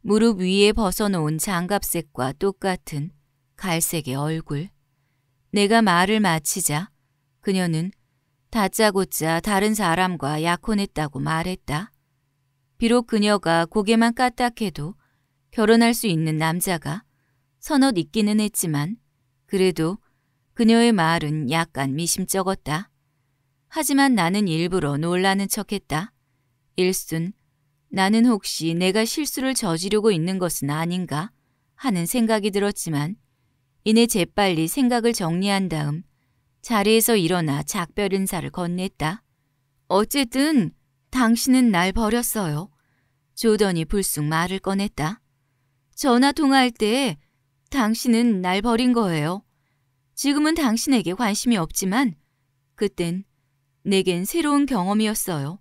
무릎 위에 벗어놓은 장갑색과 똑같은 갈색의 얼굴. 내가 말을 마치자 그녀는 다짜고짜 다른 사람과 약혼했다고 말했다. 비록 그녀가 고개만 까딱해도 결혼할 수 있는 남자가 선넛 있기는 했지만 그래도 그녀의 말은 약간 미심쩍었다. 하지만 나는 일부러 놀라는 척했다. 일순 나는 혹시 내가 실수를 저지르고 있는 것은 아닌가 하는 생각이 들었지만 이내 재빨리 생각을 정리한 다음 자리에서 일어나 작별 인사를 건넸다. 어쨌든 당신은 날 버렸어요. 조던이 불쑥 말을 꺼냈다. 전화 통화할 때 당신은 날 버린 거예요. 지금은 당신에게 관심이 없지만 그땐 내겐 새로운 경험이었어요.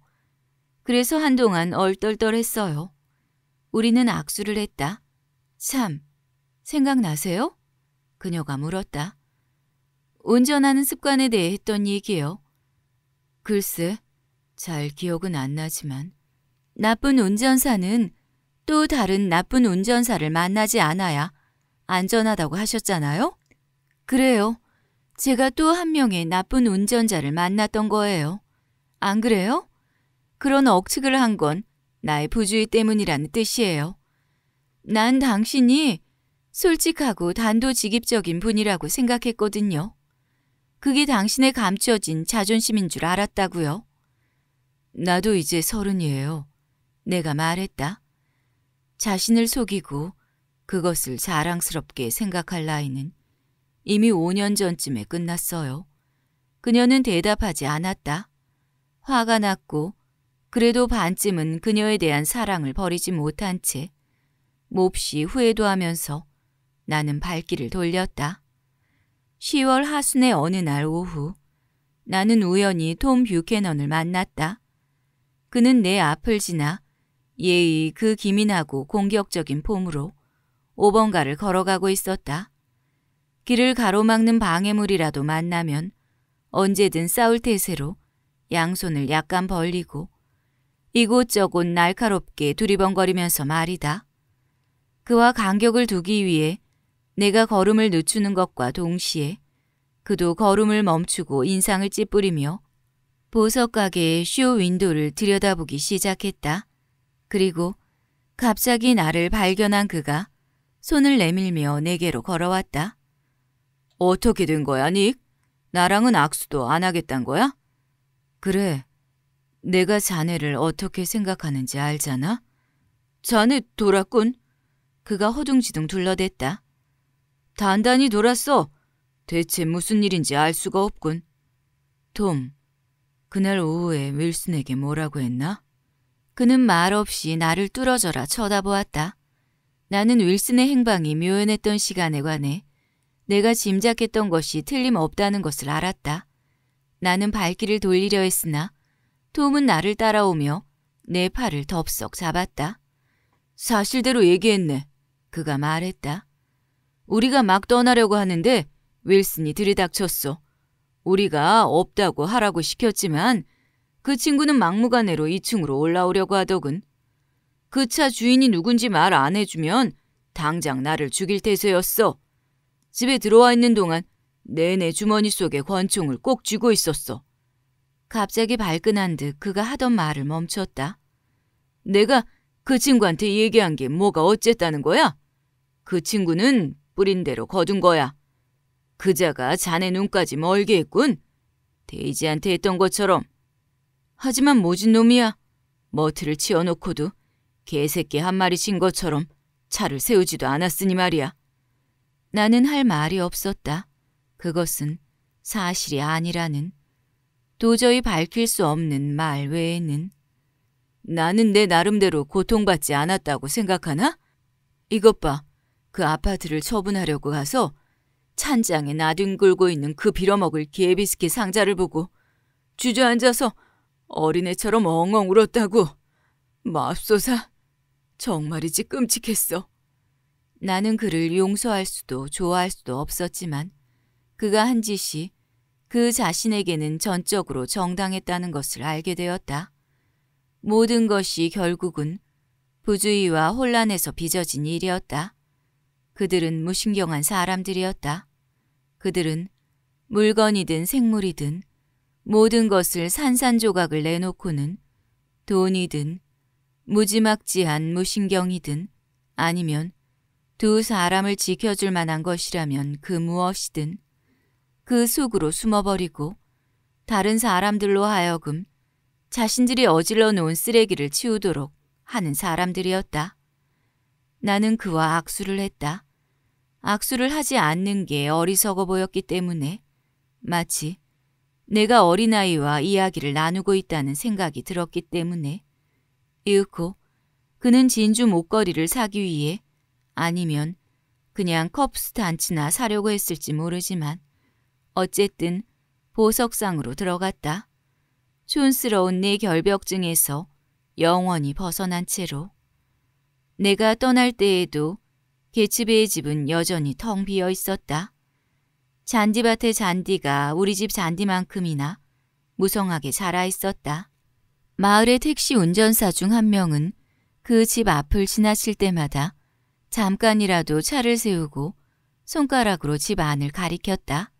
그래서 한동안 얼떨떨했어요. 우리는 악수를 했다. 참, 생각나세요? 그녀가 물었다. 운전하는 습관에 대해 했던 얘기요. 글쎄, 잘 기억은 안 나지만 나쁜 운전사는 또 다른 나쁜 운전사를 만나지 않아야 안전하다고 하셨잖아요? 그래요. 제가 또 한 명의 나쁜 운전자를 만났던 거예요. 안 그래요? 그런 억측을 한 건 나의 부주의 때문이라는 뜻이에요. 난 당신이 솔직하고 단도직입적인 분이라고 생각했거든요. 그게 당신의 감춰진 자존심인 줄 알았다고요. 나도 이제 서른이에요. 내가 말했다. 자신을 속이고 그것을 자랑스럽게 생각할 나이는 이미 5년 전쯤에 끝났어요. 그녀는 대답하지 않았다. 화가 났고 그래도 반쯤은 그녀에 대한 사랑을 버리지 못한 채 몹시 후회도 하면서 나는 발길을 돌렸다. 10월 하순의 어느 날 오후 나는 우연히 톰 뷰캐넌을 만났다. 그는 내 앞을 지나 예의 그 기민하고 공격적인 폼으로 5번가를 걸어가고 있었다. 길을 가로막는 방해물이라도 만나면 언제든 싸울 태세로 양손을 약간 벌리고 이곳저곳 날카롭게 두리번거리면서 말이다. 그와 간격을 두기 위해 내가 걸음을 늦추는 것과 동시에 그도 걸음을 멈추고 인상을 찌푸리며 보석 가게의 쇼 윈도를 들여다보기 시작했다. 그리고 갑자기 나를 발견한 그가 손을 내밀며 내게로 걸어왔다. 어떻게 된 거야, 닉? 나랑은 악수도 안 하겠단 거야? 그래. 내가 자네를 어떻게 생각하는지 알잖아? 자네 돌았군. 그가 허둥지둥 둘러댔다. 단단히 돌았어. 대체 무슨 일인지 알 수가 없군. 톰, 그날 오후에 윌슨에게 뭐라고 했나? 그는 말없이 나를 뚫어져라 쳐다보았다. 나는 윌슨의 행방이 묘연했던 시간에 관해 내가 짐작했던 것이 틀림없다는 것을 알았다. 나는 발길을 돌리려 했으나 톰은 나를 따라오며 내 팔을 덥석 잡았다. 사실대로 얘기했네. 그가 말했다. 우리가 막 떠나려고 하는데 윌슨이 들이닥쳤어. 우리가 없다고 하라고 시켰지만 그 친구는 막무가내로 2층으로 올라오려고 하더군. 그 차 주인이 누군지 말 안 해주면 당장 나를 죽일 태세였어. 집에 들어와 있는 동안 내내 주머니 속에 권총을 꼭 쥐고 있었어. 갑자기 발끈한 듯 그가 하던 말을 멈췄다. 내가 그 친구한테 얘기한 게 뭐가 어쨌다는 거야? 그 친구는 뿌린 대로 거둔 거야. 그자가 자네 눈까지 멀게 했군. 데이지한테 했던 것처럼. 하지만 모진 놈이야. 머트를 치워놓고도 개새끼 한 마리 친 것처럼 차를 세우지도 않았으니 말이야. 나는 할 말이 없었다. 그것은 사실이 아니라는 도저히 밝힐 수 없는 말 외에는 나는 내 나름대로 고통받지 않았다고 생각하나? 이것 봐. 그 아파트를 처분하려고 가서 찬장에 나뒹굴고 있는 그 빌어먹을 개비스키 상자를 보고 주저앉아서 어린애처럼 엉엉 울었다고. 맙소사, 정말이지 끔찍했어. 나는 그를 용서할 수도 좋아할 수도 없었지만 그가 한 짓이 그 자신에게는 전적으로 정당했다는 것을 알게 되었다. 모든 것이 결국은 부주의와 혼란에서 빚어진 일이었다. 그들은 무신경한 사람들이었다. 그들은 물건이든 생물이든 모든 것을 산산조각을 내놓고는 돈이든 무지막지한 무신경이든 아니면 두 사람을 지켜줄 만한 것이라면 그 무엇이든 그 속으로 숨어버리고 다른 사람들로 하여금 자신들이 어질러 놓은 쓰레기를 치우도록 하는 사람들이었다. 나는 그와 악수를 했다. 악수를 하지 않는 게 어리석어 보였기 때문에 마치 내가 어린아이와 이야기를 나누고 있다는 생각이 들었기 때문에 이윽고 그는 진주 목걸이를 사기 위해 아니면 그냥 컵스단치나 사려고 했을지 모르지만 어쨌든 보석상으로 들어갔다. 촌스러운 내 결벽증에서 영원히 벗어난 채로 내가 떠날 때에도 개츠비의 집은 여전히 텅 비어 있었다. 잔디밭의 잔디가 우리 집 잔디만큼이나 무성하게 자라 있었다. 마을의 택시 운전사 중 한 명은 그 집 앞을 지나칠 때마다 잠깐이라도 차를 세우고 손가락으로 집 안을 가리켰다.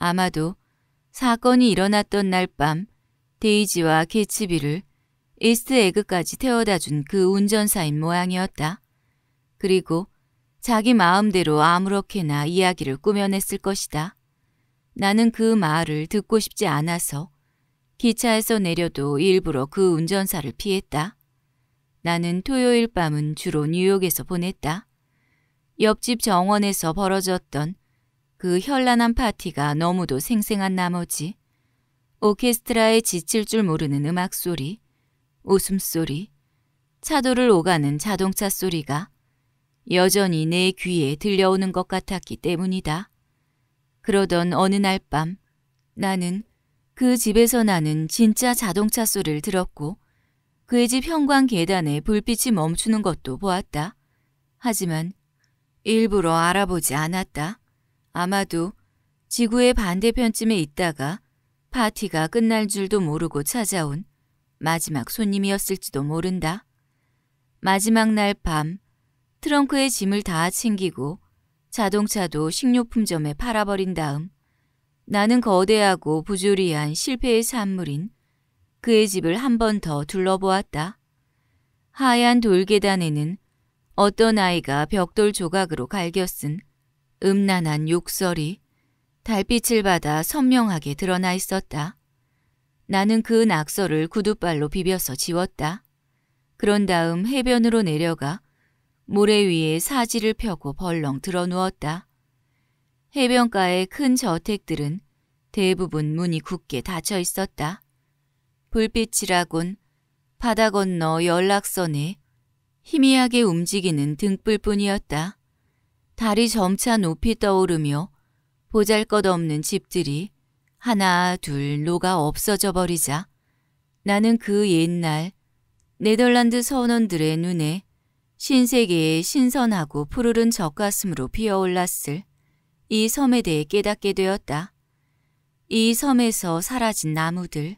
아마도 사건이 일어났던 날 밤 데이지와 개츠비를 이스트 에그까지 태워다 준 그 운전사인 모양이었다. 그리고 자기 마음대로 아무렇게나 이야기를 꾸며냈을 것이다. 나는 그 말을 듣고 싶지 않아서 기차에서 내려도 일부러 그 운전사를 피했다. 나는 토요일 밤은 주로 뉴욕에서 보냈다. 옆집 정원에서 벌어졌던 그 현란한 파티가 너무도 생생한 나머지 오케스트라에 지칠 줄 모르는 음악 소리, 웃음 소리, 차도를 오가는 자동차 소리가 여전히 내 귀에 들려오는 것 같았기 때문이다. 그러던 어느 날 밤 나는 그 집에서 나는 진짜 자동차 소리를 들었고 그의 집 현관 계단에 불빛이 멈추는 것도 보았다. 하지만 일부러 알아보지 않았다. 아마도 지구의 반대편쯤에 있다가 파티가 끝날 줄도 모르고 찾아온 마지막 손님이었을지도 모른다. 마지막 날밤 트렁크에 짐을 다 챙기고 자동차도 식료품점에 팔아버린 다음 나는 거대하고 부조리한 실패의 산물인 그의 집을 한 번 더 둘러보았다. 하얀 돌계단에는 어떤 아이가 벽돌 조각으로 갈겨쓴 음란한 욕설이 달빛을 받아 선명하게 드러나 있었다. 나는 그 낙서를 구두발로 비벼서 지웠다. 그런 다음 해변으로 내려가 모래 위에 사지를 펴고 벌렁 들어 누웠다. 해변가의 큰 저택들은 대부분 문이 굳게 닫혀 있었다. 불빛이라곤 바다 건너 연락선에 희미하게 움직이는 등불뿐이었다. 달이 점차 높이 떠오르며 보잘것없는 집들이 하나 둘 녹아 없어져 버리자 나는 그 옛날 네덜란드 선원들의 눈에 신세계의 신선하고 푸르른 적가슴으로 피어올랐을 이 섬에 대해 깨닫게 되었다. 이 섬에서 사라진 나무들,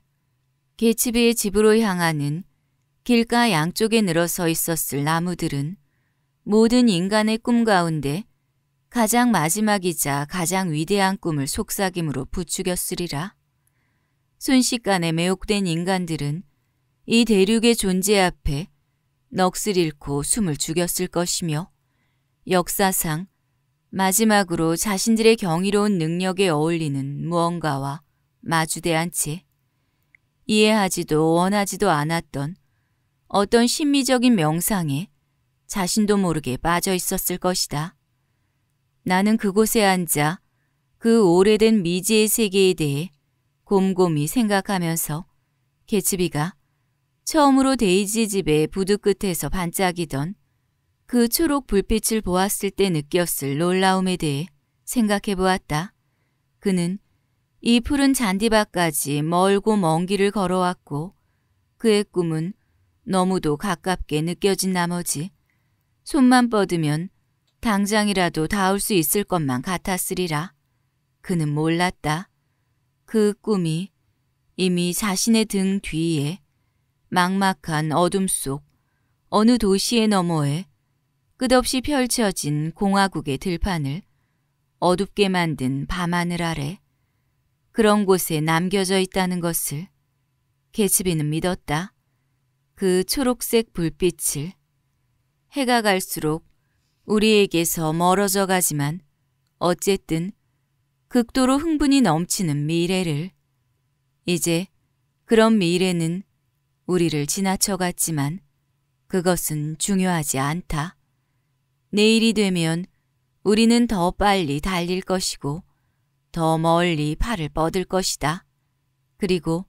개츠비의 집으로 향하는 길가 양쪽에 늘어서 있었을 나무들은 모든 인간의 꿈 가운데 가장 마지막이자 가장 위대한 꿈을 속삭임으로 부추겼으리라. 순식간에 매혹된 인간들은 이 대륙의 존재 앞에 넋을 잃고 숨을 죽였을 것이며 역사상 마지막으로 자신들의 경이로운 능력에 어울리는 무언가와 마주대한 채 이해하지도 원하지도 않았던 어떤 심미적인 명상에 자신도 모르게 빠져 있었을 것이다. 나는 그곳에 앉아 그 오래된 미지의 세계에 대해 곰곰이 생각하면서 개츠비가 처음으로 데이지 집의 부두 끝에서 반짝이던 그 초록 불빛을 보았을 때 느꼈을 놀라움에 대해 생각해 보았다. 그는 이 푸른 잔디밭까지 멀고 먼 길을 걸어왔고 그의 꿈은 너무도 가깝게 느껴진 나머지 손만 뻗으면 당장이라도 닿을 수 있을 것만 같았으리라. 그는 몰랐다. 그 꿈이 이미 자신의 등 뒤에 막막한 어둠 속 어느 도시의 너머에 끝없이 펼쳐진 공화국의 들판을 어둡게 만든 밤하늘 아래 그런 곳에 남겨져 있다는 것을 개츠비는 믿었다. 그 초록색 불빛을 해가 갈수록 우리에게서 멀어져 가지만 어쨌든 극도로 흥분이 넘치는 미래를 이제 그런 미래는 우리를 지나쳐갔지만 그것은 중요하지 않다. 내일이 되면 우리는 더 빨리 달릴 것이고 더 멀리 팔을 뻗을 것이다. 그리고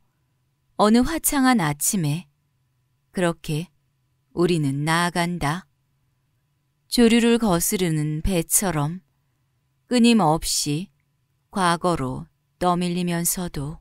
어느 화창한 아침에 그렇게 우리는 나아간다. 조류를 거스르는 배처럼 끊임없이 과거로 떠밀리면서도